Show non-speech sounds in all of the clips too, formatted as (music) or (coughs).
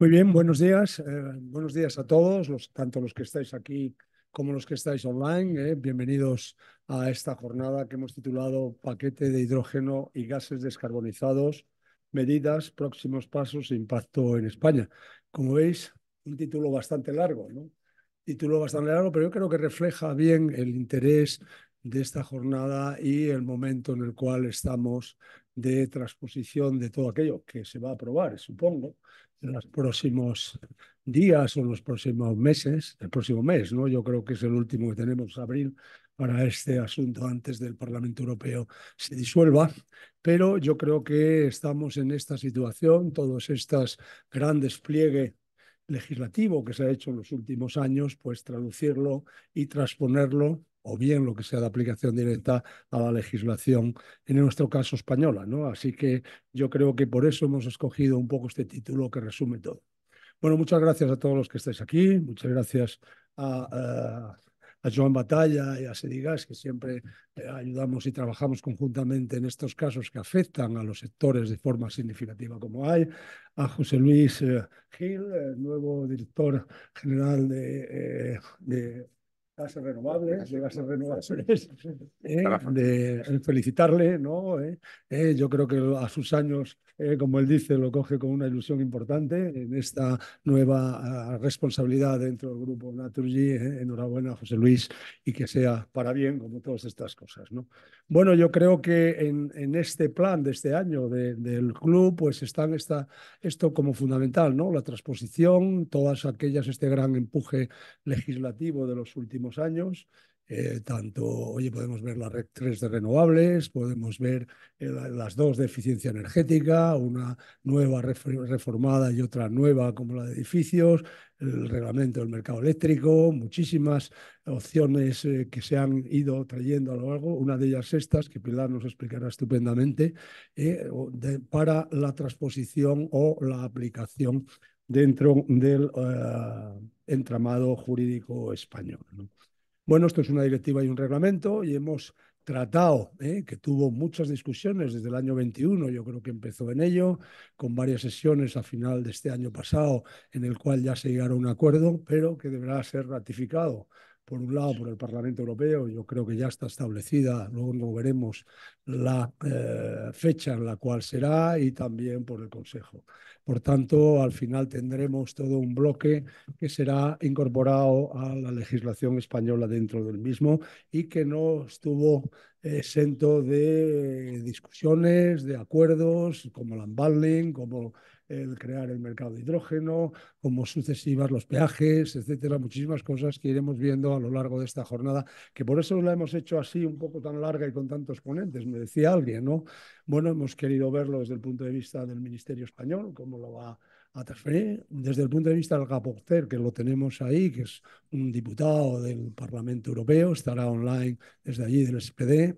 Muy bien, buenos días. Eh, buenos días a todos, tanto los que estáis aquí como los que estáis online. Eh. Bienvenidos a esta jornada que hemos titulado Paquete de hidrógeno y gases descarbonizados, medidas, próximos pasos e impacto en España. Como veis, un título bastante largo, ¿no? Título bastante largo, pero yo creo que refleja bien el interés de esta jornada y el momento en el cual estamos de transposición de todo aquello que se va a aprobar, supongo, en los próximos días o en los próximos meses, el próximo mes, ¿no? Yo creo que es el último que tenemos, abril, para este asunto antes del Parlamento Europeo se disuelva, pero yo creo que estamos en esta situación, todos estos gran despliegue legislativo que se ha hecho en los últimos años, pues traducirlo y transponerlo o bien lo que sea de aplicación directa a la legislación, en nuestro caso española. ¿no? Así que yo creo que por eso hemos escogido un poco este título que resume todo. Bueno, muchas gracias a todos los que estáis aquí, muchas gracias a, Joan Batalla y a Sedigas, que siempre eh, ayudamos y trabajamos conjuntamente en estos casos que afectan a los sectores de forma significativa como hay, a José Luis eh, Gil, nuevo director general de eh, gases renovables, de gases renovables. Eh, de felicitarle, ¿no? Eh, eh, yo creo que a sus años eh, como él dice, lo coge con una ilusión importante en esta nueva ah, responsabilidad dentro del grupo Naturgy. Eh, enhorabuena, José Luis, y que sea para bien, como todas estas cosas. Bueno, yo creo que en, este plan de este año del club, pues están esto como fundamental, La transposición, todas aquellas, este gran empuje legislativo de los últimos años. Eh, tanto, oye, podemos ver la red 3 de renovables, podemos ver eh, las dos de eficiencia energética, una nueva reformada y otra nueva como la de edificios, el reglamento del mercado eléctrico, muchísimas opciones eh, que se han ido trayendo a lo largo, una de ellas estas, que Pilar nos explicará estupendamente, para la transposición o la aplicación dentro del entramado jurídico español. Bueno, esto es una directiva y un reglamento y hemos tratado, ¿eh? que tuvo muchas discusiones desde el año 21, yo creo que empezó en ello, con varias sesiones a final de este año pasado, en el cual ya se llegaron a un acuerdo, pero que deberá ser ratificado por un lado por el Parlamento Europeo, yo creo que ya está establecida, luego veremos la eh, fecha en la cual será y también por el Consejo. Por tanto, al final tendremos todo un bloque que será incorporado a la legislación española dentro del mismo y que no estuvo exento de discusiones, de acuerdos, como el unbundling, como el crear el mercado de hidrógeno, como sucesivas los peajes, etcétera, muchísimas cosas que iremos viendo a lo largo de esta jornada, que por eso la hemos hecho así un poco tan larga y con tantos ponentes, me decía alguien, ¿no? Bueno, hemos querido verlo desde el punto de vista del Ministerio Español, cómo lo va a transferir. Desde el punto de vista del Gaporter, que lo tenemos ahí, que es un diputado del Parlamento Europeo, estará online desde allí del SPD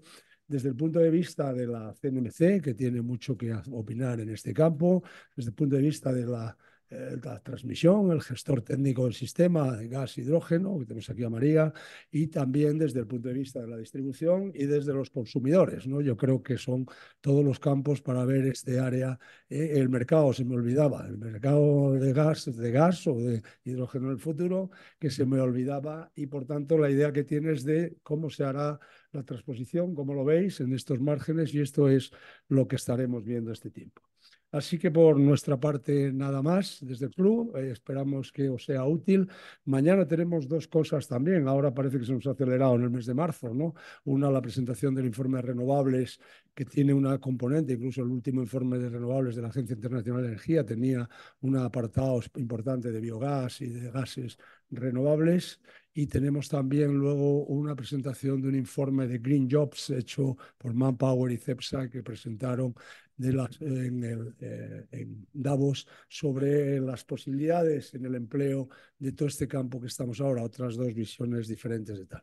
desde el punto de vista de la CNMC, que tiene mucho que opinar en este campo, desde el punto de vista de la eh, la transmisión, el gestor técnico del sistema de gas hidrógeno, que tenemos aquí a María, y también desde el punto de vista de la distribución y desde los consumidores. ¿no? Yo creo que son todos los campos para ver este área. Eh, el mercado, se me olvidaba, el mercado de gas, de gas o de hidrógeno en el futuro, que se me olvidaba, y por tanto la idea que tienes de cómo se hará la transposición, cómo lo veis, en estos márgenes, y esto es lo que estaremos viendo este tiempo. Así que por nuestra parte nada más desde el club. Eh, esperamos que os sea útil. Mañana tenemos dos cosas también. Ahora parece que se nos ha acelerado en el mes de marzo, ¿no? Una, la presentación del informe de renovables que tiene una componente, incluso el último informe de renovables de la Agencia Internacional de Energía tenía un apartado importante de biogás y de gases renovables y tenemos también luego una presentación de un informe de Green Jobs hecho por Manpower y CEPSA que presentaron eh, en, Davos sobre las posibilidades en el empleo de todo este campo que estamos ahora, otras dos visiones diferentes de tal.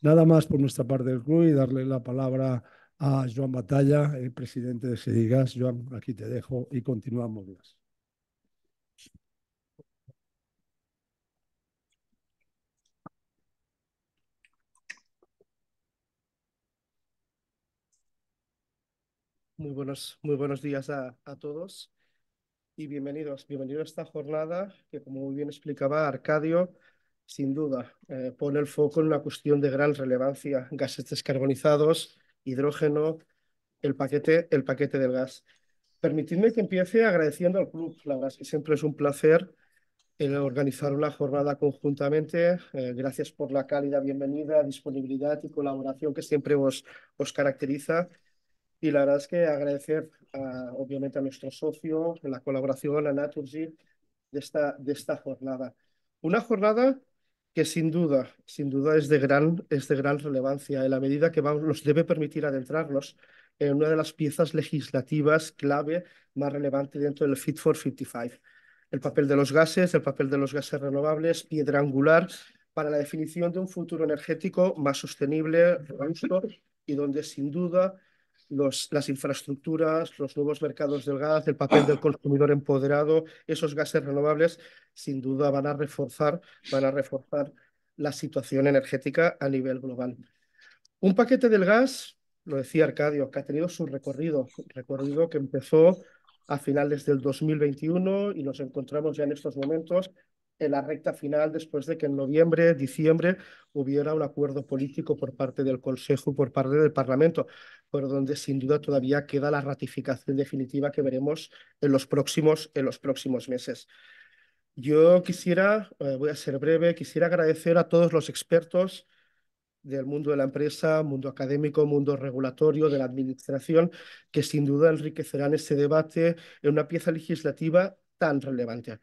Nada más por nuestra parte del club y darle la palabra a Joan Batalla, el presidente de Sedigas. Joan, aquí te dejo y continuamos. Muy buenos, muy buenos días a, a, todos y bienvenidos. Bienvenido a esta jornada que, como muy bien explicaba Arcadio, sin duda eh, pone el foco en una cuestión de gran relevancia, gases descarbonizados, hidrógeno, el paquete, el paquete del gas. Permitidme que empiece agradeciendo al club. La verdad es que siempre es un placer el eh, organizar una jornada conjuntamente. Eh, gracias por la cálida bienvenida, disponibilidad y colaboración que siempre os, os caracteriza y la verdad es que agradecer obviamente a nuestro socio la colaboración, a Naturgy, de esta, de esta jornada. Una jornada que sin duda, sin duda es de gran, es de gran relevancia en la medida que vamos, nos debe permitir adentrarnos en una de las piezas legislativas clave más relevante dentro del Fit for 55. El papel de los gases, el papel de los gases renovables, piedra angular para la definición de un futuro energético más sostenible, y donde sin duda las infraestructuras, los nuevos mercados del gas, el papel del consumidor empoderado, esos gases renovables, sin duda van a reforzar, van a reforzar la situación energética a nivel global. Un paquete del gas, lo decía Arcadio, que ha tenido su recorrido, recorrido que empezó a finales del 2021 y nos encontramos ya en estos momentos en la recta final después de que en noviembre, diciembre hubiera un acuerdo político por parte del Consejo por parte del Parlamento por donde sin duda todavía queda la ratificación definitiva que veremos en los próximos, en los próximos meses. Yo quisiera, eh, voy a ser breve, quisiera agradecer a todos los expertos del mundo de la empresa, mundo académico, mundo regulatorio, de la administración, que sin duda enriquecerán este debate en una pieza legislativa tan relevante.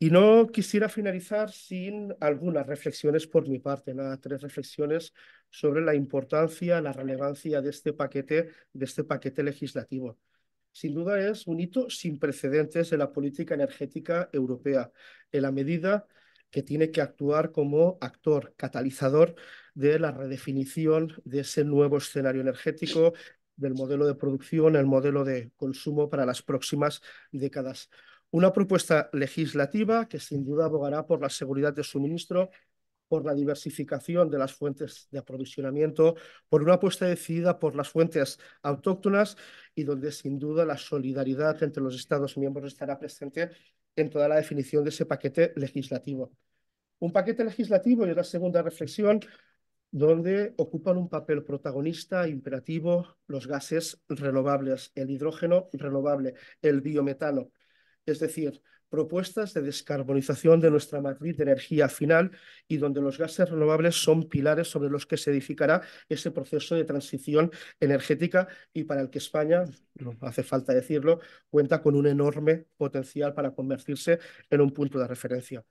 Y no quisiera finalizar sin algunas reflexiones por mi parte, nada, tres reflexiones sobre la importancia, la relevancia de este paquete, de este paquete legislativo. Sin duda es un hito sin precedentes en la política energética europea, en la medida que tiene que actuar como actor catalizador de la redefinición de ese nuevo escenario energético, del modelo de producción, el modelo de consumo para las próximas décadas. Una propuesta legislativa que sin duda abogará por la seguridad de suministro, por la diversificación de las fuentes de aprovisionamiento, por una apuesta decidida por las fuentes autóctonas y donde sin duda la solidaridad entre los Estados miembros estará presente en toda la definición de ese paquete legislativo. Un paquete legislativo, y una la segunda reflexión, donde ocupan un papel protagonista imperativo los gases renovables, el hidrógeno renovable, el biometano es decir, propuestas de descarbonización de nuestra matriz de energía final y donde los gases renovables son pilares sobre los que se edificará ese proceso de transición energética y para el que España, no hace falta decirlo, cuenta con un enorme potencial para convertirse en un punto de referencia.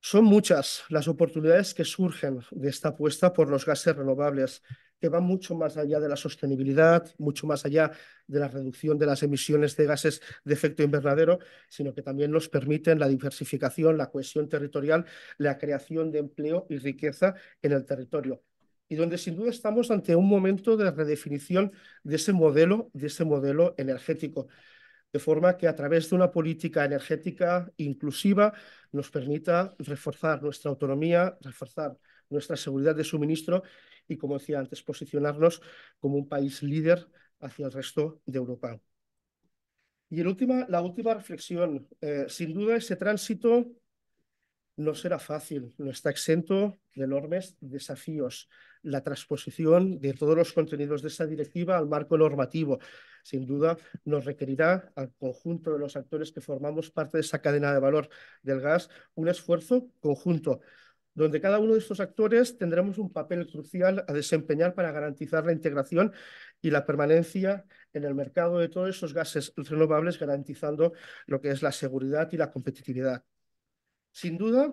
Son muchas las oportunidades que surgen de esta apuesta por los gases renovables que va mucho más allá de la sostenibilidad, mucho más allá de la reducción de las emisiones de gases de efecto invernadero, sino que también nos permiten la diversificación, la cohesión territorial, la creación de empleo y riqueza en el territorio. Y donde sin duda estamos ante un momento de redefinición de ese modelo, de ese modelo energético de forma que a través de una política energética inclusiva nos permita reforzar nuestra autonomía, reforzar nuestra seguridad de suministro y, como decía antes, posicionarnos como un país líder hacia el resto de Europa. Y última, la última reflexión, eh, sin duda ese tránsito no será fácil, no está exento de enormes desafíos. La transposición de todos los contenidos de esa directiva al marco normativo, sin duda, nos requerirá al conjunto de los actores que formamos parte de esa cadena de valor del gas un esfuerzo conjunto donde cada uno de estos actores tendremos un papel crucial a desempeñar para garantizar la integración y la permanencia en el mercado de todos esos gases renovables, garantizando lo que es la seguridad y la competitividad. Sin duda,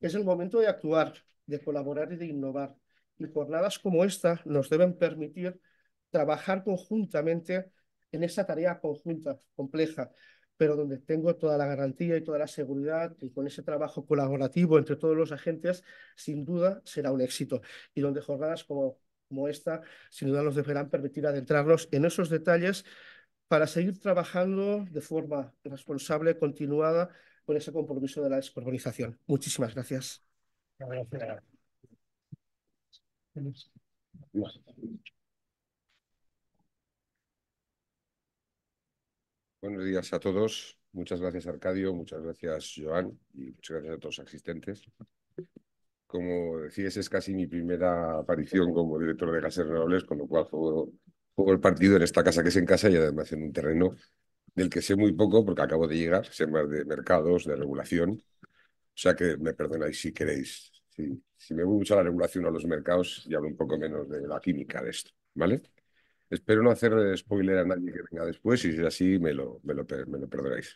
es el momento de actuar, de colaborar y de innovar. Y jornadas como esta nos deben permitir trabajar conjuntamente en esa tarea conjunta, compleja, pero donde tengo toda la garantía y toda la seguridad y con ese trabajo colaborativo entre todos los agentes, sin duda será un éxito. Y donde jornadas como, como esta, sin duda nos deberán permitir adentrarnos en esos detalles para seguir trabajando de forma responsable, continuada, con ese compromiso de la descarbonización. Muchísimas gracias. gracias. Buenos días a todos. Muchas gracias, Arcadio. Muchas gracias, Joan. Y muchas gracias a todos los asistentes. Como decías, es casi mi primera aparición como director de Gases Renovables, con lo cual juego, juego el partido en esta casa que es en casa y además en un terreno del que sé muy poco porque acabo de llegar, sé más de mercados, de regulación. O sea que me perdonáis si queréis. Si, me voy mucho a la regulación o a los mercados ya hablo un poco menos de la química de esto, ¿vale? Espero no hacer spoiler a nadie que venga después y si es así me lo, me lo, me lo perdonáis.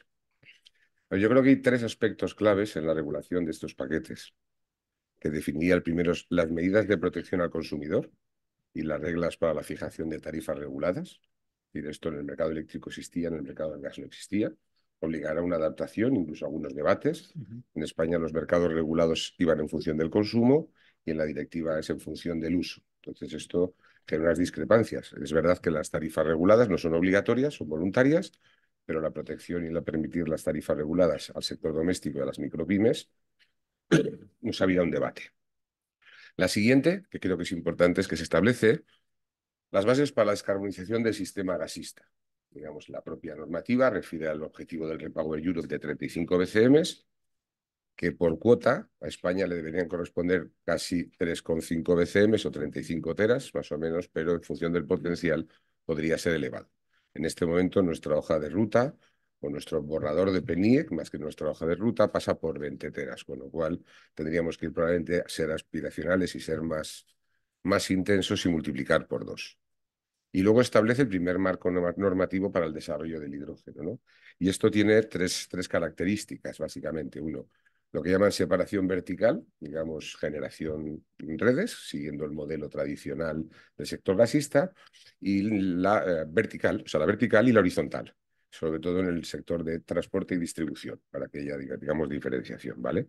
Yo creo que hay tres aspectos claves en la regulación de estos paquetes, que definía el primero las medidas de protección al consumidor y las reglas para la fijación de tarifas reguladas. Y de esto en el mercado eléctrico existía, en el mercado del gas no existía. Obligará a una adaptación, incluso algunos debates. En España los mercados regulados iban en función del consumo y en la directiva es en función del uso. Entonces esto generas discrepancias. Es verdad que las tarifas reguladas no son obligatorias, son voluntarias, pero la protección y la permitir las tarifas reguladas al sector doméstico y a las micropymes (coughs) nos había un debate. La siguiente, que creo que es importante, es que se establece las bases para la descarbonización del sistema gasista. Digamos, la propia normativa refiere al objetivo del repower Europe de 35 BCMs que por cuota a España le deberían corresponder casi 3,5 BCM o 35 teras, más o menos, pero en función del potencial podría ser elevado. En este momento nuestra hoja de ruta o nuestro borrador de PENIEC, más que nuestra hoja de ruta, pasa por 20 teras, con lo cual tendríamos que ir probablemente a ser aspiracionales y ser más, más intensos y multiplicar por dos. Y luego establece el primer marco normativo para el desarrollo del hidrógeno. ¿no? Y esto tiene tres, tres características, básicamente. Uno, lo que llaman separación vertical, digamos generación en redes, siguiendo el modelo tradicional del sector gasista, y la eh, vertical, o sea, la vertical y la horizontal, sobre todo en el sector de transporte y distribución, para que haya, digamos, diferenciación, ¿vale?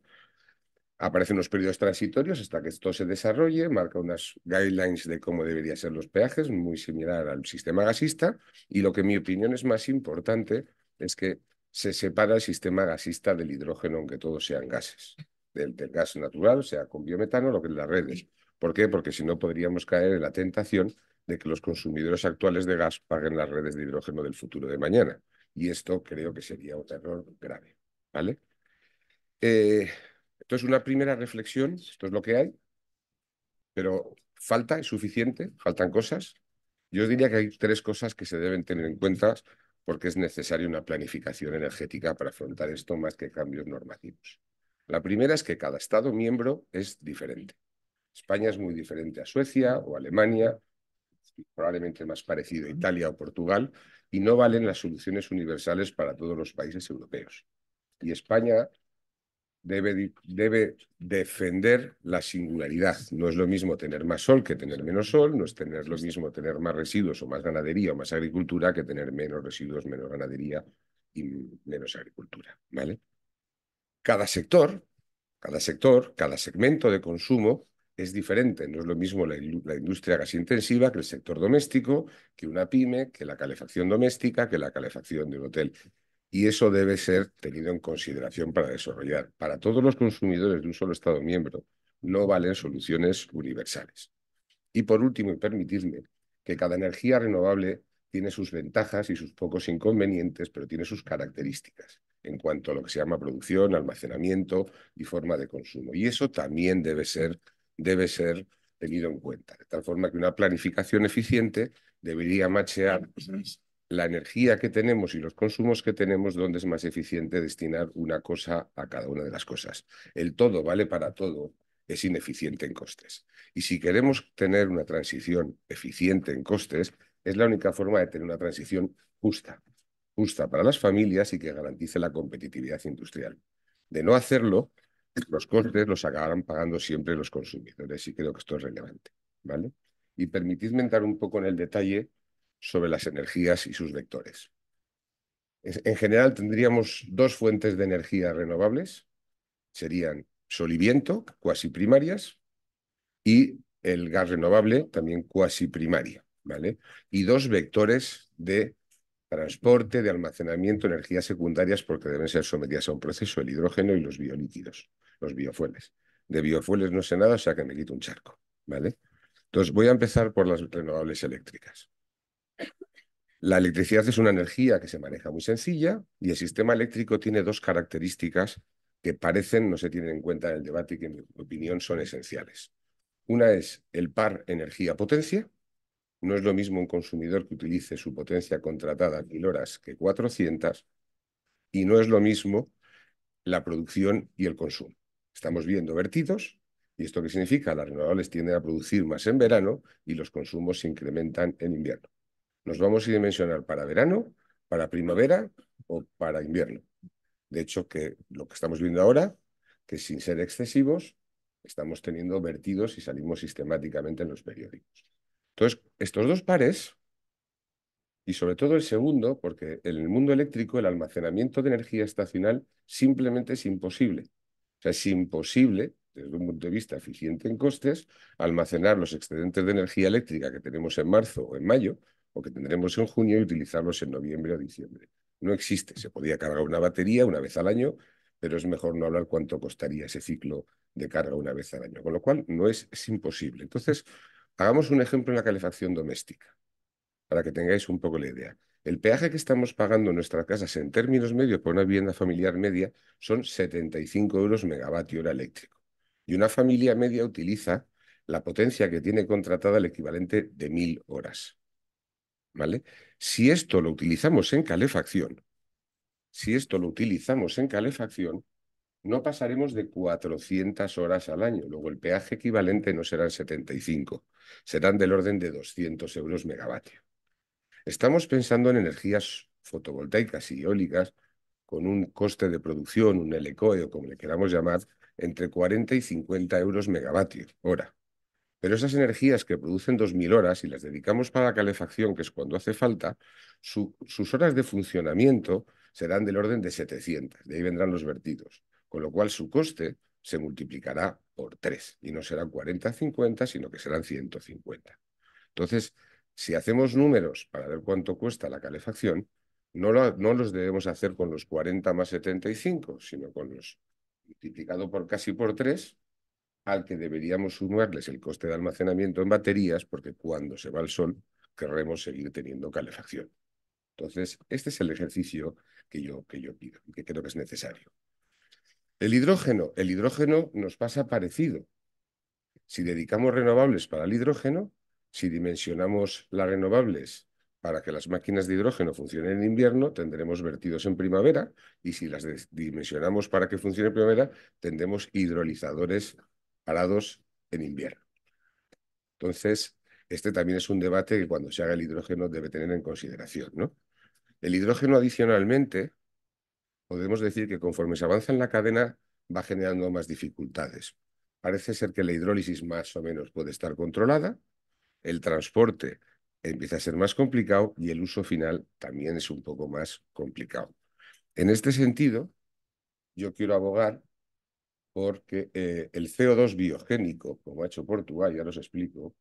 Aparecen los periodos transitorios hasta que esto se desarrolle, marca unas guidelines de cómo deberían ser los peajes, muy similar al sistema gasista, y lo que en mi opinión es más importante es que se separa el sistema gasista del hidrógeno, aunque todos sean gases, del, gas natural, sea con biometano, lo que es las redes. ¿Por qué? Porque si no podríamos caer en la tentación de que los consumidores actuales de gas paguen las redes de hidrógeno del futuro de mañana. Y esto creo que sería un error grave. ¿Vale? Eh, es una primera reflexión, esto es lo que hay, pero falta, es suficiente, faltan cosas. Yo diría que hay tres cosas que se deben tener en cuenta porque es necesaria una planificación energética para afrontar esto más que cambios normativos. La primera es que cada Estado miembro es diferente. España es muy diferente a Suecia o Alemania, probablemente más parecido a Italia o Portugal, y no valen las soluciones universales para todos los países europeos. Y España debe, defender la singularidad. No es lo mismo tener más sol que tener menos sol, no es tener lo mismo tener más residuos o más ganadería o más agricultura que tener menos residuos, menos ganadería y menos agricultura. ¿vale? Cada sector, cada sector, cada segmento de consumo es diferente. No es lo mismo la, industria industria intensiva que el sector doméstico, que una pyme, que la calefacción doméstica, que la calefacción de un hotel y eso debe ser tenido en consideración para desarrollar para todos los consumidores de un solo Estado miembro. No valen soluciones universales. Y por último, y permitirme, que cada energía renovable tiene sus ventajas y sus pocos inconvenientes, pero tiene sus características en cuanto a lo que se llama producción, almacenamiento y forma de consumo. Y eso también debe ser, debe ser tenido en cuenta, de tal forma que una planificación eficiente debería machear la energía que tenemos y los consumos que tenemos, dónde es más eficiente destinar una cosa a cada una de las cosas. El todo vale para todo, es ineficiente en costes. Y si queremos tener una transición eficiente en costes, es la única forma de tener una transición justa, justa para las familias y que garantice la competitividad industrial. De no hacerlo, los costes los acabarán pagando siempre los consumidores y creo que esto es relevante. ¿vale? Y permitidme entrar un poco en el detalle sobre las energías y sus vectores. En general tendríamos dos fuentes de energía renovables, serían sol y viento, cuasi primarias, y el gas renovable, también cuasi primaria, ¿vale? Y dos vectores de transporte, de almacenamiento, energías secundarias, porque deben ser sometidas a un proceso, el hidrógeno y los biolíquidos, los biofueles. De biofueles no sé nada, o sea que me quito un charco, ¿vale? Entonces voy a empezar por las renovables eléctricas. La electricidad es una energía que se maneja muy sencilla y el sistema eléctrico tiene dos características que parecen no se tienen en cuenta en el debate y que en mi opinión son esenciales. Una es el par energía-potencia. No es lo mismo un consumidor que utilice su potencia contratada mil horas que 400 y no es lo mismo la producción y el consumo. Estamos viendo vertidos ¿Y esto qué significa? Las renovables tienden a producir más en verano y los consumos se incrementan en invierno nos vamos a dimensionar para verano, para primavera o para invierno. De hecho, que lo que estamos viendo ahora, que sin ser excesivos, estamos teniendo vertidos y salimos sistemáticamente en los periódicos. Entonces, estos dos pares, y sobre todo el segundo, porque en el mundo eléctrico el almacenamiento de energía estacional simplemente es imposible. O sea, es imposible, desde un punto de vista eficiente en costes, almacenar los excedentes de energía eléctrica que tenemos en marzo o en mayo que tendremos en junio y utilizarlos en noviembre o diciembre. No existe, se podía cargar una batería una vez al año, pero es mejor no hablar cuánto costaría ese ciclo de carga una vez al año, con lo cual no es, imposible. Entonces, hagamos un ejemplo en la calefacción doméstica, para que tengáis un poco la idea. El peaje que estamos pagando en nuestras casas en términos medios por una vivienda familiar media son 75 euros megavatio hora eléctrico. Y una familia media utiliza la potencia que tiene contratada el equivalente de mil horas. Si esto lo utilizamos en calefacción, si esto lo utilizamos en calefacción, no pasaremos de 400 horas al año. Luego el peaje equivalente no serán 75, serán del orden de 200 euros megavatio. Estamos pensando en energías fotovoltaicas y eólicas con un coste de producción, un LCOE o como le queramos llamar, entre 40 y 50 euros megavatio hora. Pero esas energías que producen 2.000 horas y las dedicamos para la calefacción, que es cuando hace falta, sus horas de funcionamiento serán del orden de 700, de ahí vendrán los vertidos, con lo cual su coste se multiplicará por 3 y no serán 40, 50, sino que serán 150. Entonces, si hacemos números para ver cuánto cuesta la calefacción, no, no los debemos hacer con los 40 más 75, sino con los multiplicado por casi por 3, al que deberíamos sumarles el coste de almacenamiento en baterías, porque cuando se va el sol querremos seguir teniendo calefacción. Entonces, este es el ejercicio que yo, que yo pido que creo que es necesario. El hidrógeno. El hidrógeno nos pasa parecido. Si dedicamos renovables para el hidrógeno, si dimensionamos las renovables para que las máquinas de hidrógeno funcionen en invierno, tendremos vertidos en primavera y si las dimensionamos para que funcione en primavera, tendremos hidrolizadores parados en invierno. Entonces, este también es un debate que cuando se haga el hidrógeno debe tener en consideración. ¿no? El hidrógeno adicionalmente, podemos decir que conforme se avanza en la cadena va generando más dificultades. Parece ser que la hidrólisis más o menos puede estar controlada, el transporte empieza a ser más complicado y el uso final también es un poco más complicado. En este sentido, yo quiero abogar porque eh, el CO2 biogénico, como ha hecho Portugal, ya os explico,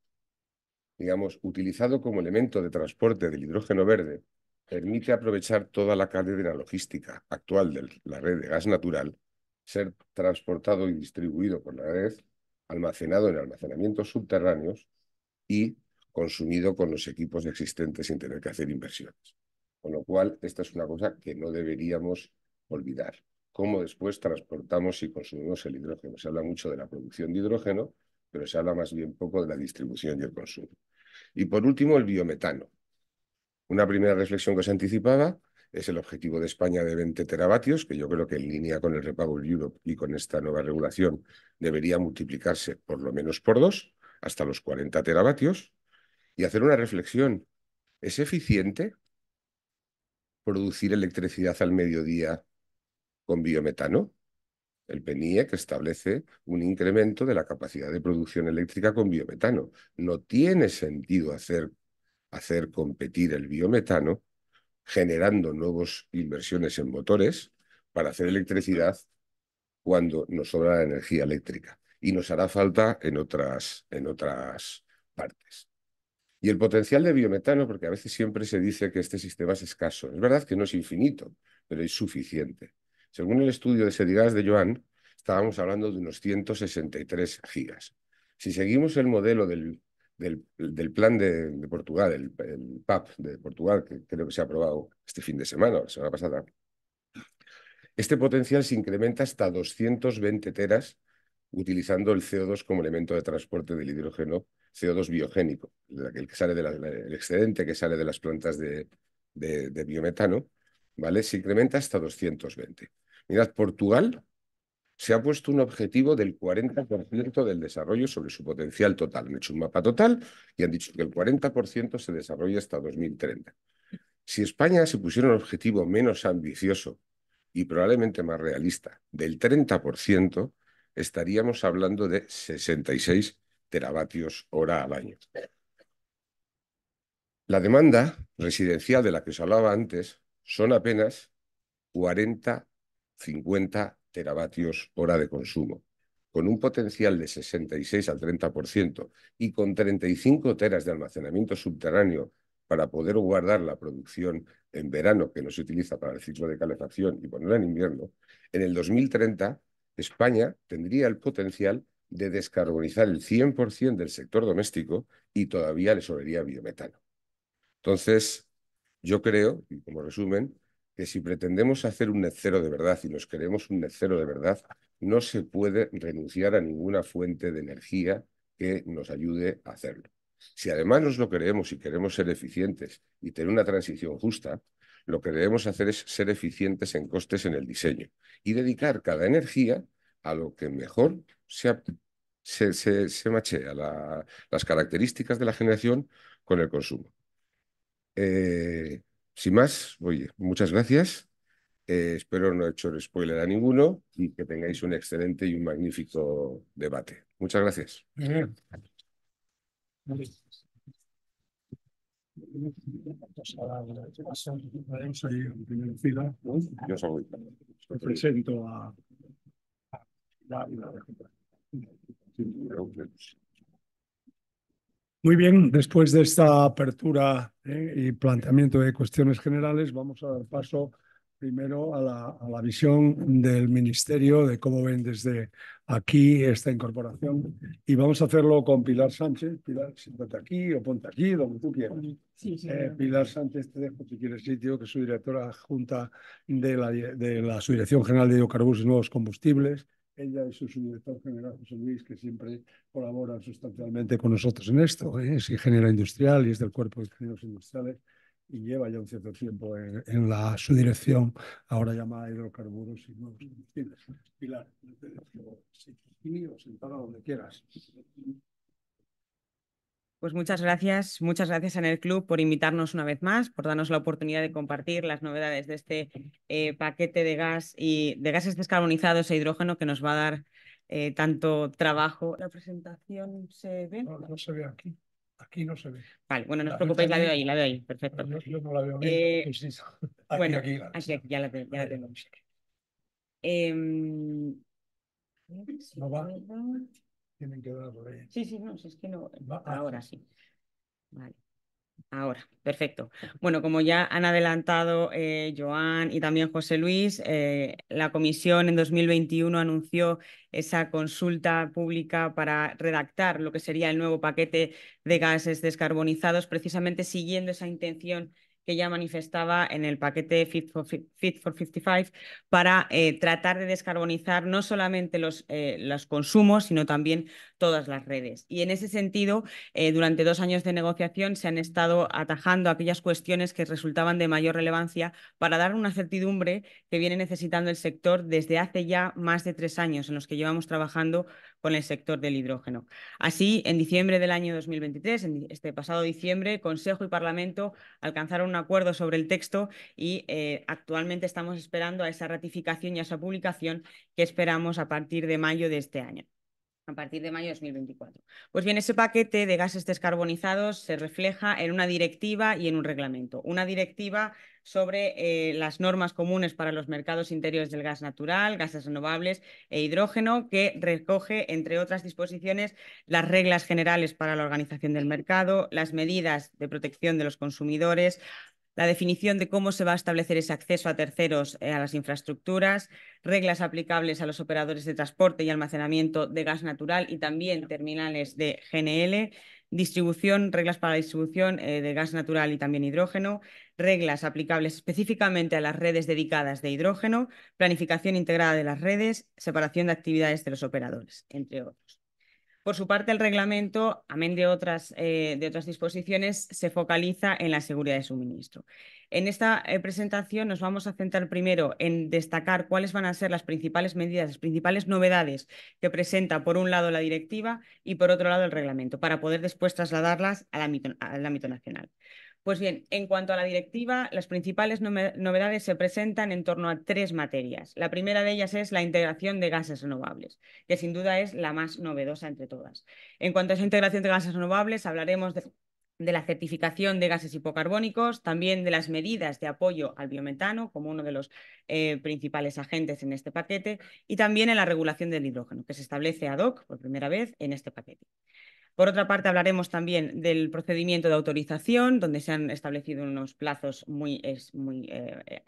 digamos, utilizado como elemento de transporte del hidrógeno verde, permite aprovechar toda la cadena logística actual de la red de gas natural, ser transportado y distribuido por la red, almacenado en almacenamientos subterráneos y consumido con los equipos existentes sin tener que hacer inversiones. Con lo cual, esta es una cosa que no deberíamos olvidar cómo después transportamos y consumimos el hidrógeno. Se habla mucho de la producción de hidrógeno, pero se habla más bien poco de la distribución y el consumo. Y por último, el biometano. Una primera reflexión que os anticipaba es el objetivo de España de 20 teravatios, que yo creo que en línea con el Repower Europe y con esta nueva regulación debería multiplicarse por lo menos por dos, hasta los 40 teravatios, y hacer una reflexión. ¿Es eficiente producir electricidad al mediodía con biometano, el e que establece un incremento de la capacidad de producción eléctrica con biometano. No tiene sentido hacer, hacer competir el biometano generando nuevas inversiones en motores para hacer electricidad cuando nos sobra la energía eléctrica y nos hará falta en otras, en otras partes. Y el potencial de biometano, porque a veces siempre se dice que este sistema es escaso. Es verdad que no es infinito, pero es suficiente según el estudio de Sedigas de Joan, estábamos hablando de unos 163 gigas. Si seguimos el modelo del, plan de, Portugal, el, PAP de Portugal, que creo que se ha aprobado este fin de semana o la semana pasada, este potencial se incrementa hasta 220 teras utilizando el CO2 como elemento de transporte del hidrógeno, CO2 biogénico, el, que sale excedente que sale de las plantas de, de biometano, ¿vale? se incrementa hasta 220. Mirad, Portugal se ha puesto un objetivo del 40% del desarrollo sobre su potencial total. Han hecho un mapa total y han dicho que el 40% se desarrolla hasta 2030. Si España se pusiera un objetivo menos ambicioso y probablemente más realista del 30%, estaríamos hablando de 66 teravatios hora al año. La demanda residencial de la que os hablaba antes son apenas 40 50 teravatios hora de consumo, con un potencial de 66 al 30% y con 35 teras de almacenamiento subterráneo para poder guardar la producción en verano que no se utiliza para el ciclo de calefacción y ponerla en invierno, en el 2030 España tendría el potencial de descarbonizar el 100% del sector doméstico y todavía le sobraría biometano. Entonces, yo creo, y como resumen, que si pretendemos hacer un net cero de verdad y nos queremos un net cero de verdad, no se puede renunciar a ninguna fuente de energía que nos ayude a hacerlo. Si además nos lo queremos y queremos ser eficientes y tener una transición justa, lo que debemos hacer es ser eficientes en costes en el diseño y dedicar cada energía a lo que mejor se, se, se, machea las características de la generación con el consumo. Eh, sin más, oye, muchas gracias. Eh, espero no he hecho spoiler a ninguno y que tengáis un excelente y un magnífico debate. Muchas gracias. Presento muy bien, después de esta apertura eh, y planteamiento de cuestiones generales, vamos a dar paso primero a la, visión del Ministerio, de cómo ven desde aquí esta incorporación. Y vamos a hacerlo con Pilar Sánchez. Pilar, siéntate aquí o ponte aquí, donde tú quieras. Eh, Pilar Sánchez, te dejo si quieres sitio, que es su directora junta de la, de la Subdirección General de Hidrocarburos y Nuevos Combustibles ella es su director general José Luis, que siempre colabora sustancialmente con nosotros en esto. ¿eh? Es ingeniero industrial y es del cuerpo de ingenieros industriales y lleva ya un cierto tiempo en, la, su dirección, ahora llamada hidrocarburos y nuevos combustibles. Pilar, o sentada donde quieras. Pues muchas gracias, muchas gracias en el club por invitarnos una vez más, por darnos la oportunidad de compartir las novedades de este eh, paquete de gas y de gases descarbonizados e hidrógeno que nos va a dar eh, tanto trabajo. ¿La presentación se ve? No, no se ve aquí. Aquí no se ve. Vale, bueno, no os preocupéis, la veo ahí, la veo ahí, perfecto. Yo, no la veo bien, eh, (laughs) bueno, aquí, aquí, ya la, ya la tengo. Em, no va. Tienen que por Sí, sí, no, es que no. ahora sí. Vale. Ahora, perfecto. Bueno, como ya han adelantado eh, Joan y también José Luis, eh, la comisión en 2021 anunció esa consulta pública para redactar lo que sería el nuevo paquete de gases descarbonizados, precisamente siguiendo esa intención que ya manifestaba en el paquete Fit for, 55 para eh, tratar de descarbonizar no solamente los, eh, los, consumos, sino también todas las redes. Y en ese sentido, eh, durante dos años de negociación se han estado atajando aquellas cuestiones que resultaban de mayor relevancia para dar una certidumbre que viene necesitando el sector desde hace ya más de tres años en los que llevamos trabajando con el sector del hidrógeno. Así, en diciembre del año 2023, en este pasado diciembre, Consejo y Parlamento alcanzaron un acuerdo sobre el texto y eh, actualmente estamos esperando a esa ratificación y a esa publicación que esperamos a partir de mayo de este año a partir de mayo de 2024. Pues bien, ese paquete de gases descarbonizados se refleja en una directiva y en un reglamento. Una directiva sobre eh, las normas comunes para los mercados interiores del gas natural, gases renovables e hidrógeno, que recoge, entre otras disposiciones, las reglas generales para la organización del mercado, las medidas de protección de los consumidores, la definición de cómo se va a establecer ese acceso a terceros eh, a las infraestructuras, reglas aplicables a los operadores de transporte y almacenamiento de gas natural y también terminales de GNL, distribución, reglas para la distribución eh, de gas natural y también hidrógeno, reglas aplicables específicamente a las redes dedicadas de hidrógeno, planificación integrada de las redes, separación de actividades de los operadores, entre otros. Por su parte, el reglamento, amén de otras, eh, de otras disposiciones, se focaliza en la seguridad de suministro. En esta eh, presentación nos vamos a centrar primero en destacar cuáles van a ser las principales medidas, las principales novedades que presenta, por un lado, la directiva y, por otro lado, el reglamento, para poder después trasladarlas al ámbito nacional. Pues bien, en cuanto a la directiva, las principales novedades se presentan en torno a tres materias. La primera de ellas es la integración de gases renovables, que sin duda es la más novedosa entre todas. En cuanto a esa integración de gases renovables, hablaremos de, la certificación de gases hipocarbónicos, también de las medidas de apoyo al biometano como uno de los eh, principales agentes en este paquete y también en la regulación del hidrógeno, que se establece ad hoc por primera vez en este paquete. Por otra parte, hablaremos también del procedimiento de autorización, donde se han establecido unos plazos muy, eh, eh,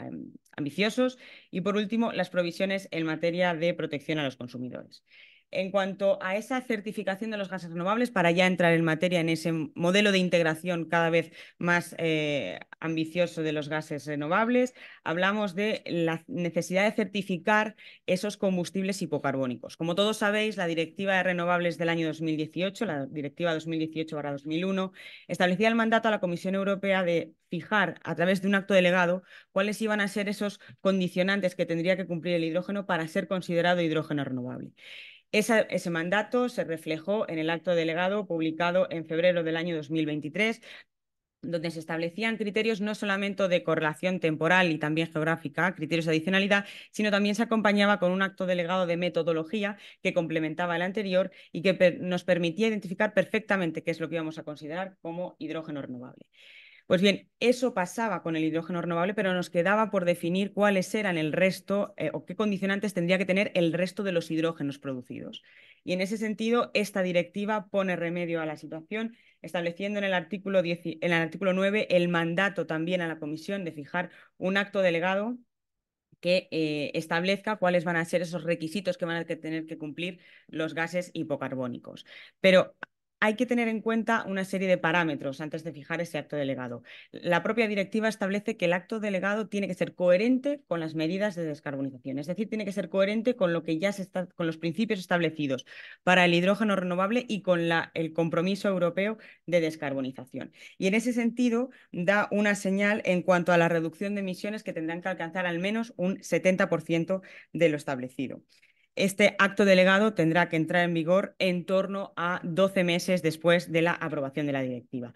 ambiciosos. Y por último, las provisiones en materia de protección a los consumidores en cuanto a esa certificación de los gases renovables para ya entrar en materia en ese modelo de integración cada vez más eh, ambicioso de los gases renovables, hablamos de la necesidad de certificar esos combustibles hipocarbónicos. Como todos sabéis, la Directiva de Renovables del año 2018, la Directiva 2018-2001, establecía el mandato a la Comisión Europea de fijar a través de un acto delegado cuáles iban a ser esos condicionantes que tendría que cumplir el hidrógeno para ser considerado hidrógeno renovable ese mandato se reflejó en el acto delegado publicado en febrero del año 2023, donde se establecían criterios no solamente de correlación temporal y también geográfica, criterios de adicionalidad, sino también se acompañaba con un acto delegado de metodología que complementaba el anterior y que nos permitía identificar perfectamente qué es lo que íbamos a considerar como hidrógeno renovable. Pues bien, eso pasaba con el hidrógeno renovable, pero nos quedaba por definir cuáles eran el resto eh, o qué condicionantes tendría que tener el resto de los hidrógenos producidos. Y en ese sentido, esta directiva pone remedio a la situación, estableciendo en el artículo, en el artículo 9 el mandato también a la Comisión de fijar un acto delegado que eh, establezca cuáles van a ser esos requisitos que van a tener que cumplir los gases hipocarbónicos. Pero hay que tener en cuenta una serie de parámetros antes de fijar ese acto delegado. La propia directiva establece que el acto delegado tiene que ser coherente con las medidas de descarbonización, es decir, tiene que ser coherente con lo que ya se está, con los principios establecidos para el hidrógeno renovable y con el compromiso europeo de descarbonización. Y en ese sentido, da una señal en cuanto a la reducción de emisiones que tendrán que alcanzar al menos un 70% de lo establecido. Este acto delegado tendrá que entrar en vigor en torno a 12 meses después de la aprobación de la directiva.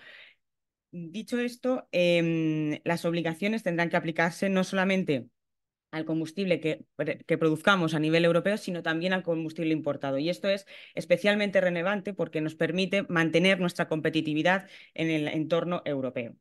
Dicho esto, em, las obligaciones tendrán que aplicarse no solamente al combustible que, que, produzcamos a nivel europeo, sino también al combustible importado. Y esto es especialmente relevante porque nos permite mantener nuestra competitividad en el entorno europeo.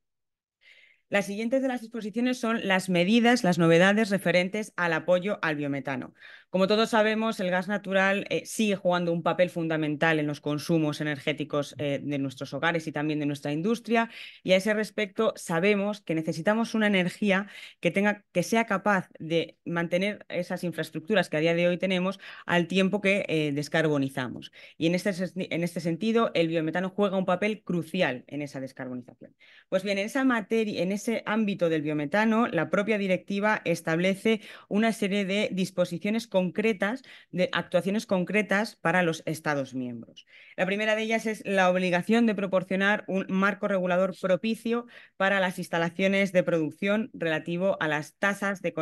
Las siguientes de las disposiciones son las medidas, las novedades referentes al apoyo al biometano. Como todos sabemos, el gas natural eh, sigue jugando un papel fundamental en los consumos energéticos eh, de nuestros hogares y también de nuestra industria. Y a ese respecto, sabemos que necesitamos una energía que, tenga, que sea capaz de mantener esas infraestructuras que a día de hoy tenemos al tiempo que eh, descarbonizamos. Y en este, en este sentido, el biometano juega un papel crucial en esa descarbonización. Pues bien, en, esa materia, en ese ámbito del biometano, la propia directiva establece una serie de disposiciones concretas, de actuaciones concretas para los Estados miembros. La primera de ellas es la obligación de proporcionar un marco regulador propicio para las instalaciones de producción relativo a las tasas de,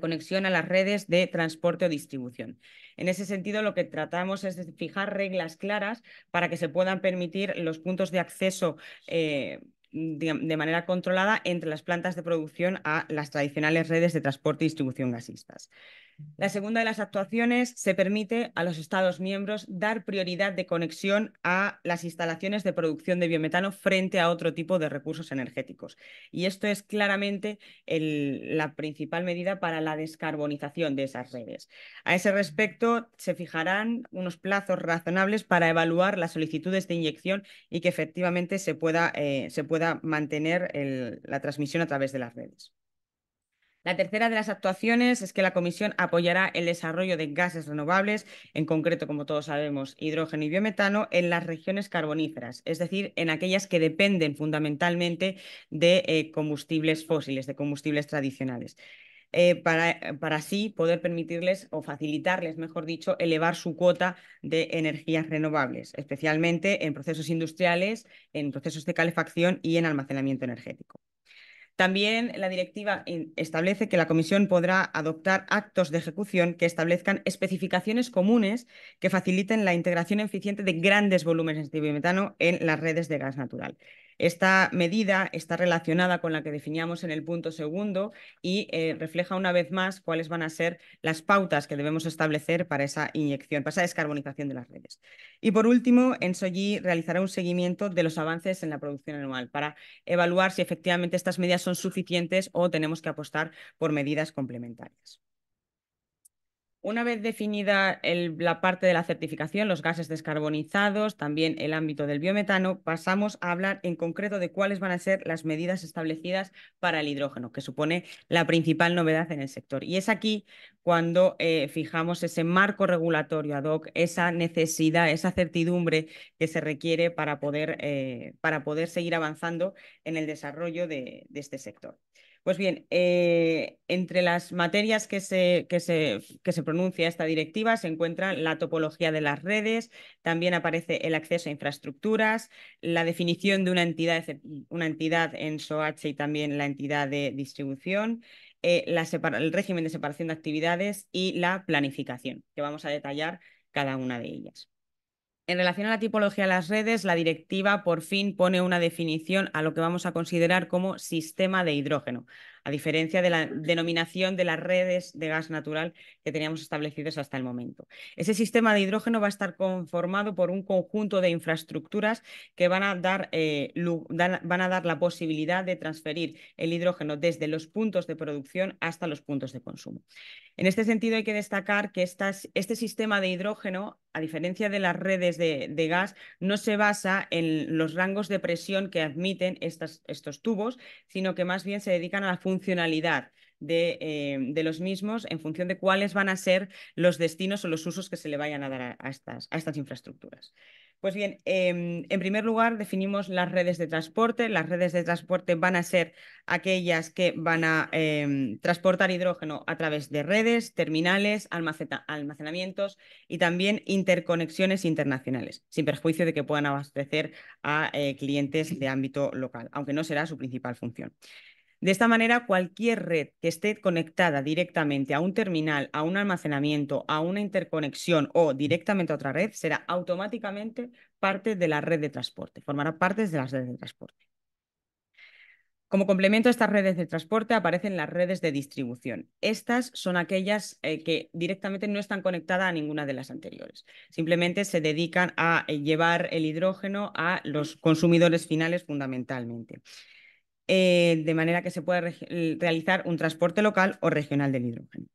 conexión a las redes de transporte o distribución. En ese sentido, lo que tratamos es de fijar reglas claras para que se puedan permitir los puntos de acceso eh, de, manera controlada entre las plantas de producción a las tradicionales redes de transporte y distribución gasistas. La segunda de las actuaciones se permite a los Estados miembros dar prioridad de conexión a las instalaciones de producción de biometano frente a otro tipo de recursos energéticos. Y esto es claramente la principal medida para la descarbonización de esas redes. A ese respecto, se fijarán unos plazos razonables para evaluar las solicitudes de inyección y que efectivamente se pueda, eh, mantener la transmisión a través de las redes. La tercera de las actuaciones es que la Comisión apoyará el desarrollo de gases renovables, en concreto, como todos sabemos, hidrógeno y biometano, en las regiones carboníferas, es decir, en aquellas que dependen fundamentalmente de eh, combustibles fósiles, de combustibles tradicionales. Eh, para, para, así poder permitirles o facilitarles, mejor dicho, elevar su cuota de energías renovables, especialmente en procesos industriales, en procesos de calefacción y en almacenamiento energético. También la directiva establece que la Comisión podrá adoptar actos de ejecución que establezcan especificaciones comunes que faciliten la integración eficiente de grandes volúmenes de biometano en las redes de gas natural. Esta medida está relacionada con la que definíamos en el punto segundo y eh, refleja una vez más cuáles van a ser las pautas que debemos establecer para esa inyección, para esa descarbonización de las redes. Y por último, Ensoyi realizará un seguimiento de los avances en la producción anual para evaluar si efectivamente estas medidas son suficientes o tenemos que apostar por medidas complementarias. Una vez definida la parte de la certificación, los gases descarbonizados, también el ámbito del biometano, pasamos a hablar en concreto de cuáles van a ser las medidas establecidas para el hidrógeno, que supone la principal novedad en el sector. Y es aquí cuando eh, fijamos ese marco regulatorio ad hoc, esa necesidad, esa certidumbre que se requiere para poder, eh, para poder seguir avanzando en el desarrollo de este sector. Pues bien, eh, entre las materias que se, que, se, pronuncia esta directiva se encuentra la topología de las redes, también aparece el acceso a infraestructuras, la definición de una entidad, una entidad en SOH y también la entidad de distribución, eh, el régimen de separación de actividades y la planificación, que vamos a detallar cada una de ellas. En relación a la tipología de las redes, la directiva por fin pone una definición a lo que vamos a considerar como sistema de hidrógeno a diferencia de la denominación de las redes de gas natural que teníamos establecidas hasta el momento. Ese sistema de hidrógeno va a estar conformado por un conjunto de infraestructuras que van a dar, eh, van a dar la posibilidad de transferir el hidrógeno desde los puntos de producción hasta los puntos de consumo. En este sentido, hay que destacar que este sistema de hidrógeno, a diferencia de las redes de, gas, no se basa en los rangos de presión que admiten estos tubos, sino que más bien se dedican a la función funcionalidad eh, de, los mismos en función de cuáles van a ser los destinos o los usos que se le vayan a dar a, estas, infraestructuras. Pues bien, em, en primer lugar definimos las redes de transporte. Las redes de transporte van a ser aquellas que van a em, transportar hidrógeno a través de redes, terminales, almacenamientos y también interconexiones internacionales, sin perjuicio de que puedan abastecer a eh, clientes de ámbito local, aunque no será su principal función. De esta manera, cualquier red que esté conectada directamente a un terminal, a un almacenamiento, a una interconexión o directamente a otra red, será automáticamente parte de la red de transporte, formará parte de las redes de transporte. Como complemento a estas redes de transporte aparecen las redes de distribución. Estas son aquellas eh, que directamente no están conectadas a ninguna de las anteriores. Simplemente se dedican a eh, llevar el hidrógeno a los consumidores finales fundamentalmente. Eh, de manera que se pueda realizar un transporte local o regional del hidrógeno.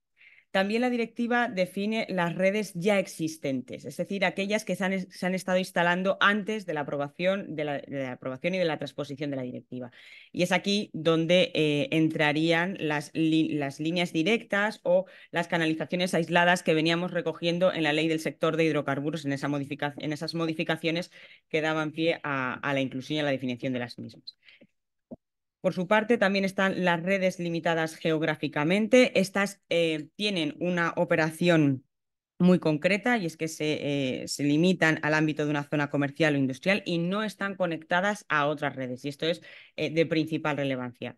También la directiva define las redes ya existentes, es decir, aquellas que se han, estado instalando antes de la, aprobación, de la, aprobación y de la transposición de la directiva. Y es aquí donde eh, entrarían las, las, líneas directas o las canalizaciones aisladas que veníamos recogiendo en la ley del sector de hidrocarburos en, esa en esas modificaciones que daban pie a la inclusión y a la definición de las mismas. Por su parte, también están las redes limitadas geográficamente. Estas eh, tienen una operación muy concreta y es que se, eh, se, limitan al ámbito de una zona comercial o industrial y no están conectadas a otras redes y esto es eh, de principal relevancia.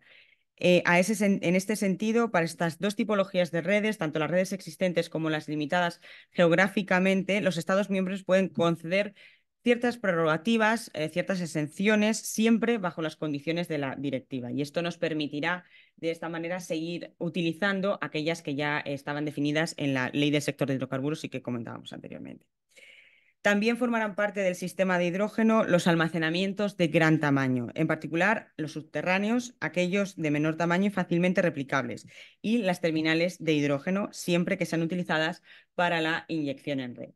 en este sentido, para estas dos tipologías de redes, tanto las redes existentes como las limitadas geográficamente, los Estados miembros pueden conceder ciertas prerrogativas, eh, ciertas exenciones, siempre bajo las condiciones de la directiva. Y esto nos permitirá, de esta manera, seguir utilizando aquellas que ya estaban definidas en la ley del sector de hidrocarburos y que comentábamos anteriormente. También formarán parte del sistema de hidrógeno los almacenamientos de gran tamaño, en particular los subterráneos, aquellos de menor tamaño y fácilmente replicables, y las terminales de hidrógeno, siempre que sean utilizadas para la inyección en red.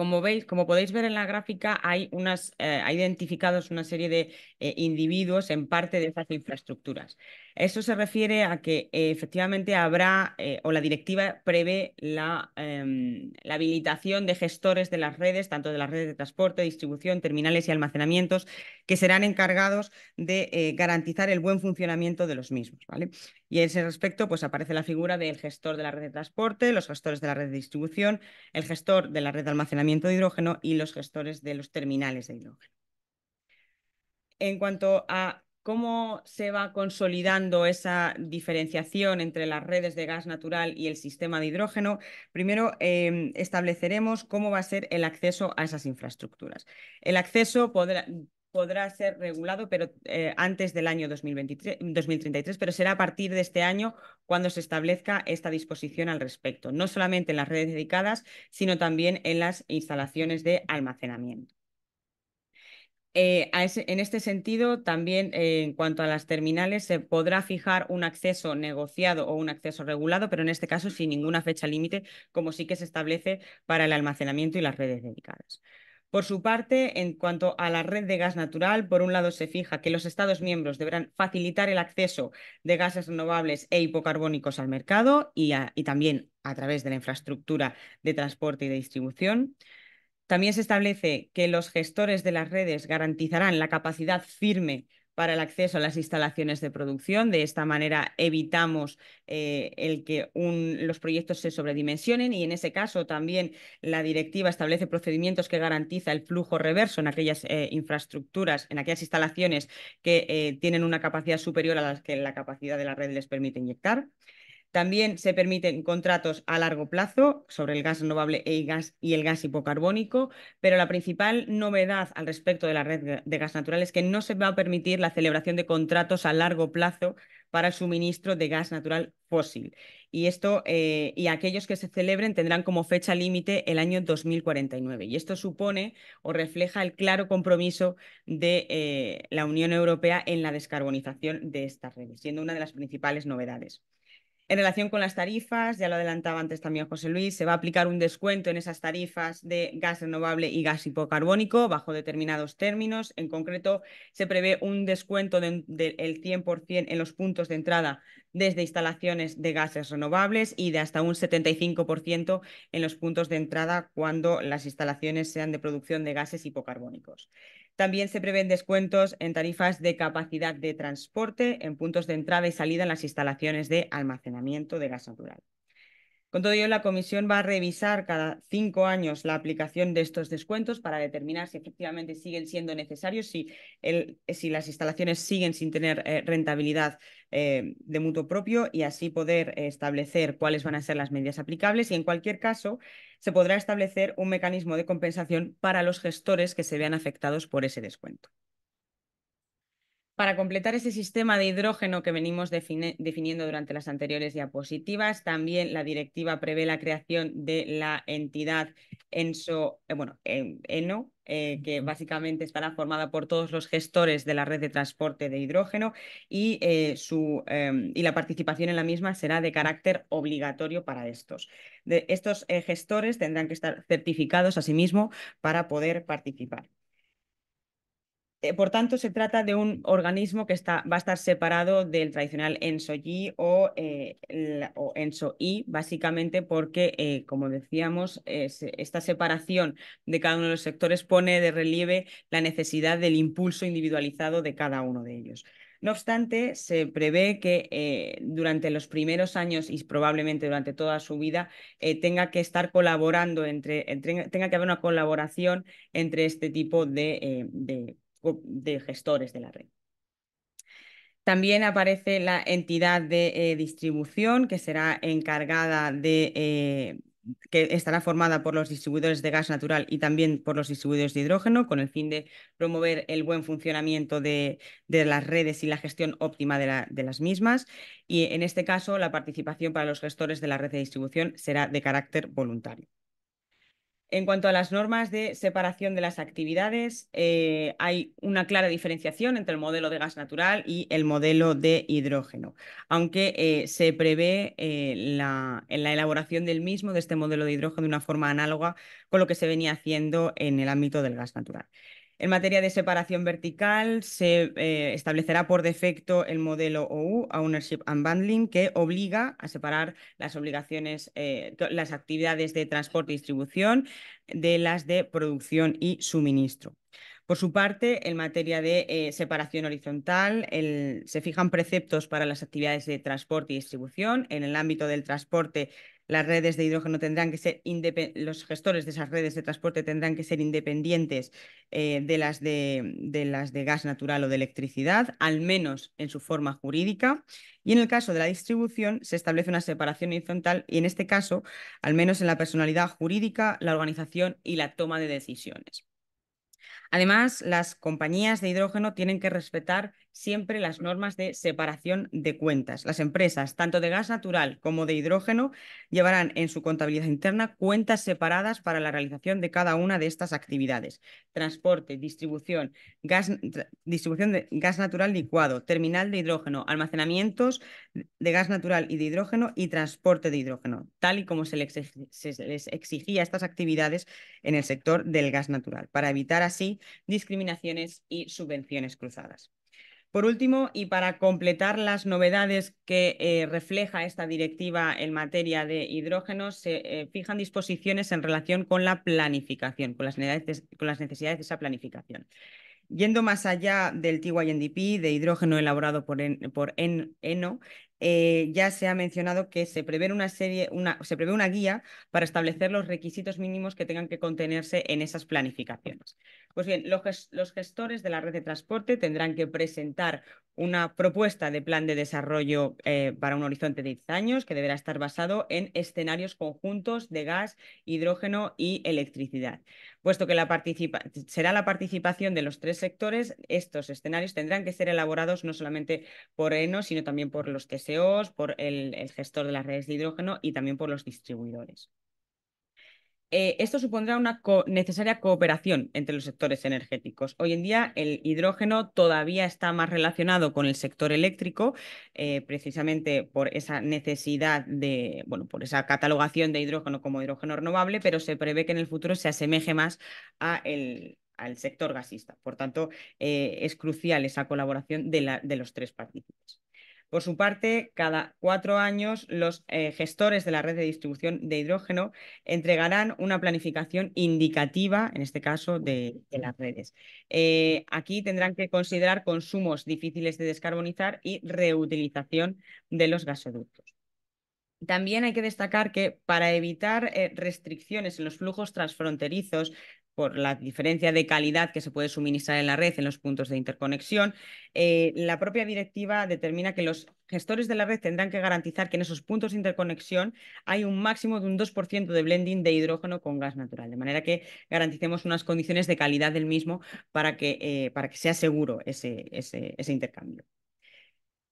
Como veis, como podéis ver en la gráfica, hay unas, eh, identificados una serie de eh, individuos en parte de esas infraestructuras. Eso se refiere a que eh, efectivamente habrá, eh, o la directiva prevé em, la, habilitación de gestores de las redes, tanto de las redes de transporte, distribución, terminales y almacenamientos, que serán encargados de eh, garantizar el buen funcionamiento de los mismos. ¿vale? Y en ese respecto, pues aparece la figura del gestor de la red de transporte, los gestores de la red de distribución, el gestor de la red de almacenamiento de hidrógeno y los gestores de los terminales de hidrógeno. En cuanto a ¿Cómo se va consolidando esa diferenciación entre las redes de gas natural y el sistema de hidrógeno? Primero, em, estableceremos cómo va a ser el acceso a esas infraestructuras. El acceso podrá, ser regulado pero, eh, antes del año 2023, 2033, pero será a partir de este año cuando se establezca esta disposición al respecto, no solamente en las redes dedicadas, sino también en las instalaciones de almacenamiento. Eh, en este sentido, también eh, en cuanto a las terminales, se podrá fijar un acceso negociado o un acceso regulado, pero en este caso sin ninguna fecha límite, como sí que se establece para el almacenamiento y las redes dedicadas. Por su parte, en cuanto a la red de gas natural, por un lado se fija que los Estados miembros deberán facilitar el acceso de gases renovables e hipocarbónicos al mercado y también a través de la infraestructura de transporte y de distribución. También se establece que los gestores de las redes garantizarán la capacidad firme para el acceso a las instalaciones de producción. De esta manera evitamos eh, el que los proyectos se sobredimensionen y en ese caso también la directiva establece procedimientos que garantiza el flujo reverso en aquellas eh, infraestructuras, en aquellas instalaciones que eh, tienen una capacidad superior a la que la capacidad de la red les permite inyectar. También se permiten contratos a largo plazo sobre el gas renovable e y el gas hipocarbónico, pero la principal novedad al respecto de la red de gas natural es que no se va a permitir la celebración de contratos a largo plazo para el suministro de gas natural fósil. Y, esto, eh, y aquellos que se celebren tendrán como fecha límite el año 2049. Y esto supone o refleja el claro compromiso de eh, la Unión Europea en la descarbonización de estas redes, siendo una de las principales novedades. En relación con las tarifas, ya lo adelantaba antes también José Luis, se va a aplicar un descuento en esas tarifas de gas renovable y gas hipocarbónico bajo determinados términos. En concreto, se prevé un descuento del 100% en los puntos de entrada desde instalaciones de gases renovables y de hasta un 75% en los puntos de entrada cuando las instalaciones sean de producción de gases hipocarbónicos. También se prevén descuentos en tarifas de capacidad de transporte en puntos de entrada y salida en las instalaciones de almacenamiento de gas natural. Con todo ello, la Comisión va a revisar cada cinco años la aplicación de estos descuentos para determinar si efectivamente siguen siendo necesarios, si, las instalaciones siguen sin tener eh, rentabilidad eh, de mutuo propio y así poder establecer cuáles van a ser las medidas aplicables y, en cualquier caso, se podrá establecer un mecanismo de compensación para los gestores que se vean afectados por ese descuento. Para completar ese sistema de hidrógeno que venimos definiendo durante las anteriores diapositivas, también la directiva prevé la creación de la entidad ENSO, eh, bueno, ENO, eh, que básicamente estará formada por todos los gestores de la red de transporte de hidrógeno y, eh, su, em, y la participación en la misma será de carácter obligatorio para estos. De, estos gestores tendrán que estar certificados a sí mismos para poder participar. Eh, por tanto, se trata de un organismo que está, va a estar separado del tradicional ENSO-G o, eh, ENSO-I, básicamente porque, eh, como decíamos, esta separación de cada uno de los sectores pone de relieve la necesidad del impulso individualizado de cada uno de ellos. No obstante, se prevé que durante los primeros años y probablemente durante toda su vida tenga que estar colaborando, entre, tenga que haber una colaboración entre este tipo de, de de gestores de la red. También aparece la entidad de eh, distribución que será encargada de, eh, que estará formada por los distribuidores de gas natural y también por los distribuidores de hidrógeno, con el fin de promover el buen funcionamiento de, las redes y la gestión óptima de, las mismas. Y en este caso, la participación para los gestores de la red de distribución será de carácter voluntario. En cuanto a las normas de separación de las actividades, eh, hay una clara diferenciación entre el modelo de gas natural y el modelo de hidrógeno, aunque eh, se prevé eh, en la elaboración del mismo, de este modelo de hidrógeno, de una forma análoga con lo que se venía haciendo en el ámbito del gas natural. En materia de separación vertical, se eh, establecerá por defecto el modelo OU, Ownership and Bundling, que obliga a separar las obligaciones, eh, las actividades de transporte y distribución de las de producción y suministro. Por su parte, en materia de eh, separación horizontal, se fijan preceptos para las actividades de transporte y distribución. En el ámbito del transporte redes de hidrógeno tendrán que ser los gestores de esas redes de transporte tendrán que ser independientes eh, de, las de, de, las de gas natural o de electricidad, al menos en su forma jurídica. Y en el caso de la distribución se establece una separación horizontal y en este caso, al menos en la personalidad jurídica, la organización y la toma de decisiones. Además, las compañías de hidrógeno tienen que respetar siempre las normas de separación de cuentas. Las empresas, tanto de gas natural como de hidrógeno, llevarán en su contabilidad interna cuentas separadas para la realización de cada una de estas actividades. Transporte, distribución, gas, distribución de gas natural licuado, terminal de hidrógeno, almacenamientos de gas natural y de hidrógeno y transporte de hidrógeno, tal y como se les exigía estas actividades en el sector del gas natural, para evitar así discriminaciones y subvenciones cruzadas. Por último, y para completar las novedades que eh, refleja esta directiva en materia de hidrógeno se eh, fijan disposiciones en relación con la planificación, con las, necesidades, de esa planificación. Yendo más allá del TYNDP de hidrógeno elaborado por, por ENO, eh, ya se ha mencionado que se prevé una serie, una, se prevé una guía para establecer los requisitos mínimos que tengan que contenerse en esas planificaciones. Pues bien, los, gestores de la red de transporte tendrán que presentar una propuesta de plan de desarrollo eh, para un horizonte de 10 años que deberá estar basado en escenarios conjuntos de gas, hidrógeno y electricidad. Puesto que será la participación de los tres sectores, estos escenarios tendrán que ser elaborados no solamente por ENO, sino también por los TC por el, gestor de las redes de hidrógeno y también por los distribuidores. Eh, esto supondrá una necesaria cooperación entre los sectores energéticos. Hoy en día el hidrógeno todavía está más relacionado con el sector eléctrico, eh, precisamente por esa necesidad de, bueno, por esa catalogación de hidrógeno como hidrógeno renovable, pero se prevé que en el futuro se asemeje más al sector gasista. Por tanto, eh, es crucial esa colaboración de los tres partícipes. Por su parte, cada cuatro años los eh, gestores de la red de distribución de hidrógeno entregarán una planificación indicativa, en este caso, de, las redes. Eh, aquí tendrán que considerar consumos difíciles de descarbonizar y reutilización de los gasoductos. También hay que destacar que para evitar eh, restricciones en los flujos transfronterizos, por la diferencia de calidad que se puede suministrar en la red en los puntos de interconexión, eh, la propia directiva determina que los gestores de la red tendrán que garantizar que en esos puntos de interconexión hay un máximo de un 2% de blending de hidrógeno con gas natural, de manera que garanticemos unas condiciones de calidad del mismo para que, eh, para que sea seguro ese, ese intercambio.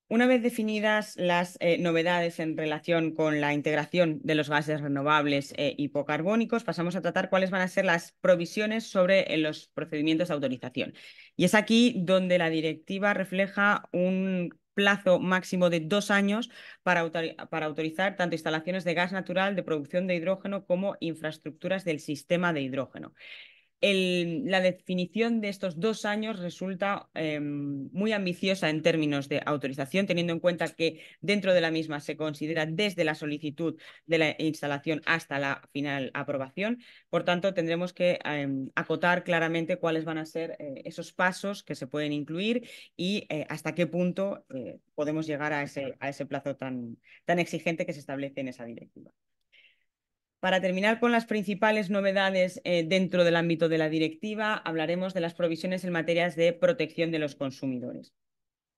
Una vez definidas las eh, novedades en relación con la integración de los gases renovables eh, hipocarbónicos, pasamos a tratar cuáles van a ser las provisiones sobre eh, los procedimientos de autorización. Y es aquí donde la directiva refleja un plazo máximo de dos años para autorizar tanto instalaciones de gas natural, de producción de hidrógeno, como infraestructuras del sistema de hidrógeno la definición de estos dos años resulta em, muy ambiciosa en términos de autorización, teniendo en cuenta que dentro de la misma se considera desde la solicitud de la instalación hasta la final aprobación. Por tanto, tendremos que em, acotar claramente cuáles van a ser eh, esos pasos que se pueden incluir y eh, hasta qué punto eh, podemos llegar a ese, plazo tan exigente que se establece en esa directiva. Para terminar con las principales novedades eh, dentro del ámbito de la directiva, hablaremos de las provisiones en materias de protección de los consumidores.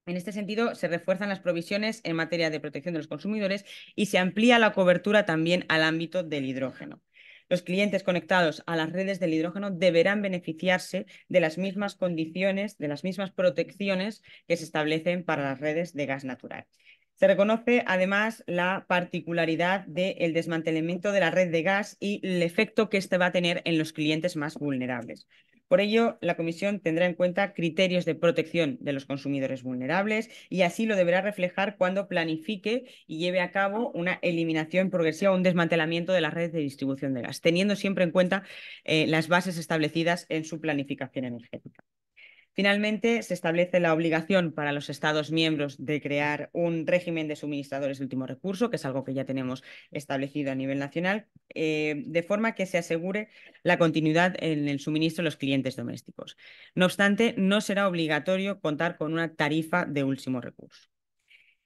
En este sentido, se refuerzan las provisiones en materia de protección de los consumidores y se amplía la cobertura también al ámbito del hidrógeno. Los clientes conectados a las redes del hidrógeno deberán beneficiarse de las mismas condiciones, de las mismas protecciones que se establecen para las redes de gas natural. Se reconoce además la particularidad del desmantelamiento de la red de gas y el efecto que este va a tener en los clientes más vulnerables. Por ello, la Comisión tendrá en cuenta criterios de protección de los consumidores vulnerables y así lo deberá reflejar cuando planifique y lleve a cabo una eliminación progresiva, o un desmantelamiento de las redes de distribución de gas, teniendo siempre en cuenta eh, las bases establecidas en su planificación energética. Finalmente, se establece la obligación para los Estados miembros de crear un régimen de suministradores de último recurso, que es algo que ya tenemos establecido a nivel nacional, eh, de forma que se asegure la continuidad en el suministro de los clientes domésticos. No obstante, no será obligatorio contar con una tarifa de último recurso.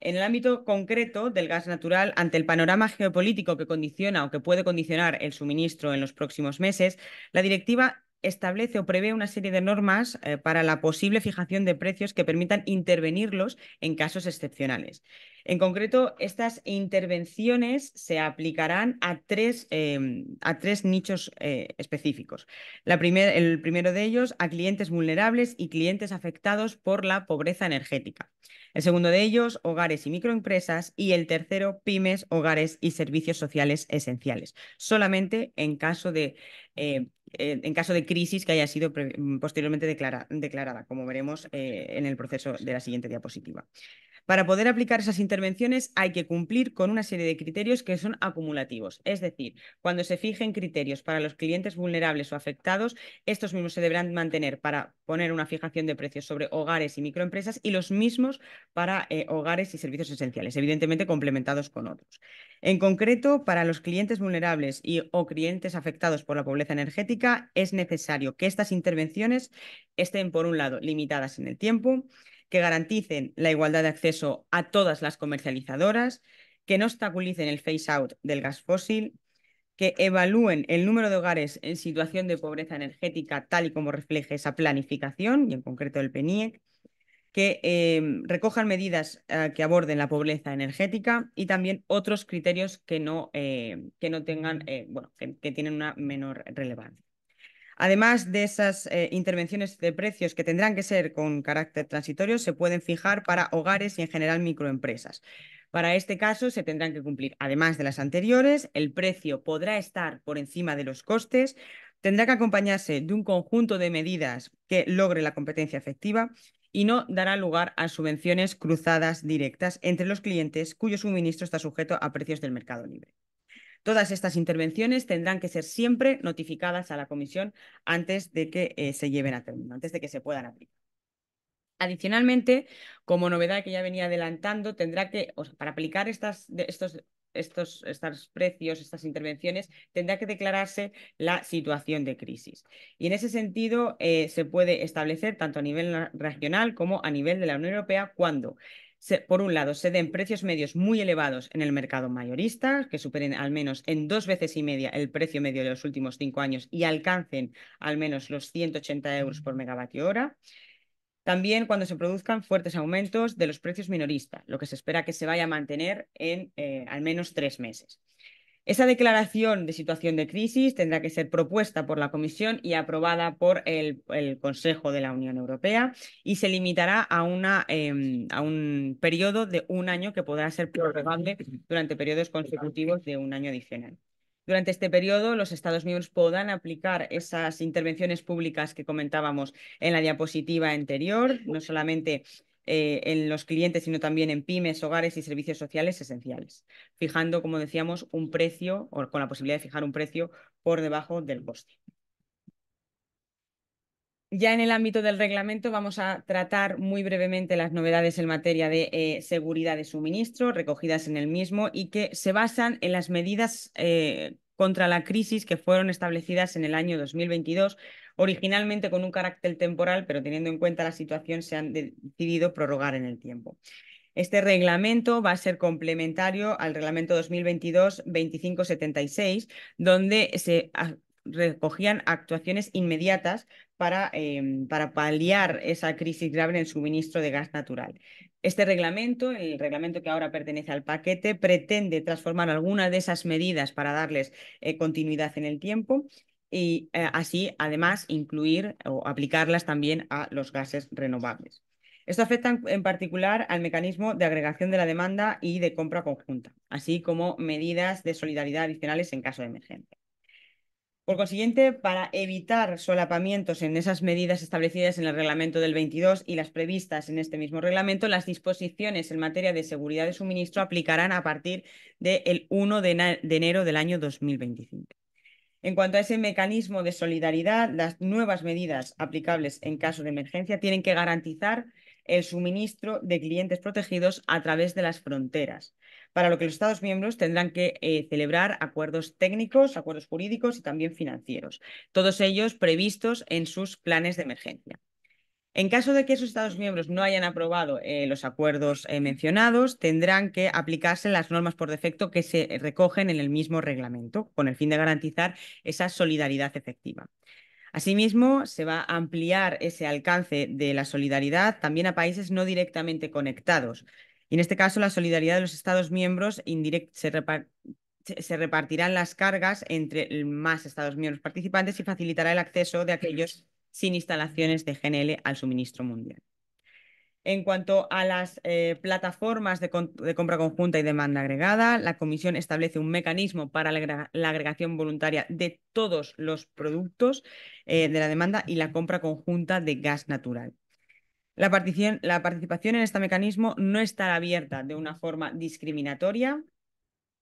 En el ámbito concreto del gas natural, ante el panorama geopolítico que condiciona o que puede condicionar el suministro en los próximos meses, la directiva establece o prevé una serie de normas eh, para la posible fijación de precios que permitan intervenirlos en casos excepcionales. En concreto, estas intervenciones se aplicarán a tres, em, a tres nichos eh, específicos. el primero de ellos, a clientes vulnerables y clientes afectados por la pobreza energética. El segundo de ellos, hogares y microempresas. Y el tercero, pymes, hogares y servicios sociales esenciales. Solamente en caso de eh, en caso de crisis que haya sido mm, posteriormente declarada, como veremos eh, en el proceso de la siguiente diapositiva. Para poder aplicar esas intervenciones hay que cumplir con una serie de criterios que son acumulativos. Es decir, cuando se fijen criterios para los clientes vulnerables o afectados, estos mismos se deberán mantener para poner una fijación de precios sobre hogares y microempresas y los mismos para eh, hogares y servicios esenciales, evidentemente complementados con otros. En concreto, para los clientes vulnerables y o clientes afectados por la pobreza energética, es necesario que estas intervenciones estén, por un lado, limitadas en el tiempo, que garanticen la igualdad de acceso a todas las comercializadoras, que no obstaculicen el phase-out del gas fósil, que evalúen el número de hogares en situación de pobreza energética tal y como refleje esa planificación, y en concreto el PENIEC, que em, recojan medidas eh, que aborden la pobreza energética y también otros criterios que no, eh, que no tengan, eh, bueno, que tienen una menor relevancia. Además de esas eh, intervenciones de precios que tendrán que ser con carácter transitorio, se pueden fijar para hogares y en general microempresas. Para este caso se tendrán que cumplir, además de las anteriores, el precio podrá estar por encima de los costes, tendrá que acompañarse de un conjunto de medidas que logre la competencia efectiva y no dará lugar a subvenciones cruzadas directas entre los clientes cuyo suministro está sujeto a precios del mercado libre. Todas estas intervenciones tendrán que ser siempre notificadas a la Comisión antes de que eh, se lleven a término, antes de que se puedan aplicar. Adicionalmente, como novedad que ya venía adelantando, tendrá que, para aplicar estos estos, estos, precios, estas intervenciones, tendrá que declararse la situación de crisis. Y en ese sentido, eh, se puede establecer tanto a nivel regional como a nivel de la Unión Europea cuando por un lado, se den precios medios muy elevados en el mercado mayorista, que superen al menos en dos veces y media el precio medio de los últimos cinco años y alcancen al menos los 180 euros por mm. megavatio hora. También cuando se produzcan fuertes aumentos de los precios minoristas, lo que se espera que se vaya a mantener en eh, al menos tres meses. Esa declaración de situación de crisis tendrá que ser propuesta por la Comisión y aprobada por el, Consejo de la Unión Europea y se limitará em, a, un periodo de un año que podrá ser prorrogable durante periodos consecutivos de un año adicional. Durante este periodo, los Estados miembros podrán aplicar esas intervenciones públicas que comentábamos en la diapositiva anterior, no solamente eh, en los clientes, sino también en pymes, hogares y servicios sociales esenciales, fijando, como decíamos, un precio o con la posibilidad de fijar un precio por debajo del coste. Ya en el ámbito del reglamento vamos a tratar muy brevemente las novedades en materia de eh, seguridad de suministro recogidas en el mismo y que se basan en las medidas eh, contra la crisis que fueron establecidas en el año 2022, originalmente con un carácter temporal, pero teniendo en cuenta la situación se han decidido prorrogar en el tiempo. Este reglamento va a ser complementario al reglamento 2022-2576, donde se recogían actuaciones inmediatas para, eh, para, paliar esa crisis grave en el suministro de gas natural. Este reglamento, el reglamento que ahora pertenece al paquete, pretende transformar algunas de esas medidas para darles eh, continuidad en el tiempo y eh, así, además, incluir o aplicarlas también a los gases renovables. Esto afecta en particular al mecanismo de agregación de la demanda y de compra conjunta, así como medidas de solidaridad adicionales en caso de emergencia. Por consiguiente, para evitar solapamientos en esas medidas establecidas en el reglamento del 22 y las previstas en este mismo reglamento, las disposiciones en materia de seguridad de suministro aplicarán a partir del 1 de enero del año 2025. En cuanto a ese mecanismo de solidaridad, las nuevas medidas aplicables en caso de emergencia tienen que garantizar el suministro de clientes protegidos a través de las fronteras, para lo que los Estados miembros tendrán que eh, celebrar acuerdos técnicos, acuerdos jurídicos y también financieros, todos ellos previstos en sus planes de emergencia. En caso de que esos Estados miembros no hayan aprobado eh, los acuerdos eh, mencionados, tendrán que aplicarse las normas por defecto que se recogen en el mismo reglamento, con el fin de garantizar esa solidaridad efectiva. Asimismo, se va a ampliar ese alcance de la solidaridad también a países no directamente conectados. Y en este caso, la solidaridad de los Estados miembros se, se repartirán las cargas entre más Estados miembros participantes y facilitará el acceso de aquellos sin instalaciones de GNL al suministro mundial. En cuanto a las eh, plataformas de, compra conjunta y demanda agregada, la Comisión establece un mecanismo para la, agregación voluntaria de todos los productos eh, de la demanda y la compra conjunta de gas natural. la participación en este mecanismo no estará abierta de una forma discriminatoria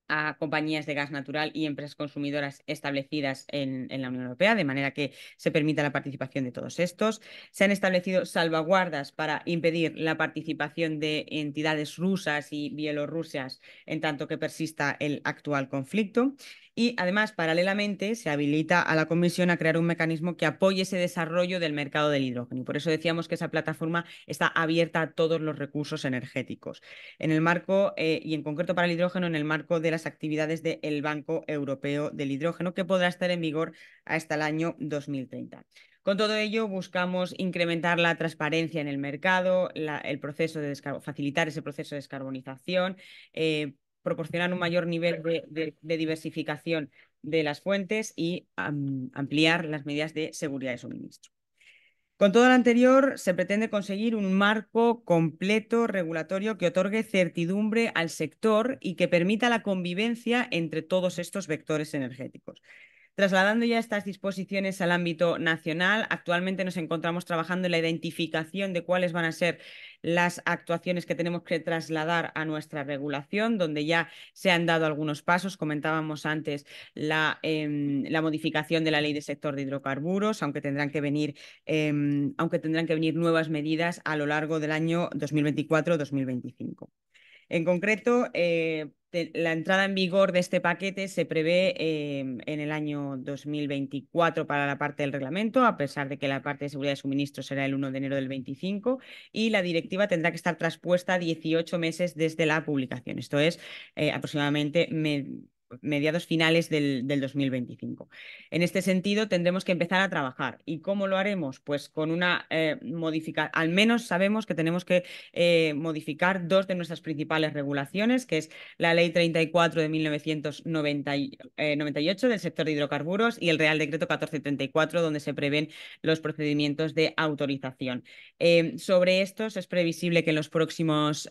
a compañías de gas natural y empresas consumidoras establecidas en, la Unión Europea, de manera que se permita la participación de todos estos. Se han establecido salvaguardas para impedir la participación de entidades rusas y bielorrusias en tanto que persista el actual conflicto. Y además, paralelamente, se habilita a la Comisión a crear un mecanismo que apoye ese desarrollo del mercado del hidrógeno. Y por eso decíamos que esa plataforma está abierta a todos los recursos energéticos. En el marco, eh, y en concreto para el hidrógeno, en el marco de las actividades del Banco Europeo del Hidrógeno, que podrá estar en vigor hasta el año 2030. Con todo ello, buscamos incrementar la transparencia en el mercado, el proceso de facilitar ese proceso de descarbonización, eh, Proporcionar un mayor nivel de, diversificación de las fuentes y ampliar las medidas de seguridad de suministro. Con todo lo anterior, se pretende conseguir un marco completo regulatorio que otorgue certidumbre al sector y que permita la convivencia entre todos estos vectores energéticos. Trasladando ya estas disposiciones al ámbito nacional, actualmente nos encontramos trabajando en la identificación de cuáles van a ser las actuaciones que tenemos que trasladar a nuestra regulación, donde ya se han dado algunos pasos. Comentábamos antes la, em, modificación de la ley de sector de hidrocarburos, aunque tendrán que venir, em, aunque tendrán que venir nuevas medidas a lo largo del año 2024-2025. En concreto, eh, la entrada en vigor de este paquete se prevé em, en el año 2024 para la parte del reglamento, a pesar de que la parte de seguridad de suministro será el 1 de enero del 25 y la directiva tendrá que estar traspuesta 18 meses desde la publicación. Esto es eh, aproximadamente mediados finales del, 2025. En este sentido, tendremos que empezar a trabajar. ¿Y cómo lo haremos? Pues con una eh, modificación, al menos sabemos que tenemos que eh, modificar dos de nuestras principales regulaciones, que es la Ley 34 de 1998 eh, del sector de hidrocarburos y el Real Decreto 1434, donde se prevén los procedimientos de autorización. sobre estos, es previsible que en los próximos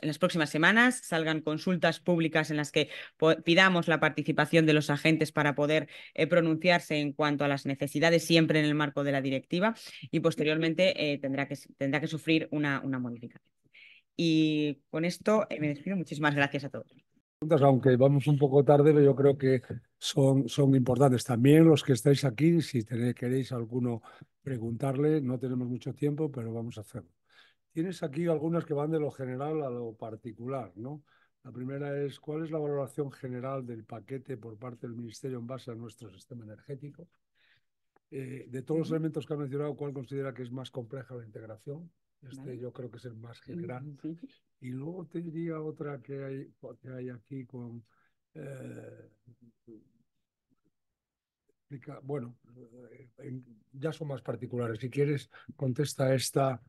en las próximas semanas salgan consultas públicas en las que pidamos la participación de los agentes para poder eh, pronunciarse en cuanto a las necesidades siempre en el marco de la directiva y posteriormente eh, tendrá, que, tendrá que sufrir una, una modificación. Y con esto eh, me despido. Muchísimas gracias a todos. Aunque vamos un poco tarde, pero yo creo que son, son importantes. También los que estáis aquí, si queréis alguno preguntarle, no tenemos mucho tiempo, pero vamos a hacerlo. Tienes aquí algunas que van de lo general a lo particular, ¿no? La primera es, ¿cuál es la valoración general del paquete por parte del Ministerio en base a nuestro sistema energético? Eh, de todos los elementos que ha mencionado, ¿cuál considera que es más compleja la integración? Este yo creo que es el más general. Y luego te diría otra que hay, hay aquí con... Eh, bueno, eh, ya son más particulares. Si quieres, contesta esta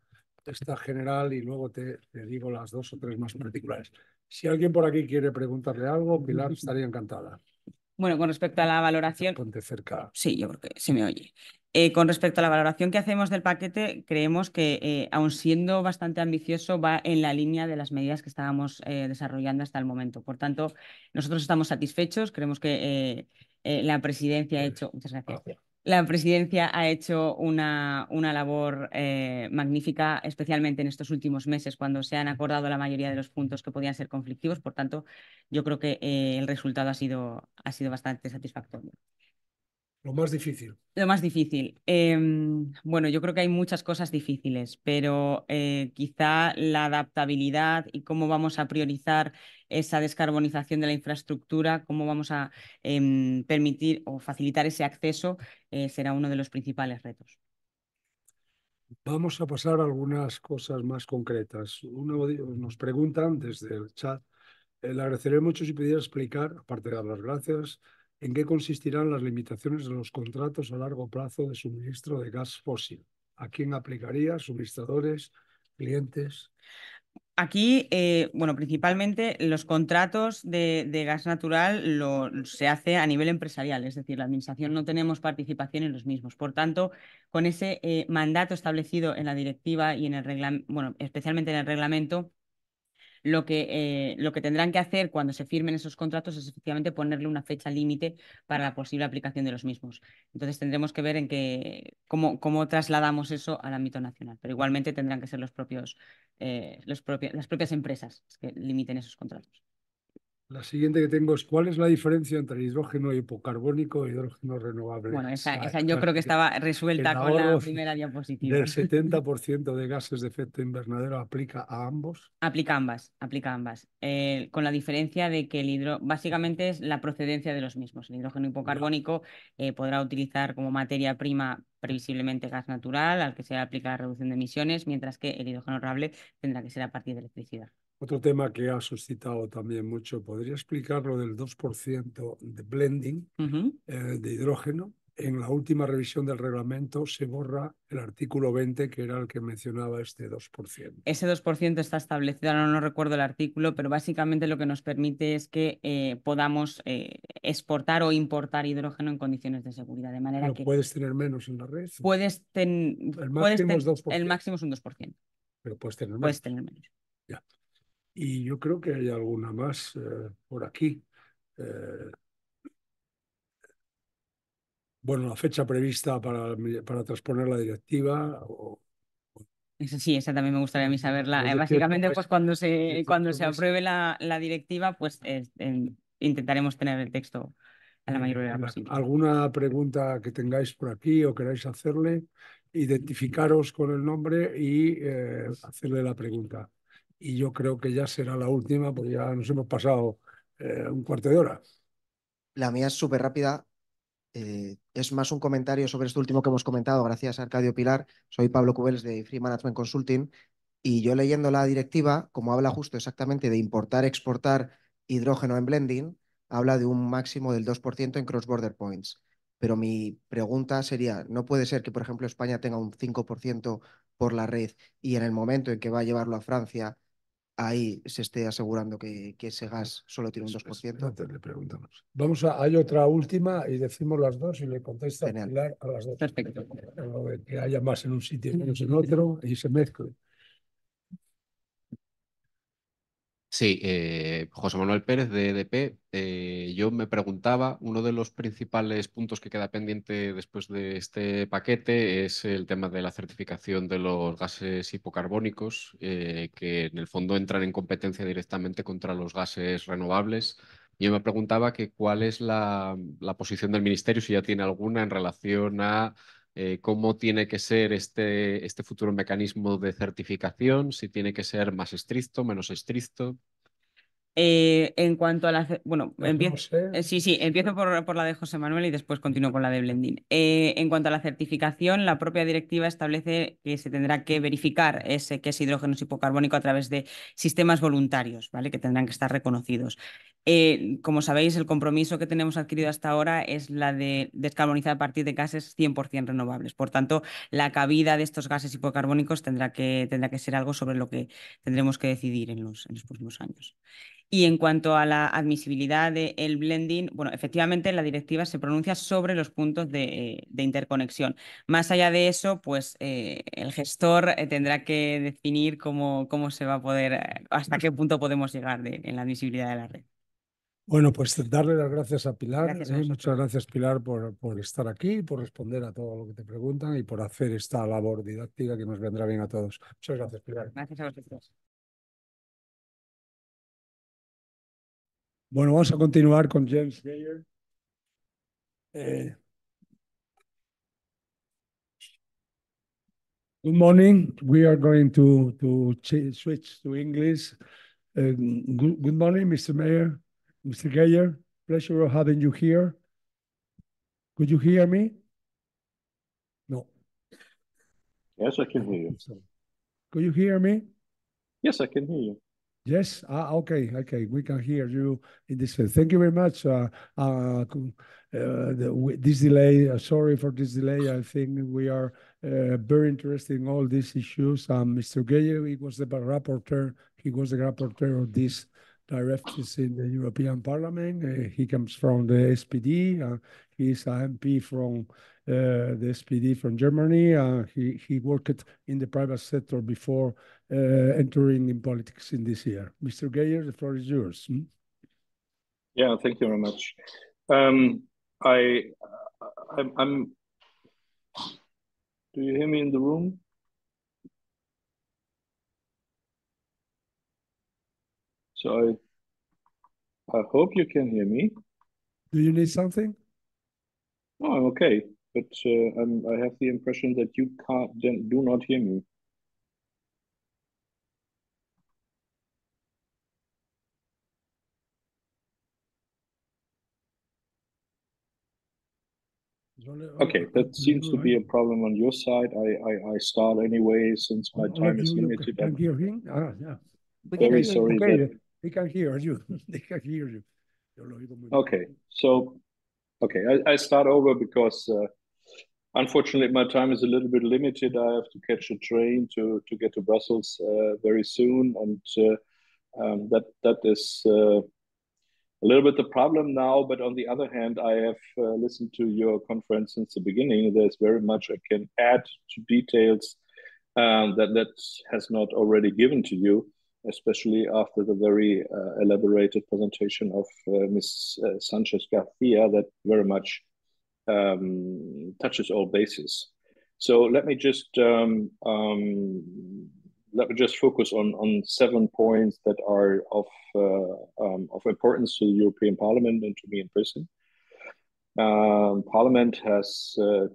esta general y luego te, digo las dos o tres más particulares. Si alguien por aquí quiere preguntarle algo, Pilar (laughs) estaría encantada. Bueno, con respecto a la valoración. Ponte cerca. Sí, yo creo que se me oye. Eh, con respecto a la valoración que hacemos del paquete, creemos que, eh, aun siendo bastante ambicioso, va en la línea de las medidas que estábamos eh, desarrollando hasta el momento. Por tanto, nosotros estamos satisfechos, creemos que la presidencia ha pues hecho, muchas gracias, la presidencia ha hecho una, una labor eh, magnífica, especialmente en estos últimos meses, cuando se han acordado la mayoría de los puntos que podían ser conflictivos. Por tanto, yo creo que eh, el resultado ha sido, ha sido bastante satisfactorio. Lo más difícil. Lo más difícil. Em, bueno, yo creo que hay muchas cosas difíciles, pero eh, quizá la adaptabilidad y cómo vamos a priorizar esa descarbonización de la infraestructura, cómo vamos a em, permitir o facilitar ese acceso, eh, será uno de los principales retos. Vamos a pasar a algunas cosas más concretas. Uno nos preguntan desde el chat, eh, le agradeceré mucho si pudiera explicar, aparte de dar las gracias, en qué consistirán las limitaciones de los contratos a largo plazo de suministro de gas fósil. ¿A quién aplicaría? ¿Suministradores? ¿Clientes? Aquí, eh, bueno, principalmente los contratos de, gas natural lo, se hace a nivel empresarial, es decir, la Administración no tenemos participación en los mismos. Por tanto, con ese eh, mandato establecido en la directiva y en el reglamento, bueno, especialmente en el reglamento, lo que, eh, lo que tendrán que hacer cuando se firmen esos contratos es efectivamente ponerle una fecha límite para la posible aplicación de los mismos. Entonces tendremos que ver en qué, cómo, trasladamos eso al ámbito nacional, pero igualmente tendrán que ser los propios, eh, las propias empresas que limiten esos contratos. La siguiente que tengo es cuál es la diferencia entre hidrógeno hipocarbónico e hidrógeno renovable. Bueno, esa, yo creo que estaba resuelta con la primera diapositiva. El 70% (laughs) de gases de efecto invernadero aplica a ambos. Aplica ambas, aplica ambas. Eh, con la diferencia de que el hidro, básicamente es la procedencia de los mismos. El hidrógeno hipocarbónico eh, podrá utilizar como materia prima previsiblemente gas natural al que se aplica la reducción de emisiones, mientras que el hidrógeno renovable tendrá que ser a partir de electricidad. Otro tema que ha suscitado también mucho, ¿podría explicar lo del 2% de blending eh, de hidrógeno? En la última revisión del reglamento se borra el artículo 20, que era el que mencionaba este 2%. Ese 2% está establecido, ahora no, recuerdo el artículo, pero básicamente lo que nos permite es que eh, podamos eh, exportar o importar hidrógeno en condiciones de seguridad. De manera Puedes tener menos en la red. Puedes, tener el, máximo es el máximo un 2%. Pero puedes tener menos. Puedes tener menos. Ya. Y yo creo que hay alguna más eh, por aquí. Eh, bueno, la fecha prevista para, para transponer la directiva. O, sí, esa también me gustaría a mí saberla. Pues eh, básicamente, pues, pues cuando se, cuando pues se apruebe la, la directiva, pues intentaremos tener el texto a la mayoría posible. ¿Alguna pregunta que tengáis por aquí o queráis hacerle? Identificaros con el nombre y hacerle la pregunta y yo creo que ya será la última, porque ya nos hemos pasado eh, un cuarto de hora. La mía es súper rápida. Eh, es más un comentario sobre esto último que hemos comentado, gracias Arcadio Pilar. Soy Pablo Cubeles de Free Management Consulting y yo leyendo la directiva, como habla justo exactamente de importar, exportar hidrógeno en blending, habla de un máximo del 2% en cross-border points. Pero mi pregunta sería, ¿no puede ser que, por ejemplo, España tenga un 5% por la red y en el momento en que va a llevarlo a Francia ahí se esté asegurando que, ese gas solo tiene un 2%. le preguntamos. Vamos a, hay otra última y decimos las dos y le contesta a las dos. Perfecto. Que haya más en un sitio menos (laughs) en otro y se mezcle. Sí, eh, José Manuel Pérez de EDP. Eh, yo me preguntaba, uno de los principales puntos que queda pendiente después de este paquete es el tema de la certificación de los gases hipocarbónicos, eh, que en el fondo entran en competencia directamente contra los gases renovables. Yo me preguntaba cuál es la posición del Ministerio, si ya tiene alguna en relación a eh, cómo tiene que ser este, este futuro mecanismo de certificación, si tiene que ser más estricto, menos estricto. Eh, en cuanto a la... Bueno, empiezo, eh, sí, sí, empiezo por, la de José Manuel y después continúo con la de Blendin. Eh, en cuanto a la certificación, la propia directiva establece que se tendrá que verificar ese que es hidrógeno es hipocarbónico a través de sistemas voluntarios, ¿vale? Que tendrán que estar reconocidos. como sabéis, el compromiso que tenemos adquirido hasta ahora es la de descarbonizar a partir de gases 100% renovables. Por tanto, la cabida de estos gases hipocarbónicos tendrá que, tendrá que ser algo sobre lo que tendremos que decidir en los, en los próximos años. Y en cuanto a la admisibilidad del blending, bueno, efectivamente la directiva se pronuncia sobre los puntos de, eh, interconexión. Más allá de eso, pues eh, el gestor eh, tendrá que definir cómo, cómo se va a poder, hasta qué punto podemos llegar en la admisibilidad de la red. Bueno, pues darle las gracias a Pilar. muchas gracias, Pilar, por, por estar aquí, por responder a todo lo que te preguntan y por hacer esta labor didáctica que nos vendrá bien a todos. Muchas gracias, Pilar. Gracias a vosotros. Bueno, vamos a continuar con James Geyer. Eh, good morning. We are going to, to switch to English. Uh, good, good, morning, Mr. Mayor, Mr. Geyer. Pleasure of having you here. Could you hear me? No. Yes, I can hear you. Could you hear me? Yes, I can hear you. Yes. Ah, okay. Okay. We can hear you in this. way. Thank you very much. Uh, uh, uh the, this delay. Uh, sorry for this delay. I think we are uh, very interested in all these issues. Um, Mr. Geye, he was the rapporteur. He was the rapporteur of this directives in the European Parliament. Uh, he comes from the SPD. Uh, He's MP from uh, the SPD from Germany. Uh, he, he worked in the private sector before uh, entering in politics in this year. Mr. Geyer, the floor is yours. Hmm? Yeah, thank you very much. Um, I, I'm, I'm, Do you hear me in the room? So I, I hope you can hear me. Do you need something? Oh, I'm okay, but uh, I have the impression that you can't then do not hear me. Okay, that seems to be a problem on your side. I I, I start anyway since my oh, time is limited. Can hear him? Ah, yeah. very sorry. Okay, that... They can hear you. (laughs) they can hear you. Okay, so Okay, I, I start over because uh, unfortunately my time is a little bit limited. I have to catch a train to, to get to Brussels uh, very soon, and uh, um, that that is uh, a little bit the problem now. But on the other hand, I have uh, listened to your conference since the beginning. There's very much I can add to details um, that that has not already given to you especially after the very uh, elaborated presentation of uh, Ms. Uh, Sanchez Garcia, that very much um, touches all bases. So let me just um, um, let me just focus on on seven points that are of uh, um, of importance to the European Parliament and to me in person. Um, Parliament has uh,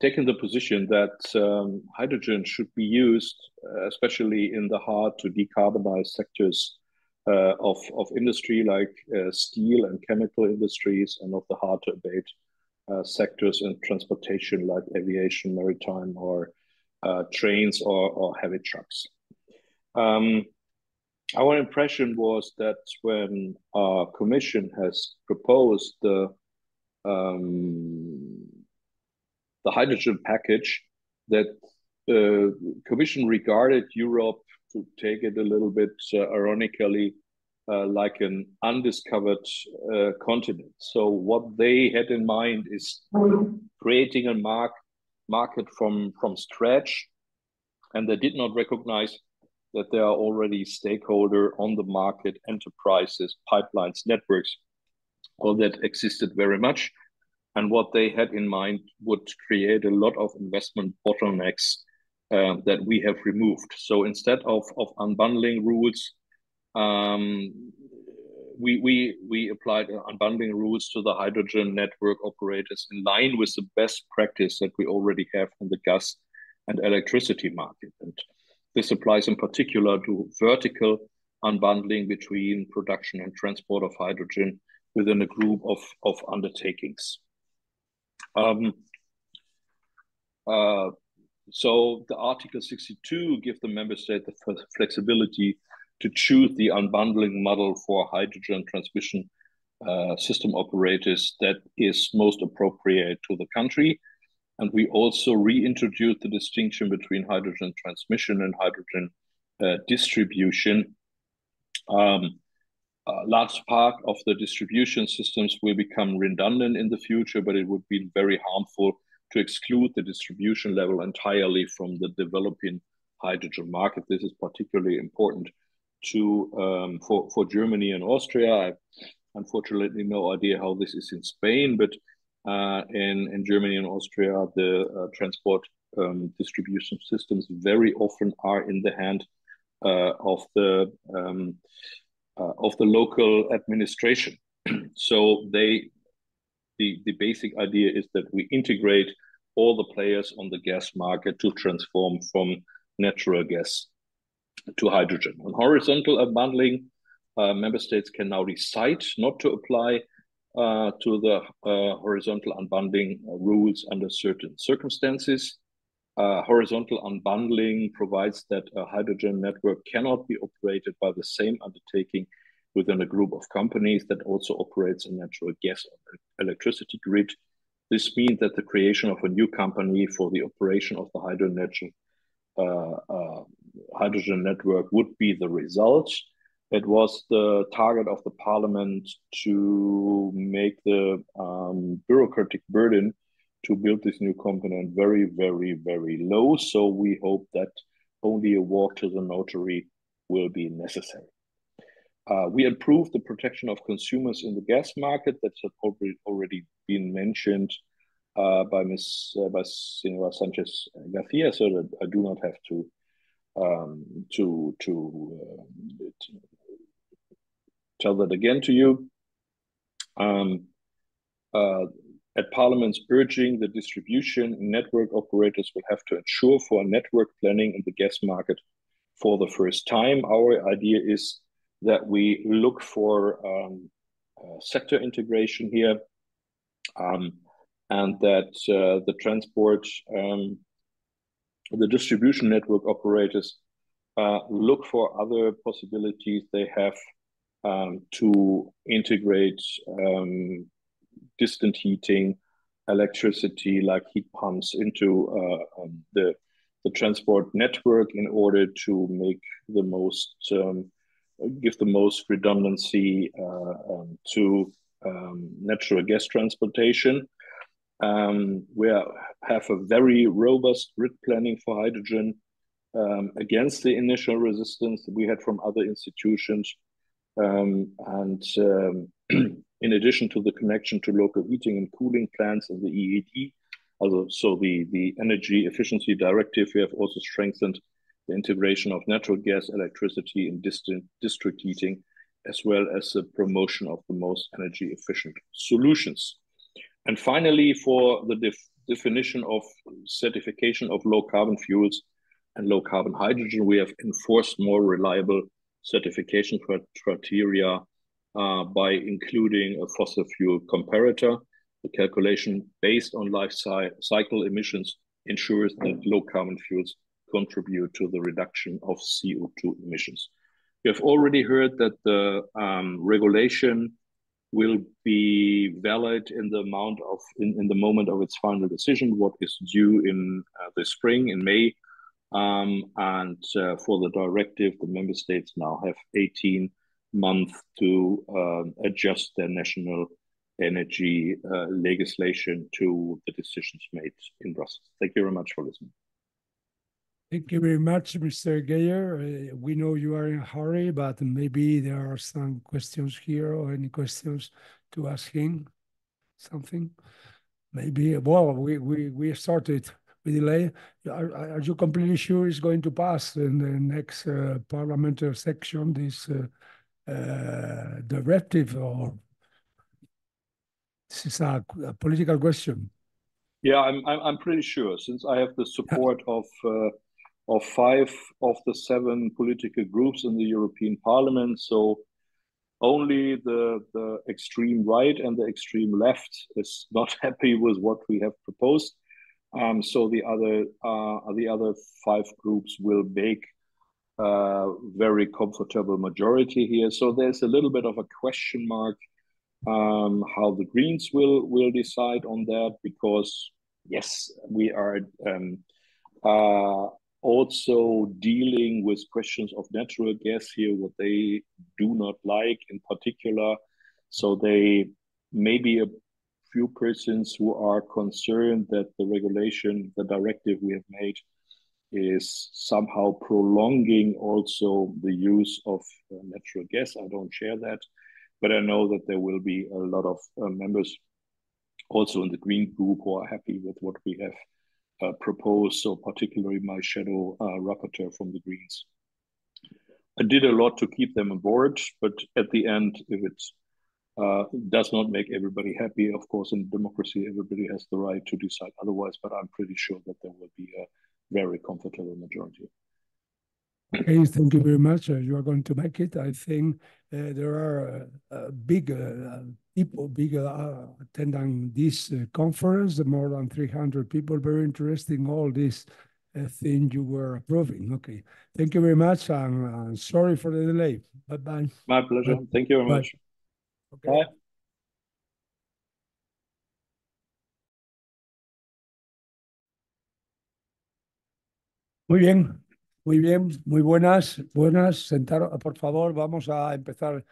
taken the position that um, hydrogen should be used, uh, especially in the hard to decarbonize sectors uh, of, of industry like uh, steel and chemical industries, and of the hard to abate uh, sectors in transportation like aviation, maritime, or uh, trains or, or, heavy trucks. Um, our impression was that when our commission has proposed the um, the hydrogen package that the uh, Commission regarded Europe, to take it a little bit uh, ironically, uh, like an undiscovered continent. So what they had in mind is creating a mark, market from, from scratch, and they did not recognize that there are already stakeholder on the market, enterprises, pipelines, networks, all that existed very much and what they had in mind would create a lot of investment bottlenecks uh, that we have removed. So instead of, of unbundling rules, um, we, we, we applied unbundling rules to the hydrogen network operators in line with the best practice that we already have in the gas and electricity market. And this applies in particular to vertical unbundling between production and transport of hydrogen within a group of, of undertakings. Um, uh, so the Article 62 gives the member state the flexibility to choose the unbundling model for hydrogen transmission uh, system operators that is most appropriate to the country. And we also reintroduced the distinction between hydrogen transmission and hydrogen uh, distribution. Um, a large part of the distribution systems will become redundant in the future, but it would be very harmful to exclude the distribution level entirely from the developing hydrogen market. This is particularly important to um, for for Germany and Austria. I unfortunately no idea how this is in Spain, but uh, in in Germany and Austria, the uh, transport um, distribution systems very often are in the hand uh, of the um, uh, of the local administration. (clears throat) so they, the, the basic idea is that we integrate all the players on the gas market to transform from natural gas to hydrogen. On horizontal bundling, uh, member states can now decide not to apply uh, to the uh, horizontal unbundling rules under certain circumstances. Uh, horizontal unbundling provides that a hydrogen network cannot be operated by the same undertaking within a group of companies that also operates a natural gas or electricity grid. This means that the creation of a new company for the operation of the hydrogen, uh, uh, hydrogen network would be the result. It was the target of the parliament to make the um, bureaucratic burden to build this new component very, very, very low. So we hope that only a walk to the notary will be necessary. Uh, we improved the protection of consumers in the gas market. That's already been mentioned uh, by Ms. Uh, by Senora Sanchez Garcia, so that I do not have to um, to to, to, uh, tell that again to you. Um, uh, at Parliament's urging, the distribution network operators will have to ensure for network planning in the gas market for the first time. Our idea is that we look for um, uh, sector integration here um, and that uh, the transport, um, the distribution network operators uh, look for other possibilities they have um, to integrate um, distant heating, electricity like heat pumps into uh, um, the, the transport network in order to make the most, um, give the most redundancy uh, um, to um, natural gas transportation. Um, we are, have a very robust grid planning for hydrogen um, against the initial resistance that we had from other institutions. and (clears throat) in addition to the connection to local heating and cooling plants in the EED. Also, so the, the energy efficiency directive, we have also strengthened the integration of natural gas, electricity, and distant, district heating, as well as the promotion of the most energy efficient solutions. And finally, for the def definition of certification of low carbon fuels and low carbon hydrogen, we have enforced more reliable certification criteria uh, by including a fossil fuel comparator. The calculation based on life cycle emissions ensures that low carbon fuels contribute to the reduction of CO2 emissions. You have already heard that the um, regulation will be valid in the amount of in, in, the moment of its final decision, what is due in uh, the spring in May. Um, and uh, for the directive, the member states now have 18 month to uh, adjust their national energy uh, legislation to the decisions made in Brussels. Thank you very much for listening. Thank you very much, Mr. Geyer. Uh, we know you are in a hurry, but maybe there are some questions here or any questions to ask him something. Maybe, well, we, we, we started with delay. Are, are you completely sure it's going to pass in the next uh, parliamentary section, this uh, uh, directive or this is a, a, political question. Yeah, I'm, I'm pretty sure since I have the support of uh, of five of the seven political groups in the European Parliament. So only the the extreme right and the extreme left is not (laughs) happy with what we have proposed. Um, so the other uh, the other five groups will make very comfortable majority here. So there's a little bit of a question mark um, how the Greens will will decide on that because yes, we are um, uh, also dealing with questions of natural gas here, what they do not like in particular. So they maybe a few persons who are concerned that the regulation, the directive we have made is somehow prolonging also the use of uh, natural gas. I don't share that, but I know that there will be a lot of uh, members also in the green group who are happy with what we have uh, proposed, so particularly my shadow uh, rapporteur from the Greens. I did a lot to keep them on board, but at the end, if uh, it uh, does not make everybody happy, of course, in democracy, everybody has the right to decide otherwise, but I'm pretty sure that there will be a very comfortable majority. Okay, thank you very much. Uh, you are going to make it. I think uh, there are uh, uh bigger uh, people, bigger uh, attending this conference, more than 300 people. Very interesting, all this thing you were approving. Okay, thank you very much. And sorry for the delay. Bye bye. My pleasure. Bye. Thank you very bye. much. Okay. Bye. Muy bien, muy bien, muy buenas, buenas. Sentar, por favor, vamos a empezar,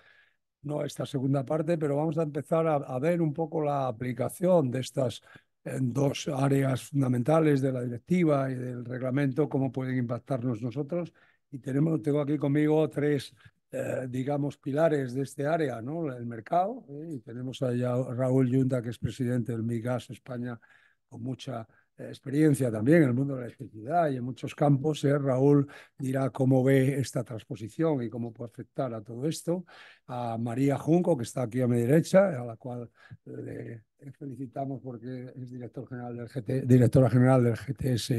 no esta segunda parte, pero vamos a empezar a, ver un poco la aplicación de estas dos áreas fundamentales de la directiva y del reglamento, cómo pueden impactarnos nosotros. Y tenemos, tengo aquí conmigo tres, eh, digamos, pilares de este área, ¿no? El mercado, ¿eh? y tenemos allá a Raúl Yunta, que es presidente del MIGAS España, con mucha experiencia también en el mundo de la electricidad y en muchos campos. ¿eh? Raúl dirá cómo ve esta transposición y cómo puede afectar a todo esto. A María Junco, que está aquí a mi derecha, a la cual eh, le felicitamos porque es director general del directora general del GTS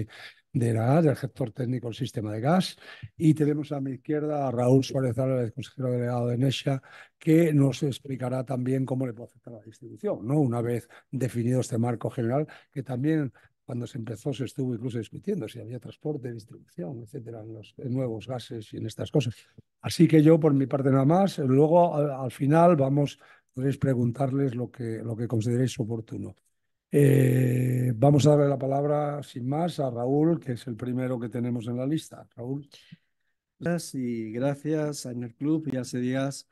de la GAS, del gestor técnico del sistema de gas. Y tenemos a mi izquierda a Raúl Suárez Álvarez, consejero delegado de Nesha, que nos explicará también cómo le puede afectar la distribución, ¿no? una vez definido este marco general, que también cuando se empezó se estuvo incluso discutiendo si había transporte, distribución, etcétera, en los nuevos gases y en estas cosas. Así que yo, por mi parte, nada más. Luego, al, final, vamos, podréis preguntarles lo que, lo que consideréis oportuno. Eh, vamos a darle la palabra, sin más, a Raúl, que es el primero que tenemos en la lista. Raúl. Gracias y gracias a Club y a Cedías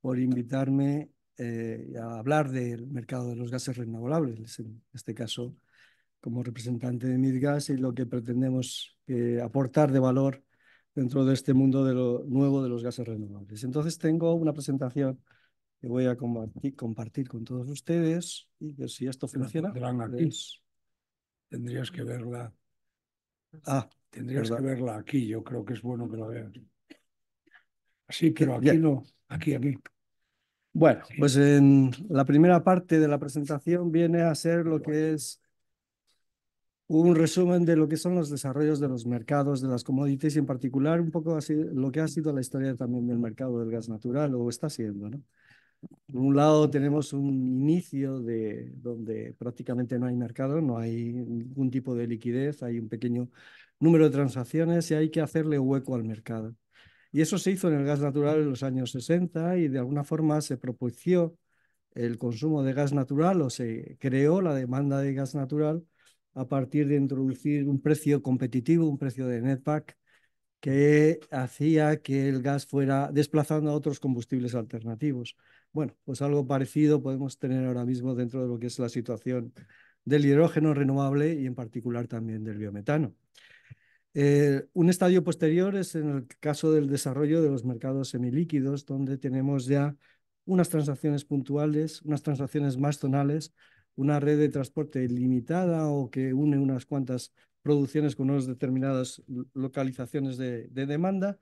por invitarme eh, a hablar del mercado de los gases renovables, en este caso como representante de Midgas y lo que pretendemos eh, aportar de valor dentro de este mundo de lo nuevo de los gases renovables. Entonces tengo una presentación que voy a compartir con todos ustedes y que si esto funciona... Pues tendrías que verla. Ah, tendrías que verla aquí. Yo creo que es bueno que la veas. Sí, pero aquí no. Aquí, aquí. Bueno, pues en la primera parte de la presentación viene a ser lo que es un resumen de lo que son los desarrollos de los mercados de las commodities y en particular un poco así, lo que ha sido la historia también del mercado del gas natural o está siendo. Por un lado tenemos un inicio de donde prácticamente no hay mercado, no hay ningún tipo de liquidez, hay un pequeño número de transacciones y hay que hacerle hueco al mercado. Y eso se hizo en el gas natural en los años 60 y de alguna forma se propició el consumo de gas natural o se creó la demanda de gas natural a partir de introducir un precio competitivo, un precio de netback, que hacía que el gas fuera desplazando a otros combustibles alternativos. Bueno, pues algo parecido podemos tener ahora mismo dentro de lo que es la situación del hidrógeno renovable y en particular también del biometano. Eh, un estadio posterior es en el caso del desarrollo de los mercados semilíquidos, donde tenemos ya unas transacciones puntuales, unas transacciones más zonales, una red de transporte limitada o que une unas cuantas producciones con unas determinadas localizaciones de, demanda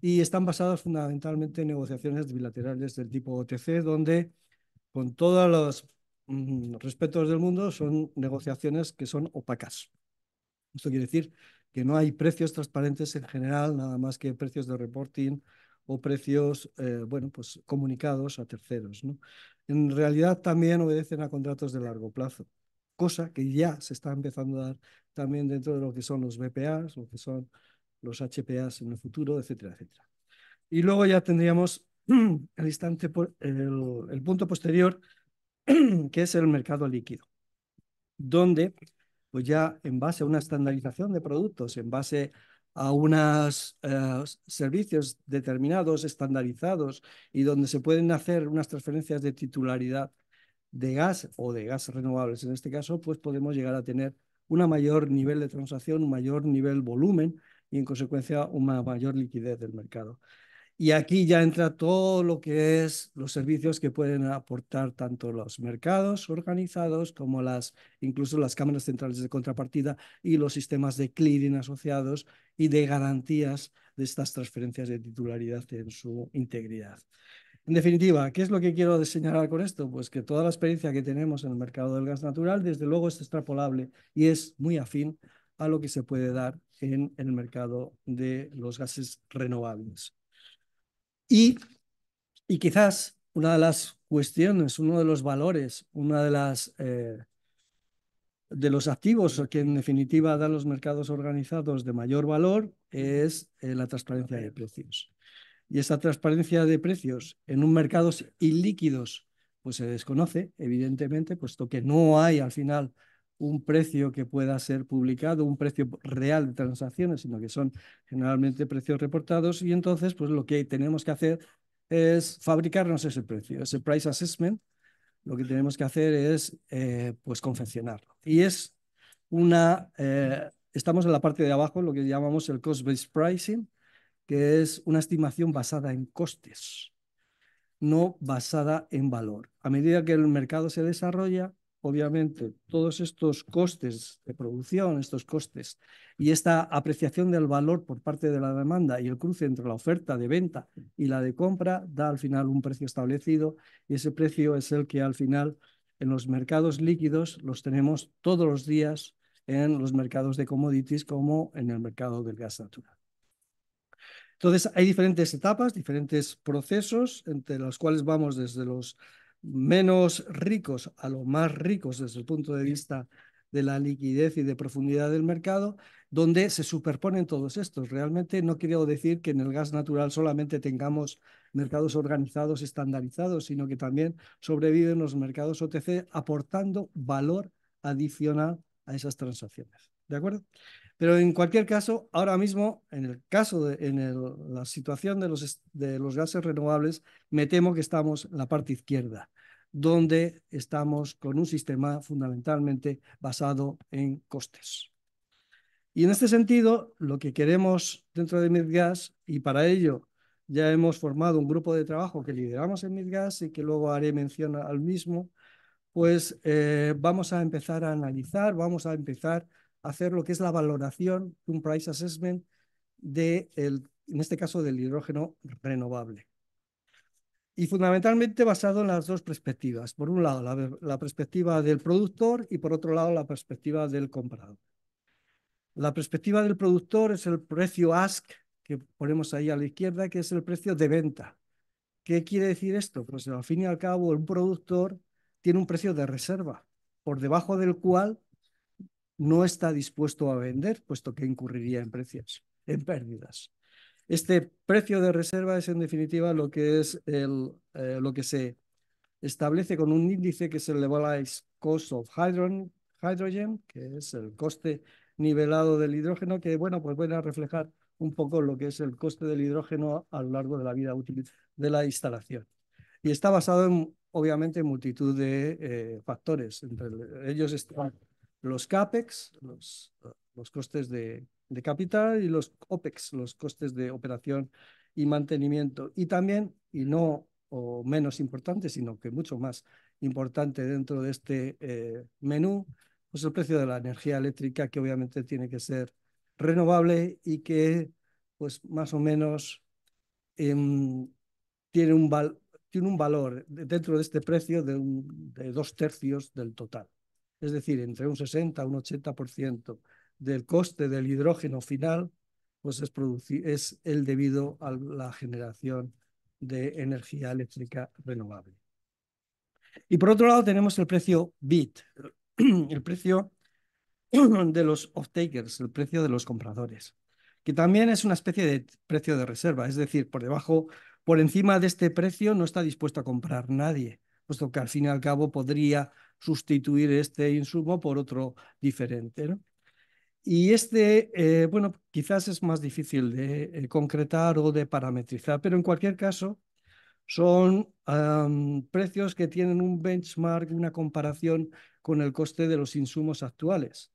y están basadas fundamentalmente en negociaciones bilaterales del tipo OTC, donde con todos los mm, respetos del mundo son negociaciones que son opacas. Esto quiere decir que no hay precios transparentes en general, nada más que precios de reporting o precios eh, bueno, pues comunicados a terceros. ¿no? En realidad también obedecen a contratos de largo plazo, cosa que ya se está empezando a dar también dentro de lo que son los BPAs, lo que son los HPAs en el futuro, etcétera, etcétera. Y luego ya tendríamos (clears throat) el, instante, el, punto posterior, (clears throat) que es el mercado líquido, donde pues ya en base a una estandarización de productos, en base a unos eh, servicios determinados, estandarizados, y donde se pueden hacer unas transferencias de titularidad de gas o de gas renovables en este caso, pues podemos llegar a tener un mayor nivel de transacción, un mayor nivel volumen y en consecuencia una mayor liquidez del mercado. Y aquí ya entra todo lo que es los servicios que pueden aportar tanto los mercados organizados como las, incluso las cámaras centrales de contrapartida y los sistemas de clearing asociados y de garantías de estas transferencias de titularidad en su integridad. En definitiva, ¿qué es lo que quiero señalar con esto? Pues que toda la experiencia que tenemos en el mercado del gas natural, desde luego, es extrapolable y es muy afín a lo que se puede dar en el mercado de los gases renovables. Y, quizás una de las cuestiones, uno de los valores, una de las... Eh, de los activos que en definitiva dan los mercados organizados de mayor valor es eh, la transparencia de precios. Y esa transparencia de precios en un mercado ilíquidos pues se desconoce, evidentemente, puesto que no hay al final un precio que pueda ser publicado, un precio real de transacciones, sino que son generalmente precios reportados y entonces pues lo que tenemos que hacer es fabricarnos ese precio, ese price assessment, lo que tenemos que hacer es eh, pues confeccionarlo. Y es una, eh, estamos en la parte de abajo, lo que llamamos el cost-based pricing, que es una estimación basada en costes, no basada en valor. A medida que el mercado se desarrolla, obviamente, todos estos costes de producción, estos costes y esta apreciación del valor por parte de la demanda y el cruce entre la oferta de venta y la de compra da al final un precio establecido y ese precio es el que al final en los mercados líquidos los tenemos todos los días en los mercados de commodities como en el mercado del gas natural. Entonces, hay diferentes etapas, diferentes procesos entre los cuales vamos desde los menos ricos a los más ricos desde el punto de vista de la liquidez y de profundidad del mercado, donde se superponen todos estos. Realmente no quiero decir que en el gas natural solamente tengamos mercados organizados, estandarizados, sino que también sobreviven los mercados OTC aportando valor adicional a esas transacciones. ¿De acuerdo? Pero en cualquier caso, ahora mismo, en el caso de en la situación de los, de los gases renovables, me temo que estamos en la parte izquierda, donde estamos con un sistema fundamentalmente basado en costes. Y en este sentido, lo que queremos dentro de Midgas, y para ello ya hemos formado un grupo de trabajo que lideramos en Midgas y que luego haré mención al mismo, pues eh, vamos a empezar a analizar, vamos a empezar hacer lo que es la valoración, un price assessment, de el, en este caso del hidrógeno renovable. Y fundamentalmente basado en las dos perspectivas. Por un lado, la, perspectiva del productor y por otro lado, la perspectiva del comprador. La perspectiva del productor es el precio ask que ponemos ahí a la izquierda, que es el precio de venta. ¿Qué quiere decir esto? Pues al fin y al cabo, un productor tiene un precio de reserva, por debajo del cual no está dispuesto a vender, puesto que incurriría en, precios, en pérdidas. Este precio de reserva es en definitiva lo que, es el, eh, lo que se establece con un índice que es el Levelized Cost of hydrogen, hydrogen, que es el coste nivelado del hidrógeno, que bueno, pues viene a reflejar un poco lo que es el coste del hidrógeno a lo largo de la vida útil de la instalación. Y está basado en, obviamente, multitud de eh, factores. Entre ellos están los CAPEX, los, los costes de, capital, y los OPEX, los costes de operación y mantenimiento. Y también, y no o menos importante, sino que mucho más importante dentro de este eh, menú, pues el precio de la energía eléctrica, que obviamente tiene que ser renovable y que, pues más o menos, em, tiene, un tiene un valor dentro de este precio de, un, de dos tercios del total es decir, entre un 60 y un 80% del coste del hidrógeno final, pues es, es el debido a la generación de energía eléctrica renovable. Y por otro lado tenemos el precio BIT, (clears throat) el precio (clears throat) de los off-takers, el precio de los compradores, que también es una especie de precio de reserva, es decir, por debajo, por encima de este precio no está dispuesto a comprar nadie, puesto que al fin y al cabo podría sustituir este insumo por otro diferente. Y este, eh, bueno, quizás es más difícil de eh, concretar o de parametrizar, pero en cualquier caso son precios que tienen un benchmark, una comparación con el coste de los insumos actuales.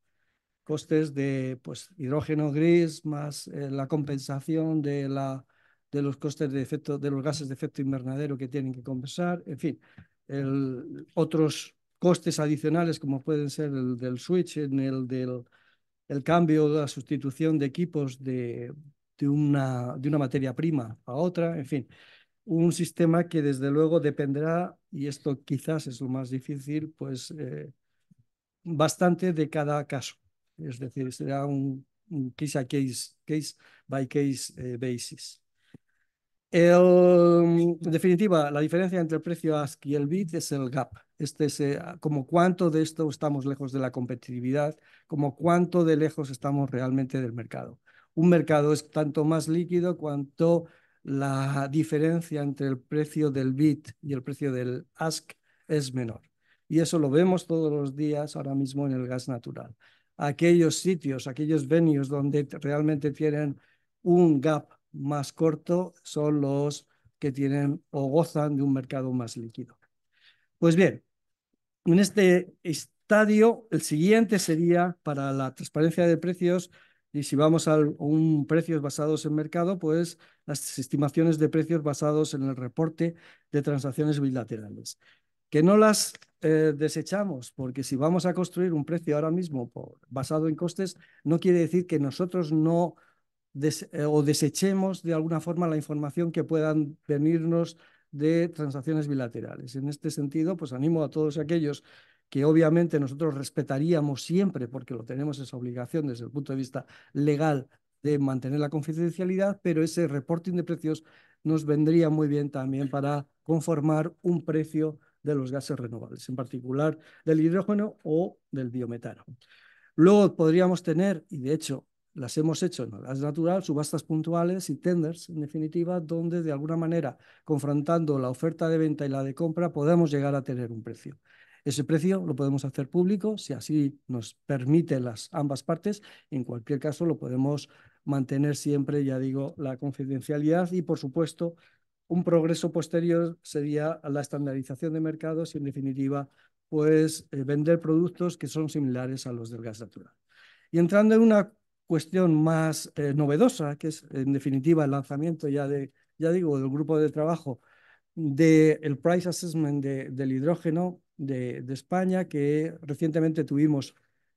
Costes de pues, hidrógeno gris más eh, la compensación de, la, de los costes de, efecto, de los gases de efecto invernadero que tienen que compensar, en fin, el, otros costes adicionales como pueden ser el del switch, en el del el cambio, la sustitución de equipos de, una, de una materia prima a otra, en fin, un sistema que desde luego dependerá, y esto quizás es lo más difícil, pues eh, bastante de cada caso. Es decir, será un, case by case eh, basis. en definitiva, la diferencia entre el precio ask y el bid es el gap, este, ah, como cuánto de esto estamos lejos de la competitividad, como cuánto de lejos estamos realmente del mercado. Un mercado es tanto más líquido cuanto la diferencia entre el precio del bit y el precio del ask es menor. Y eso lo vemos todos los días ahora mismo en el gas natural. Aquellos sitios, aquellos venues donde realmente tienen un gap más corto son los que tienen o gozan de un mercado más líquido. Pues bien, en este estadio, el siguiente sería para la transparencia de precios y si vamos a un precios basados en mercado, pues las estimaciones de precios basados en el reporte de transacciones bilaterales. Que no las eh, desechamos, porque si vamos a construir un precio ahora mismo basado en costes, no quiere decir que nosotros no eh, o desechemos de alguna forma la información que puedan venirnos de transacciones bilaterales. En este sentido, pues animo a todos aquellos que obviamente nosotros respetaríamos siempre, porque lo tenemos esa obligación desde el punto de vista legal de mantener la confidencialidad, pero ese reporting de precios nos vendría muy bien también para conformar un precio de los gases renovables, en particular del hidrógeno o del biometano. Luego podríamos tener, y de hecho las hemos hecho en gas natural, subastas puntuales y tenders, en definitiva, donde de alguna manera, confrontando la oferta de venta y la de compra, podemos llegar a tener un precio. Ese precio lo podemos hacer público, si así nos permite las ambas partes. En cualquier caso, lo podemos mantener siempre, ya digo, la confidencialidad y, por supuesto, un progreso posterior sería la estandarización de mercados y, en definitiva, pues eh, vender productos que son similares a los del gas natural. Y entrando en una cuestión más eh, novedosa, que es en definitiva el lanzamiento ya de, ya digo, del grupo de trabajo del Price Assessment del hidrógeno de, España, que recientemente tuvimos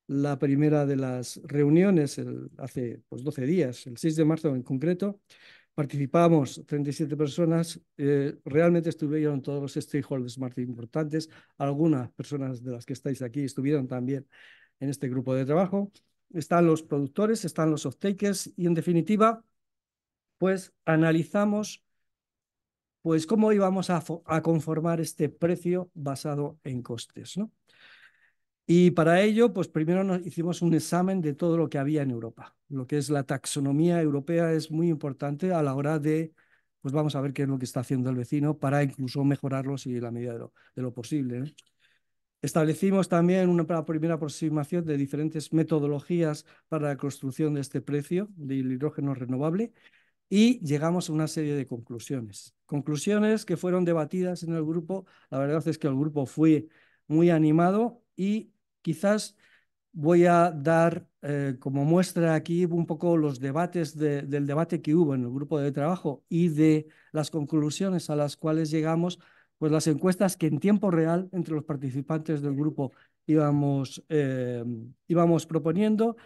la primera de las reuniones hace pues, 12 días, el 6 de marzo en concreto. Participamos 37 personas, eh, realmente estuvieron todos los stakeholders más importantes, algunas personas de las que estáis aquí estuvieron también en este grupo de trabajo están los productores, están los off-takers y en definitiva, pues analizamos pues cómo íbamos a, conformar este precio basado en costes. ¿no? Y para ello, pues primero hicimos un examen de todo lo que había en Europa. Lo que es la taxonomía europea es muy importante a la hora de, pues vamos a ver qué es lo que está haciendo el vecino para incluso mejorarlos y la medida de lo, posible. Establecimos también una primera aproximación de diferentes metodologías para la construcción de este precio del hidrógeno renovable y llegamos a una serie de conclusiones. Conclusiones que fueron debatidas en el grupo. La verdad es que el grupo fue muy animado y quizás voy a dar eh, como muestra aquí un poco los debates del debate que hubo en el grupo de trabajo y de las conclusiones a las cuales llegamos pues las encuestas que en tiempo real entre los participantes del grupo íbamos, eh, íbamos proponiendo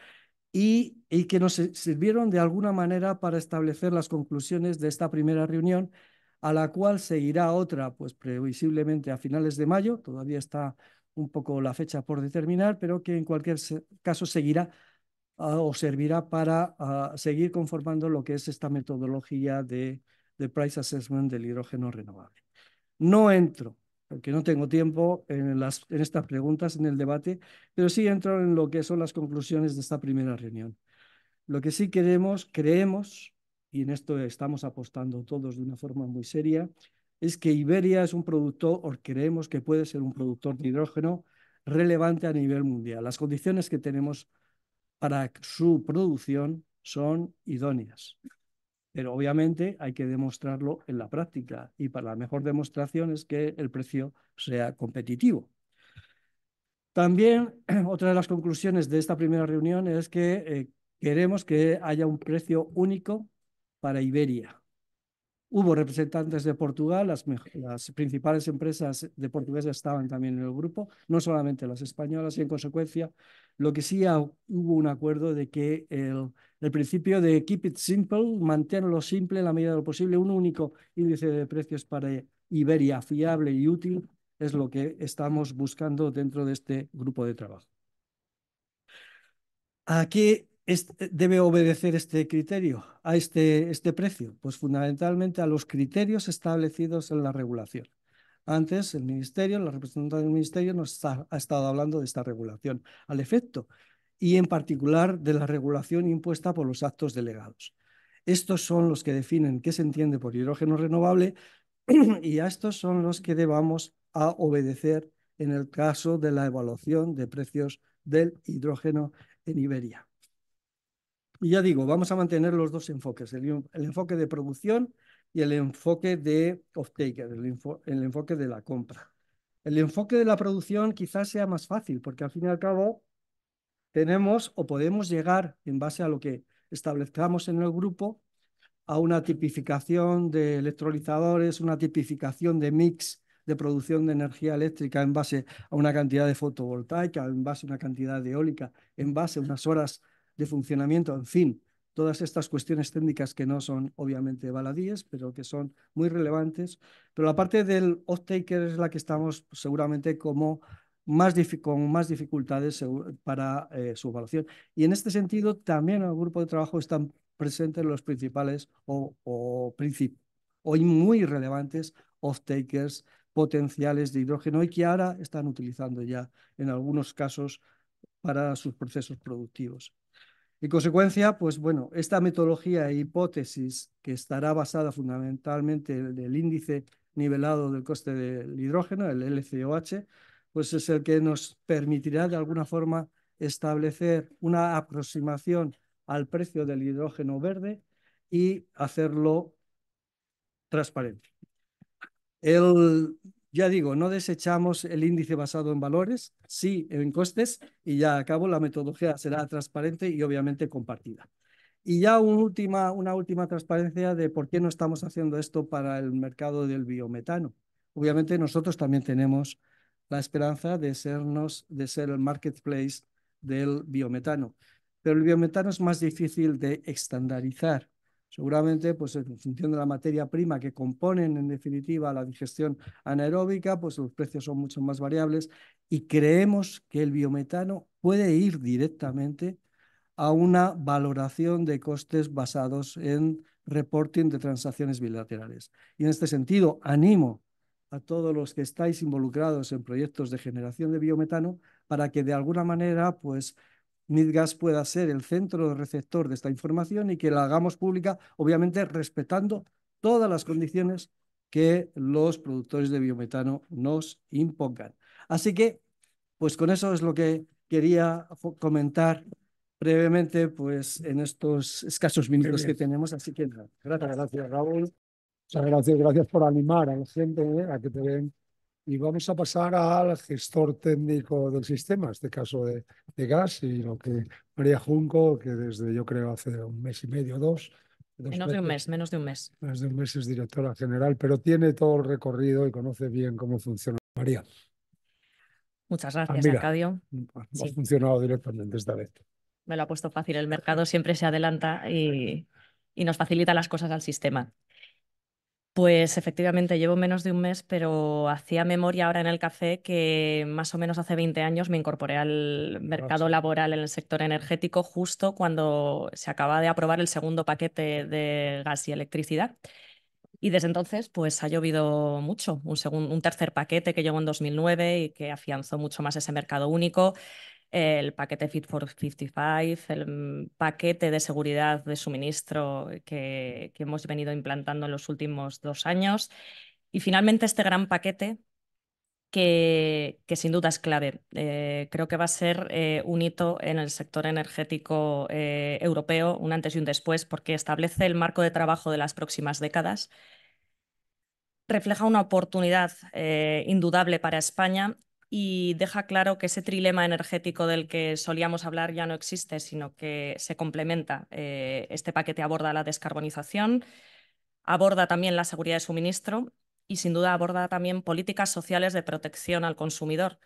y, que nos sirvieron de alguna manera para establecer las conclusiones de esta primera reunión, a la cual seguirá otra, pues previsiblemente a finales de mayo, todavía está un poco la fecha por determinar, pero que en cualquier caso seguirá ah, o servirá para ah, seguir conformando lo que es esta metodología de, de Price Assessment del hidrógeno renovable. No entro, porque no tengo tiempo en, en estas preguntas, en el debate, pero sí entro en lo que son las conclusiones de esta primera reunión. Lo que sí queremos, creemos, y en esto estamos apostando todos de una forma muy seria, es que Iberia es un productor, o creemos que puede ser un productor de hidrógeno relevante a nivel mundial. Las condiciones que tenemos para su producción son idóneas pero obviamente hay que demostrarlo en la práctica y para la mejor demostración es que el precio sea competitivo. También (clears throat) otra de las conclusiones de esta primera reunión es que eh, queremos que haya un precio único para Iberia. Hubo representantes de Portugal, las, principales empresas de portugués estaban también en el grupo, no solamente las españolas, y en consecuencia, lo que sí hubo un acuerdo de que el, el, principio de keep it simple, mantenerlo simple en la medida de lo posible, un único índice de precios para Iberia fiable y útil, es lo que estamos buscando dentro de este grupo de trabajo. Aquí eh, debe obedecer este criterio, a este, este, precio? Pues fundamentalmente a los criterios establecidos en la regulación. Antes el Ministerio, la representante del Ministerio nos ha estado hablando de esta regulación al efecto y en particular de la regulación impuesta por los actos delegados. Estos son los que definen qué se entiende por hidrógeno renovable (clears throat) y a estos son los que debamos a obedecer en el caso de la evaluación de precios del hidrógeno en Iberia. Y ya digo, vamos a mantener los dos enfoques, el, enfoque de producción y el enfoque de off-taker, el, el enfoque de la compra. El enfoque de la producción quizás sea más fácil, porque al fin y al cabo tenemos o podemos llegar, en base a lo que establezcamos en el grupo, a una tipificación de electrolizadores, una tipificación de mix de producción de energía eléctrica en base a una cantidad de fotovoltaica, en base a una cantidad de eólica, en base a unas horas de funcionamiento, en fin, todas estas cuestiones técnicas que no son obviamente baladíes, pero que son muy relevantes. Pero la parte del off-taker es la que estamos seguramente como más con más dificultades para eh, su evaluación. Y en este sentido, también en el grupo de trabajo están presentes los principales o, o, muy relevantes off-takers potenciales de hidrógeno y que ahora están utilizando ya en algunos casos para sus procesos productivos y consecuencia, pues bueno, esta metodología e hipótesis que estará basada fundamentalmente en el índice nivelado del coste del hidrógeno, el LCOH, pues es el que nos permitirá de alguna forma establecer una aproximación al precio del hidrógeno verde y hacerlo transparente. El ya digo, no desechamos el índice basado en valores, sí en costes y ya a cabo la metodología será transparente y obviamente compartida. Y ya una última transparencia de por qué no estamos haciendo esto para el mercado del biometano. Obviamente nosotros también tenemos la esperanza de, sernos, de ser el marketplace del biometano, pero el biometano es más difícil de estandarizar Seguramente, pues en función de la materia prima que componen, en definitiva, la digestión anaeróbica, pues los precios son mucho más variables y creemos que el biometano puede ir directamente a una valoración de costes basados en reporting de transacciones bilaterales. Y en este sentido, animo a todos los que estáis involucrados en proyectos de generación de biometano para que de alguna manera, pues, MIDGAS pueda ser el centro receptor de esta información y que la hagamos pública, obviamente respetando todas las condiciones que los productores de biometano nos impongan. Así que, pues con eso es lo que quería comentar brevemente pues, en estos escasos minutos que tenemos. Así que gracias. Gracias, Raúl. Muchas gracias, gracias por animar a la gente eh, a que te den y vamos a pasar al gestor técnico del sistema, este caso de, gas, y lo que María Junco, que desde yo creo hace un mes y medio, dos. dos menos de un mes, menos de un mes. Menos de un mes es directora general, pero tiene todo el recorrido y conoce bien cómo funciona María. Muchas gracias, ah, Ha funcionado directamente esta vez. Me lo ha puesto fácil, el mercado siempre se adelanta y, y nos facilita las cosas al sistema. Pues efectivamente, llevo menos de un mes, pero hacía memoria ahora en el café que más o menos hace 20 años me incorporé al mercado laboral en el sector energético justo cuando se acaba de aprobar el segundo paquete de gas y electricidad. Y desde entonces, pues ha llovido mucho. Un, un tercer paquete que llegó en 2009 y que afianzó mucho más ese mercado único el paquete Fit for 55, el mm, paquete de seguridad de suministro que, hemos venido implantando en los últimos dos años. Y finalmente este gran paquete que, que, sin duda es clave. Eh, creo que va a ser eh, un hito en el sector energético eh, europeo, un antes y un después, porque establece el marco de trabajo de las próximas décadas, refleja una oportunidad indudable para España y deja claro que ese trilema energético del que solíamos hablar ya no existe, sino que se complementa. Eh, este paquete aborda la descarbonización, aborda también la seguridad de suministro y sin duda aborda también políticas sociales de protección al consumidor.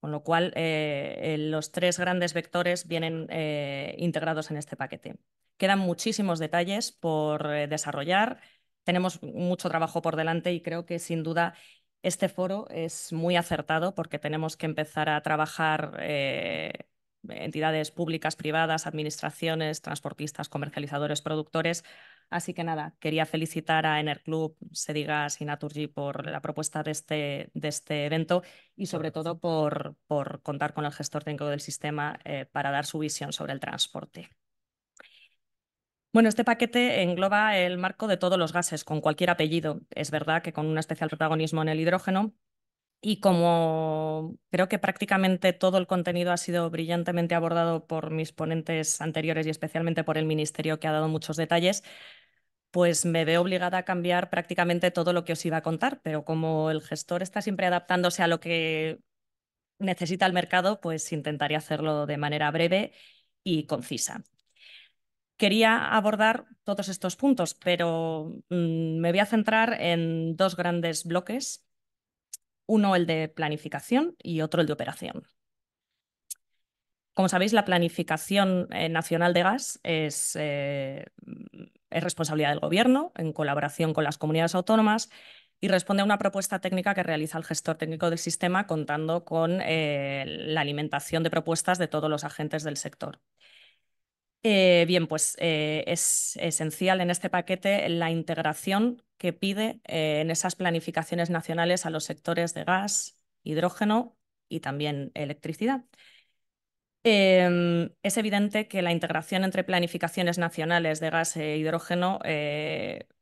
Con lo cual, eh, eh, los tres grandes vectores vienen integrados en este paquete. Quedan muchísimos detalles por desarrollar tenemos mucho trabajo por delante y creo que sin duda este foro es muy acertado porque tenemos que empezar a trabajar eh, entidades públicas, privadas, administraciones, transportistas, comercializadores, productores. Así que nada, quería felicitar a Club, se y Naturgy por la propuesta de este, de este evento y sobre todo por, por contar con el gestor técnico del sistema eh, para dar su visión sobre el transporte. Bueno, este paquete engloba el marco de todos los gases, con cualquier apellido. Es verdad que con un especial protagonismo en el hidrógeno, y como creo que prácticamente todo el contenido ha sido brillantemente abordado por mis ponentes anteriores y especialmente por el Ministerio que ha dado muchos detalles, pues me veo obligada a cambiar prácticamente todo lo que os iba a contar, pero como el gestor está siempre adaptándose a lo que necesita el mercado, pues intentaré hacerlo de manera breve y concisa. Quería abordar todos estos puntos, pero mm, me voy a centrar en dos grandes bloques, uno el de planificación y otro el de operación. Como sabéis, la planificación eh, nacional de gas eh, es, responsabilidad del Gobierno en colaboración con las comunidades autónomas y responde a una propuesta técnica que realiza el gestor técnico del sistema contando con eh, la alimentación de propuestas de todos los agentes del sector. Eh, bien, pues eh, es esencial en este paquete la integración que pide eh, en esas planificaciones nacionales a los sectores de gas, hidrógeno y también electricidad. Em, es evidente que la integración entre planificaciones nacionales de gas e hidrógeno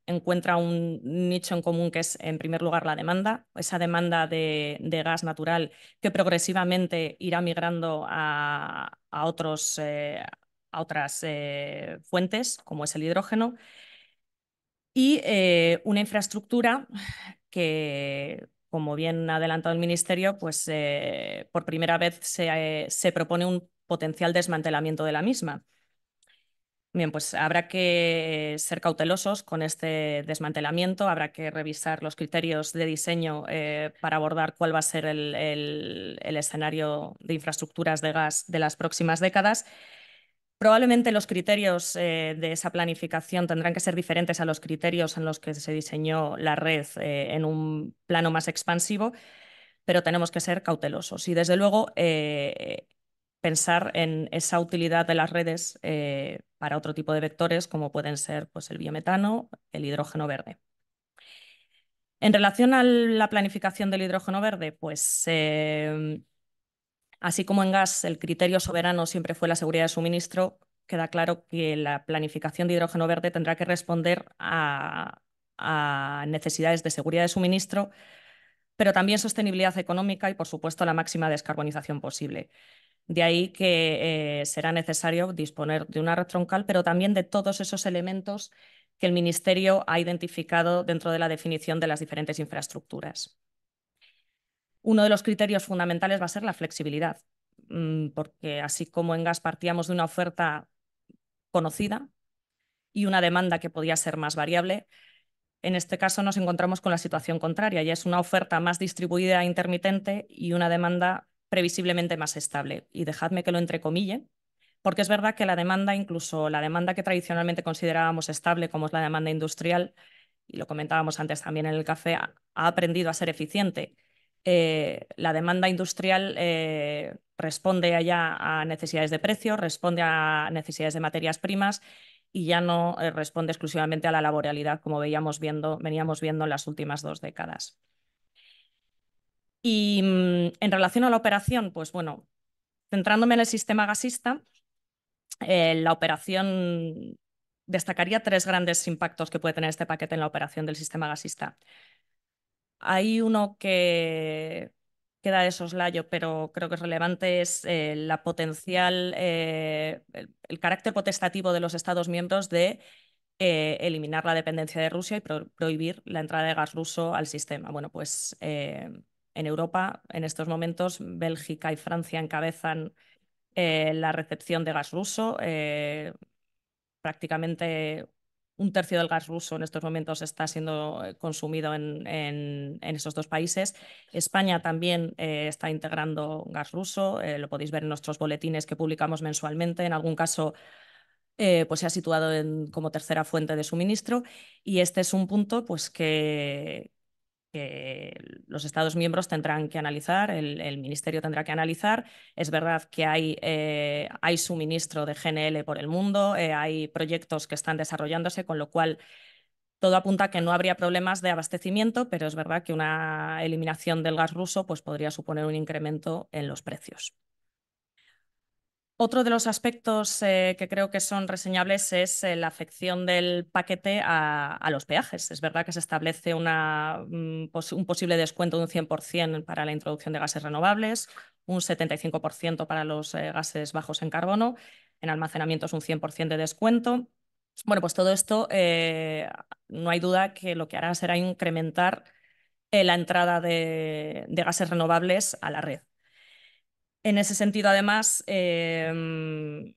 encuentra un nicho en común que es, en primer lugar, la demanda, esa demanda de, gas natural que progresivamente irá migrando a, otros, sectores a otras eh, fuentes, como es el hidrógeno, y eh, una infraestructura que, como bien ha adelantado el Ministerio, pues eh, por primera vez se, propone un potencial desmantelamiento de la misma. Bien, pues habrá que ser cautelosos con este desmantelamiento, habrá que revisar los criterios de diseño para abordar cuál va a ser el, escenario de infraestructuras de gas de las próximas décadas Probablemente los criterios eh, de esa planificación tendrán que ser diferentes a los criterios en los que se diseñó la red eh, en un plano más expansivo, pero tenemos que ser cautelosos y, desde luego, eh, pensar en esa utilidad de las redes para otro tipo de vectores, como pueden ser pues, el biometano, el hidrógeno verde. En relación a la planificación del hidrógeno verde, pues Así como en gas el criterio soberano siempre fue la seguridad de suministro, queda claro que la planificación de hidrógeno verde tendrá que responder a, necesidades de seguridad de suministro, pero también sostenibilidad económica y, por supuesto, la máxima descarbonización posible. De ahí que eh, será necesario disponer de una red troncal, pero también de todos esos elementos que el Ministerio ha identificado dentro de la definición de las diferentes infraestructuras uno de los criterios fundamentales va a ser la flexibilidad, mm, porque así como en gas partíamos de una oferta conocida y una demanda que podía ser más variable, en este caso nos encontramos con la situación contraria, ya es una oferta más distribuida e intermitente y una demanda previsiblemente más estable. Y dejadme que lo entrecomille, porque es verdad que la demanda, incluso la demanda que tradicionalmente considerábamos estable, como es la demanda industrial, y lo comentábamos antes también en el café, ha aprendido a ser eficiente eh, la demanda industrial eh, responde allá a necesidades de precio, responde a necesidades de materias primas y ya no eh, responde exclusivamente a la laboralidad, como veíamos viendo, veníamos viendo en las últimas dos décadas. Y mm, en relación a la operación, pues bueno, centrándome en el sistema gasista, la operación destacaría tres grandes impactos que puede tener este paquete en la operación del sistema gasista. Hay uno que queda de soslayo, pero creo que es relevante, es eh, la potencial, eh, el, carácter potestativo de los Estados miembros de eh, eliminar la dependencia de Rusia y prohibir la entrada de gas ruso al sistema. Bueno, pues en Europa, en estos momentos, Bélgica y Francia encabezan la recepción de gas ruso prácticamente un tercio del gas ruso en estos momentos está siendo eh, consumido en, esos dos países. España también eh, está integrando gas ruso, eh, lo podéis ver en nuestros boletines que publicamos mensualmente, en algún caso pues se ha situado como tercera fuente de suministro y este es un punto pues, que, que los Estados miembros tendrán que analizar, el, Ministerio tendrá que analizar. Es verdad que hay, eh, suministro de GNL por el mundo, eh, hay proyectos que están desarrollándose, con lo cual todo apunta a que no habría problemas de abastecimiento, pero es verdad que una eliminación del gas ruso pues, podría suponer un incremento en los precios. Otro de los aspectos eh, que creo que son reseñables es eh, la afección del paquete a, los peajes. Es verdad que se establece mm, un posible descuento de un 100% para la introducción de gases renovables, un 75% para los eh, gases bajos en carbono, en almacenamiento es un 100% de descuento. Bueno, pues todo esto no hay duda que lo que hará será incrementar la entrada de gases renovables a la red. En ese sentido, además, em,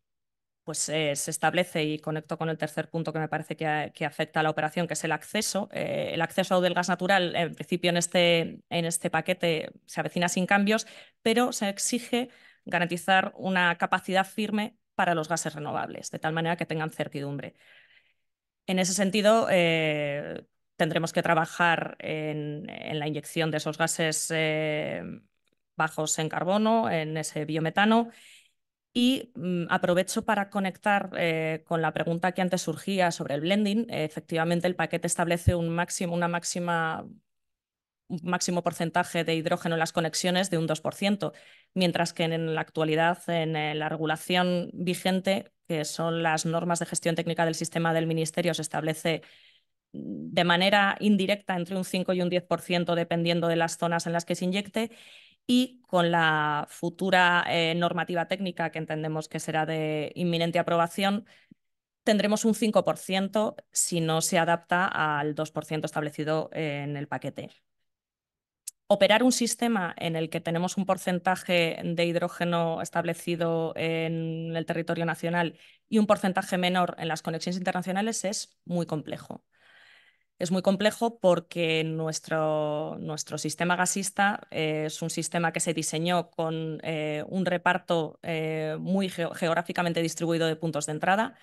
pues eh, se establece, y conecto con el tercer punto que me parece que, afecta a la operación, que es el acceso. Eh, el acceso del gas natural, en principio en este, en este paquete se avecina sin cambios, pero se exige garantizar una capacidad firme para los gases renovables, de tal manera que tengan certidumbre. En ese sentido, eh, tendremos que trabajar en, en, la inyección de esos gases bajos en carbono, en ese biometano. Y mm, aprovecho para conectar eh, con la pregunta que antes surgía sobre el blending. efectivamente, el paquete establece un máximo, una máxima, un máximo porcentaje de hidrógeno en las conexiones de un 2%, mientras que en la actualidad, en eh, la regulación vigente, que son las normas de gestión técnica del sistema del Ministerio, se establece de manera indirecta entre un 5 y un 10%, dependiendo de las zonas en las que se inyecte, y con la futura eh, normativa técnica que entendemos que será de inminente aprobación, tendremos un 5% si no se adapta al 2% establecido en el paquete. Operar un sistema en el que tenemos un porcentaje de hidrógeno establecido en el territorio nacional y un porcentaje menor en las conexiones internacionales es muy complejo es muy complejo porque nuestro, nuestro sistema gasista eh, es un sistema que se diseñó con eh, un reparto eh, muy geográficamente distribuido de puntos de entrada.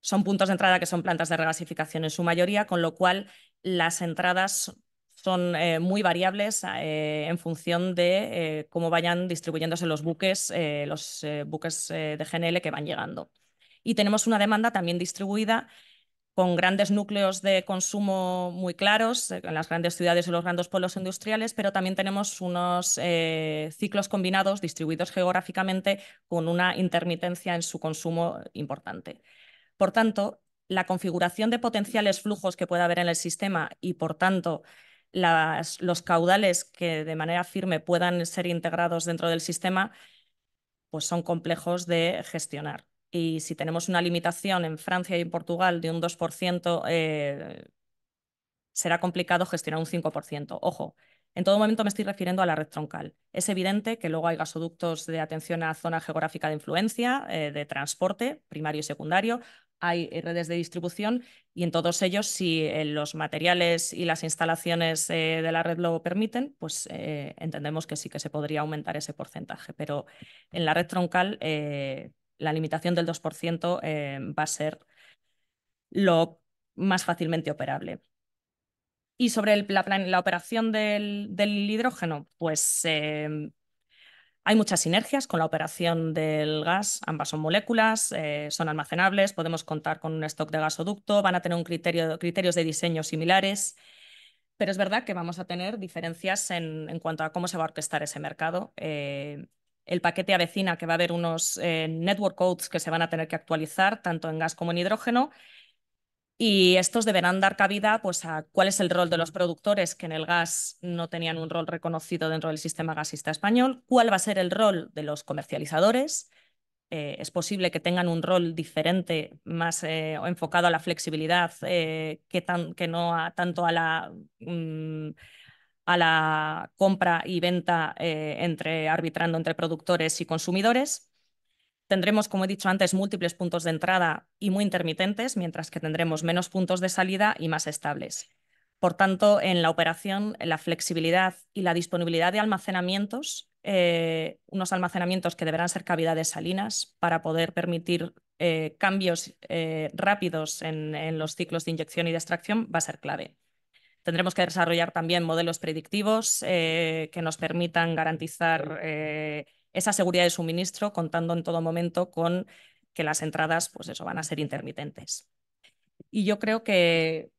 Son puntos de entrada que son plantas de regasificación en su mayoría, con lo cual las entradas son muy variables en función de cómo vayan distribuyéndose los buques, los buques de GNL que van llegando. Y tenemos una demanda también distribuida con grandes núcleos de consumo muy claros eh, en las grandes ciudades y los grandes pueblos industriales, pero también tenemos unos eh, ciclos combinados distribuidos geográficamente con una intermitencia en su consumo importante. Por tanto, la configuración de potenciales flujos que pueda haber en el sistema y, por tanto, los caudales que de manera firme puedan ser integrados dentro del sistema, pues son complejos de gestionar y si tenemos una limitación en Francia y en Portugal de un 2%, eh, será complicado gestionar un 5%. Ojo, en todo momento me estoy refiriendo a la red troncal. Es evidente que luego hay gasoductos de atención a zona geográfica de influencia, eh, de transporte primario y secundario, hay eh, redes de distribución y en todos ellos, si los materiales y las instalaciones de la red lo permiten, pues entendemos que sí que se podría aumentar ese porcentaje. Pero en la red troncal la limitación del 2% eh, va a ser lo más fácilmente operable. Y sobre el, la, operación del, hidrógeno, pues em, hay muchas sinergias con la operación del gas. Ambas son moléculas, eh, son almacenables, podemos contar con un stock de gasoducto, van a tener un criterio, criterios de diseño similares. Pero es verdad que vamos a tener diferencias en, cuanto a cómo se va a orquestar ese mercado. Eh, el paquete avecina que va a haber unos eh, network codes que se van a tener que actualizar tanto en gas como en hidrógeno. Y estos deberán dar cabida pues, a cuál es el rol de los productores que en el gas no tenían un rol reconocido dentro del sistema gasista español, cuál va a ser el rol de los comercializadores. Eh, es posible que tengan un rol diferente, más eh, enfocado a la flexibilidad, eh, que, tan, que, no a, tanto a la, mm, a la compra y venta eh, entre, arbitrando entre productores y consumidores. Tendremos, como he dicho antes, múltiples puntos de entrada y muy intermitentes, mientras que tendremos menos puntos de salida y más estables. Por tanto, en la operación, la flexibilidad y la disponibilidad de almacenamientos, eh, unos almacenamientos que deberán ser cavidades salinas para poder permitir eh, cambios rápidos en los ciclos de inyección y de extracción, va a ser clave. Tendremos que desarrollar también modelos predictivos eh, que nos permitan garantizar eh, esa seguridad de suministro, contando en todo momento con que las entradas, pues eso, van a ser intermitentes. Y yo creo que,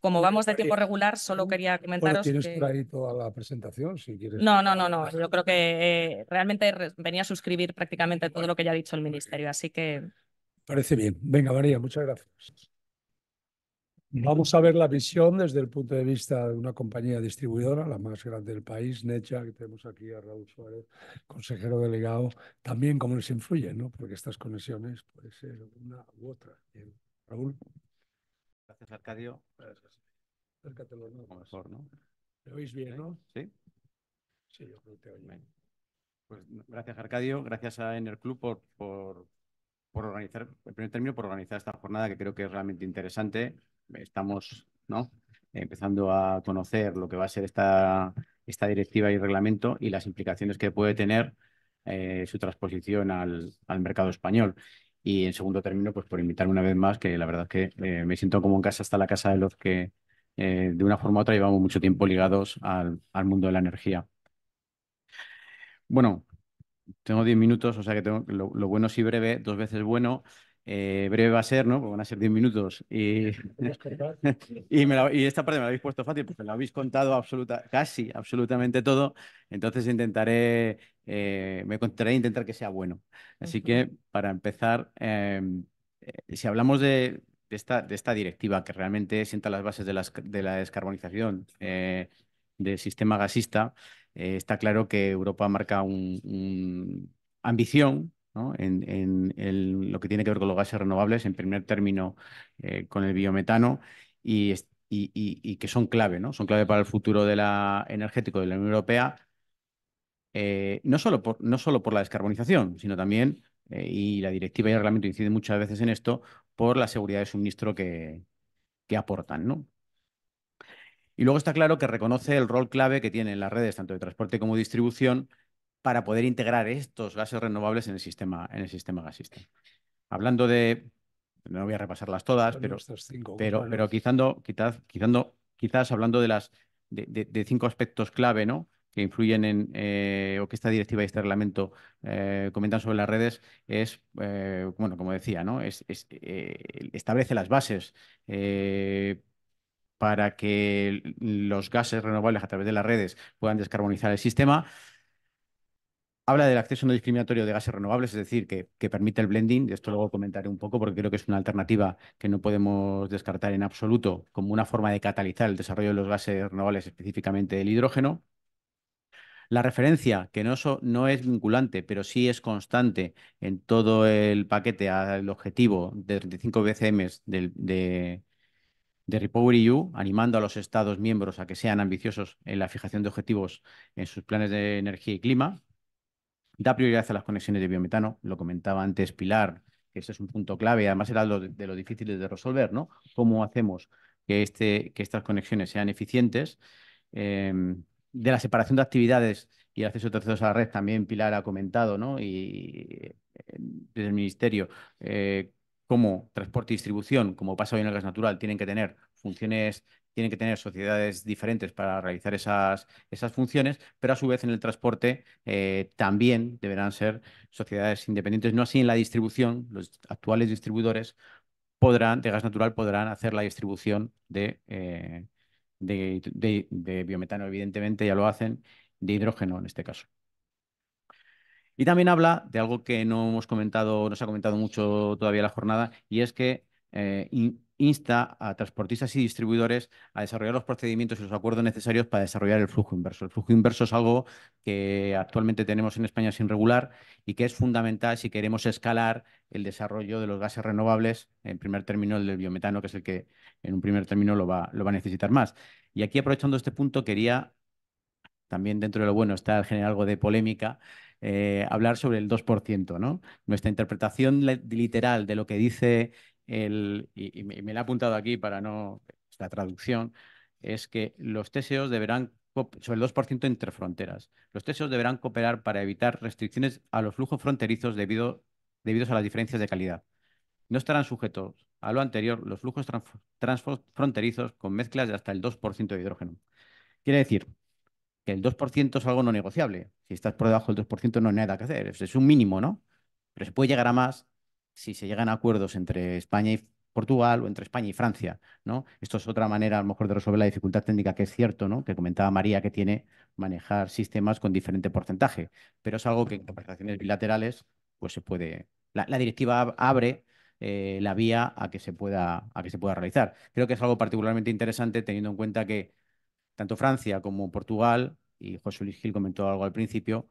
como vamos de eh, tiempo regular, solo mm, quería comentaros. que... toda la presentación? No, no, no, no. Yo creo que realmente venía a suscribir prácticamente todo lo que ya ha dicho el ministerio, así que. Parece bien. Venga, María, muchas gracias. Vamos a ver la visión desde el punto de vista de una compañía distribuidora, la más grande del país, Necha, que tenemos aquí a Raúl Suárez, consejero delegado, también cómo les influye, ¿no? Porque estas conexiones pueden ser una u otra. Raúl. Gracias, Arcadio. Gracias. Acércate los mejor, ¿no? oís bien, no? Sí. Sí, yo creo que te oigo. Pues gracias, Arcadio. Gracias a Enerclub por, por, por organizar, en primer término, por organizar esta jornada que creo que es realmente interesante estamos empezando a conocer lo que va a ser esta, directiva y reglamento y las implicaciones que puede tener eh, su transposición al, mercado español. Y en segundo término, pues por invitarme una vez más, que la verdad es que eh, me siento como en casa hasta la casa de los que eh, de una forma u otra llevamos mucho tiempo ligados al, mundo de la energía. Bueno, tengo diez minutos, o sea que tengo, lo, lo bueno sí breve, dos veces bueno. Eh, breve va a ser, ¿no? Porque van a ser 10 minutos. (laughs) Y, esta parte me la habéis puesto fácil porque lo habéis contado casi absolutamente todo. Entonces intentaré, eh, me contaré e intentar que sea bueno. Así que para empezar, em, eh, si hablamos de, esta, de esta directiva que realmente sienta las bases de la, descarbonización del sistema gasista, está claro que Europa marca una un ambición en, lo que tiene que ver con los gases renovables, en primer término eh, con el biometano, y, que son clave, ¿no? son clave para el futuro de la, energético de la Unión Europea, eh, no, solo por, no solo por la descarbonización, sino también, eh, y la directiva y el reglamento inciden muchas veces en esto, por la seguridad de suministro que, aportan. Y luego está claro que reconoce el rol clave que tienen las redes, tanto de transporte como de distribución, para poder integrar estos gases renovables en el sistema, en el sistema gasista. Hablando de, no voy a repasarlas todas, pero, pero, pero quizás, quizás hablando de, las, de, cinco aspectos clave ¿no? que influyen en, eh, o que esta directiva y este reglamento eh, comentan sobre las redes, es, eh, bueno, como decía, ¿no? establece las bases para que los gases renovables a través de las redes puedan descarbonizar el sistema, Habla del acceso no discriminatorio de gases renovables, es decir, que, permite el blending. De Esto luego comentaré un poco porque creo que es una alternativa que no podemos descartar en absoluto como una forma de catalizar el desarrollo de los gases renovables, específicamente del hidrógeno. La referencia, que no, no, es vinculante, pero sí es constante en todo el paquete al objetivo de 35 BCM de, de, de animando a los Estados miembros a que sean ambiciosos en la fijación de objetivos en sus planes de energía y clima. Da prioridad a las conexiones de biometano, lo comentaba antes Pilar, que este es un punto clave, además era de, lo difícil de resolver, ¿no? ¿Cómo hacemos que, este, que estas conexiones sean eficientes? Em, de la separación de actividades y el acceso de terceros a la red también Pilar ha comentado, ¿no? Y desde el Ministerio, eh, cómo como transporte y distribución, como pasa hoy en el gas natural, tienen que tener funciones tienen que tener sociedades diferentes para realizar esas, esas funciones, pero a su vez en el transporte eh, también deberán ser sociedades independientes. No así en la distribución, los actuales distribuidores podrán, de gas natural podrán hacer la distribución eh, de, de, biometano, evidentemente ya lo hacen, de hidrógeno en este caso. Y también habla de algo que no hemos comentado, no se ha comentado mucho todavía la jornada, y es que eh, insta a transportistas y distribuidores a desarrollar los procedimientos y los acuerdos necesarios para desarrollar el flujo inverso. El flujo inverso es algo que actualmente tenemos en España sin regular y que es fundamental si queremos escalar el desarrollo de los gases renovables, en primer término el del biometano, que es el que en un primer término lo va, a necesitar más. Y aquí aprovechando este punto quería, también dentro de lo bueno está generar algo de polémica, eh, hablar sobre el 2%. ¿no? Nuestra interpretación literal de lo que dice y, me, lo he apuntado aquí para no esta traducción, es que los TSEOs deberán, sobre el 2% entre fronteras, los TSEOs deberán cooperar para evitar restricciones a los flujos fronterizos debido, debido a las diferencias de calidad. No estarán sujetos a lo anterior los flujos transfronterizos con mezclas de hasta el 2% de hidrógeno. Quiere decir que el 2% es algo no negociable. Si estás por debajo del 2% no hay nada que hacer. Es un mínimo, ¿no? Pero se puede llegar a más si se llegan a acuerdos entre España y Portugal o entre España y Francia, ¿no? Esto es otra manera, a lo mejor, de resolver la dificultad técnica, que es cierto, ¿no? Que comentaba María, que tiene manejar sistemas con diferente porcentaje, pero es algo que en conversaciones bilaterales, pues se puede... La, directiva abre eh, la vía a que, se pueda, a que se pueda realizar. Creo que es algo particularmente interesante teniendo en cuenta que tanto Francia como Portugal, y José Luis Gil comentó algo al principio,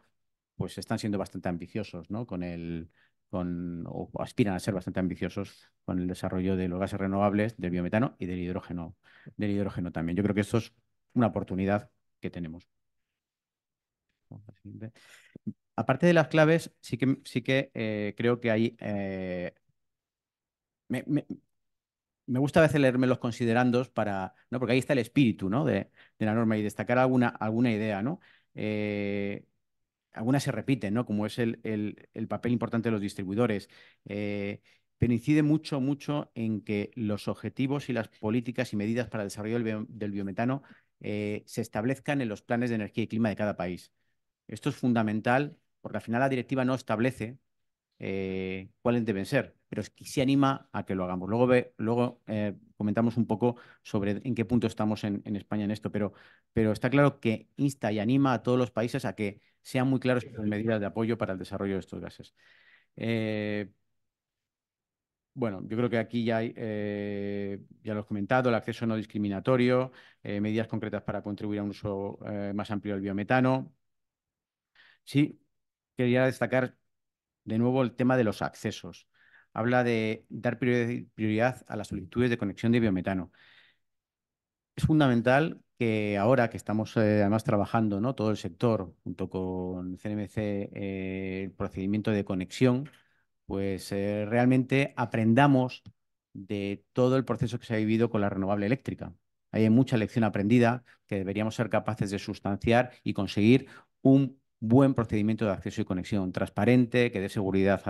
pues están siendo bastante ambiciosos, ¿no? Con el con, o aspiran a ser bastante ambiciosos con el desarrollo de los gases renovables, del biometano y del hidrógeno, del hidrógeno también. Yo creo que esto es una oportunidad que tenemos. Aparte de las claves, sí que, sí que eh, creo que hay... Eh, me, gusta a veces leerme los considerandos para... ¿no? Porque ahí está el espíritu ¿no? de, la norma y destacar alguna, alguna idea. ¿no? Eh, algunas se repiten, ¿no? Como es el, papel importante de los distribuidores. Eh, pero incide mucho, mucho en que los objetivos y las políticas y medidas para el desarrollo del, biometano eh, se establezcan en los planes de energía y clima de cada país. Esto es fundamental porque al final la directiva no establece eh, cuáles deben ser, pero sí anima a que lo hagamos. Luego, luego comentamos un poco sobre en qué punto estamos en, en España en esto, pero, pero está claro que insta y anima a todos los países a que sean muy claros las medidas de apoyo para el desarrollo de estos gases. Eh, bueno, yo creo que aquí ya, hay, eh, ya lo he comentado, el acceso no discriminatorio, eh, medidas concretas para contribuir a un uso más amplio del biometano. Sí, quería destacar de nuevo el tema de los accesos. Habla de dar prioridad a las solicitudes de conexión de biometano. Es fundamental que ahora que estamos eh, además trabajando ¿no? todo el sector junto con CNMC eh, el procedimiento de conexión, pues eh, realmente aprendamos de todo el proceso que se ha vivido con la renovable eléctrica. Hay mucha lección aprendida que deberíamos ser capaces de sustanciar y conseguir un buen procedimiento de acceso y conexión transparente, que dé seguridad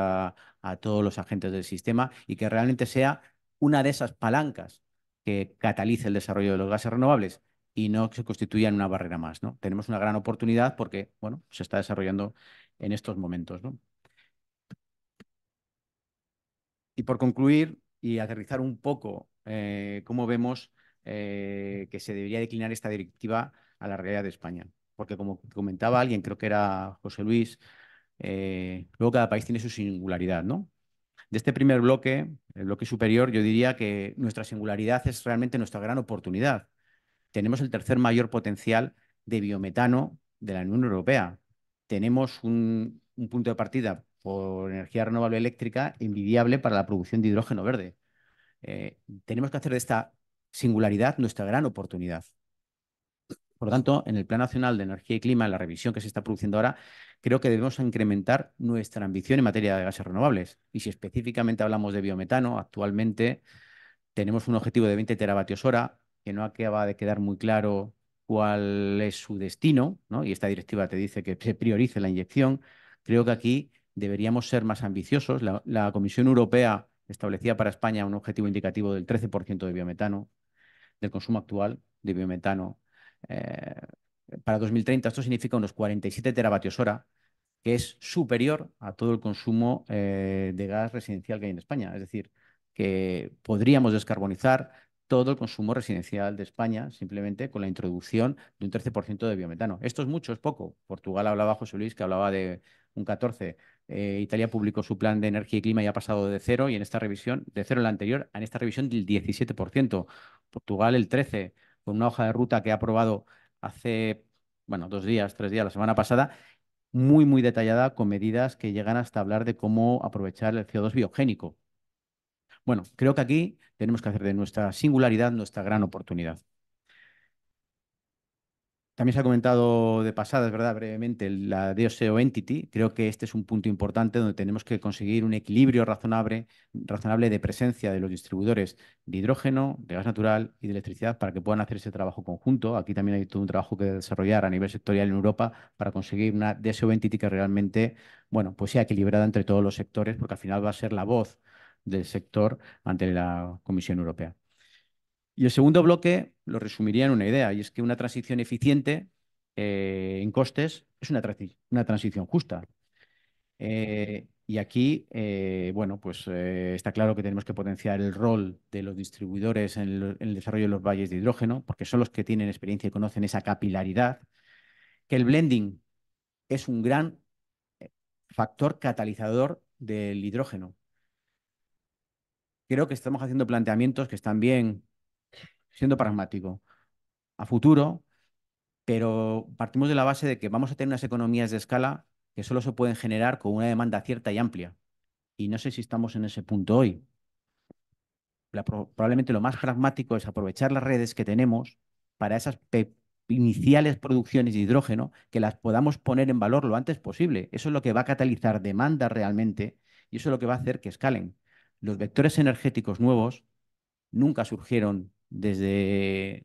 a todos los agentes del sistema y que realmente sea una de esas palancas que catalice el desarrollo de los gases renovables y no se constituyan una barrera más. ¿no? Tenemos una gran oportunidad porque bueno, se está desarrollando en estos momentos. Y por concluir y aterrizar un poco eh, cómo vemos eh, que se debería declinar esta directiva a la realidad de España. Porque como comentaba alguien, creo que era José Luis, eh, luego cada país tiene su singularidad, De este primer bloque, el bloque superior, yo diría que nuestra singularidad es realmente nuestra gran oportunidad tenemos el tercer mayor potencial de biometano de la Unión Europea. Tenemos un, punto de partida por energía renovable eléctrica envidiable para la producción de hidrógeno verde. Eh, tenemos que hacer de esta singularidad nuestra gran oportunidad. Por lo tanto, en el Plan Nacional de Energía y Clima, en la revisión que se está produciendo ahora, creo que debemos incrementar nuestra ambición en materia de gases renovables. Y si específicamente hablamos de biometano, actualmente tenemos un objetivo de 20 teravatios hora, que no acaba de quedar muy claro cuál es su destino, y esta directiva te dice que se priorice la inyección, creo que aquí deberíamos ser más ambiciosos. La, Comisión Europea establecía para España un objetivo indicativo del 13% de biometano, del consumo actual de biometano. Eh, para 2030 esto significa unos 47 teravatios hora, que es superior a todo el consumo eh, de gas residencial que hay en España. Es decir, que podríamos descarbonizar, todo el consumo residencial de España, simplemente con la introducción de un 13% de biometano. Esto es mucho, es poco. Portugal hablaba José Luis, que hablaba de un 14%. Eh, Italia publicó su plan de energía y clima y ha pasado de cero, y en esta revisión, de cero en la anterior, en esta revisión del 17%. Portugal el 13%, con una hoja de ruta que ha aprobado hace, bueno, dos días, tres días, la semana pasada, muy, muy detallada, con medidas que llegan hasta hablar de cómo aprovechar el CO2 biogénico, bueno, creo que aquí tenemos que hacer de nuestra singularidad nuestra gran oportunidad. También se ha comentado de pasada es ¿verdad? Brevemente, la DSO Entity. Creo que este es un punto importante donde tenemos que conseguir un equilibrio razonable, razonable de presencia de los distribuidores de hidrógeno, de gas natural y de electricidad para que puedan hacer ese trabajo conjunto. Aquí también hay todo un trabajo que desarrollar a nivel sectorial en Europa para conseguir una DSO Entity que realmente, bueno, pues sea equilibrada entre todos los sectores, porque al final va a ser la voz del sector ante la Comisión Europea. Y el segundo bloque lo resumiría en una idea, y es que una transición eficiente eh, en costes es una, transición justa. Eh, y aquí, eh, bueno, pues está claro que tenemos que potenciar el rol de los distribuidores en el, desarrollo de los valles de hidrógeno, porque son los que tienen experiencia y conocen esa capilaridad. Que el blending es un gran factor catalizador del hidrógeno creo que estamos haciendo planteamientos que están bien, siendo pragmático, a futuro, pero partimos de la base de que vamos a tener unas economías de escala que solo se pueden generar con una demanda cierta y amplia. Y no sé si estamos en ese punto hoy. probablemente lo más pragmático es aprovechar las redes que tenemos para esas iniciales producciones de hidrógeno, que las podamos poner en valor lo antes posible. Eso es lo que va a catalizar demanda realmente y eso es lo que va a hacer que escalen los vectores energéticos nuevos nunca surgieron desde,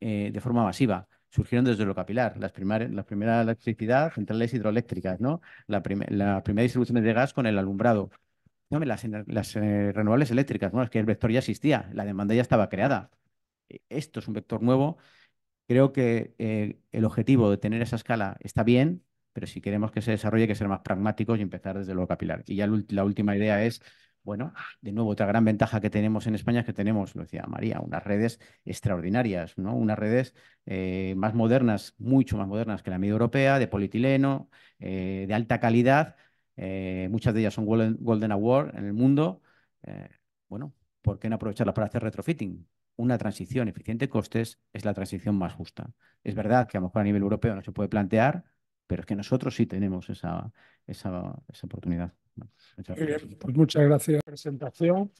eh, de forma masiva, surgieron desde lo capilar. Las primeras, la electricidad, centrales hidroeléctricas, ¿no? La, primera distribución de gas con el alumbrado. No, las, las eh, renovables eléctricas, no, es que el vector ya existía, la demanda ya estaba creada. E-, esto es un vector nuevo. Creo que eh, el objetivo de tener esa escala está bien, pero si queremos que se desarrolle hay que ser más pragmáticos y empezar desde lo capilar. Y ya la última idea es bueno, de nuevo, otra gran ventaja que tenemos en España es que tenemos, lo decía María, unas redes extraordinarias, ¿no? Unas redes eh, más modernas, mucho más modernas que la media europea, de polietileno, eh, de alta calidad. Eh, muchas de ellas son Golden Award en el mundo. bueno, ¿por qué no aprovecharlas para hacer retrofitting? Una transición eficiente de costes es la transición más justa. Es verdad que a lo mejor a nivel europeo no se puede plantear, pero es que nosotros sí tenemos esa, oportunidad. Pues muchas gracias. por la presentación.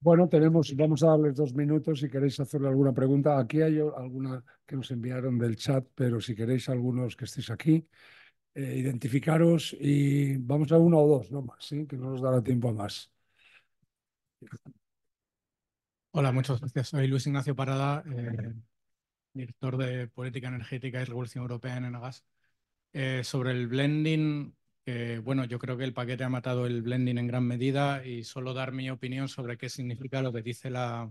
Bueno, tenemos, vamos a darles dos minutos si queréis hacerle alguna pregunta. Aquí hay alguna que nos enviaron del chat, pero si queréis algunos que estéis aquí, eh, identificaros y vamos a uno o dos no más, que no nos dará tiempo a más. Hola, muchas gracias. Soy Luis Ignacio Parada, eh, director de Política Energética y Revolución Europea en Enagas, eh, sobre el blending, bueno, yo creo que el paquete ha matado el blending en gran medida y solo dar mi opinión sobre qué significa lo que dice la...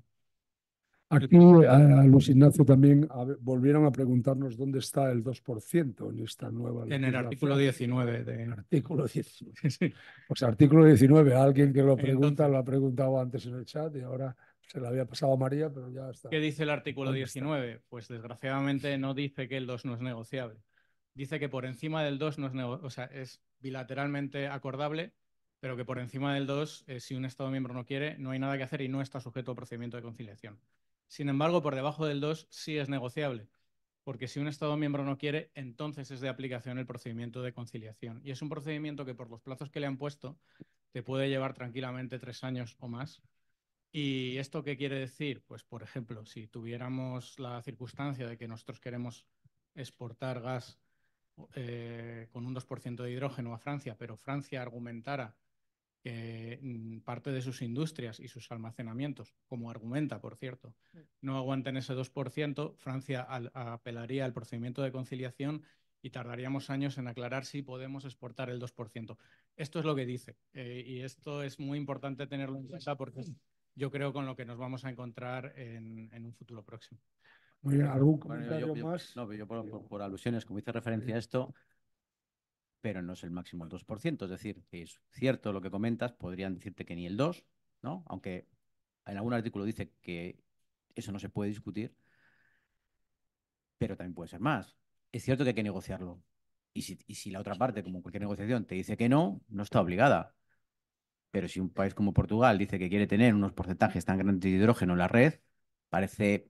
Aquí, a Luis Ignacio, también volvieron a preguntarnos dónde está el 2% en esta nueva... En el artículo 19. De... Artículo 19. (laughs) Pues artículo 19, alguien que lo pregunta lo ha preguntado antes en el chat y ahora se la había pasado a María, pero ya está. ¿Qué dice el artículo 19? Pues desgraciadamente no dice que el 2 no es negociable. Dice que por encima del 2 no es o sea, es bilateralmente acordable, pero que por encima del 2, eh, si un Estado miembro no quiere, no hay nada que hacer y no está sujeto a procedimiento de conciliación. Sin embargo, por debajo del 2 sí es negociable, porque si un Estado miembro no quiere, entonces es de aplicación el procedimiento de conciliación. Y es un procedimiento que por los plazos que le han puesto, te puede llevar tranquilamente tres años o más ¿Y esto qué quiere decir? Pues, por ejemplo, si tuviéramos la circunstancia de que nosotros queremos exportar gas eh, con un 2% de hidrógeno a Francia, pero Francia argumentara que mm, parte de sus industrias y sus almacenamientos, como argumenta, por cierto, mm. no aguanten ese 2%, Francia apelaría al procedimiento de conciliación y tardaríamos años en aclarar si podemos exportar el 2%. Esto es lo que dice eh, y esto es muy importante tenerlo en cuenta porque yo creo, con lo que nos vamos a encontrar en, un futuro próximo. Muy bien, ¿algún comentario más? No, yo por, alusiones, como hice referencia a esto, pero no es el máximo el 2%, es decir, es cierto lo que comentas, podrían decirte que ni el 2, ¿no? Aunque en algún artículo dice que eso no se puede discutir, pero también puede ser más. Es cierto que hay que negociarlo. Y si, la otra parte, como cualquier negociación, te dice que no, no está obligada. Pero si un país como Portugal dice que quiere tener unos porcentajes tan grandes de hidrógeno en la red, parece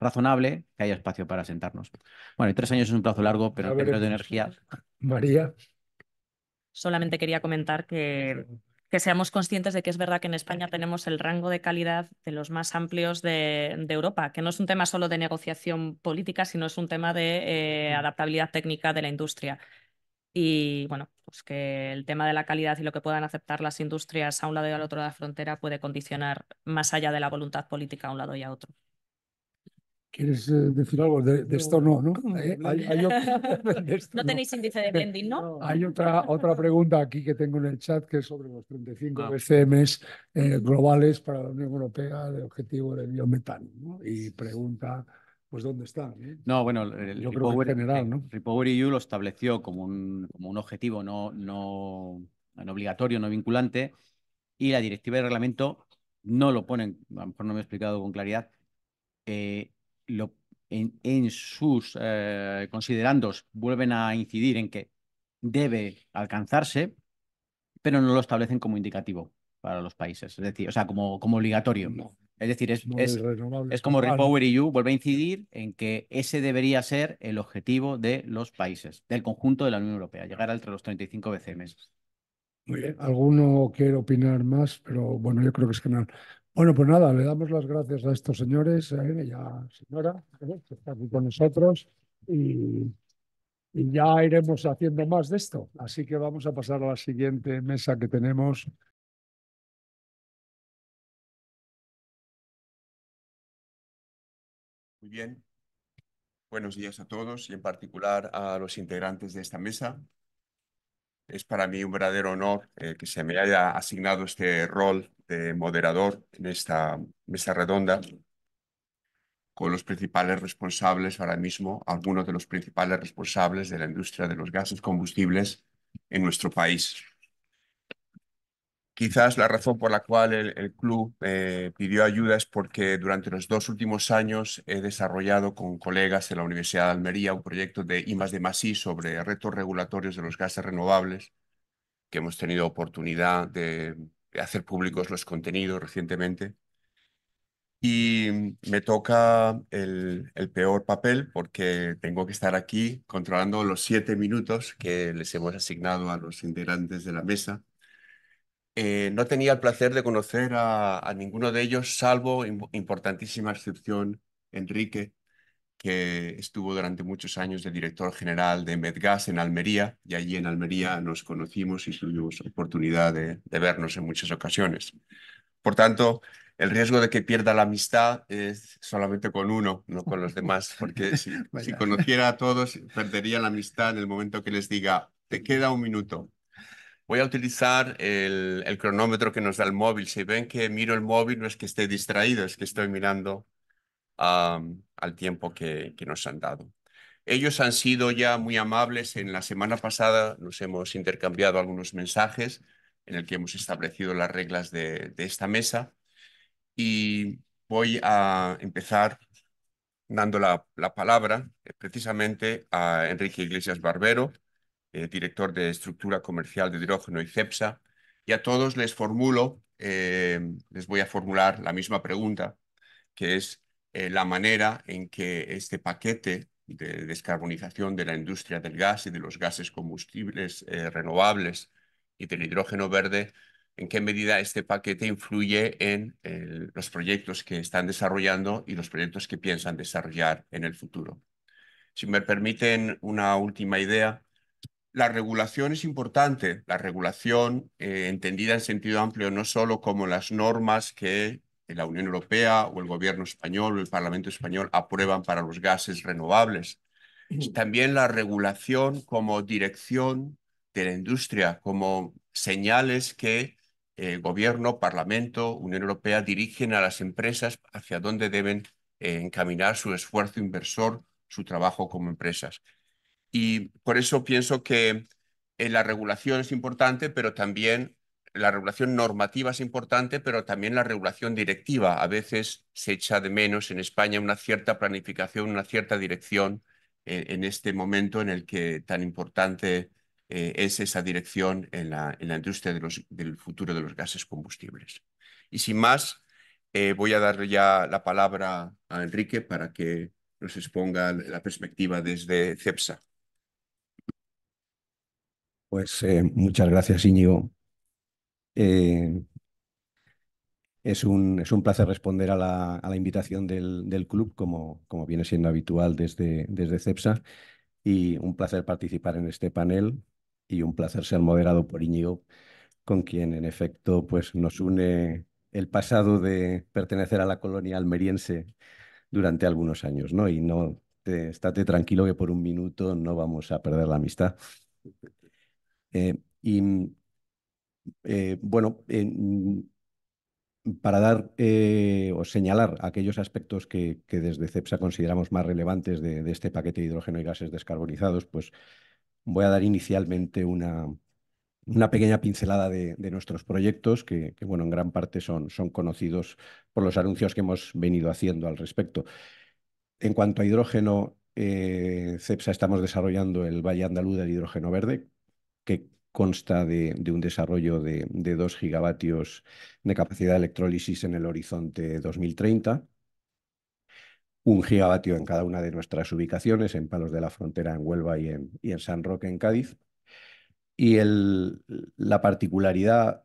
razonable que haya espacio para sentarnos. Bueno, tres años es un plazo largo, pero en términos de energía. María. Solamente quería comentar que, que, seamos conscientes de que es verdad que en España tenemos el rango de calidad de los más amplios de, Europa, que no es un tema solo de negociación política, sino es un tema de eh, adaptabilidad técnica de la industria. Y bueno, pues que el tema de la calidad y lo que puedan aceptar las industrias a un lado y al otro de la frontera puede condicionar más allá de la voluntad política a un lado y a otro. ¿Quieres eh, decir algo de, esto? No, ¿no? Eh, (laughs) (laughs) no tenéis índice de blending, ¿no? Hay otra, otra pregunta aquí que tengo en el chat que es sobre los 35 ah. BCM eh, globales para la Unión Europea de objetivo de biometano. ¿no? Y pregunta pues, dónde está. No, bueno, el, Yo general, EU e lo estableció como un, como un objetivo no, no, obligatorio, no vinculante, y la directiva de reglamento no lo ponen, a lo mejor no me he explicado con claridad, eh, lo, en, sus eh, considerandos vuelven a incidir en que debe alcanzarse, pero no lo establecen como indicativo para los países, es decir, o sea, como, como obligatorio. No. Es decir, es, es, como ah, Repower EU, vuelve a incidir en que ese debería ser el objetivo de los países, del conjunto de la Unión Europea, llegar entre los 35 BCMs. Muy bien, alguno quiere opinar más, pero bueno, yo creo que es no. Bueno, pues nada, le damos las gracias a estos señores, ¿eh? a ella, señora, ¿eh? que está aquí con nosotros, y ya iremos haciendo más de esto. Así que vamos a pasar a la siguiente mesa que tenemos, Muy bien. Buenos días a todos y en particular a los integrantes de esta mesa. Es para mí un verdadero honor eh, que se me haya asignado este rol de moderador en esta mesa redonda con los principales responsables ahora mismo, algunos de los principales responsables de la industria de los gases combustibles en nuestro país. Quizás la razón por la cual el, club eh, pidió ayuda es porque durante los dos últimos años he desarrollado con colegas de la Universidad de Almería un proyecto de I de Masí sobre retos regulatorios de los gases renovables, que hemos tenido oportunidad de, hacer públicos los contenidos recientemente. Y me toca el peor papel porque tengo que estar aquí controlando los siete minutos que les hemos asignado a los integrantes de la mesa eh, no tenía el placer de conocer a, ninguno de ellos, salvo importantísima excepción, Enrique, que estuvo durante muchos años de director general de Medgas en Almería, y allí en Almería nos conocimos y tuvimos oportunidad de, vernos en muchas ocasiones. Por tanto, el riesgo de que pierda la amistad es solamente con uno, no con los demás, porque (laughs) si conociera a todos, perdería la amistad en el momento que les diga, te queda un minuto, Voy a utilizar el, cronómetro que nos da el móvil. Si ven que miro el móvil, no es que esté distraído, es que estoy mirando al tiempo que, nos han dado. Ellos han sido ya muy amables. En la semana pasada nos hemos intercambiado algunos mensajes en el que hemos establecido las reglas de, esta mesa. Y voy a empezar dando la, palabra eh, precisamente a Enrique Iglesias Barbero, eh, director de Estructura Comercial de Hidrógeno y CEPSA, y a todos les formulo, eh, les voy a formular la misma pregunta, que es eh, la manera en que este paquete de descarbonización de la industria del gas y de los gases combustibles renovables y del hidrógeno verde, en qué medida este paquete influye en los proyectos que están desarrollando y los proyectos que piensan desarrollar en el futuro. Si me permiten una última idea, la regulación es importante, la regulación eh, entendida en sentido amplio no solo como las normas que la Unión Europea o el gobierno español o el Parlamento español aprueban para los gases renovables, también la regulación como dirección de la industria, como señales que el gobierno, Parlamento, Unión Europea dirigen a las empresas hacia dónde deben eh, encaminar su esfuerzo inversor, su trabajo como empresas. Y por eso pienso que eh, la regulación es importante, pero también la regulación normativa es importante, pero también la regulación directiva. A veces se echa de menos en España una cierta planificación, una cierta dirección eh, en este momento en el que tan importante eh, es esa dirección en la, industria de los, del futuro de los gases combustibles. Y sin más, voy a darle ya la palabra a Enrique para que nos exponga la perspectiva desde CEPSA. Pues eh, muchas gracias, Íñigo. Eh, es, un, es, un, placer responder a la, invitación del, club, como, como, viene siendo habitual desde, desde CEPSA, y un placer participar en este panel y un placer ser moderado por Íñigo, con quien en efecto pues, nos une el pasado de pertenecer a la colonia almeriense durante algunos años, ¿no? Y no, estate tranquilo que por un minuto no vamos a perder la amistad. Eh, y mm, eh, bueno, mm, para dar eh, o señalar aquellos aspectos que, desde CEPSA consideramos más relevantes de, este paquete de hidrógeno y gases descarbonizados, pues voy a dar inicialmente una, una pequeña pincelada de, nuestros proyectos, que, bueno, en gran parte son, son conocidos por los anuncios que hemos venido haciendo al respecto. En cuanto a hidrógeno, CEPSA estamos desarrollando el Valle Andaluz del Hidrógeno Verde, que consta de, un desarrollo de, 2 gigavatios de capacidad de electrólisis en el horizonte 2030 un gigavatio en cada una de nuestras ubicaciones, en Palos de la Frontera, en Huelva y en, San Roque, en Cádiz. Y la particularidad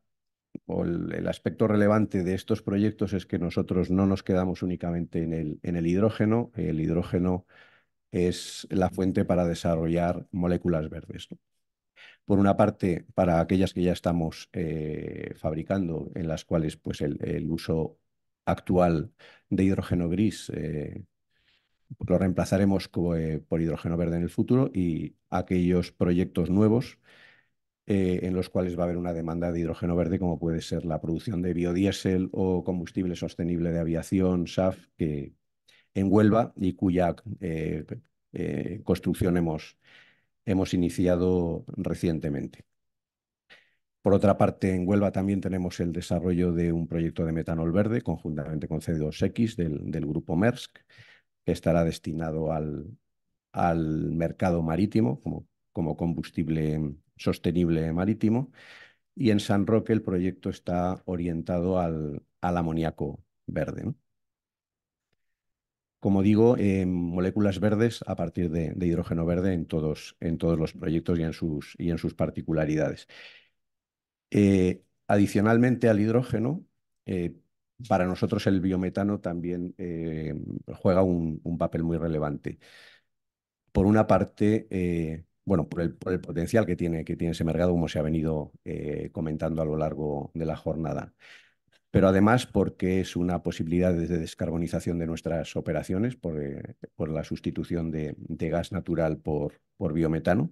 o el, aspecto relevante de estos proyectos es que nosotros no nos quedamos únicamente en el, en el hidrógeno. El hidrógeno es la fuente para desarrollar moléculas verdes por una parte, para aquellas que ya estamos eh, fabricando, en las cuales pues, el, uso actual de hidrógeno gris eh, lo reemplazaremos eh, por hidrógeno verde en el futuro y aquellos proyectos nuevos en los cuales va a haber una demanda de hidrógeno verde, como puede ser la producción de biodiesel o combustible sostenible de aviación, SAF, que en Huelva y cuya construcción hemos, hemos iniciado recientemente. Por otra parte, en Huelva también tenemos el desarrollo de un proyecto de metanol verde conjuntamente con C2X del, grupo MERSC, que estará destinado al, al mercado marítimo como, como, combustible sostenible marítimo. Y en San Roque el proyecto está orientado al, al amoníaco verde como digo, eh, moléculas verdes a partir de, hidrógeno verde en todos, en todos, los proyectos y en sus, y en sus particularidades. Eh, adicionalmente al hidrógeno, eh, para nosotros el biometano también juega un, papel muy relevante. Por una parte, bueno, por el, potencial que tiene, que tiene ese mercado, como se ha venido comentando a lo largo de la jornada pero además porque es una posibilidad de descarbonización de nuestras operaciones por, eh, por la sustitución de, gas natural por, por, biometano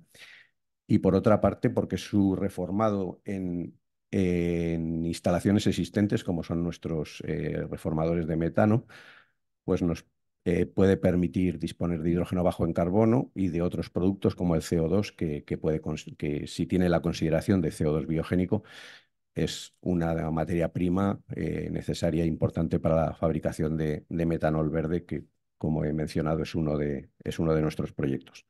y por otra parte porque su reformado en, en instalaciones existentes como son nuestros eh, reformadores de metano, pues nos eh, puede permitir disponer de hidrógeno bajo en carbono y de otros productos como el CO2 que, que, puede, que tiene la consideración de CO2 biogénico es una materia prima eh, necesaria e importante para la fabricación de, metanol verde, que, como he mencionado, es uno de, es uno de nuestros proyectos.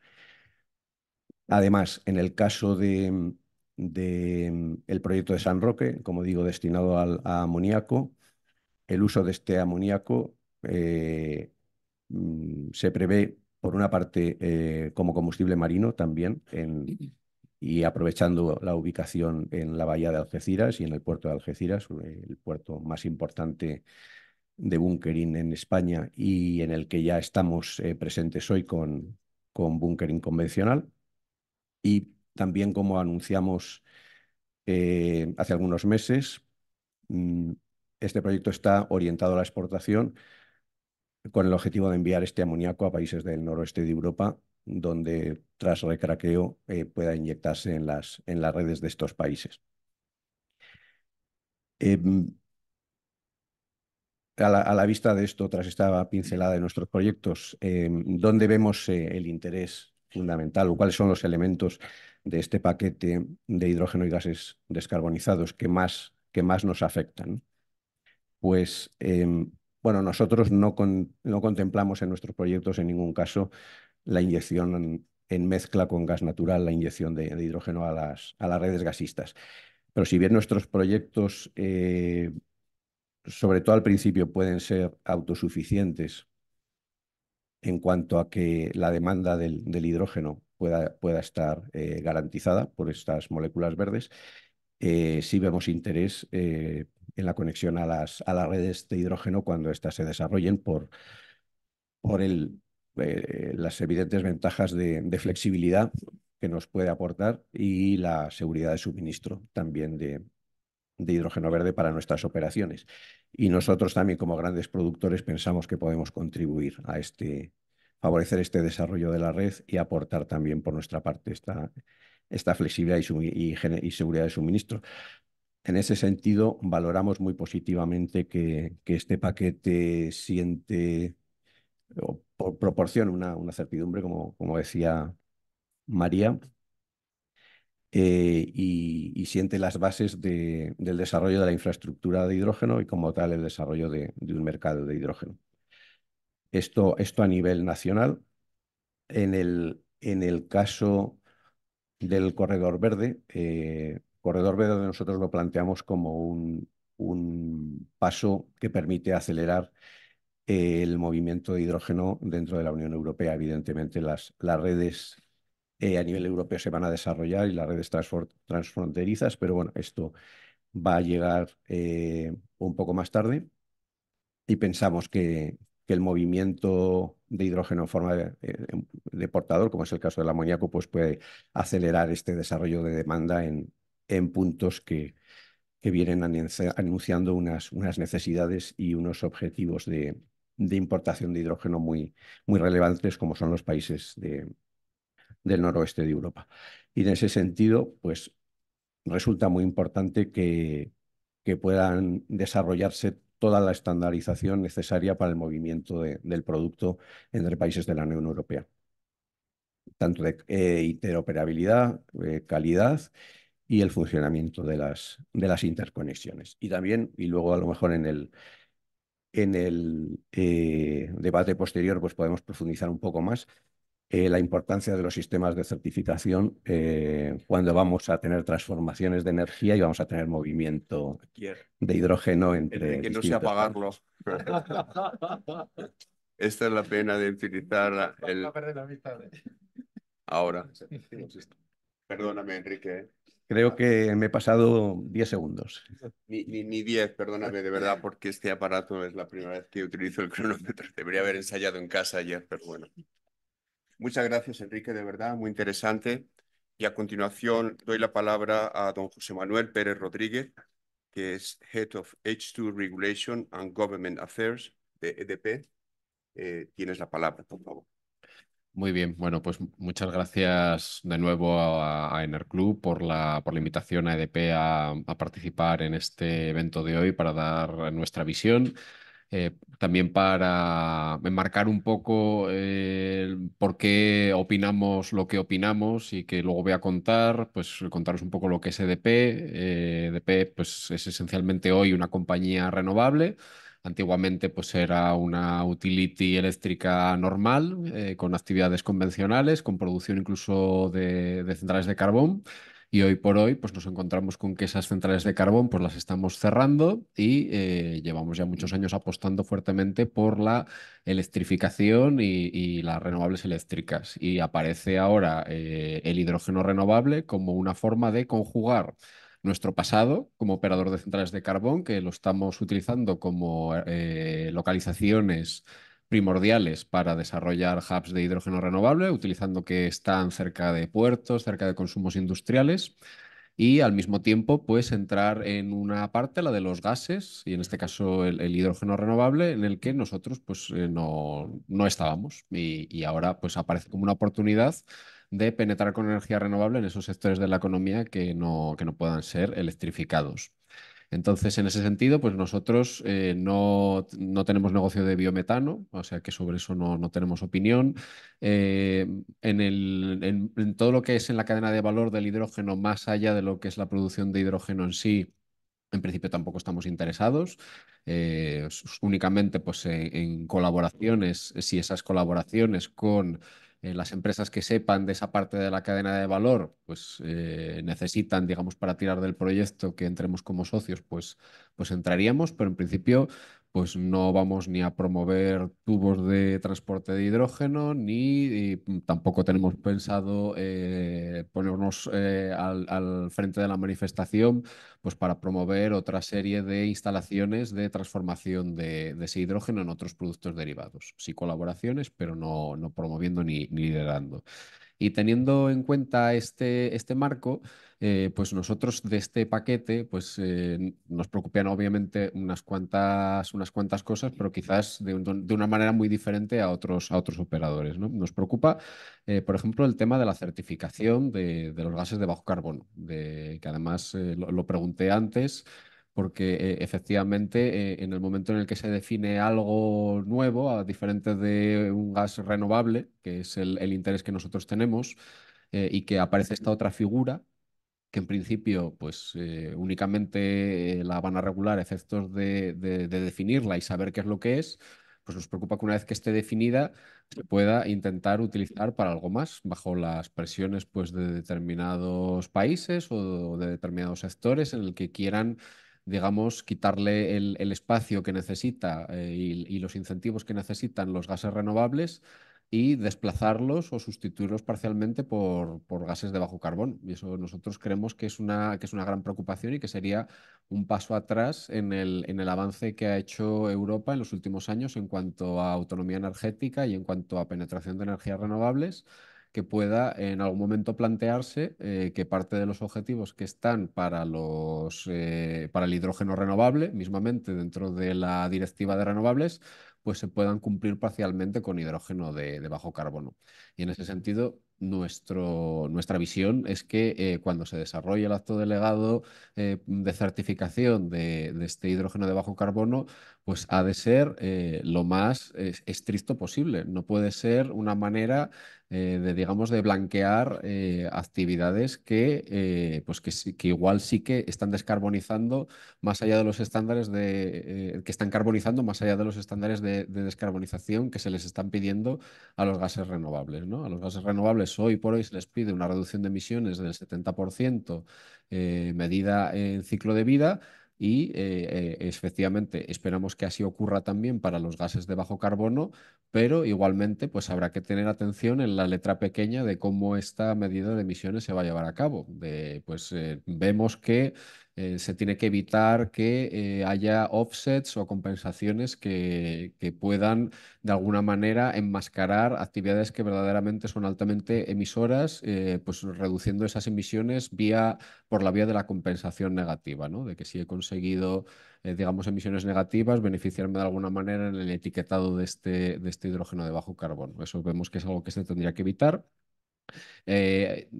Además, en el caso del de, proyecto de San Roque, como digo, destinado al, a amoníaco, el uso de este amoníaco eh, mm, se prevé, por una parte, eh, como combustible marino también en, y aprovechando la ubicación en la bahía de Algeciras y en el puerto de Algeciras, el puerto más importante de bunkering en España y en el que ya estamos eh, presentes hoy con, con bunkering convencional. Y también, como anunciamos eh, hace algunos meses, mm, este proyecto está orientado a la exportación con el objetivo de enviar este amoníaco a países del noroeste de Europa donde tras recraqueo eh, pueda inyectarse en las, en las redes de estos países. Em, a, la, vista de esto, tras esta pincelada de nuestros proyectos, em, ¿dónde vemos eh, el interés fundamental o cuáles son los elementos de este paquete de hidrógeno y gases descarbonizados que más, que más nos afectan? Pues em, bueno, nosotros no, contemplamos en nuestros proyectos en ningún caso la inyección en, mezcla con gas natural, la inyección de, hidrógeno a las, a las, redes gasistas. Pero si bien nuestros proyectos, eh, sobre todo al principio, pueden ser autosuficientes en cuanto a que la demanda del, hidrógeno pueda, pueda estar eh, garantizada por estas moléculas verdes, eh, sí vemos interés en la conexión a las, a las redes de hidrógeno cuando éstas se desarrollen por, por el eh, las evidentes ventajas de, flexibilidad que nos puede aportar y la seguridad de suministro también de, hidrógeno verde para nuestras operaciones. Y nosotros también como grandes productores pensamos que podemos contribuir a este, favorecer este desarrollo de la red y aportar también por nuestra parte esta, esta flexibilidad y, seguridad de suministro. En ese sentido, valoramos muy positivamente que, que este paquete siente o proporciona una, una, certidumbre, como, como decía María, eh, y, siente las bases del desarrollo de la infraestructura de hidrógeno y como tal el desarrollo de, un mercado de hidrógeno. Esto, esto a nivel nacional. En el, en el caso del corredor verde, eh, corredor verde nosotros lo planteamos como un, un paso que permite acelerar el movimiento de hidrógeno dentro de la Unión Europea. Evidentemente, las, las redes eh, a nivel europeo se van a desarrollar y las redes transfronterizas, pero bueno, esto va a llegar eh, un poco más tarde y pensamos que, que el movimiento de hidrógeno en forma eh, de, portador, como es el caso del amoníaco, pues puede acelerar este desarrollo de demanda en, en puntos que, que vienen anunciando unas, unas necesidades y unos objetivos de, de importación de hidrógeno muy, muy relevantes como son los países de, del noroeste de Europa. Y en ese sentido, pues resulta muy importante que, que puedan desarrollarse toda la estandarización necesaria para el movimiento del producto entre países de la Unión Europea. Tanto de eh, interoperabilidad, eh, calidad y el funcionamiento de las, de las interconexiones. Y también, y luego a lo mejor en el, en el eh, debate posterior pues podemos profundizar un poco más eh, la importancia de los sistemas de certificación eh, cuando vamos a tener transformaciones de energía y vamos a tener movimiento de hidrógeno entre... que no sea apagarlo. (laughs) Esta es la pena de utilizar (laughs) el... Ahora. Perdóname, Enrique. Creo que me he pasado 10 segundos. Ni 10, perdóname, de verdad, porque este aparato es la primera vez que utilizo el cronómetro. Debería haber ensayado en casa ayer, pero bueno. Muchas gracias, Enrique, de verdad, muy interesante. Y a continuación doy la palabra a don José Manuel Pérez Rodríguez, que es Head of H2 Regulation and Government Affairs de EDP. Eh, tienes la palabra, por favor. Muy bien, bueno, pues muchas gracias de nuevo a, Enerclub por la, invitación a EDP a, participar en este evento de hoy para dar nuestra visión. Eh, también para enmarcar un poco eh, por qué opinamos lo que opinamos y que luego voy a contar, pues contaros un poco lo que es EDP. EDP eh, e pues, es esencialmente hoy una compañía renovable Antiguamente pues era una utility eléctrica normal, eh, con actividades convencionales, con producción incluso de, centrales de carbón. Y hoy por hoy pues nos encontramos con que esas centrales de carbón pues las estamos cerrando y eh, llevamos ya muchos años apostando fuertemente por la electrificación y, las renovables eléctricas. Y aparece ahora eh, el hidrógeno renovable como una forma de conjugar nuestro pasado como operador de centrales de carbón, que lo estamos utilizando como eh, localizaciones primordiales para desarrollar hubs de hidrógeno renovable, utilizando que están cerca de puertos, cerca de consumos industriales y al mismo tiempo pues entrar en una parte, la de los gases y en este caso el, hidrógeno renovable en el que nosotros pues eh, no, no estábamos y, y, ahora pues aparece como una oportunidad de penetrar con energía renovable en esos sectores de la economía que no, que no puedan ser electrificados. Entonces, en ese sentido, pues nosotros eh, no, tenemos negocio de biometano, o sea que sobre eso no, tenemos opinión. Eh, en, todo lo que es en la cadena de valor del hidrógeno, más allá de lo que es la producción de hidrógeno en sí, en principio tampoco estamos interesados, eh, únicamente pues, en, colaboraciones, si esas colaboraciones con eh, las empresas que sepan de esa parte de la cadena de valor, pues eh, necesitan, digamos, para tirar del proyecto que entremos como socios, pues, pues entraríamos, pero en principio pues no vamos ni a promover tubos de transporte de hidrógeno, ni tampoco tenemos pensado eh, ponernos eh, al, frente de la manifestación pues para promover otra serie de instalaciones de transformación de, ese hidrógeno en otros productos derivados. Sí colaboraciones, pero no, no promoviendo ni, liderando. Y teniendo en cuenta este, este marco, eh, pues nosotros de este paquete, pues eh, nos preocupan obviamente unas cuantas, unas cuantas cosas, pero quizás de, una manera muy diferente a otros, a otros operadores. Nos preocupa, eh, por ejemplo, el tema de la certificación de, los gases de bajo carbono, que además lo, pregunté antes porque efectivamente en el momento en el que se define algo nuevo, a diferente de un gas renovable, que es el, interés que nosotros tenemos, y que aparece esta otra figura que en principio pues eh, únicamente eh, la van a regular efectos de, definirla y saber qué es lo que es, pues nos preocupa que una vez que esté definida se pueda intentar utilizar para algo más bajo las presiones pues de determinados países o de determinados sectores en el que quieran digamos, quitarle el, espacio que necesita eh, y los incentivos que necesitan los gases renovables y desplazarlos o sustituirlos parcialmente por, gases de bajo carbón. Y eso nosotros creemos que es, una, que es una gran preocupación y que sería un paso atrás en el, avance que ha hecho Europa en los últimos años en cuanto a autonomía energética y en cuanto a penetración de energías renovables que pueda en algún momento plantearse eh, que parte de los objetivos que están para, los, eh, para el hidrógeno renovable, mismamente dentro de la directiva de renovables, pues se puedan cumplir parcialmente con hidrógeno de, bajo carbono. Y en ese sentido, nuestro, nuestra visión es que eh, cuando se desarrolle el acto delegado eh, de certificación de, este hidrógeno de bajo carbono, pues ha de ser eh, lo más estricto posible. No puede ser una manera eh, de, digamos, de blanquear eh, actividades que, eh, pues que, igual sí que están descarbonizando más allá de los estándares de, que están carbonizando más allá de los estándares de, descarbonización que se les están pidiendo a los gases renovables. A los gases renovables hoy por hoy se les pide una reducción de emisiones del 70% medida en ciclo de vida y eh, eh, efectivamente esperamos que así ocurra también para los gases de bajo carbono, pero igualmente pues habrá que tener atención en la letra pequeña de cómo esta medida de emisiones se va a llevar a cabo. De, pues eh, vemos que eh, se tiene que evitar que eh, haya offsets o compensaciones que, puedan de alguna manera enmascarar actividades que verdaderamente son altamente emisoras, eh, pues reduciendo esas emisiones vía, por la vía de la compensación negativa, ¿no? De que si he conseguido, digamos, emisiones negativas, beneficiarme de alguna manera en el etiquetado de este, de este hidrógeno de bajo carbono. Eso vemos que es algo que se tendría que evitar.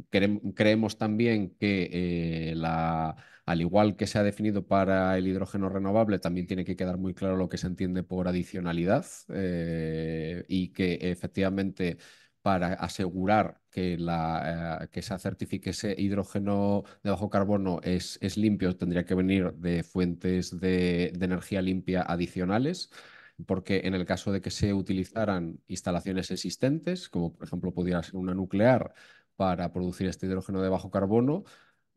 creemos también que la al igual que se ha definido para el hidrógeno renovable, también tiene que quedar muy claro lo que se entiende por adicionalidad eh, y que efectivamente para asegurar que, eh, que se certifique ese hidrógeno de bajo carbono es, limpio, tendría que venir de fuentes de energía limpia adicionales porque en el caso de que se utilizaran instalaciones existentes, como por ejemplo pudiera ser una nuclear, para producir este hidrógeno de bajo carbono,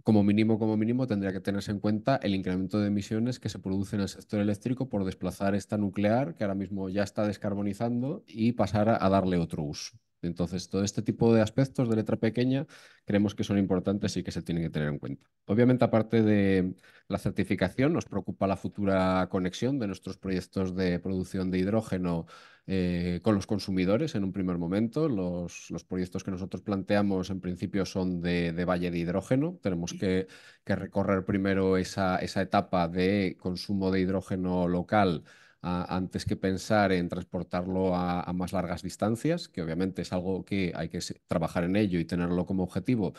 como mínimo, como mínimo, tendría que tenerse en cuenta el incremento de emisiones que se produce en el sector eléctrico por desplazar esta nuclear, que ahora mismo ya está descarbonizando, y pasar a, a darle otro uso. Entonces, todo este tipo de aspectos de letra pequeña creemos que son importantes y que se tienen que tener en cuenta. Obviamente, aparte de la certificación, nos preocupa la futura conexión de nuestros proyectos de producción de hidrógeno eh, con los consumidores en un primer momento. Los, proyectos que nosotros planteamos en principio son de, valle de hidrógeno. Tenemos que, recorrer primero esa, etapa de consumo de hidrógeno local antes que pensar en transportarlo a, más largas distancias, que obviamente es algo que hay que trabajar en ello y tenerlo como objetivo,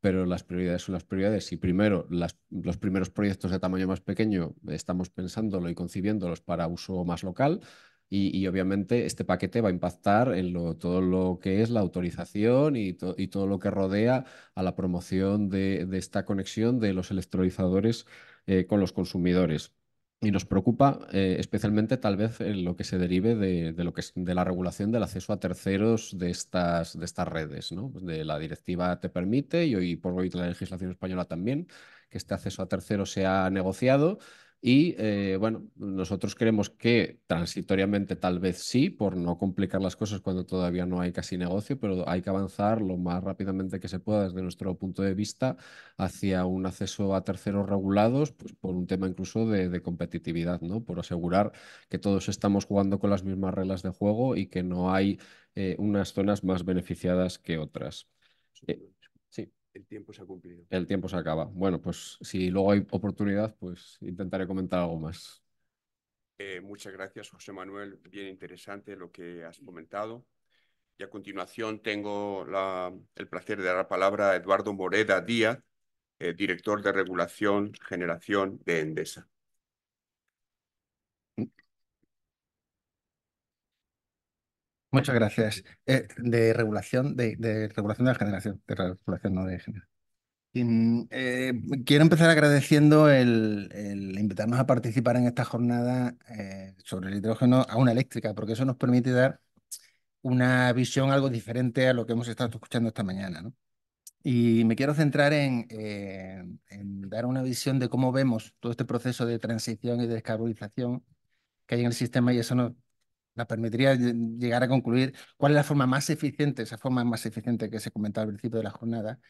pero las prioridades son las prioridades. Y primero, los primeros proyectos de tamaño más pequeño estamos pensándolo y concibiéndolos para uso más local. Y, obviamente este paquete va a impactar en todo lo que es la autorización y, todo lo que rodea a la promoción de, esta conexión de los electrolizadores eh, con los consumidores. Y nos preocupa eh, especialmente tal vez en lo que se derive de, lo que de la regulación del acceso a terceros de estas, de estas redes. De la directiva te permite y hoy por hoy la legislación española también que este acceso a terceros sea negociado y eh, bueno, nosotros creemos que transitoriamente tal vez sí, por no complicar las cosas cuando todavía no hay casi negocio, pero hay que avanzar lo más rápidamente que se pueda desde nuestro punto de vista hacia un acceso a terceros regulados, pues por un tema incluso de, competitividad, ¿no? Por asegurar que todos estamos jugando con las mismas reglas de juego y que no hay eh, unas zonas más beneficiadas que otras. Eh, el tiempo se ha cumplido. El tiempo se acaba. Bueno, pues si luego hay oportunidad, pues intentaré comentar algo más. Eh, muchas gracias, José Manuel. Bien interesante lo que has comentado. Y a continuación tengo el placer de dar la palabra a Eduardo Moreda Díaz, eh, director de Regulación Generación de Endesa. Muchas gracias. Eh, de regulación, de, regulación de la generación, de regulación no de generación. Em, eh, quiero empezar agradeciendo el, invitarnos a participar en esta jornada eh, sobre el hidrógeno a una eléctrica, porque eso nos permite dar una visión algo diferente a lo que hemos estado escuchando esta mañana. ¿no? Y me quiero centrar en, dar una visión de cómo vemos todo este proceso de transición y de descarbonización que hay en el sistema y eso nos nos permitiría llegar a concluir cuál es la forma más eficiente, esa forma más eficiente que se comentaba al principio de la jornada,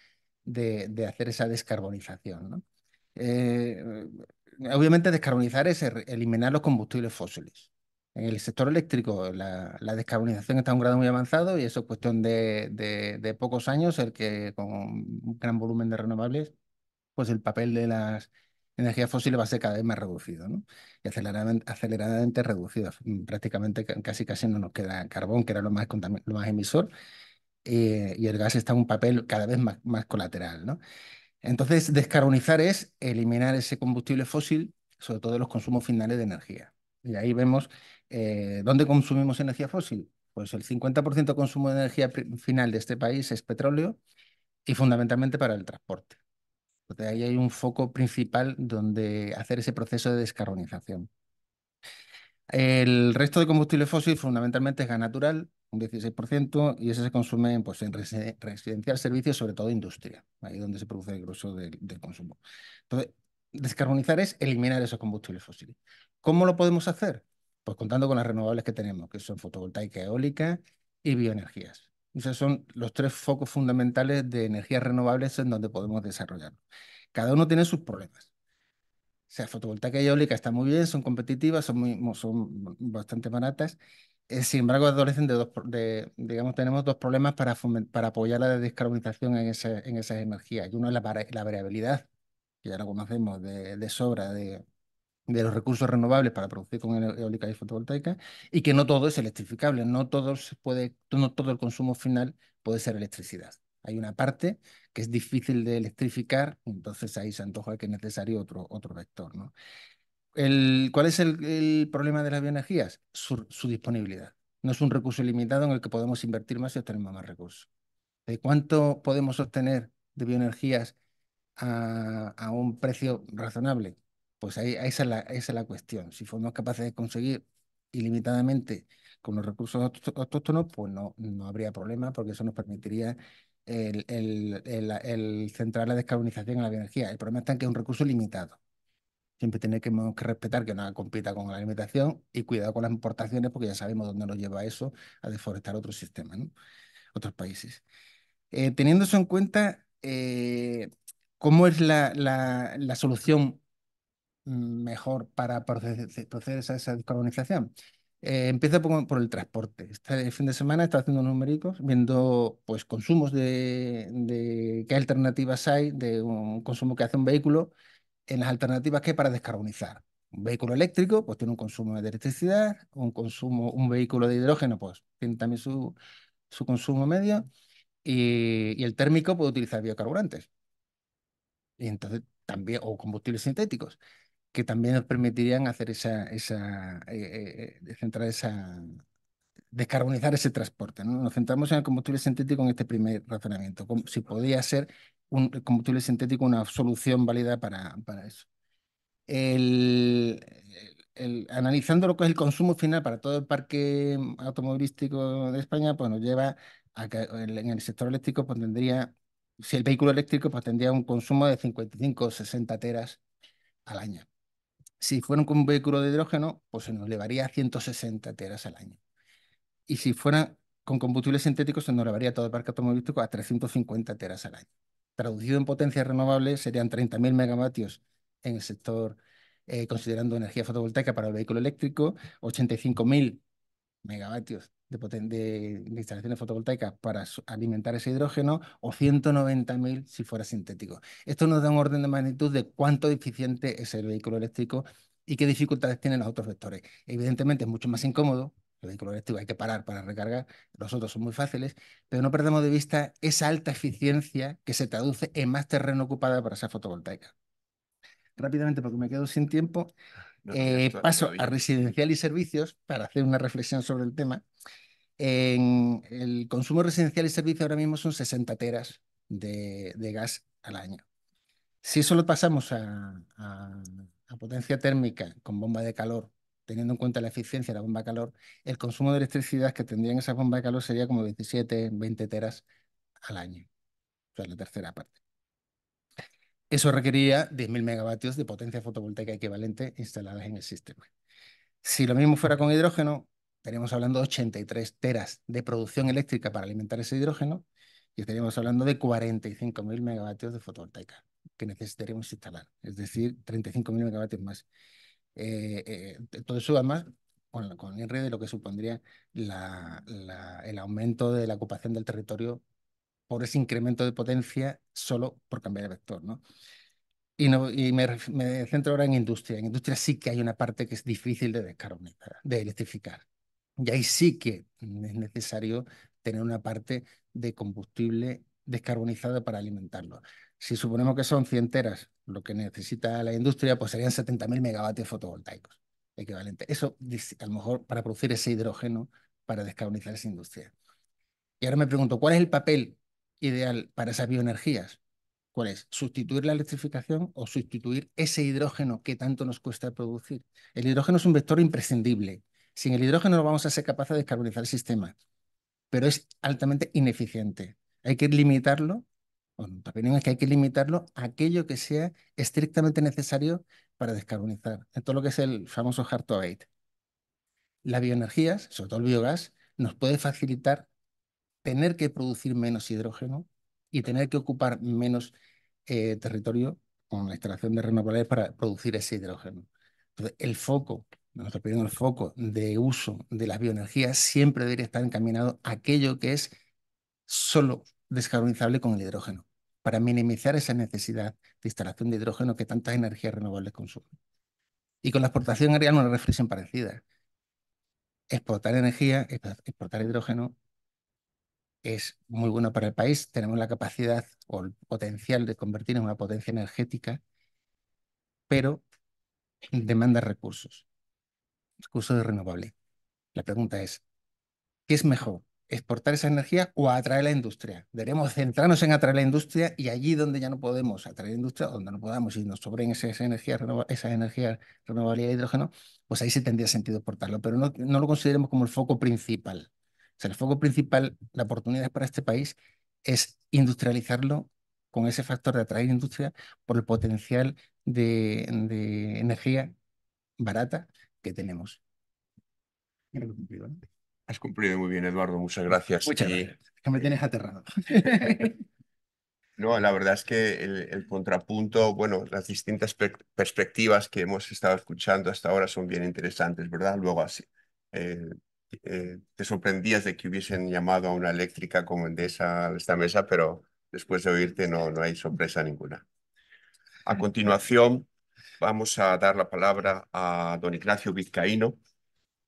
de, hacer esa descarbonización. ¿no? Eh, obviamente descarbonizar es er-, eliminar los combustibles fósiles. En el sector eléctrico la, descarbonización está a un grado muy avanzado y eso es cuestión de, de pocos años, el que con un gran volumen de renovables, pues el papel de las energía fósil va a ser cada vez más reducido, ¿no? Y aceleradamente, aceleradamente mm, Prácticamente casi casi no nos queda carbón, que era lo más, lo más emisor, eh, y el gas está en un papel cada vez más, colateral, ¿no? Entonces, descarbonizar es eliminar ese combustible fósil, sobre todo los consumos finales de energía. Y ahí vemos eh, dónde consumimos energía fósil. Pues el 50% de consumo de energía final de este país es petróleo y fundamentalmente para el transporte ahí hay un foco principal donde hacer ese proceso de descarbonización. El resto de combustible fósil fundamentalmente es gas natural, un 16%, y ese se consume pues, en residencial, servicios, sobre todo industria, ahí donde se produce el grueso del, del consumo. Entonces, descarbonizar es eliminar esos combustibles fósiles. ¿Cómo lo podemos hacer? Pues contando con las renovables que tenemos, que son fotovoltaica, eólica y bioenergías. Esos son los tres focos fundamentales de energías renovables en donde podemos desarrollarlo. Cada uno tiene sus problemas. O sea, fotovoltaica y eólica están muy bien, son competitivas, son, bastante baratas. Eh, sin embargo, adolecen de digamos, tenemos dos problemas para, apoyar la descarbonización en, esas energías. Y uno es la, variabilidad, que ya lo conocemos de, de sobra de, de los recursos renovables para producir con eólica y fotovoltaica y que no todo es electrificable, no, puede, no todo el consumo final puede ser electricidad. Hay una parte que es difícil de electrificar, entonces ahí se antoja que es necesario otro, otro vector. ¿no? El, ¿Cuál es el, problema de las bioenergías? Su, disponibilidad. No es un recurso limitado en el que podemos invertir más y obtener más recursos. ¿De cuánto podemos obtener de bioenergías a, a un precio razonable? Pues ahí, esa, es la, cuestión. Si fuéramos capaces de conseguir ilimitadamente con los recursos autóctonos, pues no, no habría problema porque eso nos permitiría el, el, el, centrar la descarbonización en la bioenergía. El problema está en que es un recurso limitado. Siempre tenemos que respetar que no compita con la limitación y cuidado con las importaciones porque ya sabemos dónde nos lleva eso a deforestar otros sistemas, ¿no? otros países. Teniéndose eh, teniendo en cuenta, eh, ¿cómo es la, la, la solución mejor para proceder a esa descarbonización? Eh, empiezo por, el transporte. Este fin de semana estaba haciendo unos numéricos, viendo pues, consumos de, qué alternativas hay de un consumo que hace un vehículo en las alternativas que hay para descarbonizar. Un vehículo eléctrico pues, tiene un consumo de electricidad, un, consumo, un vehículo de hidrógeno pues, tiene también su, consumo medio y, y el térmico puede utilizar biocarburantes. Y entonces también, o combustibles sintéticos que también nos permitirían hacer esa, esa eh, eh, centrar esa, descarbonizar ese transporte. Nos centramos en el combustible sintético en este primer razonamiento, como si podía ser un combustible sintético una solución válida para, para eso. analizando lo que es el consumo final para todo el parque mm, automovilístico de España, pues nos lleva a que en el sector eléctrico pues tendría, si el vehículo eléctrico pues tendría un consumo de 55 o 60 teras al año. Si fueran con un vehículo de hidrógeno, pues se nos elevaría a 160 teras al año. Y si fueran con combustibles sintéticos, se nos elevaría todo el parque automovilístico a 350 teras al año. Traducido en potencias renovables, serían 30.000 megavatios en el sector, eh, considerando energía fotovoltaica para el vehículo eléctrico, 85.000 megavatios de, instalaciones fotovoltaicas para alimentar ese hidrógeno o 190.000 si fuera sintético. Esto nos da un orden de magnitud de cuánto eficiente es el vehículo eléctrico y qué dificultades tienen los otros vectores. Evidentemente es mucho más incómodo, el vehículo eléctrico hay que parar para recargar, los otros son muy fáciles, pero no perdamos de vista esa alta eficiencia que se traduce en más terreno ocupado para ser fotovoltaica. Rápidamente, porque me quedo sin tiempo, eh, paso a residencial y servicios para hacer una reflexión sobre el tema. el consumo residencial y servicios ahora mismo son 60 teras de, gas al año. Si eso lo pasamos a, potencia térmica con bomba de calor, teniendo en cuenta la eficiencia de la bomba de calor, el consumo de electricidad que tendrían esa bomba de calor sería como 27, 20 teras al año. O sea, la tercera parte. Eso requería 10.000 megavatios de potencia fotovoltaica equivalente instaladas en el sistema. Si lo mismo fuera con hidrógeno, estaríamos hablando de 83 teras de producción eléctrica para alimentar ese hidrógeno y estaríamos hablando de 45.000 megavatios de fotovoltaica que necesitaríamos instalar, es decir, 35.000 megavatios más. Eh, eh, todo eso además con, con red de lo que supondría el aumento de la ocupación del territorio por ese incremento de potencia solo por cambiar el vector, ¿no? Y, y me, centro ahora en industria. En industria sí que hay una parte que es difícil de descarbonizar, de electrificar. Y ahí sí que es necesario tener una parte de combustible descarbonizado para alimentarlo. Si suponemos que son 100 teras lo que necesita la industria, pues serían 70.000 megavatios fotovoltaicos equivalente. Eso, a lo mejor, para producir ese hidrógeno, para descarbonizar esa industria. Y ahora me pregunto, ¿cuál es el papel ideal para esas bioenergías? ¿Cuál es? ¿Sustituir la electrificación o sustituir ese hidrógeno que tanto nos cuesta producir? El hidrógeno es un vector imprescindible. Sin el hidrógeno no vamos a ser capaces de descarbonizar el sistema, pero es altamente ineficiente. Hay que limitarlo, O nuestra opinión es que hay que limitarlo a aquello que sea estrictamente necesario para descarbonizar, en todo lo que es el famoso hard to abate. Las bioenergías, sobre todo el biogás, nos puede facilitar tener que producir menos hidrógeno y tener que ocupar menos eh, territorio con la instalación de renovables para producir ese hidrógeno. Entonces, el foco, nuestro opinión, el foco de uso de las bioenergías siempre debería estar encaminado a aquello que es solo descarbonizable con el hidrógeno, para minimizar esa necesidad de instalación de hidrógeno que tantas energías renovables consumen. Y con la exportación no una reflexión parecida. Exportar energía, exportar hidrógeno, es muy bueno para el país. Tenemos la capacidad o el potencial de convertirnos en una potencia energética, pero demanda recursos, recursos renovable La pregunta es, ¿qué es mejor? ¿Exportar esa energía o atraer la industria? Debemos centrarnos en atraer la industria y allí donde ya no podemos atraer industria, donde no podamos y nos sobren esas energías esa energía renovables de hidrógeno, pues ahí sí tendría sentido exportarlo, pero no, no lo consideremos como el foco principal. O sea, el foco principal, la oportunidad para este país es industrializarlo con ese factor de atraer industria por el potencial de, energía barata que tenemos. Has cumplido muy bien, Eduardo. Muchas gracias. Muchas Que me tienes aterrado. (laughs) No, la verdad es que el, contrapunto, bueno, las distintas perspectivas que hemos estado escuchando hasta ahora son bien interesantes, ¿verdad? Luego, así, eh, eh, te sorprendías de que hubiesen llamado a una eléctrica como Endesa a esta mesa, pero después de oírte no, no hay sorpresa ninguna. A continuación, vamos a dar la palabra a don Ignacio Vizcaíno,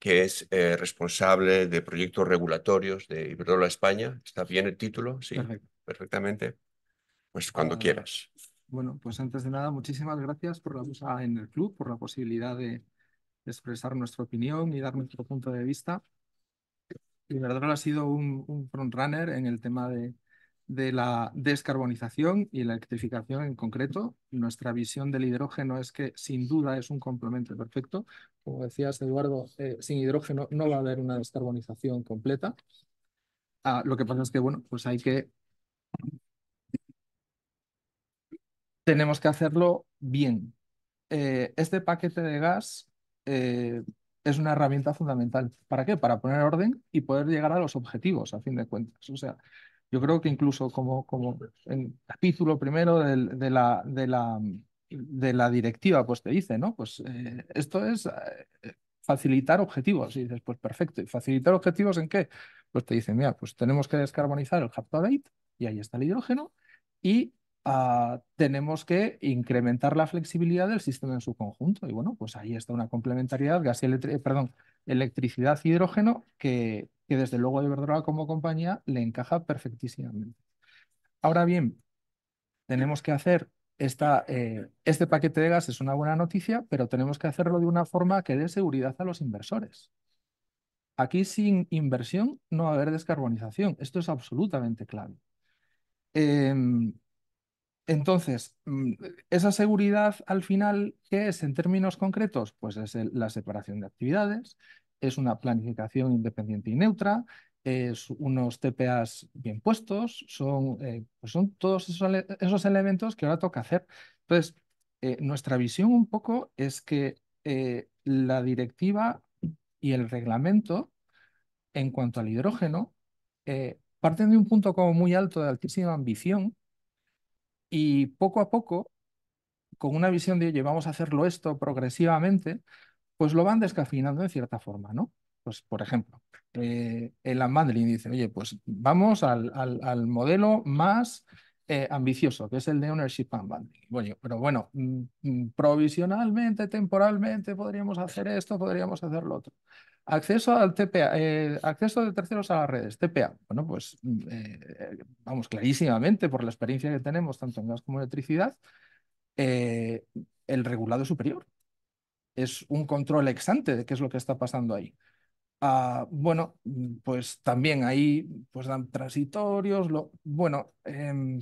que es eh, responsable de proyectos regulatorios de Iberdrola España. ¿Está bien el título? Sí, perfectamente. Pues ah, cuando quieras. Bueno, pues antes de nada, muchísimas gracias por la usa en el club, por la posibilidad de, expresar nuestra opinión y dar nuestro punto de vista. Iberdrola ha sido un, frontrunner en el tema de, la descarbonización y la electrificación en concreto. Nuestra visión del hidrógeno es que sin duda es un complemento perfecto. Como decías, Eduardo, eh, sin hidrógeno no va a haber una descarbonización completa. Ah, lo que pasa es que, bueno, pues hay que... Tenemos que hacerlo bien. Eh, este paquete de gas eh, es una herramienta fundamental. ¿Para qué? Para poner orden y poder llegar a los objetivos, a fin de cuentas. O sea, yo creo que incluso como, como en capítulo primero de, la, de, la, de la directiva, pues te dice, ¿no? Pues eh, esto es eh, facilitar objetivos. Y dices, pues perfecto. ¿Y facilitar objetivos en qué? Pues te dicen, mira, pues tenemos que descarbonizar el haptolate, y ahí está el hidrógeno, y Ah, tenemos que incrementar la flexibilidad del sistema en su conjunto. Y bueno, pues ahí está una complementariedad, gas y eh, perdón, electricidad, e hidrógeno, que, desde luego a Iberdrola como compañía le encaja perfectísimamente. Ahora bien, tenemos que hacer esta, eh, este paquete de gas, es una buena noticia, pero tenemos que hacerlo de una forma que dé seguridad a los inversores. Aquí sin inversión no va a haber descarbonización. Esto es absolutamente clave. Em, entonces, mm, esa seguridad al final, ¿qué es en términos concretos? Pues es la separación de actividades, es una planificación independiente y neutra, es unos TPAs bien puestos, son, eh, pues son todos esos, elementos que ahora toca hacer. Entonces, eh, nuestra visión un poco es que eh, la directiva y el reglamento, en cuanto al hidrógeno, parten de un punto como muy alto de altísima ambición, y poco a poco, con una visión de, oye, vamos a hacerlo esto progresivamente, pues lo van descafinando en cierta forma, ¿no? Pues, por ejemplo, eh, el unbundling dice, oye, pues vamos al, modelo más eh, ambicioso, que es el de ownership unbundling. Bueno, pero bueno, mm, mm, provisionalmente, temporalmente, podríamos hacer esto, podríamos hacer lo otro. Acceso al TPA, eh, acceso de terceros a las redes, TPA. Bueno, pues mm, eh, vamos clarísimamente por la experiencia que tenemos tanto en gas como en electricidad, eh, el regulado superior. Es un control exante de qué es lo que está pasando ahí. Ah, bueno, pues también ahí pues dan transitorios, lo, bueno, em,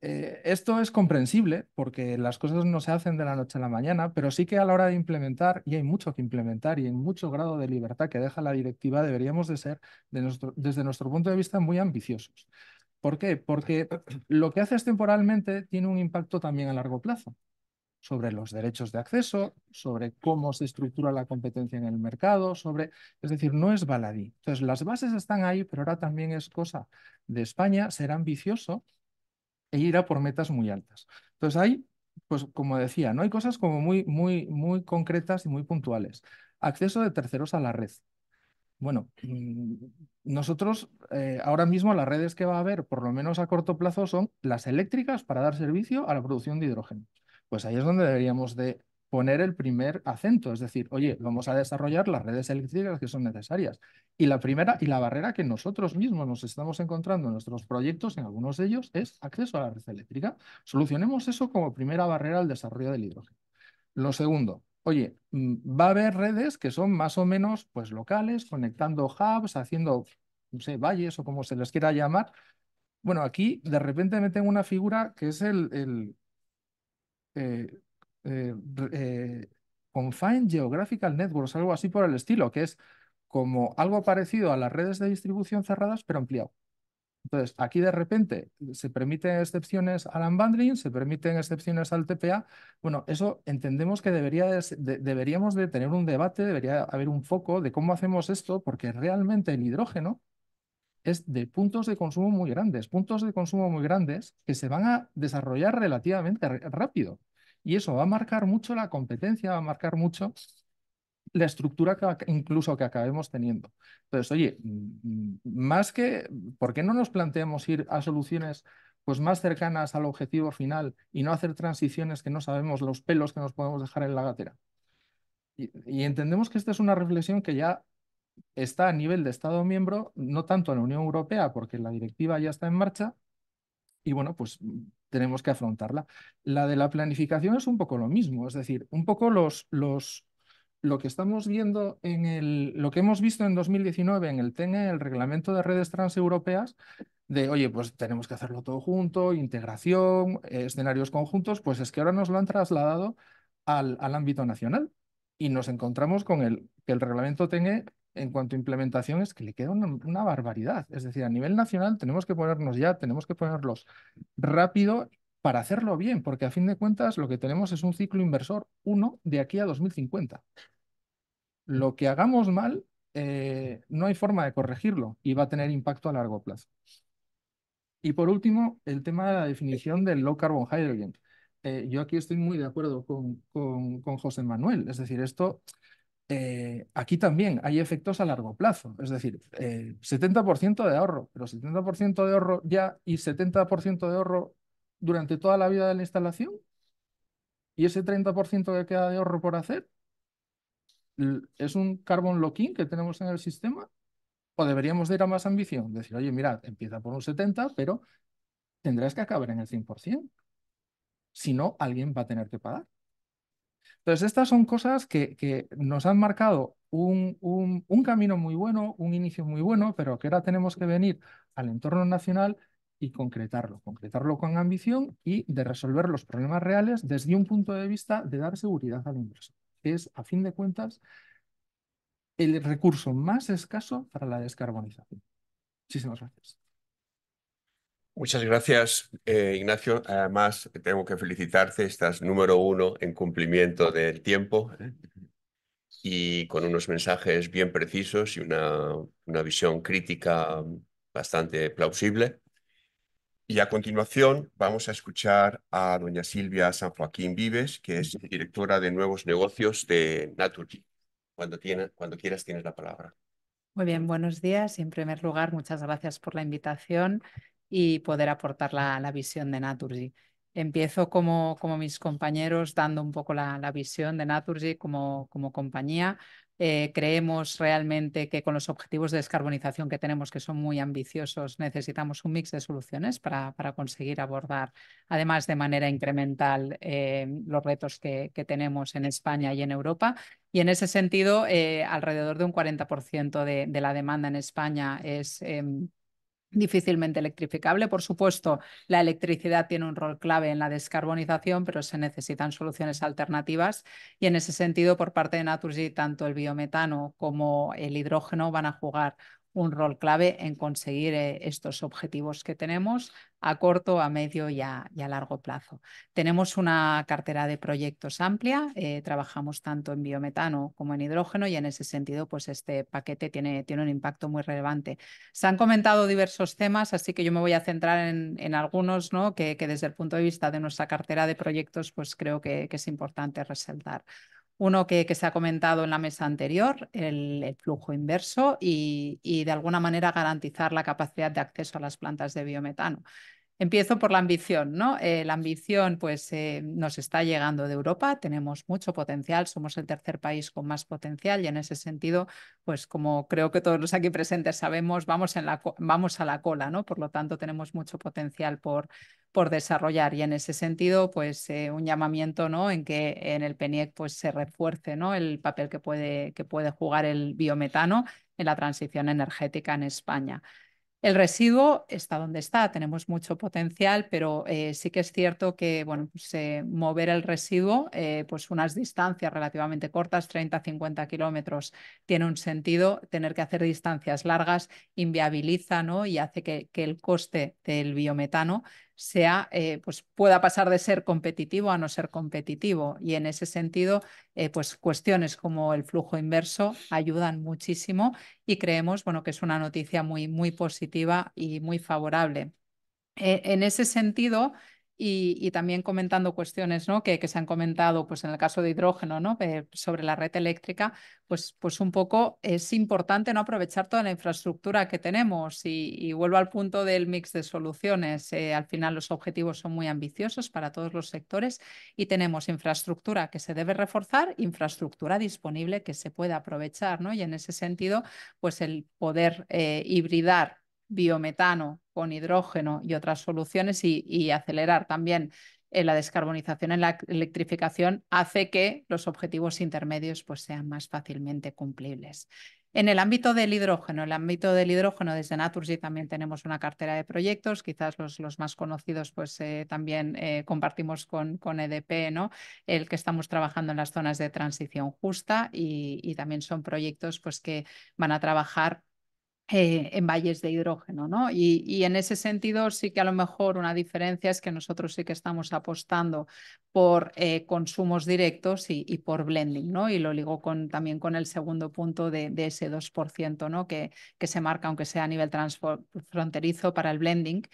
eh, esto es comprensible porque las cosas no se hacen de la noche a la mañana, pero sí que a la hora de implementar, y hay mucho que implementar y hay mucho grado de libertad que deja la directiva, deberíamos de ser, desde nuestro punto de vista, muy ambiciosos. ¿Por qué? Porque (clears throat) lo que haces temporalmente tiene un impacto también a largo plazo sobre los derechos de acceso, sobre cómo se estructura la competencia en el mercado, sobre, es decir, no es baladí. Entonces, las bases están ahí, pero ahora también es cosa de España ser ambicioso e ir a por metas muy altas. Entonces hay, pues como decía, no hay cosas como muy, muy, muy concretas y muy puntuales. Acceso de terceros a la red. Bueno, mm, nosotros eh, ahora mismo las redes que va a haber, por lo menos a corto plazo, son las eléctricas para dar servicio a la producción de hidrógeno. Pues ahí es donde deberíamos de poner el primer acento, es decir, oye, vamos a desarrollar las redes eléctricas que son necesarias. Y la primera y la barrera que nosotros mismos nos estamos encontrando en nuestros proyectos, en algunos de ellos, es acceso a la red eléctrica. Solucionemos eso como primera barrera al desarrollo del hidrógeno. Lo segundo, oye, mm, va a haber redes que son más o menos pues, locales, conectando hubs, haciendo, no sé, valles o como se les quiera llamar. Bueno, aquí de repente me tengo una figura que es el, el eh, eh, eh, Confined Geographical Networks, algo así por el estilo, que es como algo parecido a las redes de distribución cerradas, pero ampliado. Entonces, aquí de repente se permiten excepciones al unbundling, se permiten excepciones al TPA. Bueno, eso entendemos que debería deberíamos de tener un debate, debería haber un foco de cómo hacemos esto, porque realmente el hidrógeno es de puntos de consumo muy grandes, puntos de consumo muy grandes que se van a desarrollar relativamente rápido. Y eso va a marcar mucho la competencia, va a marcar mucho la estructura incluso que acabemos teniendo. Entonces, oye, mm, mm, más que, ¿por qué no nos planteamos ir a soluciones pues, más cercanas al objetivo final y no hacer transiciones que no sabemos los pelos que nos podemos dejar en la gatera? Y, y entendemos que esta es una reflexión que ya está a nivel de Estado miembro, no tanto en la Unión Europea, porque la directiva ya está en marcha, y bueno, pues tenemos que afrontarla. La de la planificación es un poco lo mismo, es decir, un poco los, los, lo que estamos viendo en el, lo que hemos visto en 2019 en el TENE, el reglamento de redes transeuropeas, de oye, pues tenemos que hacerlo todo junto, integración, eh, escenarios conjuntos, pues es que ahora nos lo han trasladado al, al ámbito nacional y nos encontramos con el, que el reglamento TENE en cuanto a implementación es que le queda una, barbaridad. Es decir, a nivel nacional tenemos que ponernos ya, tenemos que ponerlos rápido para hacerlo bien, porque a fin de cuentas lo que tenemos es un ciclo inversor 1 de aquí a 2050. Lo que hagamos mal, eh, no hay forma de corregirlo y va a tener impacto a largo plazo. Y por último, el tema de la definición del low carbon hydrogen. Eh, yo aquí estoy muy de acuerdo con José Manuel. Es decir, esto eh, aquí también hay efectos a largo plazo, es decir, 70% eh, de ahorro, pero 70% de ahorro ya y 70% de ahorro durante toda la vida de la instalación y ese 30% que queda de ahorro por hacer es un carbon locking que tenemos en el sistema o deberíamos de ir a más ambición, decir, oye, mira, empieza por un 70, pero tendrás que acabar en el 100%, si no, alguien va a tener que pagar. Entonces, estas son cosas que, nos han marcado un, un, camino muy bueno, un inicio muy bueno, pero que ahora tenemos que venir al entorno nacional y concretarlo, concretarlo con ambición y de resolver los problemas reales desde un punto de vista de dar seguridad al inversor, es, a fin de cuentas, el recurso más escaso para la descarbonización. Muchísimas gracias. Muchas gracias, eh, Ignacio. Además, tengo que felicitarte. Estás número uno en cumplimiento del tiempo y con unos mensajes bien precisos y una, una visión crítica bastante plausible. Y a continuación vamos a escuchar a doña Silvia San Joaquín Vives, que es directora de nuevos negocios de Naturgy. Cuando, cuando quieras tienes la palabra. Muy bien, buenos días en primer lugar muchas gracias por la invitación y poder aportar la, la visión de Naturgy. Empiezo como, como, mis compañeros dando un poco la, la visión de Naturgy como, como compañía. Eh, creemos realmente que con los objetivos de descarbonización que tenemos, que son muy ambiciosos, necesitamos un mix de soluciones para, para conseguir abordar, además de manera incremental, eh, los retos que, que, tenemos en España y en Europa. Y en ese sentido, eh, alrededor de un 40% de, de, la demanda en España es em, difícilmente electrificable. Por supuesto, la electricidad tiene un rol clave en la descarbonización, pero se necesitan soluciones alternativas y en ese sentido, por parte de Naturgy, tanto el biometano como el hidrógeno van a jugar un rol clave en conseguir eh, estos objetivos que tenemos a corto, a medio y a, largo plazo. Tenemos una cartera de proyectos amplia, eh, trabajamos tanto en biometano como en hidrógeno y en ese sentido pues este paquete tiene, tiene un impacto muy relevante. Se han comentado diversos temas, así que yo me voy a centrar en, algunos ¿no? que, desde el punto de vista de nuestra cartera de proyectos pues creo que, que es importante resaltar. Uno que, se ha comentado en la mesa anterior, el, flujo inverso y, de alguna manera garantizar la capacidad de acceso a las plantas de biometano. Empiezo por la ambición, ¿no? Eh, la ambición pues eh, nos está llegando de Europa, tenemos mucho potencial, somos el tercer país con más potencial y en ese sentido, pues como creo que todos los aquí presentes sabemos, vamos, vamos a la cola, ¿no? Por lo tanto, tenemos mucho potencial por, por desarrollar. Y en ese sentido, pues eh, un llamamiento ¿no? en que en el PENIEC pues, se refuerce ¿no? el papel que puede, que puede jugar el biometano en la transición energética en España. El residuo está donde está, tenemos mucho potencial, pero eh, sí que es cierto que bueno, pues, eh, mover el residuo pues unas distancias relativamente cortas, 30-50 kilómetros, tiene un sentido. Tener que hacer distancias largas inviabiliza ¿no? y hace que el coste del biometano sea, eh, pues pueda pasar de ser competitivo a no ser competitivo. Y en ese sentido, eh, pues cuestiones como el flujo inverso ayudan muchísimo y creemos bueno, que es una noticia muy, muy positiva y muy favorable. E, en ese sentido, y, también comentando cuestiones ¿no? que, se han comentado pues en el caso de hidrógeno sobre la red eléctrica, pues, pues un poco es importante ¿no? aprovechar toda la infraestructura que tenemos y, vuelvo al punto del mix de soluciones. Eh, al final los objetivos son muy ambiciosos para todos los sectores y tenemos infraestructura que se debe reforzar, infraestructura disponible que se pueda aprovechar ¿no? y en ese sentido pues el poder eh, hibridar biometano con hidrógeno y otras soluciones y, acelerar también eh, la descarbonización en la electrificación hace que los objetivos intermedios pues, sean más fácilmente cumplibles. En el ámbito del hidrógeno, el ámbito del hidrógeno desde Naturgy también tenemos una cartera de proyectos, quizás los, más conocidos pues eh, también eh, compartimos con, con, EDP, ¿no? el que estamos trabajando en las zonas de transición justa y, y también son proyectos pues que van a trabajar eh, en valles de hidrógeno, ¿no? Y, en ese sentido sí que a lo mejor una diferencia es que nosotros sí que estamos apostando por eh, consumos directos y, por blending, ¿no? Y lo ligo con, también con el segundo punto de, ese 2%, ¿no? Que, que se marca, aunque sea a nivel transfronterizo, para el blending,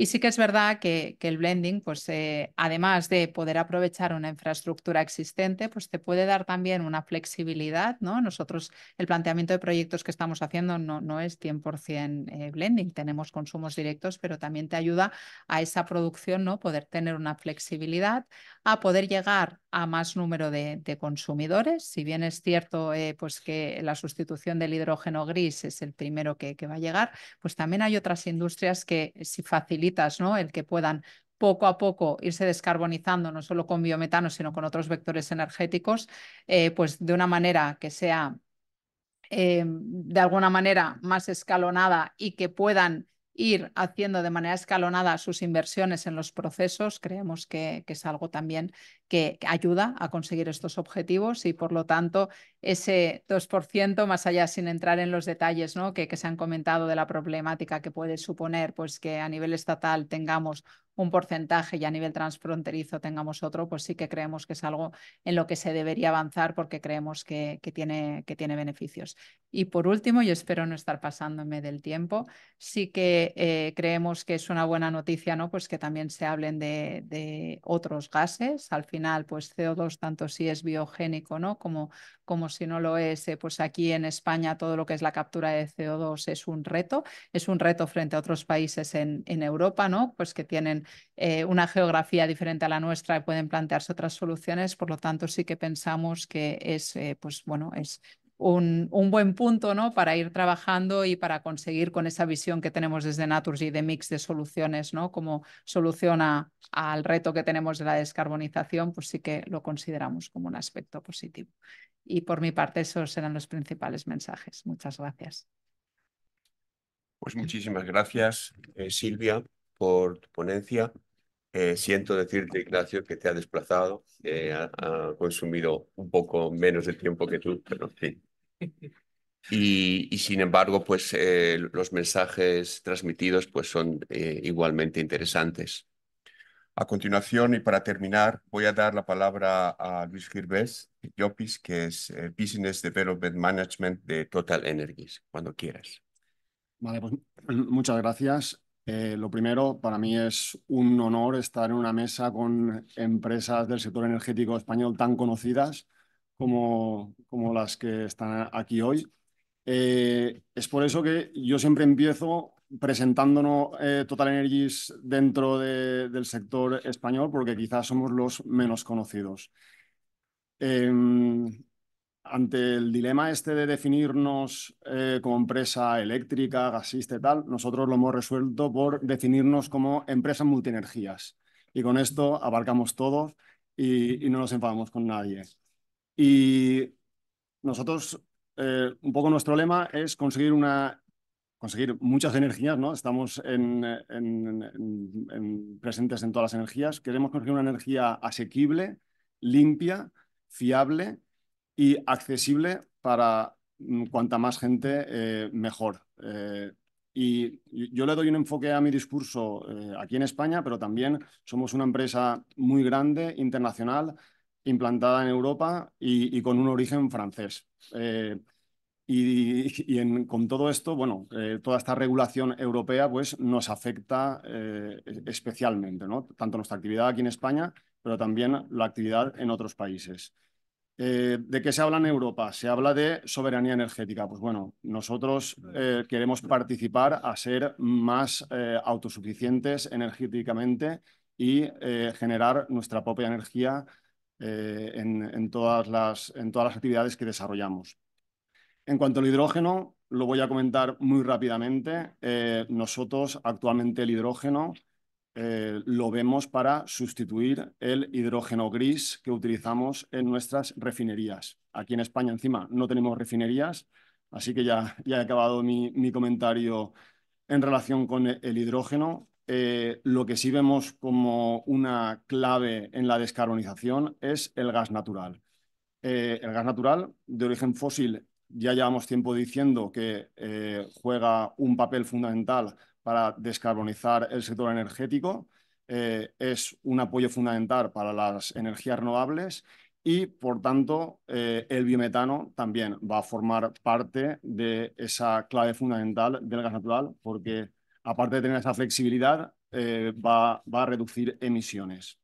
y sí que es verdad que, el blending, pues eh, además de poder aprovechar una infraestructura existente, pues te puede dar también una flexibilidad, ¿no? Nosotros, el planteamiento de proyectos que estamos haciendo no, no es 100% eh, blending, tenemos consumos directos, pero también te ayuda a esa producción, ¿no? Poder tener una flexibilidad, a poder llegar a más número de, consumidores, si bien es cierto, eh, pues que la sustitución del hidrógeno gris es el primero que, que va a llegar, pues también hay otras industrias que si facilitan el que puedan poco a poco irse descarbonizando, no solo con biometano, sino con otros vectores energéticos, eh, pues de una manera que sea eh, de alguna manera más escalonada y que puedan ir haciendo de manera escalonada sus inversiones en los procesos, creemos que, es algo también que, ayuda a conseguir estos objetivos y por lo tanto ese 2%, más allá sin entrar en los detalles ¿no? que, que se han comentado de la problemática que puede suponer pues, que a nivel estatal tengamos un porcentaje y a nivel transfronterizo tengamos otro, pues sí que creemos que es algo en lo que se debería avanzar porque creemos que, tiene, que tiene beneficios. Y por último, y espero no estar pasándome del tiempo, sí que eh, creemos que es una buena noticia ¿no? pues que también se hablen de, otros gases. Al final, pues CO2, tanto si es biogénico ¿no? como, como si no lo es, eh, pues aquí en España todo lo que es la captura de CO2 es un reto, es un reto frente a otros países en, Europa, ¿no? pues que tienen eh, una geografía diferente a la nuestra y pueden plantearse otras soluciones. Por lo tanto, sí que pensamos que es, eh, pues, bueno, es un, buen punto ¿no? para ir trabajando y para conseguir con esa visión que tenemos desde Naturgy de mix de soluciones, ¿no? como solución al reto que tenemos de la descarbonización, pues sí que lo consideramos como un aspecto positivo. Y por mi parte, esos serán los principales mensajes. Muchas gracias. Pues muchísimas gracias, eh, Silvia por tu ponencia. Eh, siento decirte, Ignacio, que te ha desplazado, eh, ha, consumido un poco menos de tiempo que tú, pero sí. (laughs) Y, sin embargo, pues eh, los mensajes transmitidos pues, son igualmente interesantes. A continuación y para terminar, voy a dar la palabra a Luis Girbés, que es Business Development Management de Total Energies, cuando quieras. Vale, pues muchas gracias. Eh, lo primero, para mí es un honor estar en una mesa con empresas del sector energético español tan conocidas como, como las que están aquí hoy. Eh, es por eso que yo siempre empiezo presentándonos eh, Total Energies dentro del sector español, porque quizás somos los menos conocidos. Em, ante el dilema este de definirnos eh, como empresa eléctrica, gasista y tal, nosotros lo hemos resuelto por definirnos como empresa multienergías. Y con esto abarcamos todos y, no nos enfadamos con nadie. Y nosotros, eh, un poco nuestro lema es conseguir una conseguir muchas energías, ¿no? Estamos presentes en todas las energías. Queremos conseguir una energía asequible, limpia, fiable y accesible para mm, cuanta más gente, eh, mejor. Eh, y yo le doy un enfoque a mi discurso eh, aquí en España, pero también somos una empresa muy grande, internacional, implantada en Europa y, con un origen francés. y, con todo esto, bueno, toda esta regulación europea pues, nos afecta e, especialmente, ¿no? tanto nuestra actividad aquí en España, pero también la actividad en otros países. Eh, ¿De qué se habla en Europa? Se habla de soberanía energética. Pues bueno, nosotros eh, queremos participar a ser más eh, autosuficientes energéticamente y generar nuestra propia energía en todas las actividades que desarrollamos. En cuanto al hidrógeno, lo voy a comentar muy rápidamente. nosotros actualmente el hidrógeno eh, lo vemos para sustituir el hidrógeno gris que utilizamos en nuestras refinerías. Aquí en España encima no tenemos refinerías, así que ya, ya he acabado mi, comentario en relación con e, el hidrógeno. Eh, lo que sí vemos como una clave en la descarbonización es el gas natural. Eh, el gas natural de origen fósil, ya llevamos tiempo diciendo que juega un papel fundamental para descarbonizar el sector energético, eh, es un apoyo fundamental para las energías renovables y, por tanto, eh, el biometano también va a formar parte de esa clave fundamental del gas natural porque, aparte de tener esa flexibilidad, eh, va, a reducir emisiones.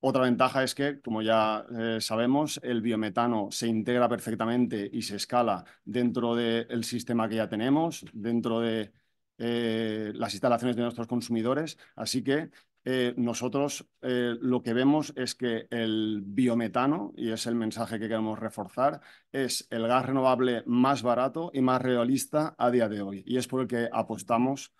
Otra ventaja es que, como ya sabemos, el biometano se integra perfectamente y se escala dentro del sistema que ya tenemos, dentro de eh, las instalaciones de nuestros consumidores. Así que eh, nosotros eh, lo que vemos es que el biometano, y es el mensaje que queremos reforzar, es el gas renovable más barato y más realista a día de hoy. Y es por el que apostamos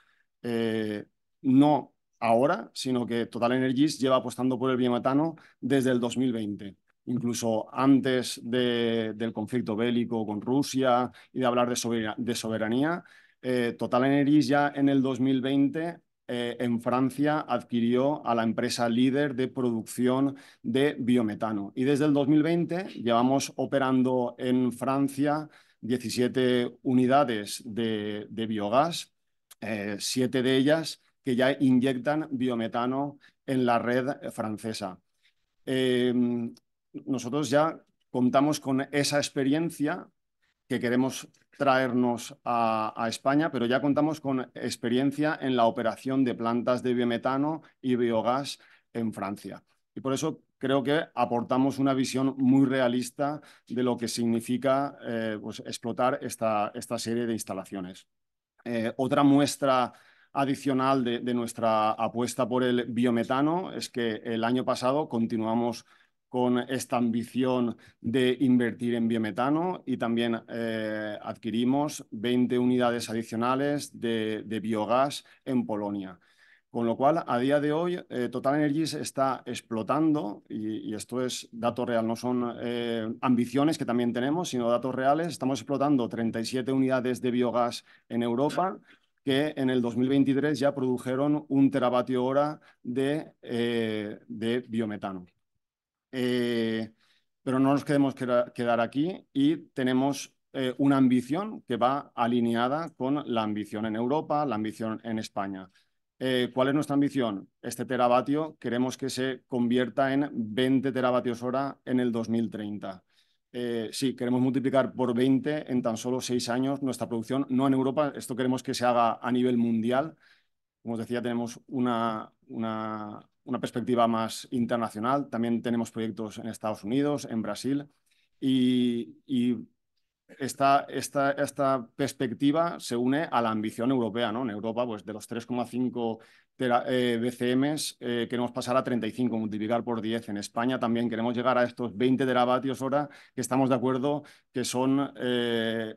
no ahora, sino que Total Energies lleva apostando por el biometano desde el 2020 incluso antes del conflicto bélico con Rusia y de hablar de soberanía eh, Total Energy ya en el 2020 eh, en Francia adquirió a la empresa líder de producción de biometano. Y desde el 2020 llevamos operando en Francia 17 unidades de, biogás, eh, siete de ellas que ya inyectan biometano en la red francesa. Em, nosotros ya contamos con esa experiencia que queremos traernos a, España, pero ya contamos con experiencia en la operación de plantas de biometano y biogás en Francia. Y por eso creo que aportamos una visión muy realista de lo que significa eh, pues, explotar esta, esta, serie de instalaciones. Eh, otra muestra adicional de, nuestra apuesta por el biometano es que el año pasado continuamos con esta ambición de invertir en biometano y también eh, adquirimos 20 unidades adicionales de, biogás en Polonia. Con lo cual, a día de hoy, eh, Total Energies está explotando, y, esto es dato real, no son eh, ambiciones que también tenemos, sino datos reales. Estamos explotando 37 unidades de biogás en Europa, que en el 2023 ya produjeron un teravatio hora de, de biometano. Eh, pero no nos queremos quedar aquí y tenemos eh, una ambición que va alineada con la ambición en Europa, la ambición en España. Eh, ¿Cuál es nuestra ambición? Este teravatio queremos que se convierta en 20 teravatios hora en el 2030. sí, queremos multiplicar por 20 en tan solo seis años nuestra producción, no en Europa, esto queremos que se haga a nivel mundial. Como os decía, tenemos una, una una perspectiva más internacional. También tenemos proyectos en Estados Unidos, en Brasil, y, esta, esta, perspectiva se une a la ambición europea. ¿no? En Europa, pues de los 3,5 eh, BCMs eh, queremos pasar a 35, multiplicar por 10. En España también queremos llegar a estos 20 teravatios hora que estamos de acuerdo que son eh,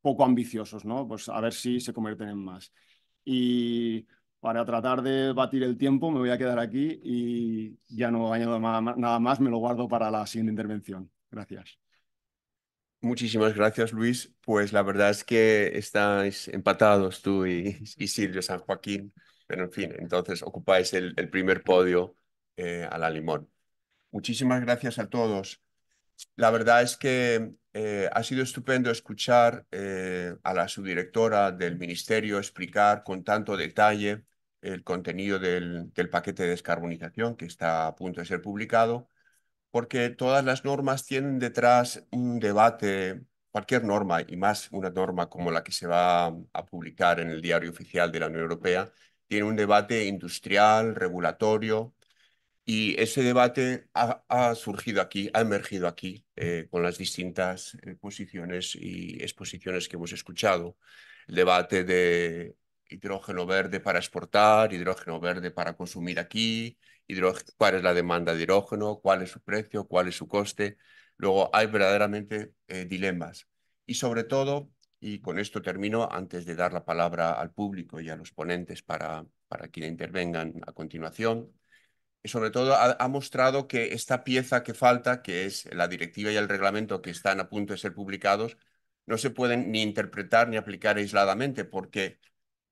poco ambiciosos, ¿no? Pues a ver si se convierten en más. Y para tratar de batir el tiempo, me voy a quedar aquí y ya no añado nada más, me lo guardo para la siguiente intervención. Gracias. Muchísimas gracias, Luis. Pues la verdad es que estáis empatados tú y, y Silvio San Joaquín, pero en fin, entonces ocupáis el, primer podio eh, a la limón. Muchísimas gracias a todos. La verdad es que eh, ha sido estupendo escuchar eh, a la subdirectora del ministerio explicar con tanto detalle el contenido del, paquete de descarbonización que está a punto de ser publicado, porque todas las normas tienen detrás un debate, cualquier norma, y más una norma como la que se va a publicar en el diario oficial de la Unión Europea, tiene un debate industrial, regulatorio, y ese debate ha, surgido aquí, ha emergido aquí, eh, con las distintas eh, posiciones y exposiciones que hemos escuchado. El debate de hidrógeno verde para exportar, hidrógeno verde para consumir aquí, cuál es la demanda de hidrógeno, cuál es su precio, cuál es su coste. Luego hay verdaderamente eh, dilemas. Y sobre todo, y con esto termino antes de dar la palabra al público y a los ponentes para, para quienes intervengan a continuación, eh, sobre todo ha, ha, mostrado que esta pieza que falta, que es la directiva y el reglamento que están a punto de ser publicados, no se pueden ni interpretar ni aplicar aisladamente, porque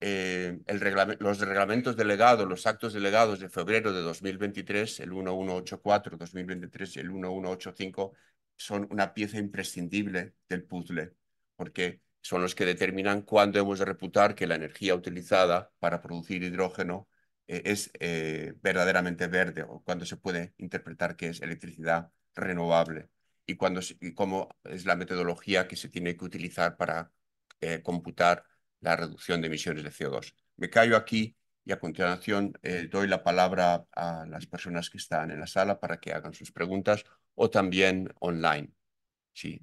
eh, el los reglamentos delegados, los actos delegados de febrero de 2023, el 1184-2023 y el 1185, son una pieza imprescindible del puzzle, porque son los que determinan cuándo hemos de reputar que la energía utilizada para producir hidrógeno eh, es eh, verdaderamente verde o cuándo se puede interpretar que es electricidad renovable y, cuándo, y cómo es la metodología que se tiene que utilizar para computar la reducción de emisiones de CO2. Me callo aquí y a continuación eh, doy la palabra a las personas que están en la sala para que hagan sus preguntas o también online. Sí.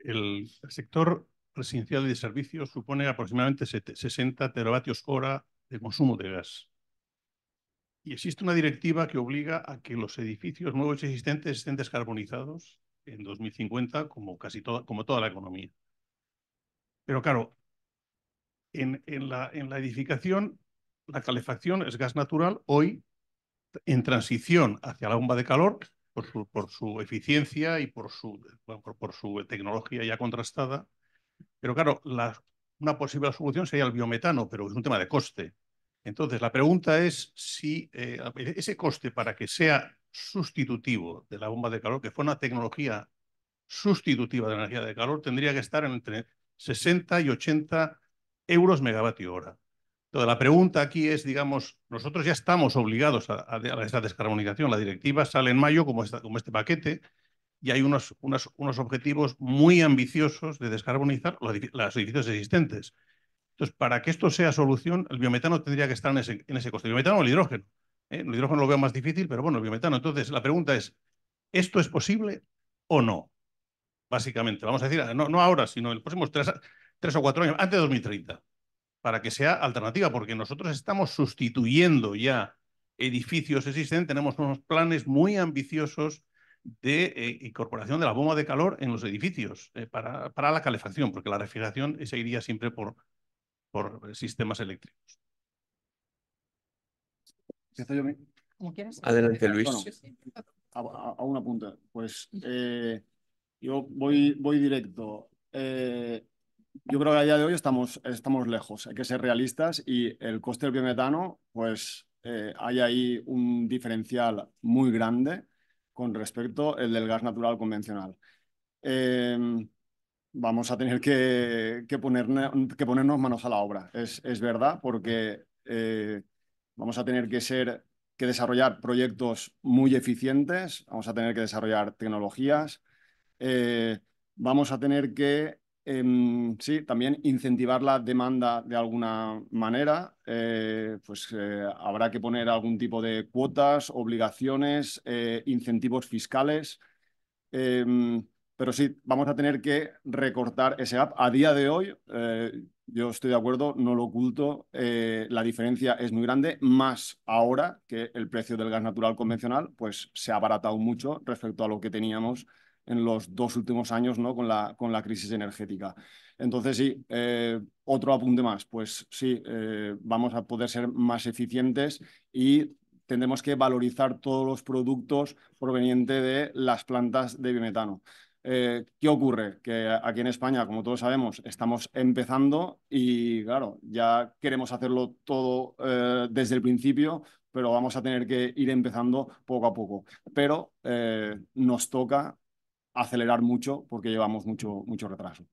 El sector residencial y de servicios supone aproximadamente 60 teravatios hora de consumo de gas. Y existe una directiva que obliga a que los edificios nuevos existentes estén descarbonizados en 2050, como casi toda, como toda la economía. Pero claro, en, la, en la edificación, la calefacción es gas natural. Hoy, en transición hacia la bomba de calor, por su, por su eficiencia y por su, su tecnología ya contrastada. Pero claro, una posible solución sería el biometano, pero es un tema de coste. Entonces, la pregunta es si eh, ese coste para que sea sustitutivo de la bomba de calor, que fue una tecnología sustitutiva de la energía de calor, tendría que estar entre 60 y 80 euros megavatio hora. Entonces, la pregunta aquí es, digamos, nosotros ya estamos obligados a, esta descarbonización. La directiva sale en mayo como, como este paquete y hay unos, unos, objetivos muy ambiciosos de descarbonizar los edificios existentes. Entonces, para que esto sea solución, el biometano tendría que estar en ese, coste. El biometano o el hidrógeno. ¿eh? El hidrógeno lo veo más difícil, pero bueno, el biometano. Entonces, la pregunta es, ¿esto es posible o no? Básicamente, vamos a decir, no, ahora, sino en los próximos tres, o cuatro años, antes de 2030, para que sea alternativa, porque nosotros estamos sustituyendo ya edificios existentes, tenemos unos planes muy ambiciosos de eh, incorporación de la bomba de calor en los edificios eh, para, para, la calefacción, porque la refrigeración seguiría siempre por, por sistemas eléctricos. ¿Cómo quieres? Adelante, Luis. a, una punta. Pues eh, yo voy, directo. Eh, yo creo que a día de hoy estamos, estamos lejos. Hay que ser realistas y el coste del biometano, pues eh, hay ahí un diferencial muy grande con respecto al del gas natural convencional vamos a tener que, poner, que ponernos manos a la obra. Es, verdad, porque eh, vamos a tener que ser que desarrollar proyectos muy eficientes, vamos a tener que desarrollar tecnologías, eh, vamos a tener que em, sí, también incentivar la demanda de alguna manera, eh, pues habrá que poner algún tipo de cuotas, obligaciones, incentivos fiscales. Em, pero sí, vamos a tener que recortar ese gap. A día de hoy, eh, yo estoy de acuerdo, no lo oculto, eh, la diferencia es muy grande, más ahora que el precio del gas natural convencional pues, se ha abaratado mucho respecto a lo que teníamos en los dos últimos años ¿no? con, la, crisis energética. Entonces, sí, eh, otro apunte más, pues sí, vamos a poder ser más eficientes y tendremos que valorizar todos los productos provenientes de las plantas de biometano. Eh, ¿Qué ocurre? Que aquí en España, como todos sabemos, estamos empezando y, claro, ya queremos hacerlo todo eh, desde el principio, pero vamos a tener que ir empezando poco a poco. Pero eh, nos toca acelerar mucho porque llevamos mucho, mucho retraso.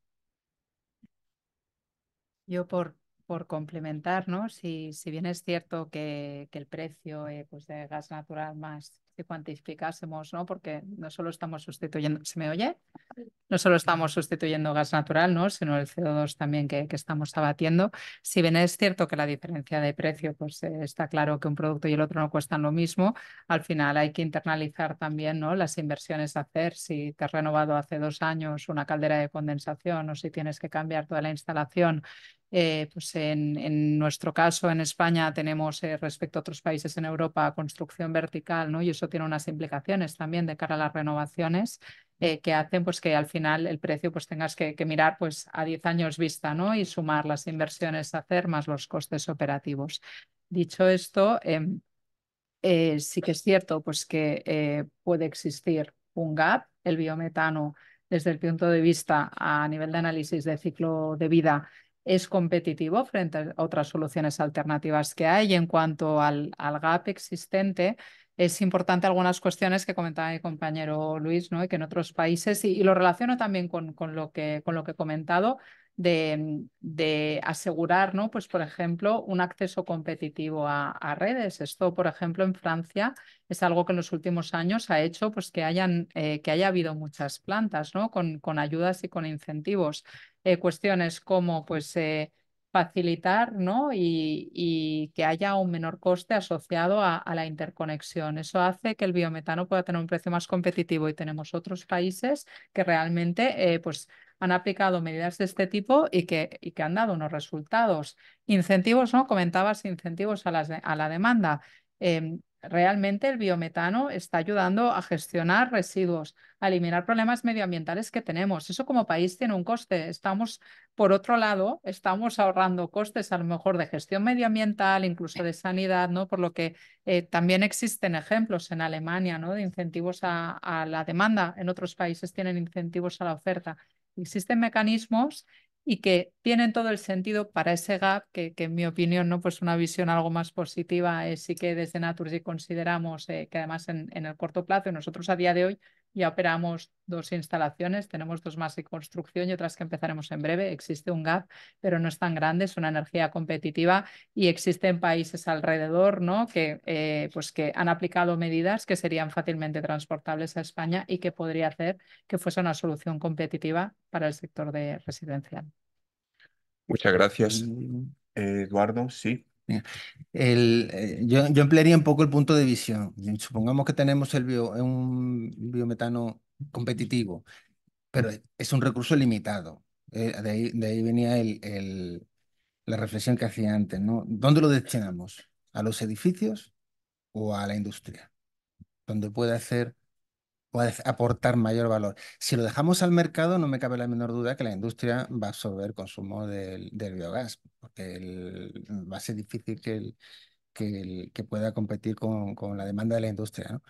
Yo por, por complementar, si, bien es cierto que, el precio pues de gas natural más cuantificásemos, ¿no? Porque no solo estamos sustituyendo, ¿se me oye? No solo estamos sustituyendo gas natural, ¿no? Sino el CO2 también que, estamos abatiendo. Si bien es cierto que la diferencia de precio, pues eh, está claro que un producto y el otro no cuestan lo mismo, al final hay que internalizar también, ¿no? Las inversiones a hacer, si te has renovado hace dos años una caldera de condensación o si tienes que cambiar toda la instalación eh, pues en, nuestro caso, en España, tenemos eh, respecto a otros países en Europa construcción vertical, Y eso tiene unas implicaciones también de cara a las renovaciones eh, que hacen pues, que al final el precio pues, tengas que, mirar pues, a 10 años vista ¿no? y sumar las inversiones a hacer más los costes operativos. Dicho esto, em, sí que es cierto pues, que puede existir un gap, el biometano desde el punto de vista a nivel de análisis de ciclo de vida es competitivo frente a otras soluciones alternativas que hay. Y en cuanto al, gap existente, es importante algunas cuestiones que comentaba mi compañero Luis, ¿no? que en otros países, y, lo relaciono también con, con, lo que, con lo que he comentado, de, de asegurar, ¿no? Pues, por ejemplo, un acceso competitivo a, redes. Esto, por ejemplo, en Francia es algo que en los últimos años ha hecho pues, que, hayan, eh, que haya habido muchas plantas, ¿no? Con, con ayudas y con incentivos. Eh, cuestiones como, pues, eh, facilitar ¿no? Y, que haya un menor coste asociado a, la interconexión. Eso hace que el biometano pueda tener un precio más competitivo y tenemos otros países que realmente pues, han aplicado medidas de este tipo y que, y que han dado unos resultados. Incentivos, ¿no? Comentabas incentivos a, la demanda. Em, realmente el biometano está ayudando a gestionar residuos, a eliminar problemas medioambientales que tenemos. Eso como país tiene un coste. Estamos, por otro lado, estamos ahorrando costes a lo mejor de gestión medioambiental, incluso de sanidad, ¿no? Por lo que eh, también existen ejemplos en Alemania, ¿no? De incentivos a, a la demanda. En otros países tienen incentivos a la oferta existen mecanismos y que tienen todo el sentido para ese gap, que, que, en mi opinión, ¿no? pues una visión algo más positiva, es sí que desde Naturgy consideramos eh, que además en, en, el corto plazo, nosotros a día de hoy ya operamos dos instalaciones, tenemos dos más en construcción y otras que empezaremos en breve. Existe un gap, pero no es tan grande, es una energía competitiva y existen países alrededor ¿no? que, eh, pues que han aplicado medidas que serían fácilmente transportables a España y que podría hacer que fuese una solución competitiva para el sector de residencial. Muchas gracias, mm. eh, Eduardo. Sí, eh, yo, emplearía un poco el punto de visión. Supongamos que tenemos el un biometano competitivo, pero es un recurso limitado. Eh, de, ahí, venía la reflexión que hacía antes. ¿no? ¿Dónde lo destinamos? ¿A los edificios o a la industria? Donde puede hacer puede aportar mayor valor. Si lo dejamos al mercado, no me cabe la menor duda que la industria va a absorber el consumo del, biogás, porque va a ser difícil que, el, que, pueda competir con, la demanda de la industria.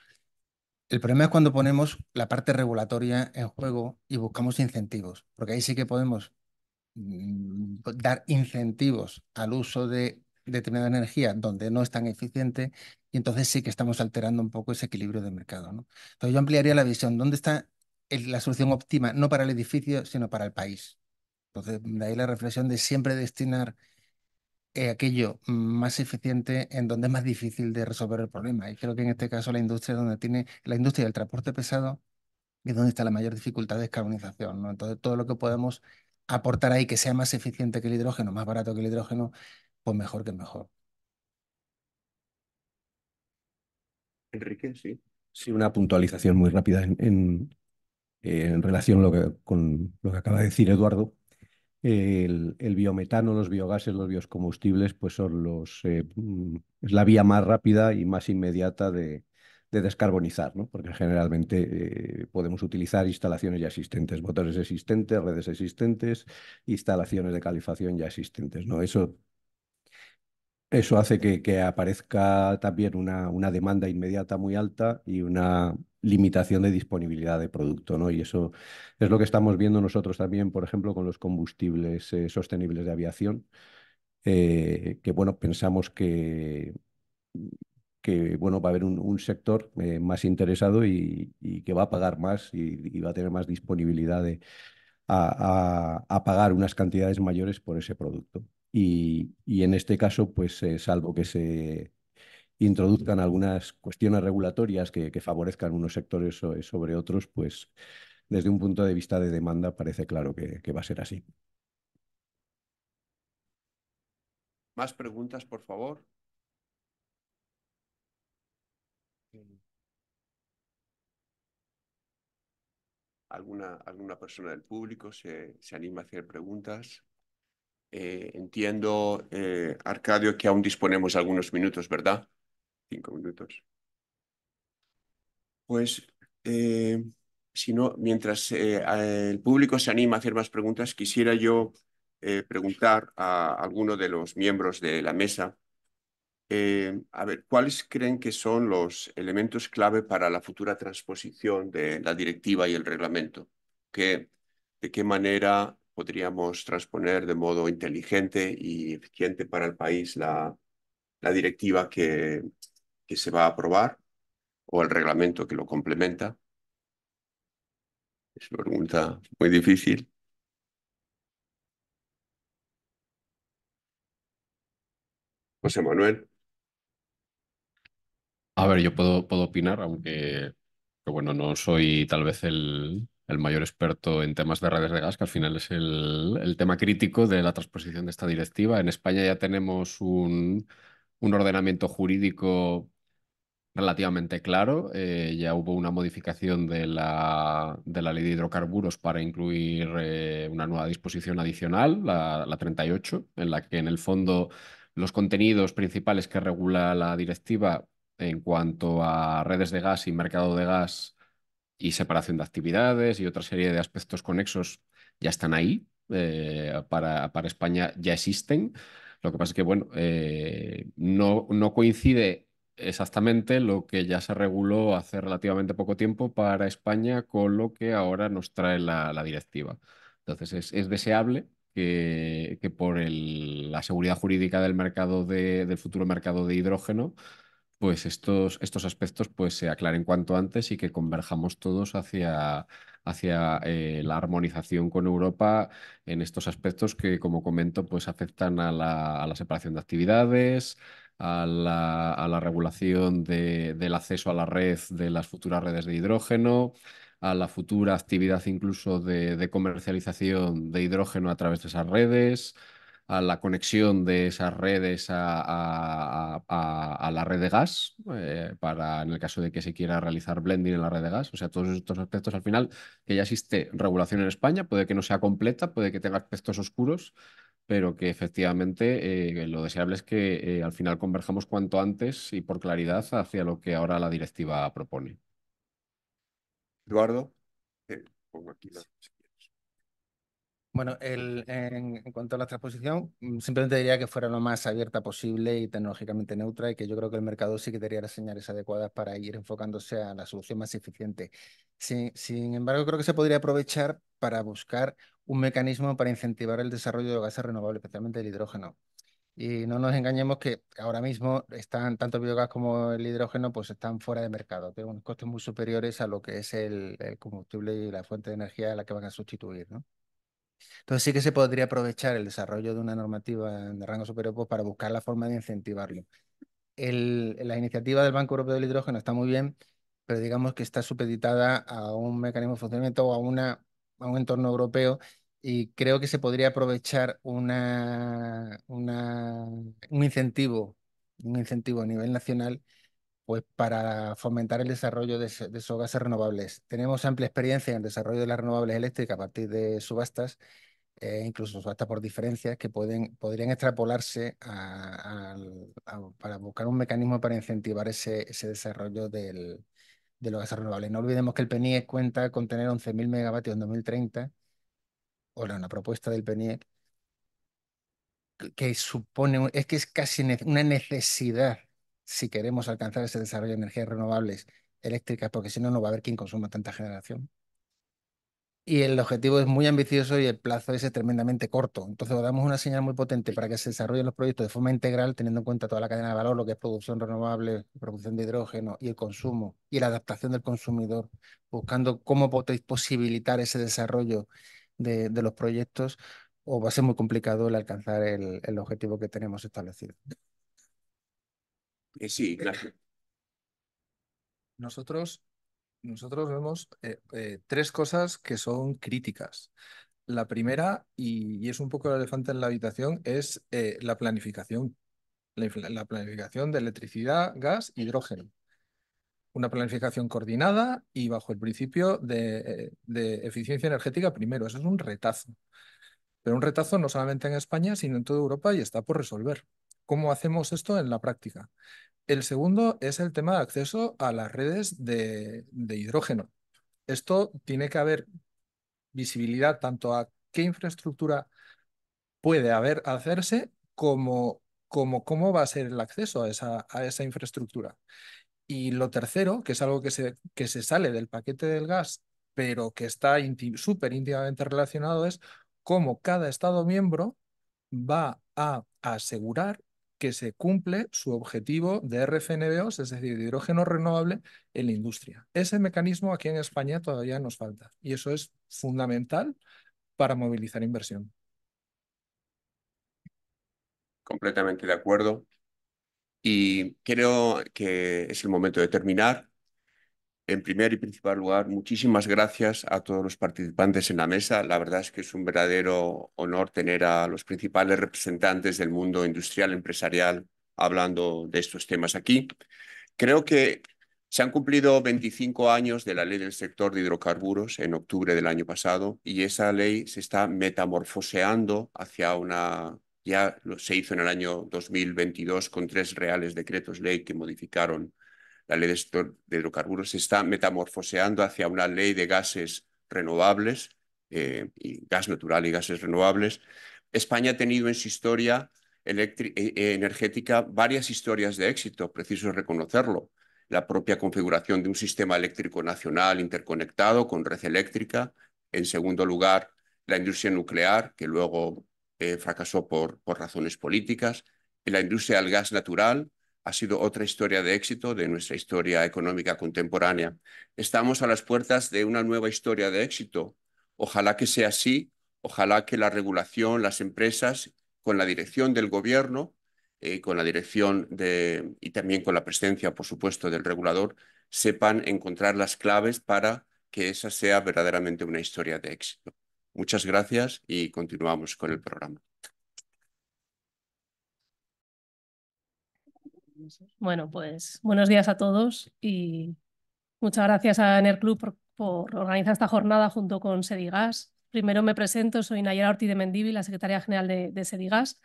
El problema es cuando ponemos la parte regulatoria en juego y buscamos incentivos, porque ahí sí que podemos mm, dar incentivos al uso de determinada energía donde no es tan eficiente y entonces sí que estamos alterando un poco ese equilibrio de mercado. ¿no? Entonces yo ampliaría la visión, ¿dónde está la solución óptima? No para el edificio, sino para el país. Entonces de ahí la reflexión de siempre destinar eh, aquello más eficiente en donde es más difícil de resolver el problema. Y creo que en este caso la industria donde tiene la industria del transporte pesado es donde está la mayor dificultad de descarbonización. ¿no? Entonces todo lo que podemos aportar ahí que sea más eficiente que el hidrógeno, más barato que el hidrógeno, pues mejor que mejor. Enrique, sí. Sí, una puntualización muy rápida en, eh, relación con lo que acaba de decir Eduardo. El, biometano, los biogases, los biocombustibles, pues son los eh, mm, es la vía más rápida y más inmediata de, descarbonizar, ¿no? Porque generalmente eh, podemos utilizar instalaciones ya existentes, motores existentes, redes existentes, instalaciones de calefacción ya existentes, ¿no? Eso eso hace que, aparezca también una, demanda inmediata muy alta y una limitación de disponibilidad de producto, ¿no? Y eso es lo que estamos viendo nosotros también, por ejemplo, con los combustibles eh, sostenibles de aviación, eh, que, bueno, pensamos que, bueno, va a haber un, sector eh, más interesado y, que va a pagar más y, va a tener más disponibilidad a pagar unas cantidades mayores por ese producto. Y, en este caso, pues eh, salvo que se introduzcan algunas cuestiones regulatorias que, favorezcan unos sectores eh, sobre otros, pues desde un punto de vista de demanda parece claro que, va a ser así. Más preguntas, por favor. ¿Alguna, alguna persona del público se, se anima a hacer preguntas? Eh, entiendo, eh, Arcadio, que aún disponemos algunos minutos, ¿verdad? Cinco minutos. Pues, eh, si no, mientras el público se anima a hacer más preguntas, quisiera yo preguntar a alguno de los miembros de la mesa, a ver, ¿cuáles creen que son los elementos clave para la futura transposición de la directiva y el reglamento? ¿Qué, ¿De qué manera podríamos transponer de modo inteligente y eficiente para el país la, directiva que, se va a aprobar o el reglamento que lo complementa. Es una pregunta muy difícil. José Manuel. A ver, yo puedo, puedo opinar, aunque bueno, no soy tal vez el, el mayor experto en temas de redes de gas, que al final es el, tema crítico de la transposición de esta directiva. En España ya tenemos un, ordenamiento jurídico relativamente claro. Eh, ya hubo una modificación de la, de la ley de hidrocarburos para incluir eh, una nueva disposición adicional, la, la 38, en la que en el fondo los contenidos principales que regula la directiva en cuanto a redes de gas y mercado de gas y separación de actividades y otra serie de aspectos conexos ya están ahí, eh, para, para, España ya existen. Lo que pasa es que, bueno, eh, no, no coincide exactamente lo que ya se reguló hace relativamente poco tiempo para España con lo que ahora nos trae la, la directiva. Entonces, es, es deseable que, que por el, la seguridad jurídica del mercado de, del futuro mercado de hidrógeno pues estos, aspectos pues se aclaren cuanto antes y que converjamos todos hacia, eh, la armonización con Europa en estos aspectos que, como comento, pues afectan a la, separación de actividades, a la, regulación del acceso a la red de las futuras redes de hidrógeno, a la futura actividad incluso de comercialización de hidrógeno a través de esas redes, a la conexión de esas redes a, la red de gas, eh, para en el caso de que se quiera realizar blending en la red de gas. O sea, todos estos aspectos al final, que ya existe regulación en España, puede que no sea completa, puede que tenga aspectos oscuros, pero que efectivamente eh, lo deseable es que eh, al final converjamos cuanto antes y por claridad hacia lo que ahora la directiva propone. Eduardo, pongo aquí la... Bueno, el, en, cuanto a la transposición, mm, simplemente diría que fuera lo más abierta posible y tecnológicamente neutra y que yo creo que el mercado sí que daría las señales adecuadas para ir enfocándose a la solución más eficiente. Sin, embargo, creo que se podría aprovechar para buscar un mecanismo para incentivar el desarrollo de gases renovables, especialmente el hidrógeno. Y no nos engañemos que ahora mismo están tanto el biogás como el hidrógeno pues están fuera de mercado, tienen unos costes muy superiores a lo que es el, el combustible y la fuente de energía a la que van a sustituir, ¿no? Entonces sí que se podría aprovechar el desarrollo de una normativa de rango superior pues, para buscar la forma de incentivarlo. El, la iniciativa del Banco Europeo del Hidrógeno está muy bien, pero digamos que está supeditada a un mecanismo de funcionamiento o a, una, a un entorno europeo y creo que se podría aprovechar una, una, un incentivo un incentivo a nivel nacional pues para fomentar el desarrollo de, esos gases renovables. Tenemos amplia experiencia en el desarrollo de las renovables eléctricas a partir de subastas, eh, incluso subastas por diferencias que pueden, podrían extrapolarse para buscar un mecanismo para incentivar ese, ese desarrollo de los gases renovables. No olvidemos que el PENIEC cuenta con tener 11.000 megavatios en 2030, o la una propuesta del PENIEC, que supone, es que es casi una necesidad si queremos alcanzar ese desarrollo de energías renovables eléctricas, porque si no, no va a haber quien consuma tanta generación. Y el objetivo es muy ambicioso y el plazo es tremendamente corto. Entonces, damos una señal muy potente para que se desarrollen los proyectos de forma integral, teniendo en cuenta toda la cadena de valor, lo que es producción renovable, producción de hidrógeno y el consumo y la adaptación del consumidor, buscando cómo podéis posibilitar ese desarrollo de, los proyectos, o va a ser muy complicado el alcanzar el objetivo que tenemos establecido. Eh, sí, gracias. Nosotros, nosotros vemos eh, eh, tres cosas que son críticas. La primera, y, es un poco el elefante en la habitación, es la planificación. La, planificación de electricidad, gas, hidrógeno una planificación coordinada y bajo el principio de, eficiencia energética primero. Eso es un retazo. Pero un retazo no solamente en España, sino en toda Europa y está por resolver cómo hacemos esto en la práctica. El segundo es el tema de acceso a las redes de, hidrógeno. Esto tiene que haber visibilidad tanto a qué infraestructura puede haber hacerse como, cómo va a ser el acceso a esa, infraestructura. Y lo tercero, que es algo que se sale del paquete del gas, pero que está súper íntimamente relacionado, es cómo cada Estado miembro va a asegurar que se cumple su objetivo de RFNBOs, es decir, de hidrógeno renovable en la industria. Ese mecanismo aquí en España todavía nos falta y eso es fundamental para movilizar inversión. Completamente de acuerdo. Y creo que es el momento de terminar. En primer y principal lugar, muchísimas gracias a todos los participantes en la mesa. La verdad es que es un verdadero honor tener a los principales representantes del mundo industrial empresarial hablando de estos temas aquí. Creo que se han cumplido 25 años de la ley del sector de hidrocarburos en octubre del año pasado y esa ley se está metamorfoseando hacia una... Ya se hizo en el año 2022 con tres reales decretos ley que modificaron la ley de hidrocarburos se está metamorfoseando hacia una ley de gases renovables, eh, y gas natural y gases renovables. España ha tenido en su historia eh, eh, energética varias historias de éxito, preciso reconocerlo. La propia configuración de un sistema eléctrico nacional interconectado con red eléctrica. En segundo lugar, la industria nuclear, que luego fracasó por, por razones políticas. La industria del gas natural, ha sido otra historia de éxito de nuestra historia económica contemporánea. Estamos a las puertas de una nueva historia de éxito. Ojalá que sea así, ojalá que la regulación, las empresas, con la dirección del gobierno, eh, con la dirección de, y también con la presencia, por supuesto, del regulador, sepan encontrar las claves para que esa sea verdaderamente una historia de éxito. Muchas gracias y continuamos con el programa. Bueno, pues buenos días a todos y muchas gracias a Enerclub por, organizar esta jornada junto con Sedigas. Primero me presento, soy Nayara Ortiz de Mendivi, la secretaria general de, sedi Sedigas.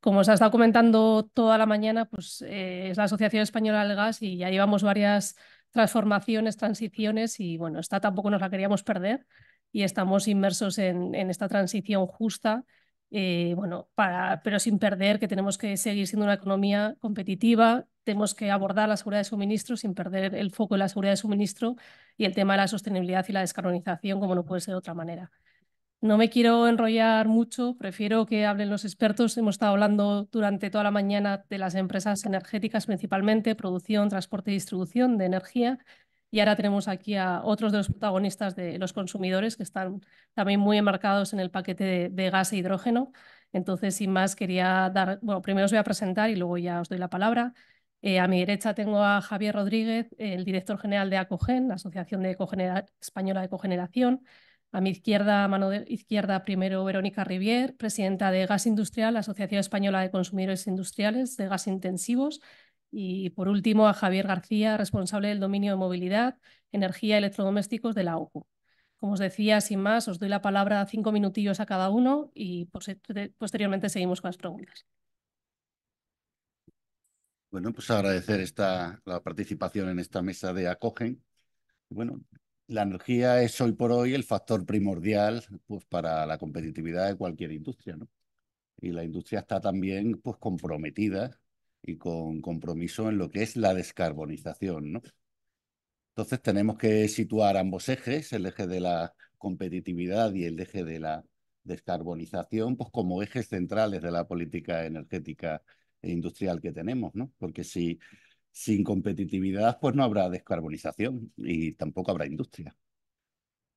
Como os ha estado comentando toda la mañana, pues eh, es la Asociación Española del Gas y ya llevamos varias transformaciones, transiciones y bueno, esta tampoco nos la queríamos perder y estamos inmersos en esta transición justa eh, bueno, pero sin perder que tenemos que seguir siendo una economía competitiva, tenemos que abordar la seguridad de suministro sin perder el foco en la seguridad de suministro y el tema de la sostenibilidad y la descarbonización, como no puede ser de otra manera. No me quiero enrollar mucho, prefiero que hablen los expertos. Hemos estado hablando durante toda la mañana de las empresas energéticas, principalmente producción, transporte y distribución de energía. Y ahora tenemos aquí a otros de los protagonistas de los consumidores que están también muy enmarcados en el paquete de, gas e hidrógeno. Entonces, sin más, quería dar, bueno, primero os voy a presentar y luego ya os doy la palabra. Eh, a mi derecha tengo a Javier Rodríguez, el director general de ACOGEN, la Asociación de Española de Cogeneración. A mi izquierda, mano izquierda, primero Verónica Rivier, presidenta de Gas Industrial, la Asociación Española de Consumidores Industriales de Gas Intensivos, y por último, a Javier García, responsable del dominio de movilidad, energía y electrodomésticos de la OCU. Como os decía, sin más, os doy la palabra cinco minutillos a cada uno y pues, este, posteriormente seguimos con las preguntas. Bueno, pues agradecer esta, la participación en esta mesa de Acogen. Bueno, la energía es hoy por hoy el factor primordial pues, para la competitividad de cualquier industria, ¿no? Y la industria está también pues, comprometida y con compromiso en lo que es la descarbonización. ¿no? Entonces tenemos que situar ambos ejes, el eje de la competitividad y el eje de la descarbonización, pues como ejes centrales de la política energética e industrial que tenemos, ¿no? Porque si sin competitividad, pues no habrá descarbonización y tampoco habrá industria.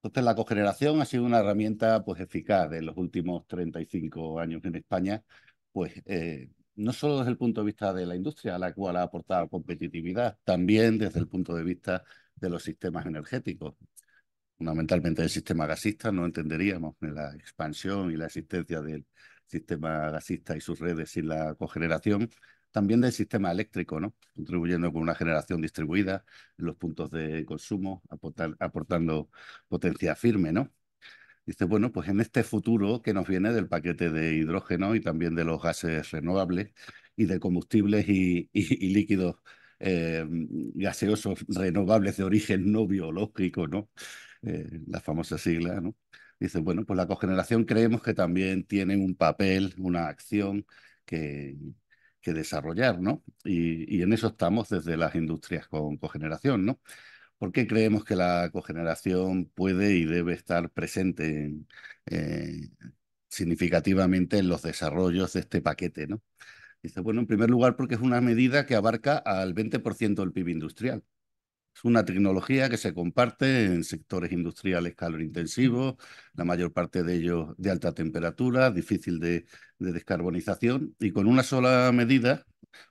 Entonces, la cogeneración ha sido una herramienta pues, eficaz en los últimos 35 años en España, pues eh, no solo desde el punto de vista de la industria a la cual ha aportado competitividad, también desde el punto de vista de los sistemas energéticos. Fundamentalmente el sistema gasista, no entenderíamos la expansión y la existencia del sistema gasista y sus redes sin la cogeneración, también del sistema eléctrico, ¿no? contribuyendo con una generación distribuida en los puntos de consumo, aportando potencia firme. ¿no? Dice, bueno, pues en este futuro que nos viene del paquete de hidrógeno y también de los gases renovables y de combustibles y, líquidos eh, gaseosos renovables de origen no biológico, ¿no? Eh, la famosa sigla, ¿no? Dice, bueno, pues la cogeneración creemos que también tiene un papel, una acción que, que desarrollar, ¿no? Y, y, en eso estamos desde las industrias con cogeneración, ¿no? ¿Por qué creemos que la cogeneración puede y debe estar presente eh, significativamente en los desarrollos de este paquete? ¿no? Dice, bueno, en primer lugar porque es una medida que abarca al 20% del PIB industrial. Es una tecnología que se comparte en sectores industriales calor intensivos, la mayor parte de ellos de alta temperatura, difícil de, de descarbonización, y con una sola medida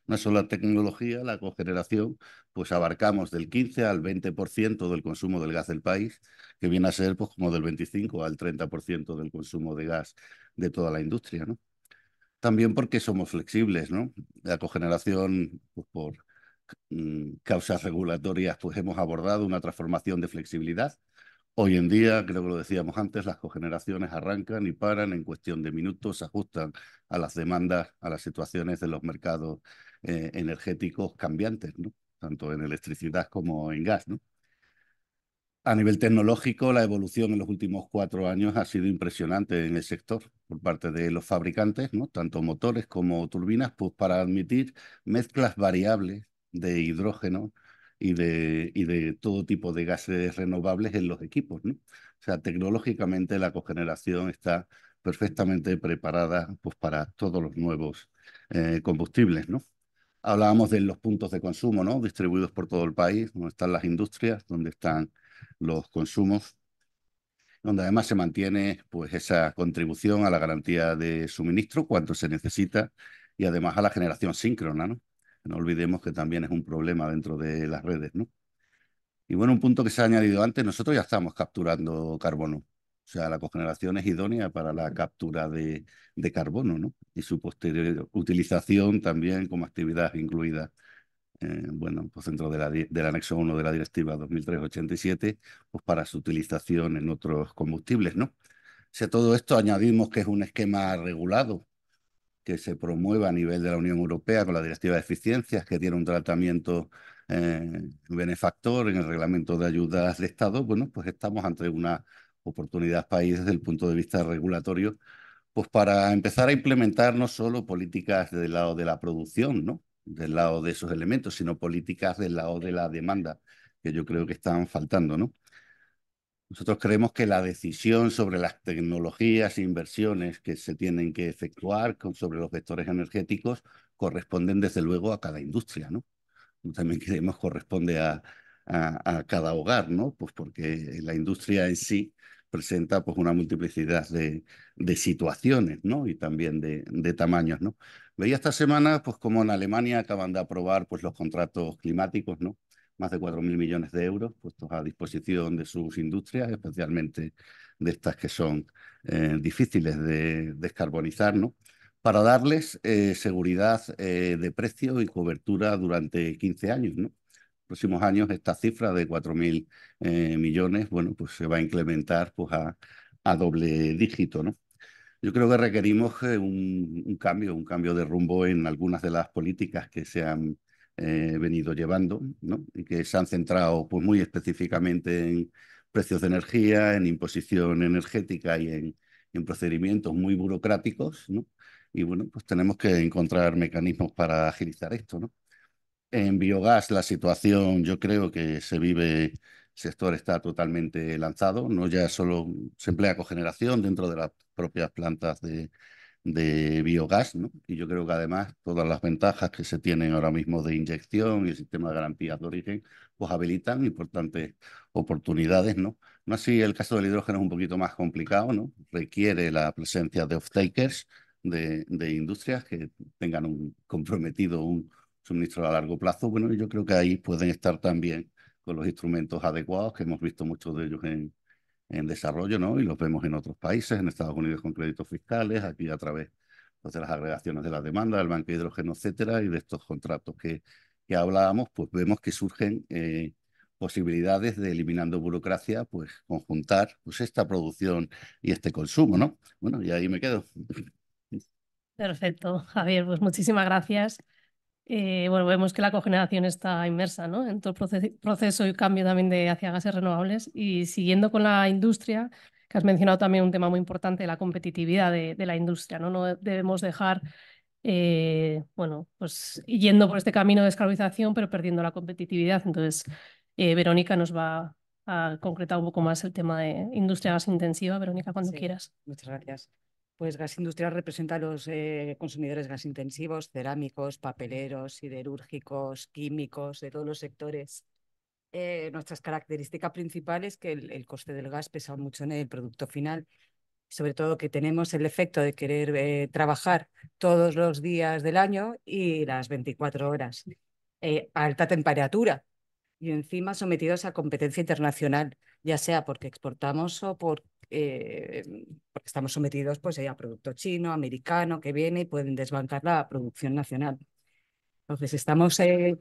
una sola tecnología, la cogeneración, pues abarcamos del 15 al 20% del consumo del gas del país, que viene a ser pues, como del 25 al 30% del consumo de gas de toda la industria. También porque somos flexibles, ¿no? La cogeneración, pues, por mm, causas regulatorias, pues hemos abordado una transformación de flexibilidad Hoy en día, creo que lo decíamos antes, las cogeneraciones arrancan y paran en cuestión de minutos, se ajustan a las demandas, a las situaciones de los mercados eh, energéticos cambiantes, ¿no? tanto en electricidad como en gas. A nivel tecnológico, la evolución en los últimos cuatro años ha sido impresionante en el sector por parte de los fabricantes, ¿no? tanto motores como turbinas, pues para admitir mezclas variables de hidrógeno, y de, y de todo tipo de gases renovables en los equipos. ¿no? O sea, tecnológicamente la cogeneración está perfectamente preparada pues, para todos los nuevos eh, combustibles. ¿no? Hablábamos de los puntos de consumo ¿no? distribuidos por todo el país, donde están las industrias, donde están los consumos, donde además se mantiene pues, esa contribución a la garantía de suministro cuando se necesita y además a la generación síncrona. ¿no? No olvidemos que también es un problema dentro de las redes, ¿no? Y bueno, un punto que se ha añadido antes, nosotros ya estamos capturando carbono. O sea, la cogeneración es idónea para la captura de, carbono, ¿no? Y su posterior utilización también como actividad incluida, eh, bueno, pues dentro de la, del anexo 1 de la directiva 2003-87, pues para su utilización en otros combustibles, ¿no? O todo esto añadimos que es un esquema regulado, que se promueva a nivel de la Unión Europea con la Directiva de Eficiencias, que tiene un tratamiento eh, benefactor en el reglamento de ayudas de Estado, bueno, pues estamos ante una oportunidad país desde el punto de vista regulatorio, pues para empezar a implementar no solo políticas del lado de la producción, ¿no? Del lado de esos elementos, sino políticas del lado de la demanda, que yo creo que están faltando, ¿no? Nosotros creemos que la decisión sobre las tecnologías e inversiones que se tienen que efectuar sobre los vectores energéticos corresponden desde luego a cada industria, ¿no? También creemos corresponde a, cada hogar, ¿no? Pues porque la industria en sí presenta pues una multiplicidad de, situaciones, ¿no? Y también de, de, tamaños, ¿no? Veía esta semana pues como en Alemania acaban de aprobar pues los contratos climáticos, ¿no? más de 4.000 millones de euros puestos a disposición de sus industrias, especialmente de estas que son eh, difíciles de descarbonizar, ¿no? para darles eh, seguridad eh, de precio y cobertura durante 15 años. ¿no? próximos años esta cifra de 4.000 millones, bueno, pues se va a incrementar pues, a, doble dígito, ¿no? Yo creo que requerimos un, un, cambio, un cambio de rumbo en algunas de las políticas que se han eh, venido llevando, ¿no? y que se han centrado pues, muy específicamente en precios de energía, en imposición energética y en, procedimientos muy burocráticos. ¿no? Y bueno, pues tenemos que encontrar mecanismos para agilizar esto. ¿no? En biogás la situación yo creo que se vive, el sector está totalmente lanzado, no ya solo se emplea cogeneración dentro de las propias plantas de, de biogás, ¿no? Y yo creo que además todas las ventajas que se tienen ahora mismo de inyección y el sistema de garantías de origen, pues habilitan importantes oportunidades, ¿no? No así, el caso del hidrógeno es un poquito más complicado, ¿no? Requiere la presencia de off-takers, de, de, industrias que tengan un comprometido un suministro a largo plazo. Bueno, yo creo que ahí pueden estar también con los instrumentos adecuados, que hemos visto muchos de ellos en, en desarrollo, ¿no? Y los vemos en otros países, en Estados Unidos con créditos fiscales, aquí a través pues, de las agregaciones de la demanda, del banco de hidrógeno, etcétera, y de estos contratos que, que hablábamos, pues vemos que surgen eh, posibilidades de eliminando burocracia, pues conjuntar pues, esta producción y este consumo, ¿no? Bueno, y ahí me quedo. Perfecto, Javier, pues muchísimas gracias. Eh, bueno, vemos que la cogeneración está inmersa ¿no? en todo el proceso y cambio también de hacia gases renovables. Y siguiendo con la industria, que has mencionado también un tema muy importante, la competitividad de, la industria. No, no debemos dejar, eh, bueno, pues yendo por este camino de descarbonización, pero perdiendo la competitividad. Entonces, eh, Verónica nos va a concretar un poco más el tema de industria gas intensiva. Verónica, cuando quieras. Muchas gracias. Pues gas industrial representa a los eh, consumidores gas intensivos, cerámicos, papeleros, siderúrgicos, químicos, de todos los sectores. Eh, nuestras características principales es que el, coste del gas pesa mucho en el producto final, sobre todo que tenemos el efecto de querer eh, trabajar todos los días del año y las 24 horas a alta temperatura y encima sometidos a competencia internacional, ya sea porque exportamos o por eh, porque estamos sometidos pues, a producto chino, americano, que viene y pueden desbancar la producción nacional. Entonces, estamos eh,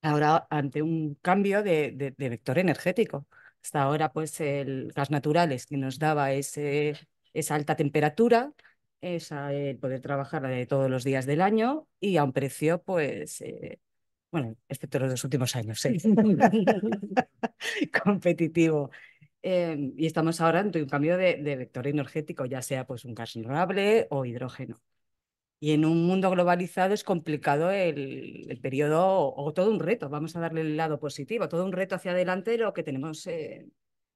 ahora ante un cambio de, vector energético. Hasta ahora, pues el gas natural es que nos daba ese, esa alta temperatura, esa, el eh, poder trabajar todos los días del año y a un precio, pues, bueno, excepto los dos últimos años, (laughs) (laughs) competitivo. Em, y estamos ahora ante un cambio de, vector energético, ya sea pues un gas renovable o hidrógeno. Y en un mundo globalizado es complicado el, el periodo o, todo un reto, vamos a darle el lado positivo, todo un reto hacia adelante lo que tenemos eh,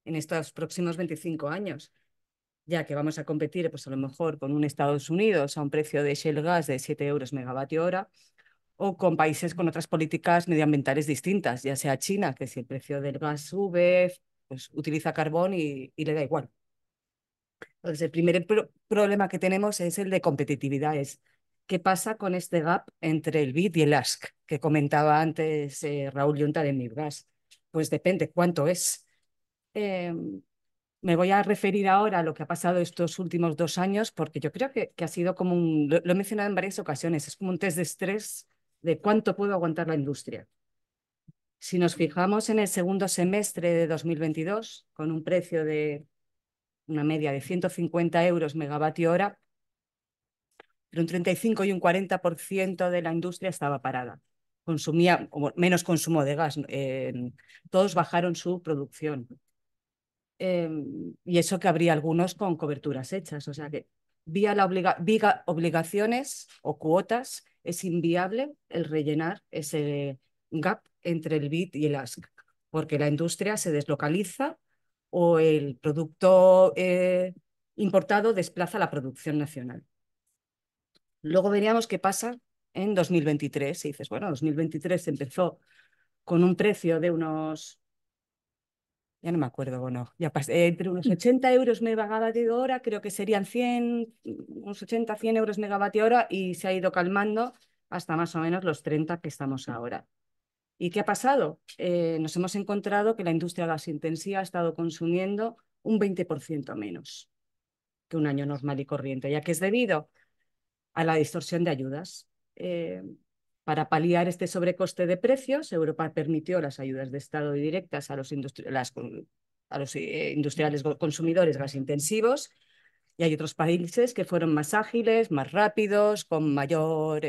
en estos próximos 25 años ya que vamos a competir pues a lo mejor con un Estados Unidos a un precio de Shell Gas de 7 euros megavatio hora o con países con otras políticas medioambientales distintas, ya sea China, que si el precio del gas sube, pues utiliza carbón y, le da igual. Entonces, el primer problema que tenemos es el de competitividad, es qué pasa con este gap entre el bid y el ask, que comentaba antes eh, Raúl Yunta de Mirgas? Pues depende cuánto es. Em, me voy a referir ahora a lo que ha pasado estos últimos dos años, porque yo creo que, ha sido como un, lo, he mencionado en varias ocasiones, es como un test de estrés de cuánto puedo aguantar la industria. Si nos fijamos en el segundo semestre de 2022, con un precio de una media de 150 euros megavatio hora, entre un 35 y un 40% de la industria estaba parada. Consumía menos consumo de gas. Em, todos bajaron su producción. Em, y eso que habría algunos con coberturas hechas. O sea que vía, la vía obligaciones o cuotas es inviable el rellenar ese gap entre el bit y el ask, porque la industria se deslocaliza o el producto eh, importado desplaza la producción nacional. Luego veríamos qué pasa en 2023. si dices, bueno, 2023 empezó con un precio de unos, ya no me acuerdo, bueno, ya pasé, eh, entre unos 80 mm. euros megavatio hora, creo que serían 100, unos 80, 100 euros megavatio hora y se ha ido calmando hasta más o menos los 30 que estamos ahora. ¿Y qué ha pasado? Eh, nos hemos encontrado que la industria gas intensiva ha estado consumiendo un 20% menos que un año normal y corriente, ya que es debido a la distorsión de ayudas. Eh, para paliar este sobrecoste de precios, Europa permitió las ayudas de Estado directas a los, eh, industriales consumidores gas intensivos y hay otros países que fueron más ágiles, más rápidos, con mayor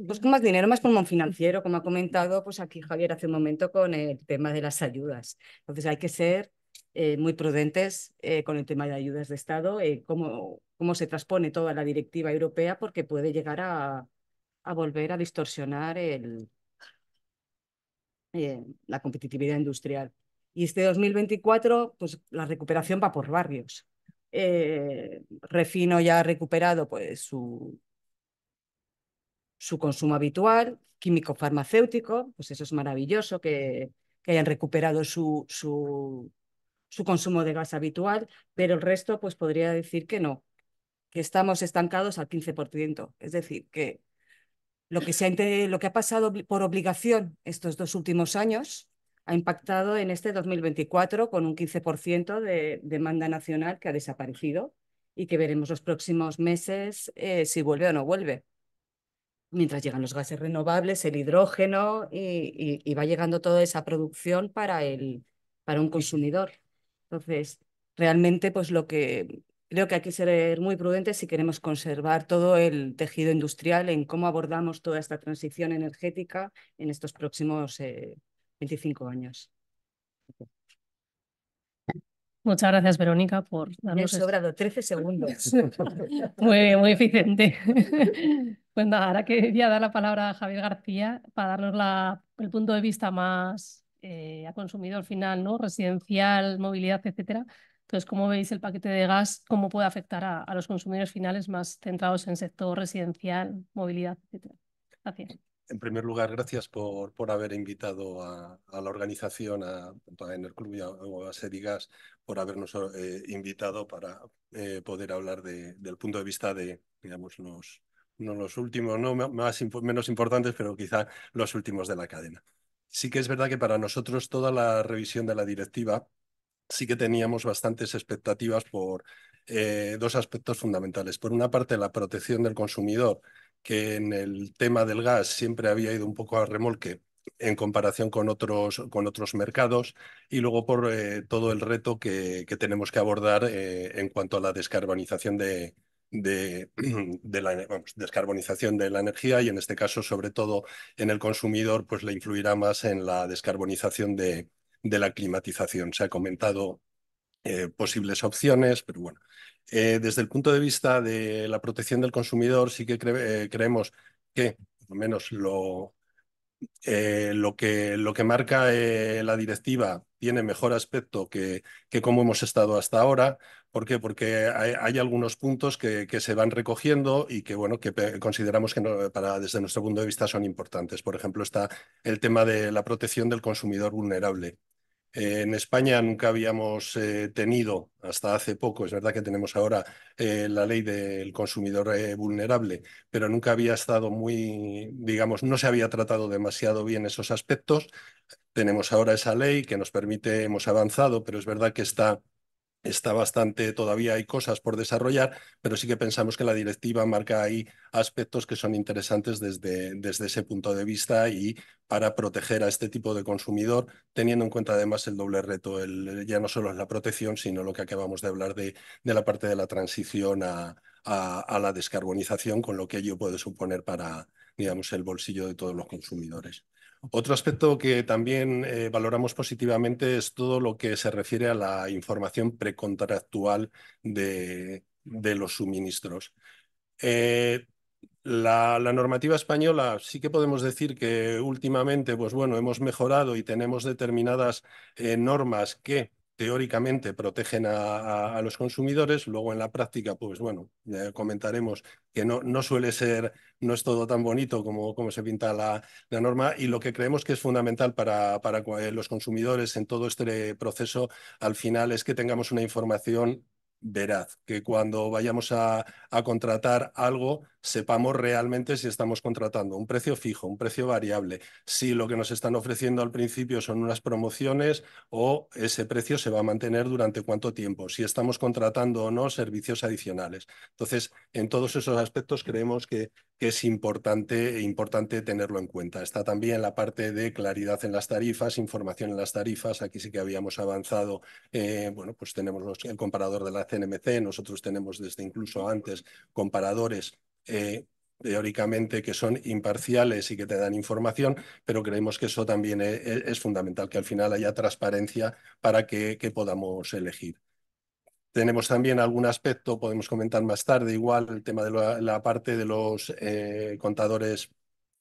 Busco pues, más dinero, más pulmón financiero, como ha comentado pues aquí Javier hace un momento con el tema de las ayudas. Entonces hay que ser eh, muy prudentes eh, con el tema de ayudas de Estado, eh, cómo, cómo, se transpone toda la directiva europea, porque puede llegar a, a volver a distorsionar el, la competitividad industrial. Y este 2024, pues la recuperación va por barrios. Refino ya ha recuperado pues, su, su consumo habitual, químico-farmacéutico, pues eso es maravilloso que, hayan recuperado su, su, consumo de gas habitual, pero el resto pues podría decir que no, que estamos estancados al 15%. Es decir, que lo que, se ha, lo que ha pasado por obligación estos dos últimos años ha impactado en este 2024 con un 15% de demanda nacional que ha desaparecido y que veremos los próximos meses eh, si vuelve o no vuelve mientras llegan los gases renovables, el hidrógeno y, va llegando toda esa producción para, el, para un consumidor. Entonces, realmente, pues lo que creo que hay que ser muy prudentes si queremos conservar todo el tejido industrial en cómo abordamos toda esta transición energética en estos próximos 25 eh, años. Muchas gracias, Verónica, por darnos. Me sobrado 13 segundos. (laughs) muy, muy eficiente. (laughs) Pues ahora ahora quería dar la palabra a Javier García para darnos el punto de vista más eh, a consumidor final, ¿no? Residencial, movilidad, etcétera. Entonces, ¿cómo veis el paquete de gas? ¿Cómo puede afectar a, los consumidores finales más centrados en sector residencial, movilidad, etcétera? Gracias. En primer lugar, gracias por, haber invitado a, la organización, a, a, en el club y a, Serigas, por habernos eh, invitado para eh, poder hablar del punto de vista de digamos, los, no los últimos, no más, menos importantes, pero quizá los últimos de la cadena. Sí que es verdad que para nosotros toda la revisión de la directiva sí que teníamos bastantes expectativas por eh, dos aspectos fundamentales. Por una parte, la protección del consumidor, que en el tema del gas siempre había ido un poco a remolque en comparación con otros, con otros mercados y luego por eh, todo el reto que, tenemos que abordar eh, en cuanto a la descarbonización de, (clears throat) de, la descarbonización de la energía y en este caso, sobre todo en el consumidor, pues le influirá más en la descarbonización de, la climatización. Se ha comentado eh, posibles opciones, pero bueno. Eh, desde el punto de vista de la protección del consumidor, sí que eh, creemos que, al lo menos lo, lo que, marca la directiva tiene mejor aspecto que, que como hemos estado hasta ahora. ¿Por qué? Porque hay, algunos puntos que, se van recogiendo y que, bueno, que consideramos que para, desde nuestro punto de vista son importantes. Por ejemplo, está el tema de la protección del consumidor vulnerable. Eh, en España nunca habíamos eh, tenido, hasta hace poco, es verdad que tenemos ahora eh, la ley del consumidor vulnerable, pero nunca había estado muy, digamos, no se había tratado demasiado bien esos aspectos. Tenemos ahora esa ley que nos permite, hemos avanzado, pero es verdad que está está bastante, todavía hay cosas por desarrollar, pero sí que pensamos que la directiva marca ahí aspectos que son interesantes desde, desde ese punto de vista y para proteger a este tipo de consumidor, teniendo en cuenta además el doble reto, ya no solo es la protección, sino lo que acabamos de hablar de, la parte de la transición a, a la descarbonización, con lo que ello puede suponer para, digamos, el bolsillo de todos los consumidores. Otro aspecto que también eh, valoramos positivamente es todo lo que se refiere a la información precontractual de, los suministros. Eh, la, normativa española sí que podemos decir que últimamente, pues bueno, hemos mejorado y tenemos determinadas eh, normas que teóricamente protegen a, los consumidores, luego en la práctica, pues bueno, comentaremos que no, no suele ser, no es todo tan bonito como, como se pinta la, norma y lo que creemos que es fundamental para, para eh, los consumidores en todo este proceso al final es que tengamos una información veraz, que cuando vayamos a, a, contratar algo sepamos realmente si estamos contratando un precio fijo, un precio variable, si lo que nos están ofreciendo al principio son unas promociones o ese precio se va a mantener durante cuánto tiempo, si estamos contratando o no servicios adicionales. Entonces, en todos esos aspectos creemos que que es importante, importante tenerlo en cuenta. Está también la parte de claridad en las tarifas, información en las tarifas. Aquí sí que habíamos avanzado. Eh, bueno, pues tenemos el comparador de la CNMC, nosotros tenemos desde incluso antes comparadores. Eh, teóricamente que son imparciales y que te dan información, pero creemos que eso también eh, es, fundamental, que al final haya transparencia para que podamos elegir. Tenemos también algún aspecto, podemos comentar más tarde, igual el tema de la, parte de los eh, contadores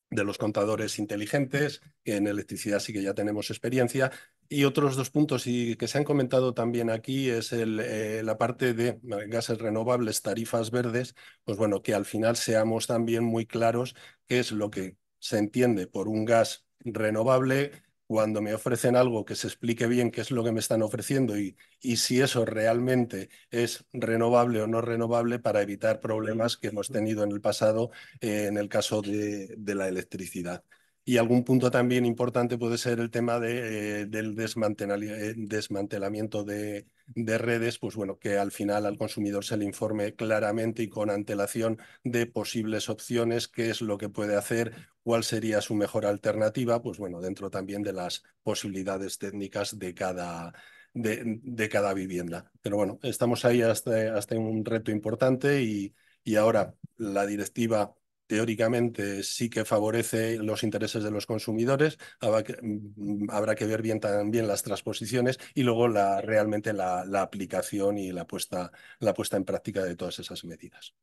de los contadores inteligentes, que en electricidad sí que ya tenemos experiencia. Y otros dos puntos y que se han comentado también aquí es el, eh, la parte de gases renovables, tarifas verdes, pues bueno, que al final seamos también muy claros qué es lo que se entiende por un gas renovable, cuando me ofrecen algo que se explique bien qué es lo que me están ofreciendo y, y si eso realmente es renovable o no renovable para evitar problemas que hemos tenido en el pasado eh, en el caso de, de, la electricidad. Y algún punto también importante puede ser el tema de, eh, del eh, desmantelamiento de, de redes, pues bueno, que al final al consumidor se le informe claramente y con antelación de posibles opciones, qué es lo que puede hacer, cuál sería su mejor alternativa, pues bueno, dentro también de las posibilidades técnicas de cada, de, cada vivienda. Pero bueno, estamos ahí hasta, hasta un reto importante y, y ahora la directiva teóricamente sí que favorece los intereses de los consumidores, habrá que, mm, ver bien también las transposiciones y luego la, realmente la, aplicación y la puesta, la puesta en práctica de todas esas medidas.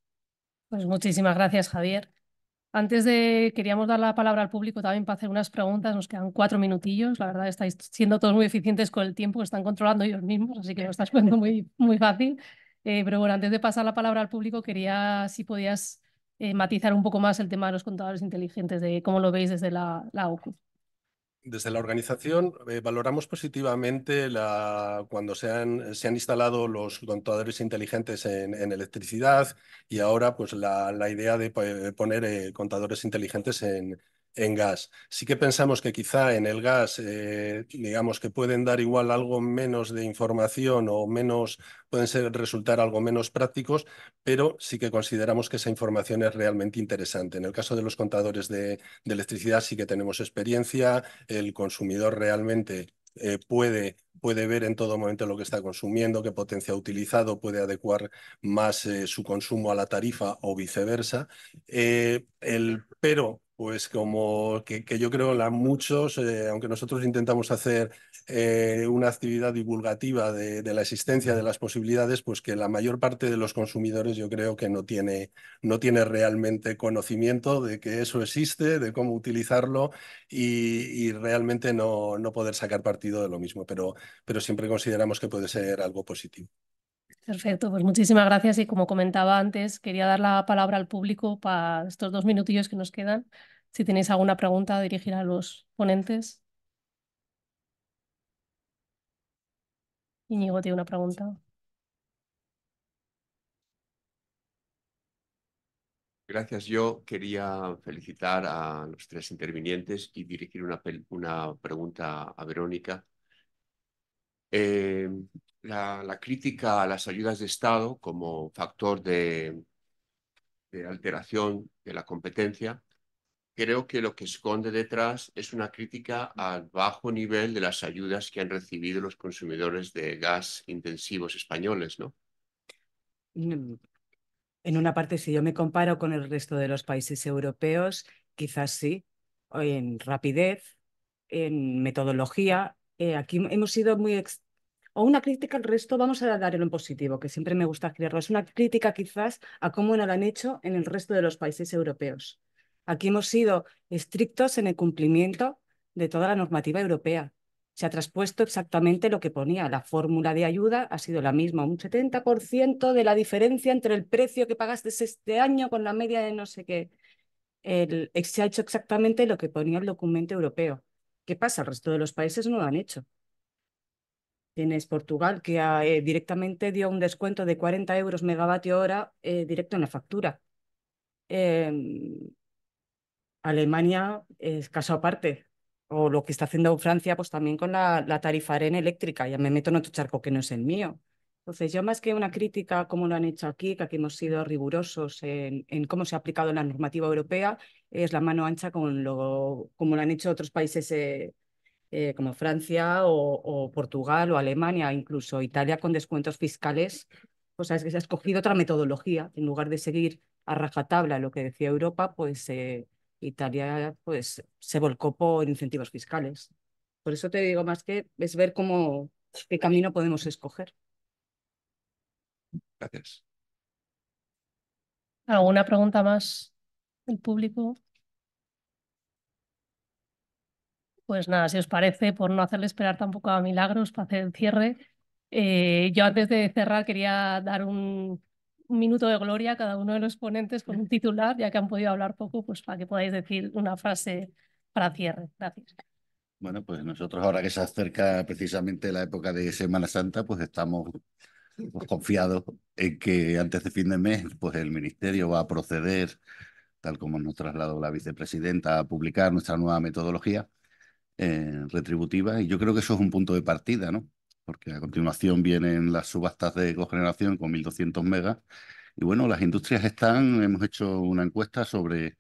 Pues muchísimas gracias, Javier. Antes de, queríamos dar la palabra al público también para hacer unas preguntas, nos quedan cuatro minutillos, la verdad estáis siendo todos muy eficientes con el tiempo, que están controlando ellos mismos, así que lo estás poniendo muy, muy fácil. Eh, pero bueno, antes de pasar la palabra al público, quería si podías eh, matizar un poco más el tema de los contadores inteligentes, de cómo lo veis desde la, OCU. Desde la organización eh, valoramos positivamente la, cuando se han, se han instalado los contadores inteligentes en, electricidad y ahora pues la, idea de eh, poner contadores inteligentes en, en gas. Sí que pensamos que quizá en el gas, eh, digamos que pueden dar igual algo menos de información o menos, pueden resultar algo menos prácticos, pero sí que consideramos que esa información es realmente interesante. En el caso de los contadores de, electricidad sí que tenemos experiencia, el consumidor realmente eh, puede, puede, ver en todo momento lo que está consumiendo, qué potencia ha utilizado, puede adecuar más eh, su consumo a la tarifa o viceversa. el, pero pues como que, yo creo que muchos, eh, aunque nosotros intentamos hacer eh, una actividad divulgativa de, la existencia de las posibilidades, pues que la mayor parte de los consumidores yo creo que no tiene, no tiene realmente conocimiento de que eso existe, de cómo utilizarlo y, y realmente no, no, poder sacar partido de lo mismo, pero, pero siempre consideramos que puede ser algo positivo. Perfecto, pues muchísimas gracias y como comentaba antes, quería dar la palabra al público para estos dos minutillos que nos quedan. Si tenéis alguna pregunta, dirigir a los ponentes. Iñigo tiene una pregunta. Gracias. Yo quería felicitar a los tres intervinientes y dirigir una, una pregunta a Verónica. Eh, la, crítica a las ayudas de Estado como factor de, alteración de la competencia, creo que lo que esconde detrás es una crítica al bajo nivel de las ayudas que han recibido los consumidores de gas intensivos españoles, ¿no? Mm, en una parte, si yo me comparo con el resto de los países europeos, quizás sí, en rapidez, en metodología. Eh, aquí hemos sido muy o una crítica al resto, vamos a darlo en positivo, que siempre me gusta escribirlo, Es una crítica quizás a cómo no lo han hecho en el resto de los países europeos. Aquí hemos sido estrictos en el cumplimiento de toda la normativa europea. Se ha traspuesto exactamente lo que ponía. La fórmula de ayuda ha sido la misma, un 70% de la diferencia entre el precio que pagaste este año con la media de no sé qué. El, se ha hecho exactamente lo que ponía el documento europeo. ¿Qué pasa? El resto de los países no lo han hecho. Tienes Portugal, que ah, eh, directamente dio un descuento de 40 euros megavatio hora eh, directo en la factura. Em, Alemania es caso aparte. O lo que está haciendo Francia, pues también con la, la tarifa arena eléctrica. Ya me meto en otro charco que no es el mío. Entonces, yo más que una crítica, como lo han hecho aquí, que aquí hemos sido rigurosos en, cómo se ha aplicado la normativa europea, es la mano ancha con lo, como lo han hecho otros países eh, eh, como Francia o, Portugal o Alemania, incluso Italia con descuentos fiscales, sea es que se ha escogido otra metodología. En lugar de seguir a rajatabla lo que decía Europa, pues eh, Italia pues, se volcó por incentivos fiscales. Por eso te digo más que es ver cómo, qué camino podemos escoger. Gracias. ¿Alguna pregunta más del público? Pues nada, si os parece, por no hacerle esperar tampoco a Milagros para hacer el cierre, eh, yo antes de cerrar quería dar un, minuto de gloria a cada uno de los ponentes con un titular, ya que han podido hablar poco, pues para que podáis decir una frase para cierre. Gracias. Bueno, pues nosotros ahora que se acerca precisamente la época de Semana Santa, pues estamos pues, confiados en que antes de fin de mes, pues el Ministerio va a proceder, tal como nos trasladó la vicepresidenta, a publicar nuestra nueva metodología eh, retributivas. Y yo creo que eso es un punto de partida, ¿no? Porque a continuación vienen las subastas de cogeneración con 1.200 megas. Y bueno, las industrias están, hemos hecho una encuesta sobre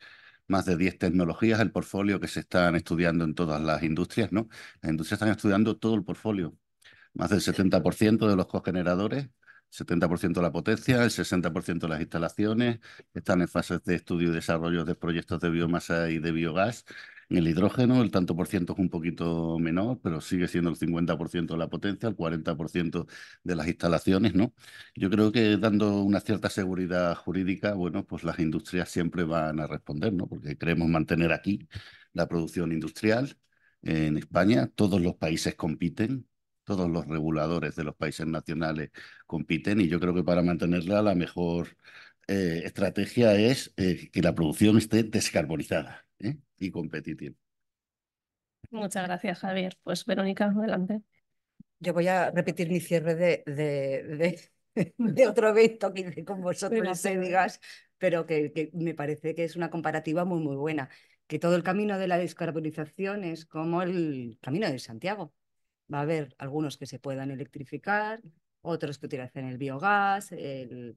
más de 10 tecnologías, el portfolio que se están estudiando en todas las industrias, ¿no? Las industrias están estudiando todo el portfolio, más del 70% de los cogeneradores, 70% de la potencia, el 60% de las instalaciones, están en fases de estudio y desarrollo de proyectos de biomasa y de biogás, en el hidrógeno el tanto por ciento es un poquito menor, pero sigue siendo el 50% de la potencia, el 40% de las instalaciones, ¿no? Yo creo que dando una cierta seguridad jurídica, bueno, pues las industrias siempre van a responder, ¿no? Porque queremos mantener aquí la producción industrial en España, todos los países compiten, todos los reguladores de los países nacionales compiten y yo creo que para mantenerla la mejor eh, estrategia es eh, que la producción esté descarbonizada. ¿eh? y competitivo Muchas gracias, Javier. Pues Verónica, adelante. Yo voy a repetir mi cierre de, (laughs) otro evento que hice con vosotros, se pero que, me parece que es una comparativa muy, muy buena. Que todo el camino de la descarbonización es como el camino de Santiago. Va a haber algunos que se puedan electrificar, otros que utilizan el biogás, el,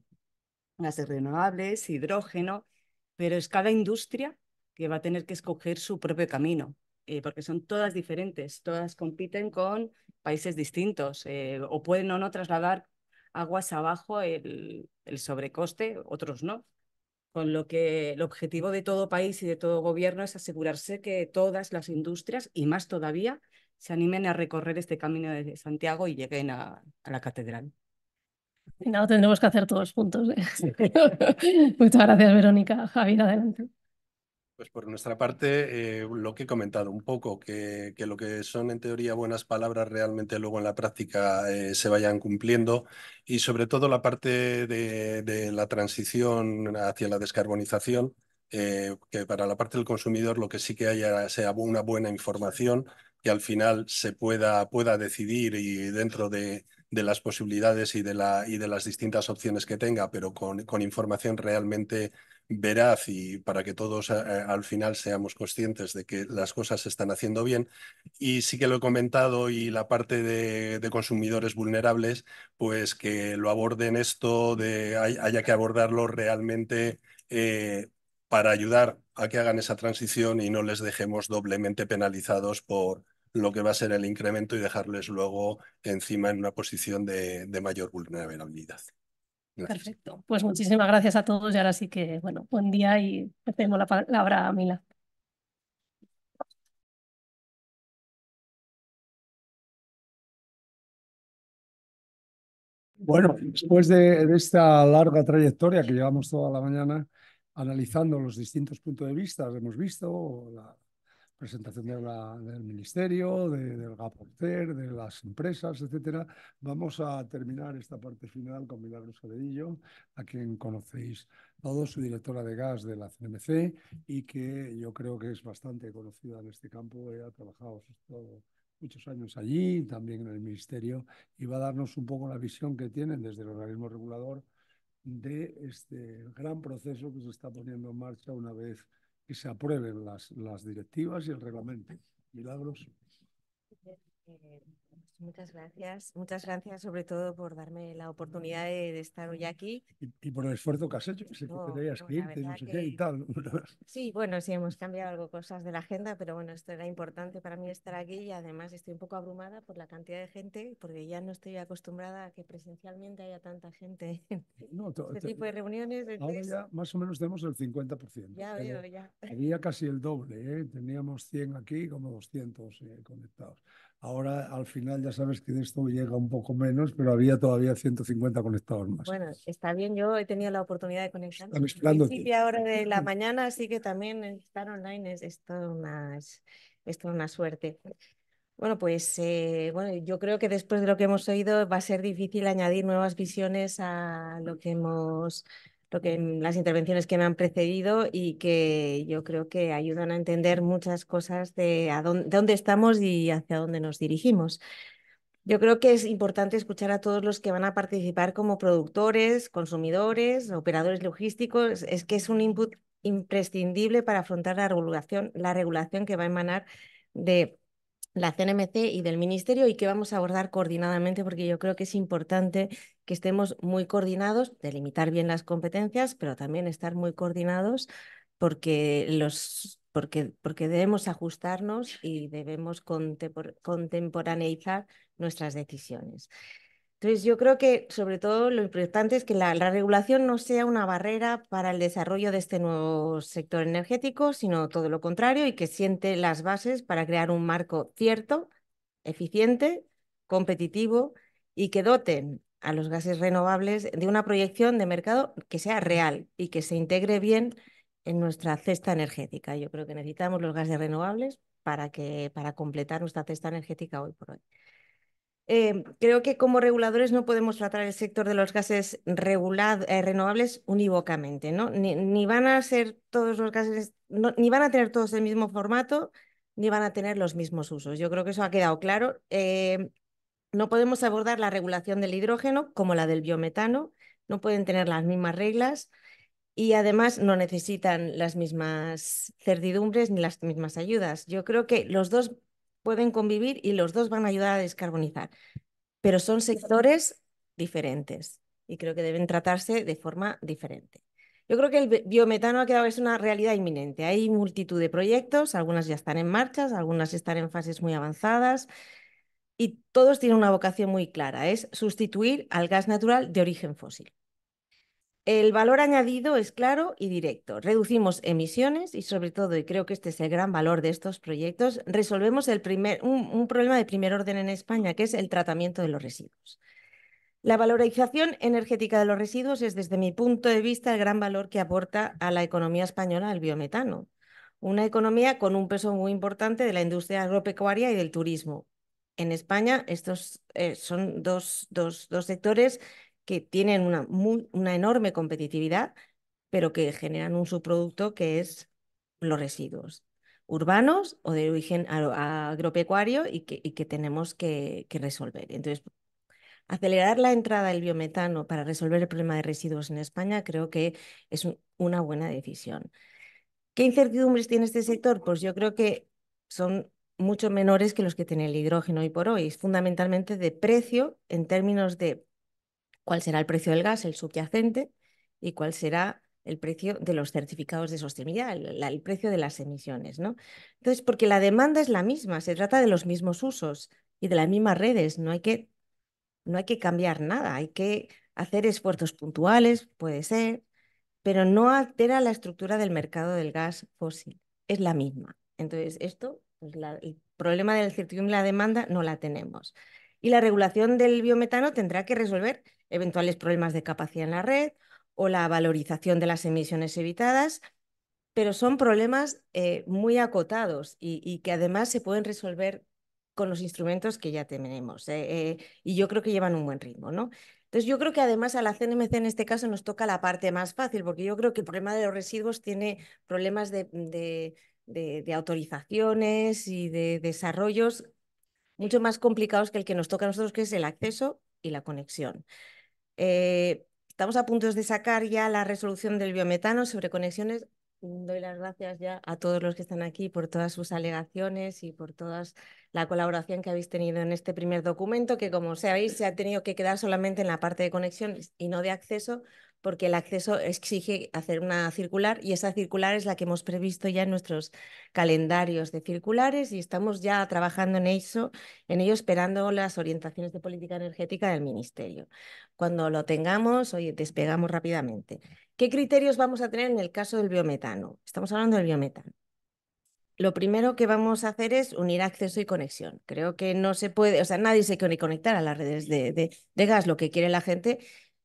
gases renovables, hidrógeno, pero es cada industria que va a tener que escoger su propio camino, eh, porque son todas diferentes, todas compiten con países distintos eh, o pueden o no trasladar aguas abajo el, sobrecoste, otros no. Con lo que el objetivo de todo país y de todo gobierno es asegurarse que todas las industrias y más todavía se animen a recorrer este camino de Santiago y lleguen a, la catedral. Y nada, tendremos que hacer todos juntos. ¿eh? (laughs) Muchas gracias, Verónica. Javier, adelante. Pues por nuestra parte, eh, lo que he comentado un poco, que, lo que son en teoría buenas palabras realmente luego en la práctica eh, se vayan cumpliendo y sobre todo la parte de, la transición hacia la descarbonización, eh, que para la parte del consumidor lo que sí que haya sea una buena información, que al final se pueda, pueda decidir y dentro de, las posibilidades y de, la, y de las distintas opciones que tenga, pero con información realmente veraz y para que todos eh, eh, al final seamos conscientes de que las cosas se están haciendo bien. Y sí que lo he comentado y la parte de, consumidores vulnerables, pues que lo aborden esto, de, haya que abordarlo realmente eh, para ayudar a que hagan esa transición y no les dejemos doblemente penalizados por lo que va a ser el incremento y dejarles luego encima en una posición de mayor vulnerabilidad. Perfecto. Pues muchísimas gracias a todos y ahora sí que, bueno, buen día y tengo la palabra a Mila. Bueno, después de, esta larga trayectoria que llevamos toda la mañana analizando los distintos puntos de vista, hemos visto la, presentación de del ministerio, del GAPORTER, de las empresas, etcétera. Vamos a terminar esta parte final con Milagros Jaredillo, a quien conocéis todos, su directora de gas de la CNMC y que yo creo que es bastante conocida en este campo. ha trabajado muchos años allí, también en el ministerio, y va a darnos un poco la visión que tienen desde el organismo regulador de este gran proceso que se está poniendo en marcha una vez que se aprueben las, las directivas y el reglamento. Milagros. Eh, pues, muchas gracias, muchas gracias sobre todo por darme la oportunidad de, estar hoy aquí. Y, por el esfuerzo que has hecho, que y tal. Sí, bueno, sí, hemos cambiado algo cosas de la agenda, pero bueno, esto era importante para mí estar aquí y además estoy un poco abrumada por la cantidad de gente, porque ya no estoy acostumbrada a que presencialmente haya tanta gente en este tipo de reuniones. Ahora ya más o menos tenemos el 50%. Ya veo, Tenía casi el doble, ¿eh? teníamos 100 aquí como 200 eh, conectados. Ahora al final ya sabes que de esto llega un poco menos, pero había todavía 150 conectados más. Bueno, está bien, yo he tenido la oportunidad de conectar. a principio ahora de la (laughs) mañana, así que también estar online es, toda una, una suerte. Bueno, pues eh, bueno, yo creo que después de lo que hemos oído va a ser difícil añadir nuevas visiones a lo que hemos lo que las intervenciones que me han precedido y que yo creo que ayudan a entender muchas cosas de, a dónde, dónde estamos y hacia dónde nos dirigimos. Yo creo que es importante escuchar a todos los que van a participar como productores, consumidores, operadores logísticos. Es que es un input imprescindible para afrontar la regulación, la regulación que va a emanar de la CNMC y del Ministerio y que vamos a abordar coordinadamente porque yo creo que es importante que estemos muy coordinados, delimitar bien las competencias, pero también estar muy coordinados porque los porque, porque debemos ajustarnos y debemos contemporaneizar nuestras decisiones. Entonces, yo creo que sobre todo lo importante es que la, regulación no sea una barrera para el desarrollo de este nuevo sector energético, sino todo lo contrario y que siente las bases para crear un marco cierto, eficiente, competitivo y que doten a los gases renovables de una proyección de mercado que sea real y que se integre bien en nuestra cesta energética. Yo creo que necesitamos los gases renovables para, que, para completar nuestra cesta energética hoy por hoy. Eh, creo que como reguladores no podemos tratar el sector de los gases eh, renovables unívocamente, ¿no? Ni, van a ser todos los gases, ni van a tener todos el mismo formato, ni van a tener los mismos usos. Yo creo que eso ha quedado claro. Eh, no podemos abordar la regulación del hidrógeno como la del biometano, no pueden tener las mismas reglas y además no necesitan las mismas certidumbres ni las mismas ayudas. Yo creo que los dos pueden convivir y los dos van a ayudar a descarbonizar. Pero son sectores diferentes y creo que deben tratarse de forma diferente. Yo creo que el biometano ha quedado, es una realidad inminente. Hay multitud de proyectos, algunas ya están en marcha, algunas están en fases muy avanzadas y todos tienen una vocación muy clara, es sustituir al gas natural de origen fósil. El valor añadido es claro y directo. Reducimos emisiones y sobre todo, y creo que este es el gran valor de estos proyectos, resolvemos un, problema de primer orden en España, que es el tratamiento de los residuos. La valorización energética de los residuos es, desde mi punto de vista, el gran valor que aporta a la economía española el biometano, una economía con un peso muy importante de la industria agropecuaria y del turismo. En España, estos eh, son dos, dos, dos sectores que tienen una, una enorme competitividad, pero que generan un subproducto que es los residuos urbanos o de origen agropecuario y que, que tenemos que, resolver. Entonces, acelerar la entrada del biometano para resolver el problema de residuos en España creo que es una buena decisión. ¿Qué incertidumbres tiene este sector? Pues yo creo que son mucho menores que los que tiene el hidrógeno hoy por hoy, Es fundamentalmente de precio en términos de cuál será el precio del gas, el subyacente, y cuál será el precio de los certificados de sostenibilidad, el, precio de las emisiones. ¿no? Entonces, porque la demanda es la misma, se trata de los mismos usos y de las mismas redes, no hay que, no hay que cambiar nada, hay que hacer esfuerzos puntuales, puede ser, pero no altera la estructura del mercado del gas fósil, es la misma. Entonces, esto, pues, el problema del certidumbre y la demanda no la tenemos. Y la regulación del biometano tendrá que resolver eventuales problemas de capacidad en la red o la valorización de las emisiones evitadas, pero son problemas eh, muy acotados y, que además se pueden resolver con los instrumentos que ya tenemos. Eh, eh, y yo creo que llevan un buen ritmo, ¿no? Entonces yo creo que además a la CNMC en este caso nos toca la parte más fácil, porque yo creo que el problema de los residuos tiene problemas de, de autorizaciones y de desarrollos mucho más complicados que el que nos toca a nosotros, que es el acceso y la conexión. Eh, estamos a punto de sacar ya la resolución del biometano sobre conexiones. Mm, doy las gracias ya a todos los que están aquí por todas sus alegaciones y por toda la colaboración que habéis tenido en este primer documento, que como sabéis se ha tenido que quedar solamente en la parte de conexiones y no de acceso, porque el acceso exige hacer una circular y esa circular es la que hemos previsto ya en nuestros calendarios de circulares y estamos ya trabajando en eso, en ello esperando las orientaciones de política energética del Ministerio. Cuando lo tengamos, hoy despegamos rápidamente. ¿Qué criterios vamos a tener en el caso del biometano? Estamos hablando del biometano lo primero que vamos a hacer es unir acceso y conexión. Creo que no se puede, o sea, nadie se quiere conectar a las redes de, gas. Lo que quiere la gente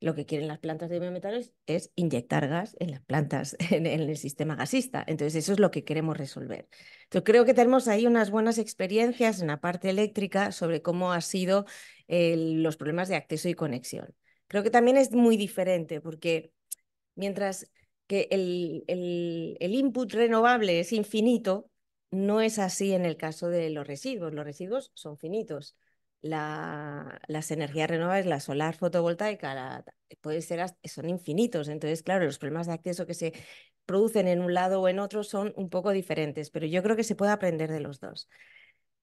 lo que quieren las plantas de biometales es inyectar gas en las plantas, (laughs) en, el sistema gasista. Entonces, eso es lo que queremos resolver. Yo creo que tenemos ahí unas buenas experiencias en la parte eléctrica sobre cómo han sido eh, los problemas de acceso y conexión. Creo que también es muy diferente porque mientras que el, el input renovable es infinito, no es así en el caso de los residuos. Los residuos son finitos las energías renovables, la solar fotovoltaica, ser, son infinitos. Entonces, claro, los problemas de acceso que se producen en un lado o en otro son un poco diferentes, pero yo creo que se puede aprender de los dos.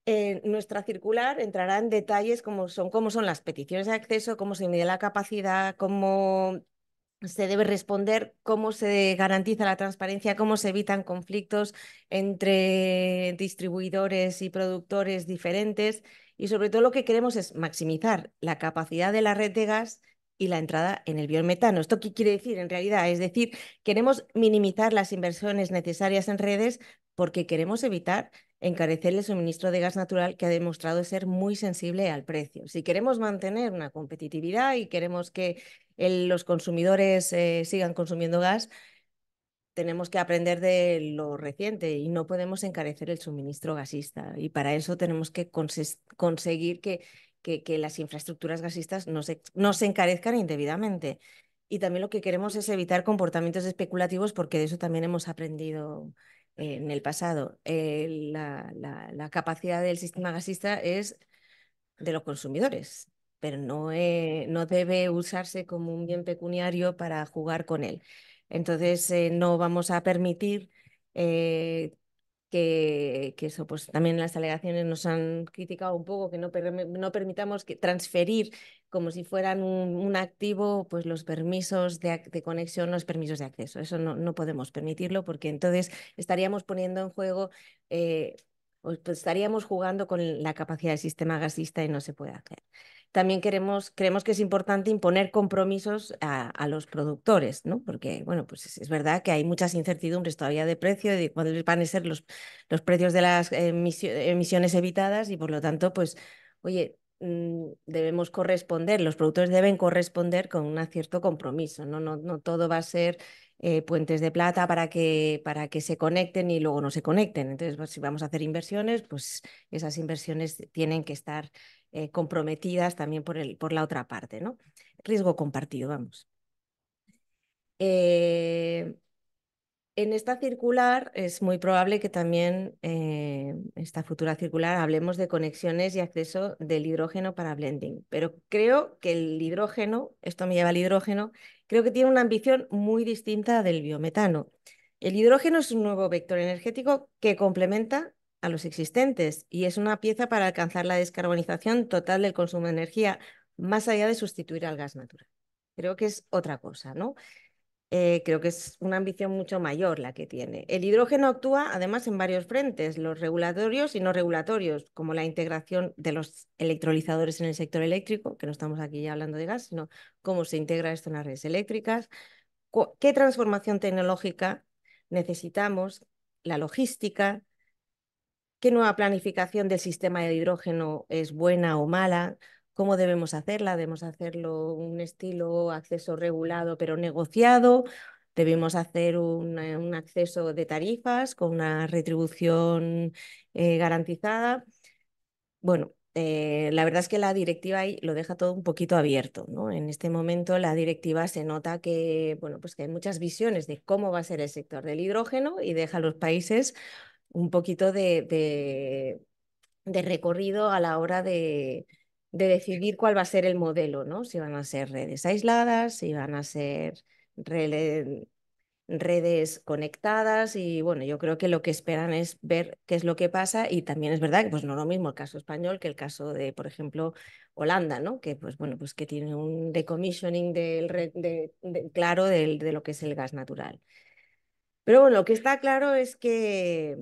en nuestra circular entrará en detalles como son, cómo son las peticiones de acceso, cómo se mide la capacidad, cómo se debe responder, cómo se garantiza la transparencia, cómo se evitan conflictos entre distribuidores y productores diferentes y sobre todo lo que queremos es maximizar la capacidad de la red de gas y la entrada en el biometano. ¿Esto qué quiere decir en realidad? Es decir, queremos minimizar las inversiones necesarias en redes porque queremos evitar encarecer el suministro de gas natural que ha demostrado ser muy sensible al precio. Si queremos mantener una competitividad y queremos que los consumidores eh, sigan consumiendo gas, tenemos que aprender de lo reciente y no podemos encarecer el suministro gasista. Y para eso tenemos que conseguir que, que, que, las infraestructuras gasistas no se, no se encarezcan indebidamente. Y también lo que queremos es evitar comportamientos especulativos porque de eso también hemos aprendido en el pasado. la, la, capacidad del sistema gasista es de los consumidores pero no, eh, no debe usarse como un bien pecuniario para jugar con él. Entonces, eh, no vamos a permitir eh, que, eso, pues también las alegaciones nos han criticado un poco, que no, permitamos transferir como si fueran un, activo, pues los permisos de, conexión, los permisos de acceso. Eso no, podemos permitirlo porque entonces estaríamos poniendo en juego, eh, pues, estaríamos jugando con la capacidad del sistema gasista y no se puede hacer también queremos, creemos que es importante imponer compromisos a, los productores, ¿no? Porque, bueno, pues es, verdad que hay muchas incertidumbres todavía de precio, de cuáles van a ser los, los precios de las emisiones evitadas y, por lo tanto, pues, oye, mm, debemos corresponder, los productores deben corresponder con un cierto compromiso, ¿no? No, no todo va a ser eh, puentes de plata para que, para que se conecten y luego no se conecten. Entonces, pues, si vamos a hacer inversiones, pues esas inversiones tienen que estar eh, comprometidas también por, el, por la otra parte, ¿no? Riesgo compartido, vamos. Eh, en esta circular es muy probable que también, en eh, esta futura circular, hablemos de conexiones y acceso del hidrógeno para blending. Pero creo que el hidrógeno, esto me lleva al hidrógeno, creo que tiene una ambición muy distinta del biometano. El hidrógeno es un nuevo vector energético que complementa a los existentes y es una pieza para alcanzar la descarbonización total del consumo de energía, más allá de sustituir al gas natural. Creo que es otra cosa, ¿no? Eh, creo que es una ambición mucho mayor la que tiene. El hidrógeno actúa además en varios frentes, los regulatorios y no regulatorios, como la integración de los electrolizadores en el sector eléctrico, que no estamos aquí ya hablando de gas, sino cómo se integra esto en las redes eléctricas, qué transformación tecnológica necesitamos, la logística, qué nueva planificación del sistema de hidrógeno es buena o mala, cómo debemos hacerla, debemos hacerlo un estilo acceso regulado pero negociado, debemos hacer un, eh, acceso de tarifas con una retribución eh, garantizada. Bueno, eh, la verdad es que la directiva ahí lo deja todo un poquito abierto. En este momento la directiva se nota que, bueno, pues que hay muchas visiones de cómo va a ser el sector del hidrógeno y deja a los países un poquito de recorrido a la hora de, de decidir cuál va a ser el modelo, ¿no? Si van a ser redes aisladas, si van a ser redes conectadas y bueno, yo creo que lo que esperan es ver qué es lo que pasa y también es verdad que pues no es lo mismo el caso español que el caso de, por ejemplo, Holanda, ¿no? Que pues bueno, pues que tiene un decommissioning del, claro de lo que es el gas natural. Pero bueno, lo que está claro es que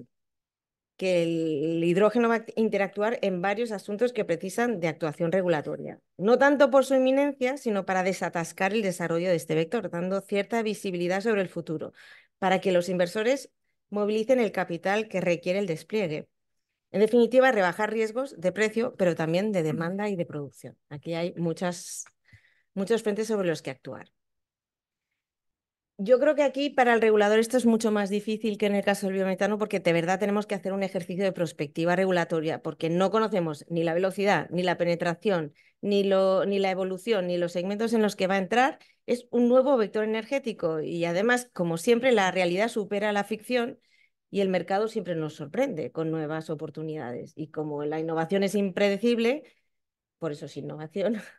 que el hidrógeno va a interactuar en varios asuntos que precisan de actuación regulatoria, no tanto por su inminencia, sino para desatascar el desarrollo de este vector, dando cierta visibilidad sobre el futuro, para que los inversores movilicen el capital que requiere el despliegue. En definitiva, rebajar riesgos de precio, pero también de demanda y de producción. Aquí hay muchas, muchos frentes sobre los que actuar. Yo creo que aquí para el regulador esto es mucho más difícil que en el caso del biometano porque de verdad tenemos que hacer un ejercicio de prospectiva regulatoria porque no conocemos ni la velocidad, ni la penetración, ni, ni la evolución, ni los segmentos en los que va a entrar. Es un nuevo vector energético y además, como siempre, la realidad supera la ficción y el mercado siempre nos sorprende con nuevas oportunidades. Y como la innovación es impredecible, por eso es innovación. (laughs)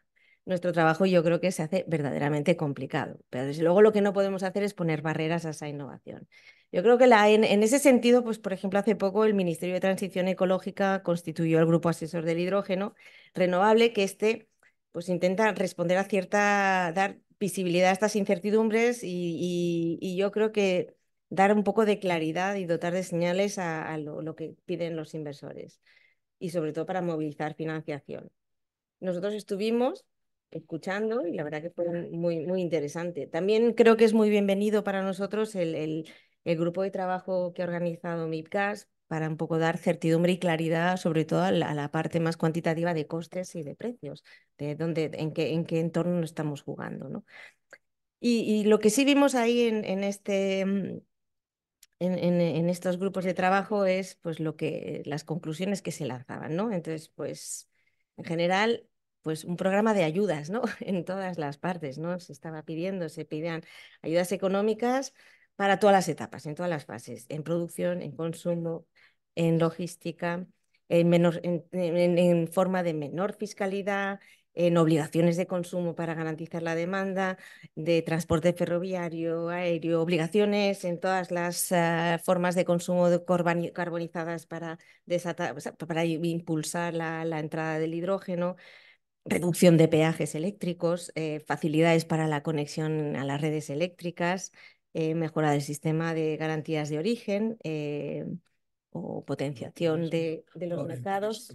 nuestro trabajo yo creo que se hace verdaderamente complicado. Pero desde luego lo que no podemos hacer es poner barreras a esa innovación. Yo creo que la, en, ese sentido, pues por ejemplo, hace poco el Ministerio de Transición Ecológica constituyó el Grupo Asesor del Hidrógeno Renovable, que este pues intenta responder a cierta, dar visibilidad a estas incertidumbres y, yo creo que dar un poco de claridad y dotar de señales a, lo que piden los inversores y sobre todo para movilizar financiación. Nosotros estuvimos escuchando y la verdad que fue muy, muy interesante. También creo que es muy bienvenido para nosotros el, el, grupo de trabajo que ha organizado MIPCAS para un poco dar certidumbre y claridad, sobre todo a la, parte más cuantitativa de costes y de precios, de en qué, en qué entorno estamos jugando. ¿no? Y, lo que sí vimos ahí en, en este... Mm, estos grupos de trabajo es pues lo que las conclusiones que se lanzaban, ¿no? Entonces, pues en general pues un programa de ayudas, ¿no? (laughs) En todas las partes, ¿no? Se estaba pidiendo, se pidían ayudas económicas para todas las etapas, en todas las fases, en producción, en consumo, en logística, en, forma de menor fiscalidad, en obligaciones de consumo para garantizar la demanda, de transporte ferroviario, aéreo, obligaciones en todas las ah, formas de consumo carbonizadas para, desatar, para impulsar la entrada del hidrógeno, reducción de peajes eléctricos, eh, facilidades para la conexión a las redes eléctricas, eh, mejora del sistema de garantías de origen eh, o potenciación de, de los mercados.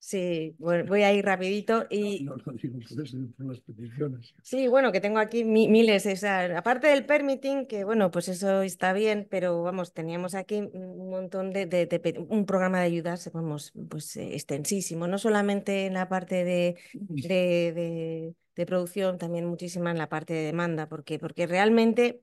Sí, voy a ir rapidito (laughs) y... No, digo por las peticiones. Sí, bueno, que tengo aquí miles. aparte del permitting, que bueno, pues eso está bien, pero vamos, teníamos aquí un montón de... un programa de ayudas, vamos, pues eh, extensísimo. No solamente en la parte de, de producción, también muchísima en la parte de demanda, porque, porque realmente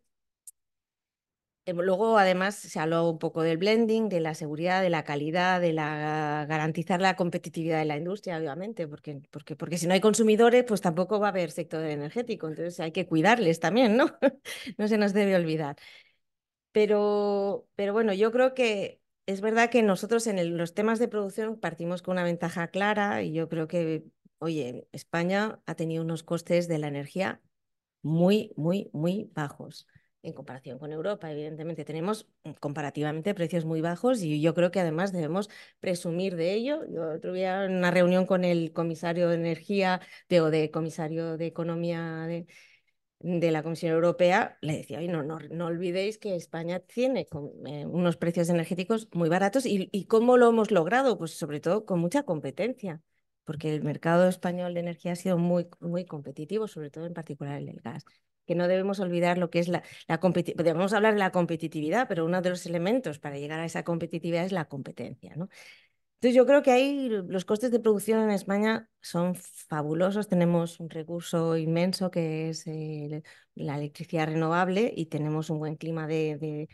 eh, luego, además, se habló un poco del blending, de la seguridad, de la calidad, de la garantizar la competitividad de la industria, obviamente, porque, porque, porque si no hay consumidores, pues tampoco va a haber sector energético. Entonces hay que cuidarles también, ¿no? (laughs) no se nos debe olvidar. Pero, pero bueno, yo creo que es verdad que nosotros en los temas de producción partimos con una ventaja clara y yo creo que, oye, España ha tenido unos costes de la energía muy, muy, muy bajos en comparación con Europa, evidentemente tenemos mm, comparativamente precios muy bajos y yo creo que además debemos presumir de ello. Yo en una reunión con el comisario de Energía o de comisario de Economía de, la Comisión Europea, le decía, Oye, no, no, olvidéis que España tiene eh, unos precios energéticos muy baratos y, cómo lo hemos logrado, pues sobre todo con mucha competencia porque el mercado español de energía ha sido muy, muy competitivo, sobre todo en particular el del gas que no debemos olvidar lo que es la, la competitividad. hablar de la competitividad, pero uno de los elementos para llegar a esa competitividad es la competencia. ¿no? Entonces yo creo que ahí los costes de producción en España son fabulosos. Tenemos un recurso inmenso que es la electricidad renovable y tenemos un buen clima de, de,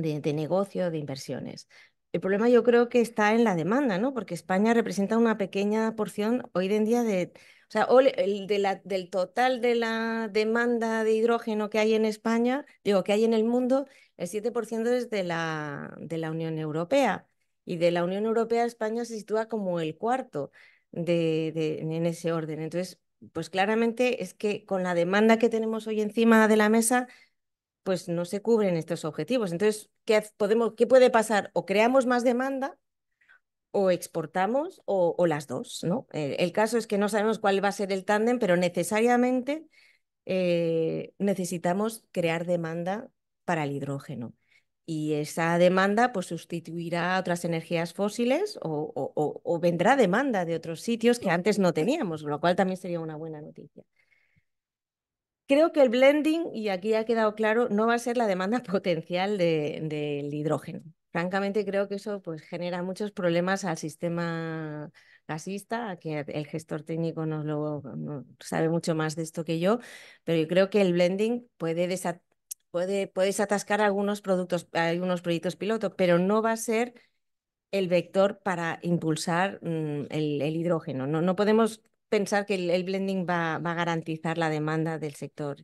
de, de negocio, de inversiones. El problema yo creo que está en la demanda, ¿no? Porque España representa una pequeña porción hoy en día de, o sea, el del total de la demanda de hidrógeno que hay en España, digo, que hay en el mundo, el 7% es de la, de Unión Europea. Y de la Unión Europea, España se sitúa como el cuarto en ese orden. Entonces, pues claramente es que con la demanda que tenemos hoy encima de la mesa, pues no se cubren estos objetivos. Entonces, podemos, qué puede pasar? O creamos más demanda o exportamos o, las dos, ¿no? Eh, el, caso es que no sabemos cuál va a ser el tándem, pero necesariamente eh, necesitamos crear demanda para el hidrógeno. Y esa demanda pues, sustituirá a otras energías fósiles o, vendrá demanda de otros sitios que antes no teníamos, lo cual también sería una buena noticia. Creo que el blending, y aquí ha quedado claro, no va a ser la demanda (laughs) potencial del hidrógeno. Francamente creo que eso pues, genera muchos problemas al sistema gasista, que el gestor técnico lo, no sabe mucho más de esto que yo, pero yo creo que el blending puede desatascar algunos productos, algunos proyectos piloto, pero no va a ser el vector para impulsar mm, el, hidrógeno. No, no, podemos pensar que el, blending va, a garantizar la demanda del sector,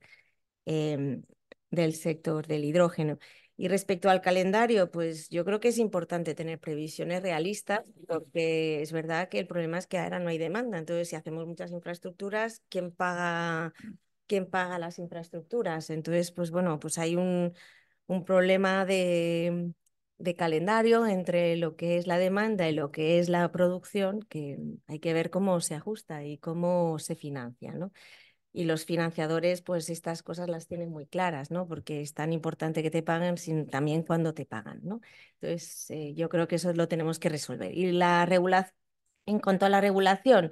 em, del sector del hidrógeno. Y respecto al calendario, pues yo creo que es importante tener previsiones realistas, porque es verdad que el problema es que ahora no hay demanda. Entonces, si hacemos muchas infraestructuras, ¿quién paga, quién paga las infraestructuras? Entonces, pues bueno, pues hay un, problema de, de calendario entre lo que es la demanda y lo que es la producción, que hay que ver cómo se ajusta y cómo se financia. ¿no? y los financiadores, pues estas cosas las tienen muy claras, ¿no? Porque es tan importante que te paguen, también cuando te pagan, ¿no? Entonces, eh, yo creo que eso lo tenemos que resolver. Y la en cuanto a la regulación,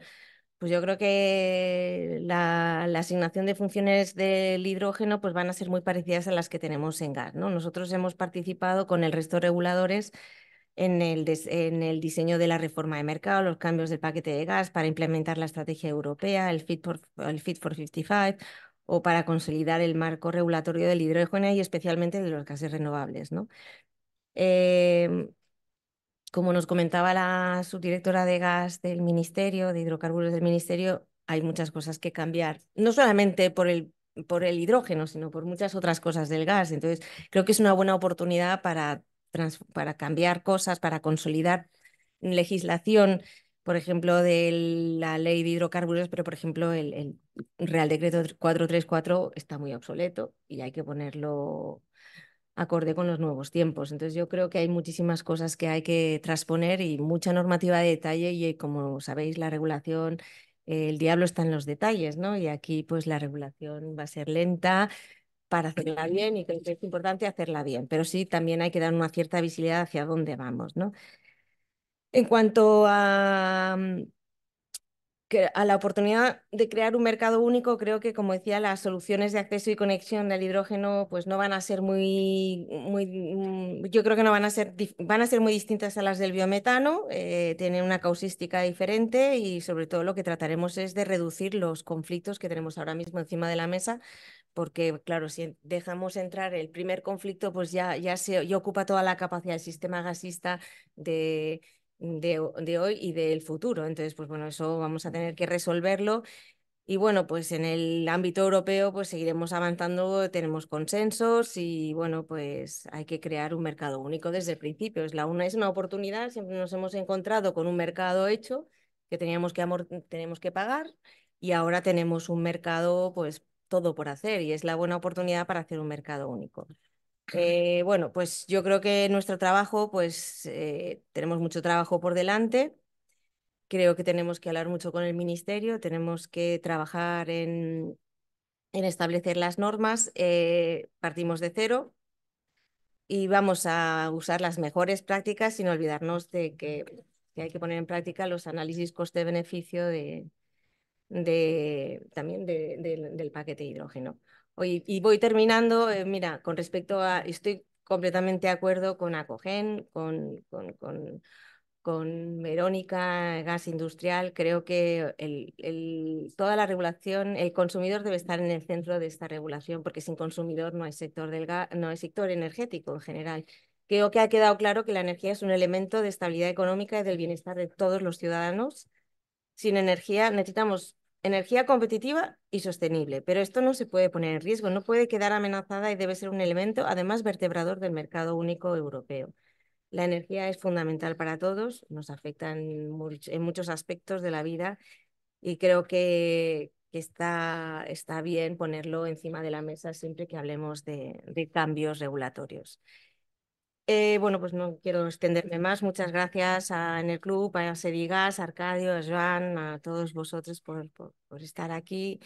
pues yo creo que la, asignación de funciones del hidrógeno pues van a ser muy parecidas a las que tenemos en gas, ¿no? Nosotros hemos participado con el resto de reguladores en el, en el diseño de la reforma de mercado, los cambios del paquete de gas para implementar la estrategia europea, el Fit for, el Fit for 55 o para consolidar el marco regulatorio del hidrógeno y especialmente de los gases renovables. ¿no? Em, como nos comentaba la subdirectora de gas del Ministerio, de hidrocarburos del Ministerio, hay muchas cosas que cambiar, no solamente por el, por el hidrógeno, sino por muchas otras cosas del gas. Entonces, creo que es una buena oportunidad para para cambiar cosas, para consolidar legislación, por ejemplo, de la ley de hidrocarburos, pero por ejemplo, el, Real Decreto 434 está muy obsoleto y hay que ponerlo acorde con los nuevos tiempos. Entonces yo creo que hay muchísimas cosas que hay que transponer y mucha normativa de detalle y como sabéis la regulación, el diablo está en los detalles, ¿no? Y aquí pues la regulación va a ser lenta, para hacerla bien y creo que es importante hacerla bien, pero sí también hay que dar una cierta visibilidad hacia dónde vamos. ¿no? En cuanto a, mm, a la oportunidad de crear un mercado único, creo que, como decía, las soluciones de acceso y conexión del hidrógeno, pues no van a ser muy, muy mm, yo creo que no van a ser, van a ser muy distintas a las del biometano, eh, tienen una causística diferente y sobre todo lo que trataremos es de reducir los conflictos que tenemos ahora mismo encima de la mesa porque claro, si dejamos entrar el primer conflicto, pues ya, ya se ocupa toda la capacidad del sistema gasista de, hoy y del futuro. Entonces, pues bueno, eso vamos a tener que resolverlo. Y bueno, pues en el ámbito europeo, pues seguiremos avanzando, tenemos consensos y bueno, pues hay que crear un mercado único desde el principio. Es, la una, es una oportunidad, siempre nos hemos encontrado con un mercado hecho que teníamos que, tenemos que pagar y ahora tenemos un mercado pues todo por hacer y es la buena oportunidad para hacer un mercado único. Eh, bueno, pues yo creo que nuestro trabajo, pues eh, tenemos mucho trabajo por delante. Creo que tenemos que hablar mucho con el Ministerio, tenemos que trabajar en, establecer las normas. Eh, partimos de cero y vamos a usar las mejores prácticas sin olvidarnos de que, que hay que poner en práctica los análisis coste-beneficio de, de, también del paquete hidrógeno. Hoy, y voy terminando, eh, mira, con respecto a, estoy completamente de acuerdo con Acogen, con, con, con, con Verónica, Gas Industrial, creo que toda la regulación, el consumidor debe estar en el centro de esta regulación, porque sin consumidor no hay sector, del no hay sector energético en general. Creo que ha quedado claro que la energía es un elemento de estabilidad económica y del bienestar de todos los ciudadanos sin energía, necesitamos energía competitiva y sostenible, pero esto no se puede poner en riesgo, no puede quedar amenazada y debe ser un elemento, además, vertebrador del mercado único europeo. La energía es fundamental para todos, nos afecta en, muchos aspectos de la vida y creo que, está, está, bien ponerlo encima de la mesa siempre que hablemos de, de cambios regulatorios. Eh, bueno, pues no quiero extenderme más. Muchas gracias a, en el club, a Sedigas, Arcadio, a Joan, a todos vosotros por, por, por, estar aquí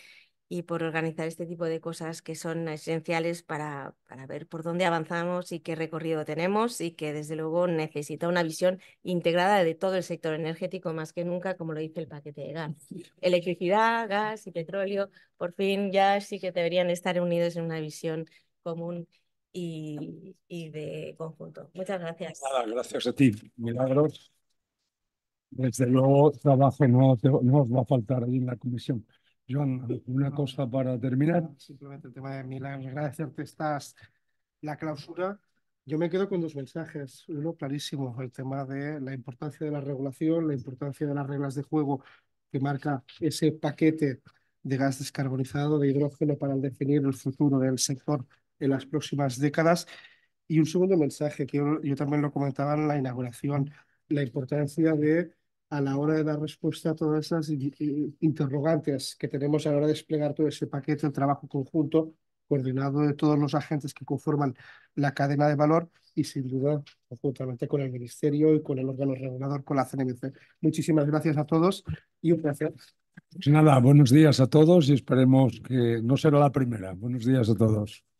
y por organizar este tipo de cosas que son esenciales para, para ver por dónde avanzamos y qué recorrido tenemos y que desde luego necesita una visión integrada de todo el sector energético más que nunca, como lo dice el paquete de gas. Electricidad, gas y petróleo, por fin ya sí que deberían estar unidos en una visión común y, y de conjunto. Muchas gracias. Nada, gracias a ti. Milagros. Desde luego, trabajo no, nos os va a faltar ahí en la comisión. John una cosa para terminar. Simplemente el tema de Milagros. Agradecerte estás la clausura. Yo me quedo con dos mensajes. Uno clarísimo, el tema de la importancia de la regulación, la importancia de las reglas de juego que marca ese paquete de gas descarbonizado, de hidrógeno, para definir el futuro del sector en las próximas décadas. Y un segundo mensaje, que yo, también lo comentaba en la inauguración, la importancia de a la hora de dar respuesta a todas esas interrogantes que tenemos a la hora de desplegar todo ese paquete de trabajo conjunto, coordinado de todos los agentes que conforman la cadena de valor y sin duda conjuntamente con el Ministerio y con el órgano regulador, con la CNMC. Muchísimas gracias a todos y un placer. Pues nada, buenos días a todos y esperemos que no será la primera. Buenos días a todos.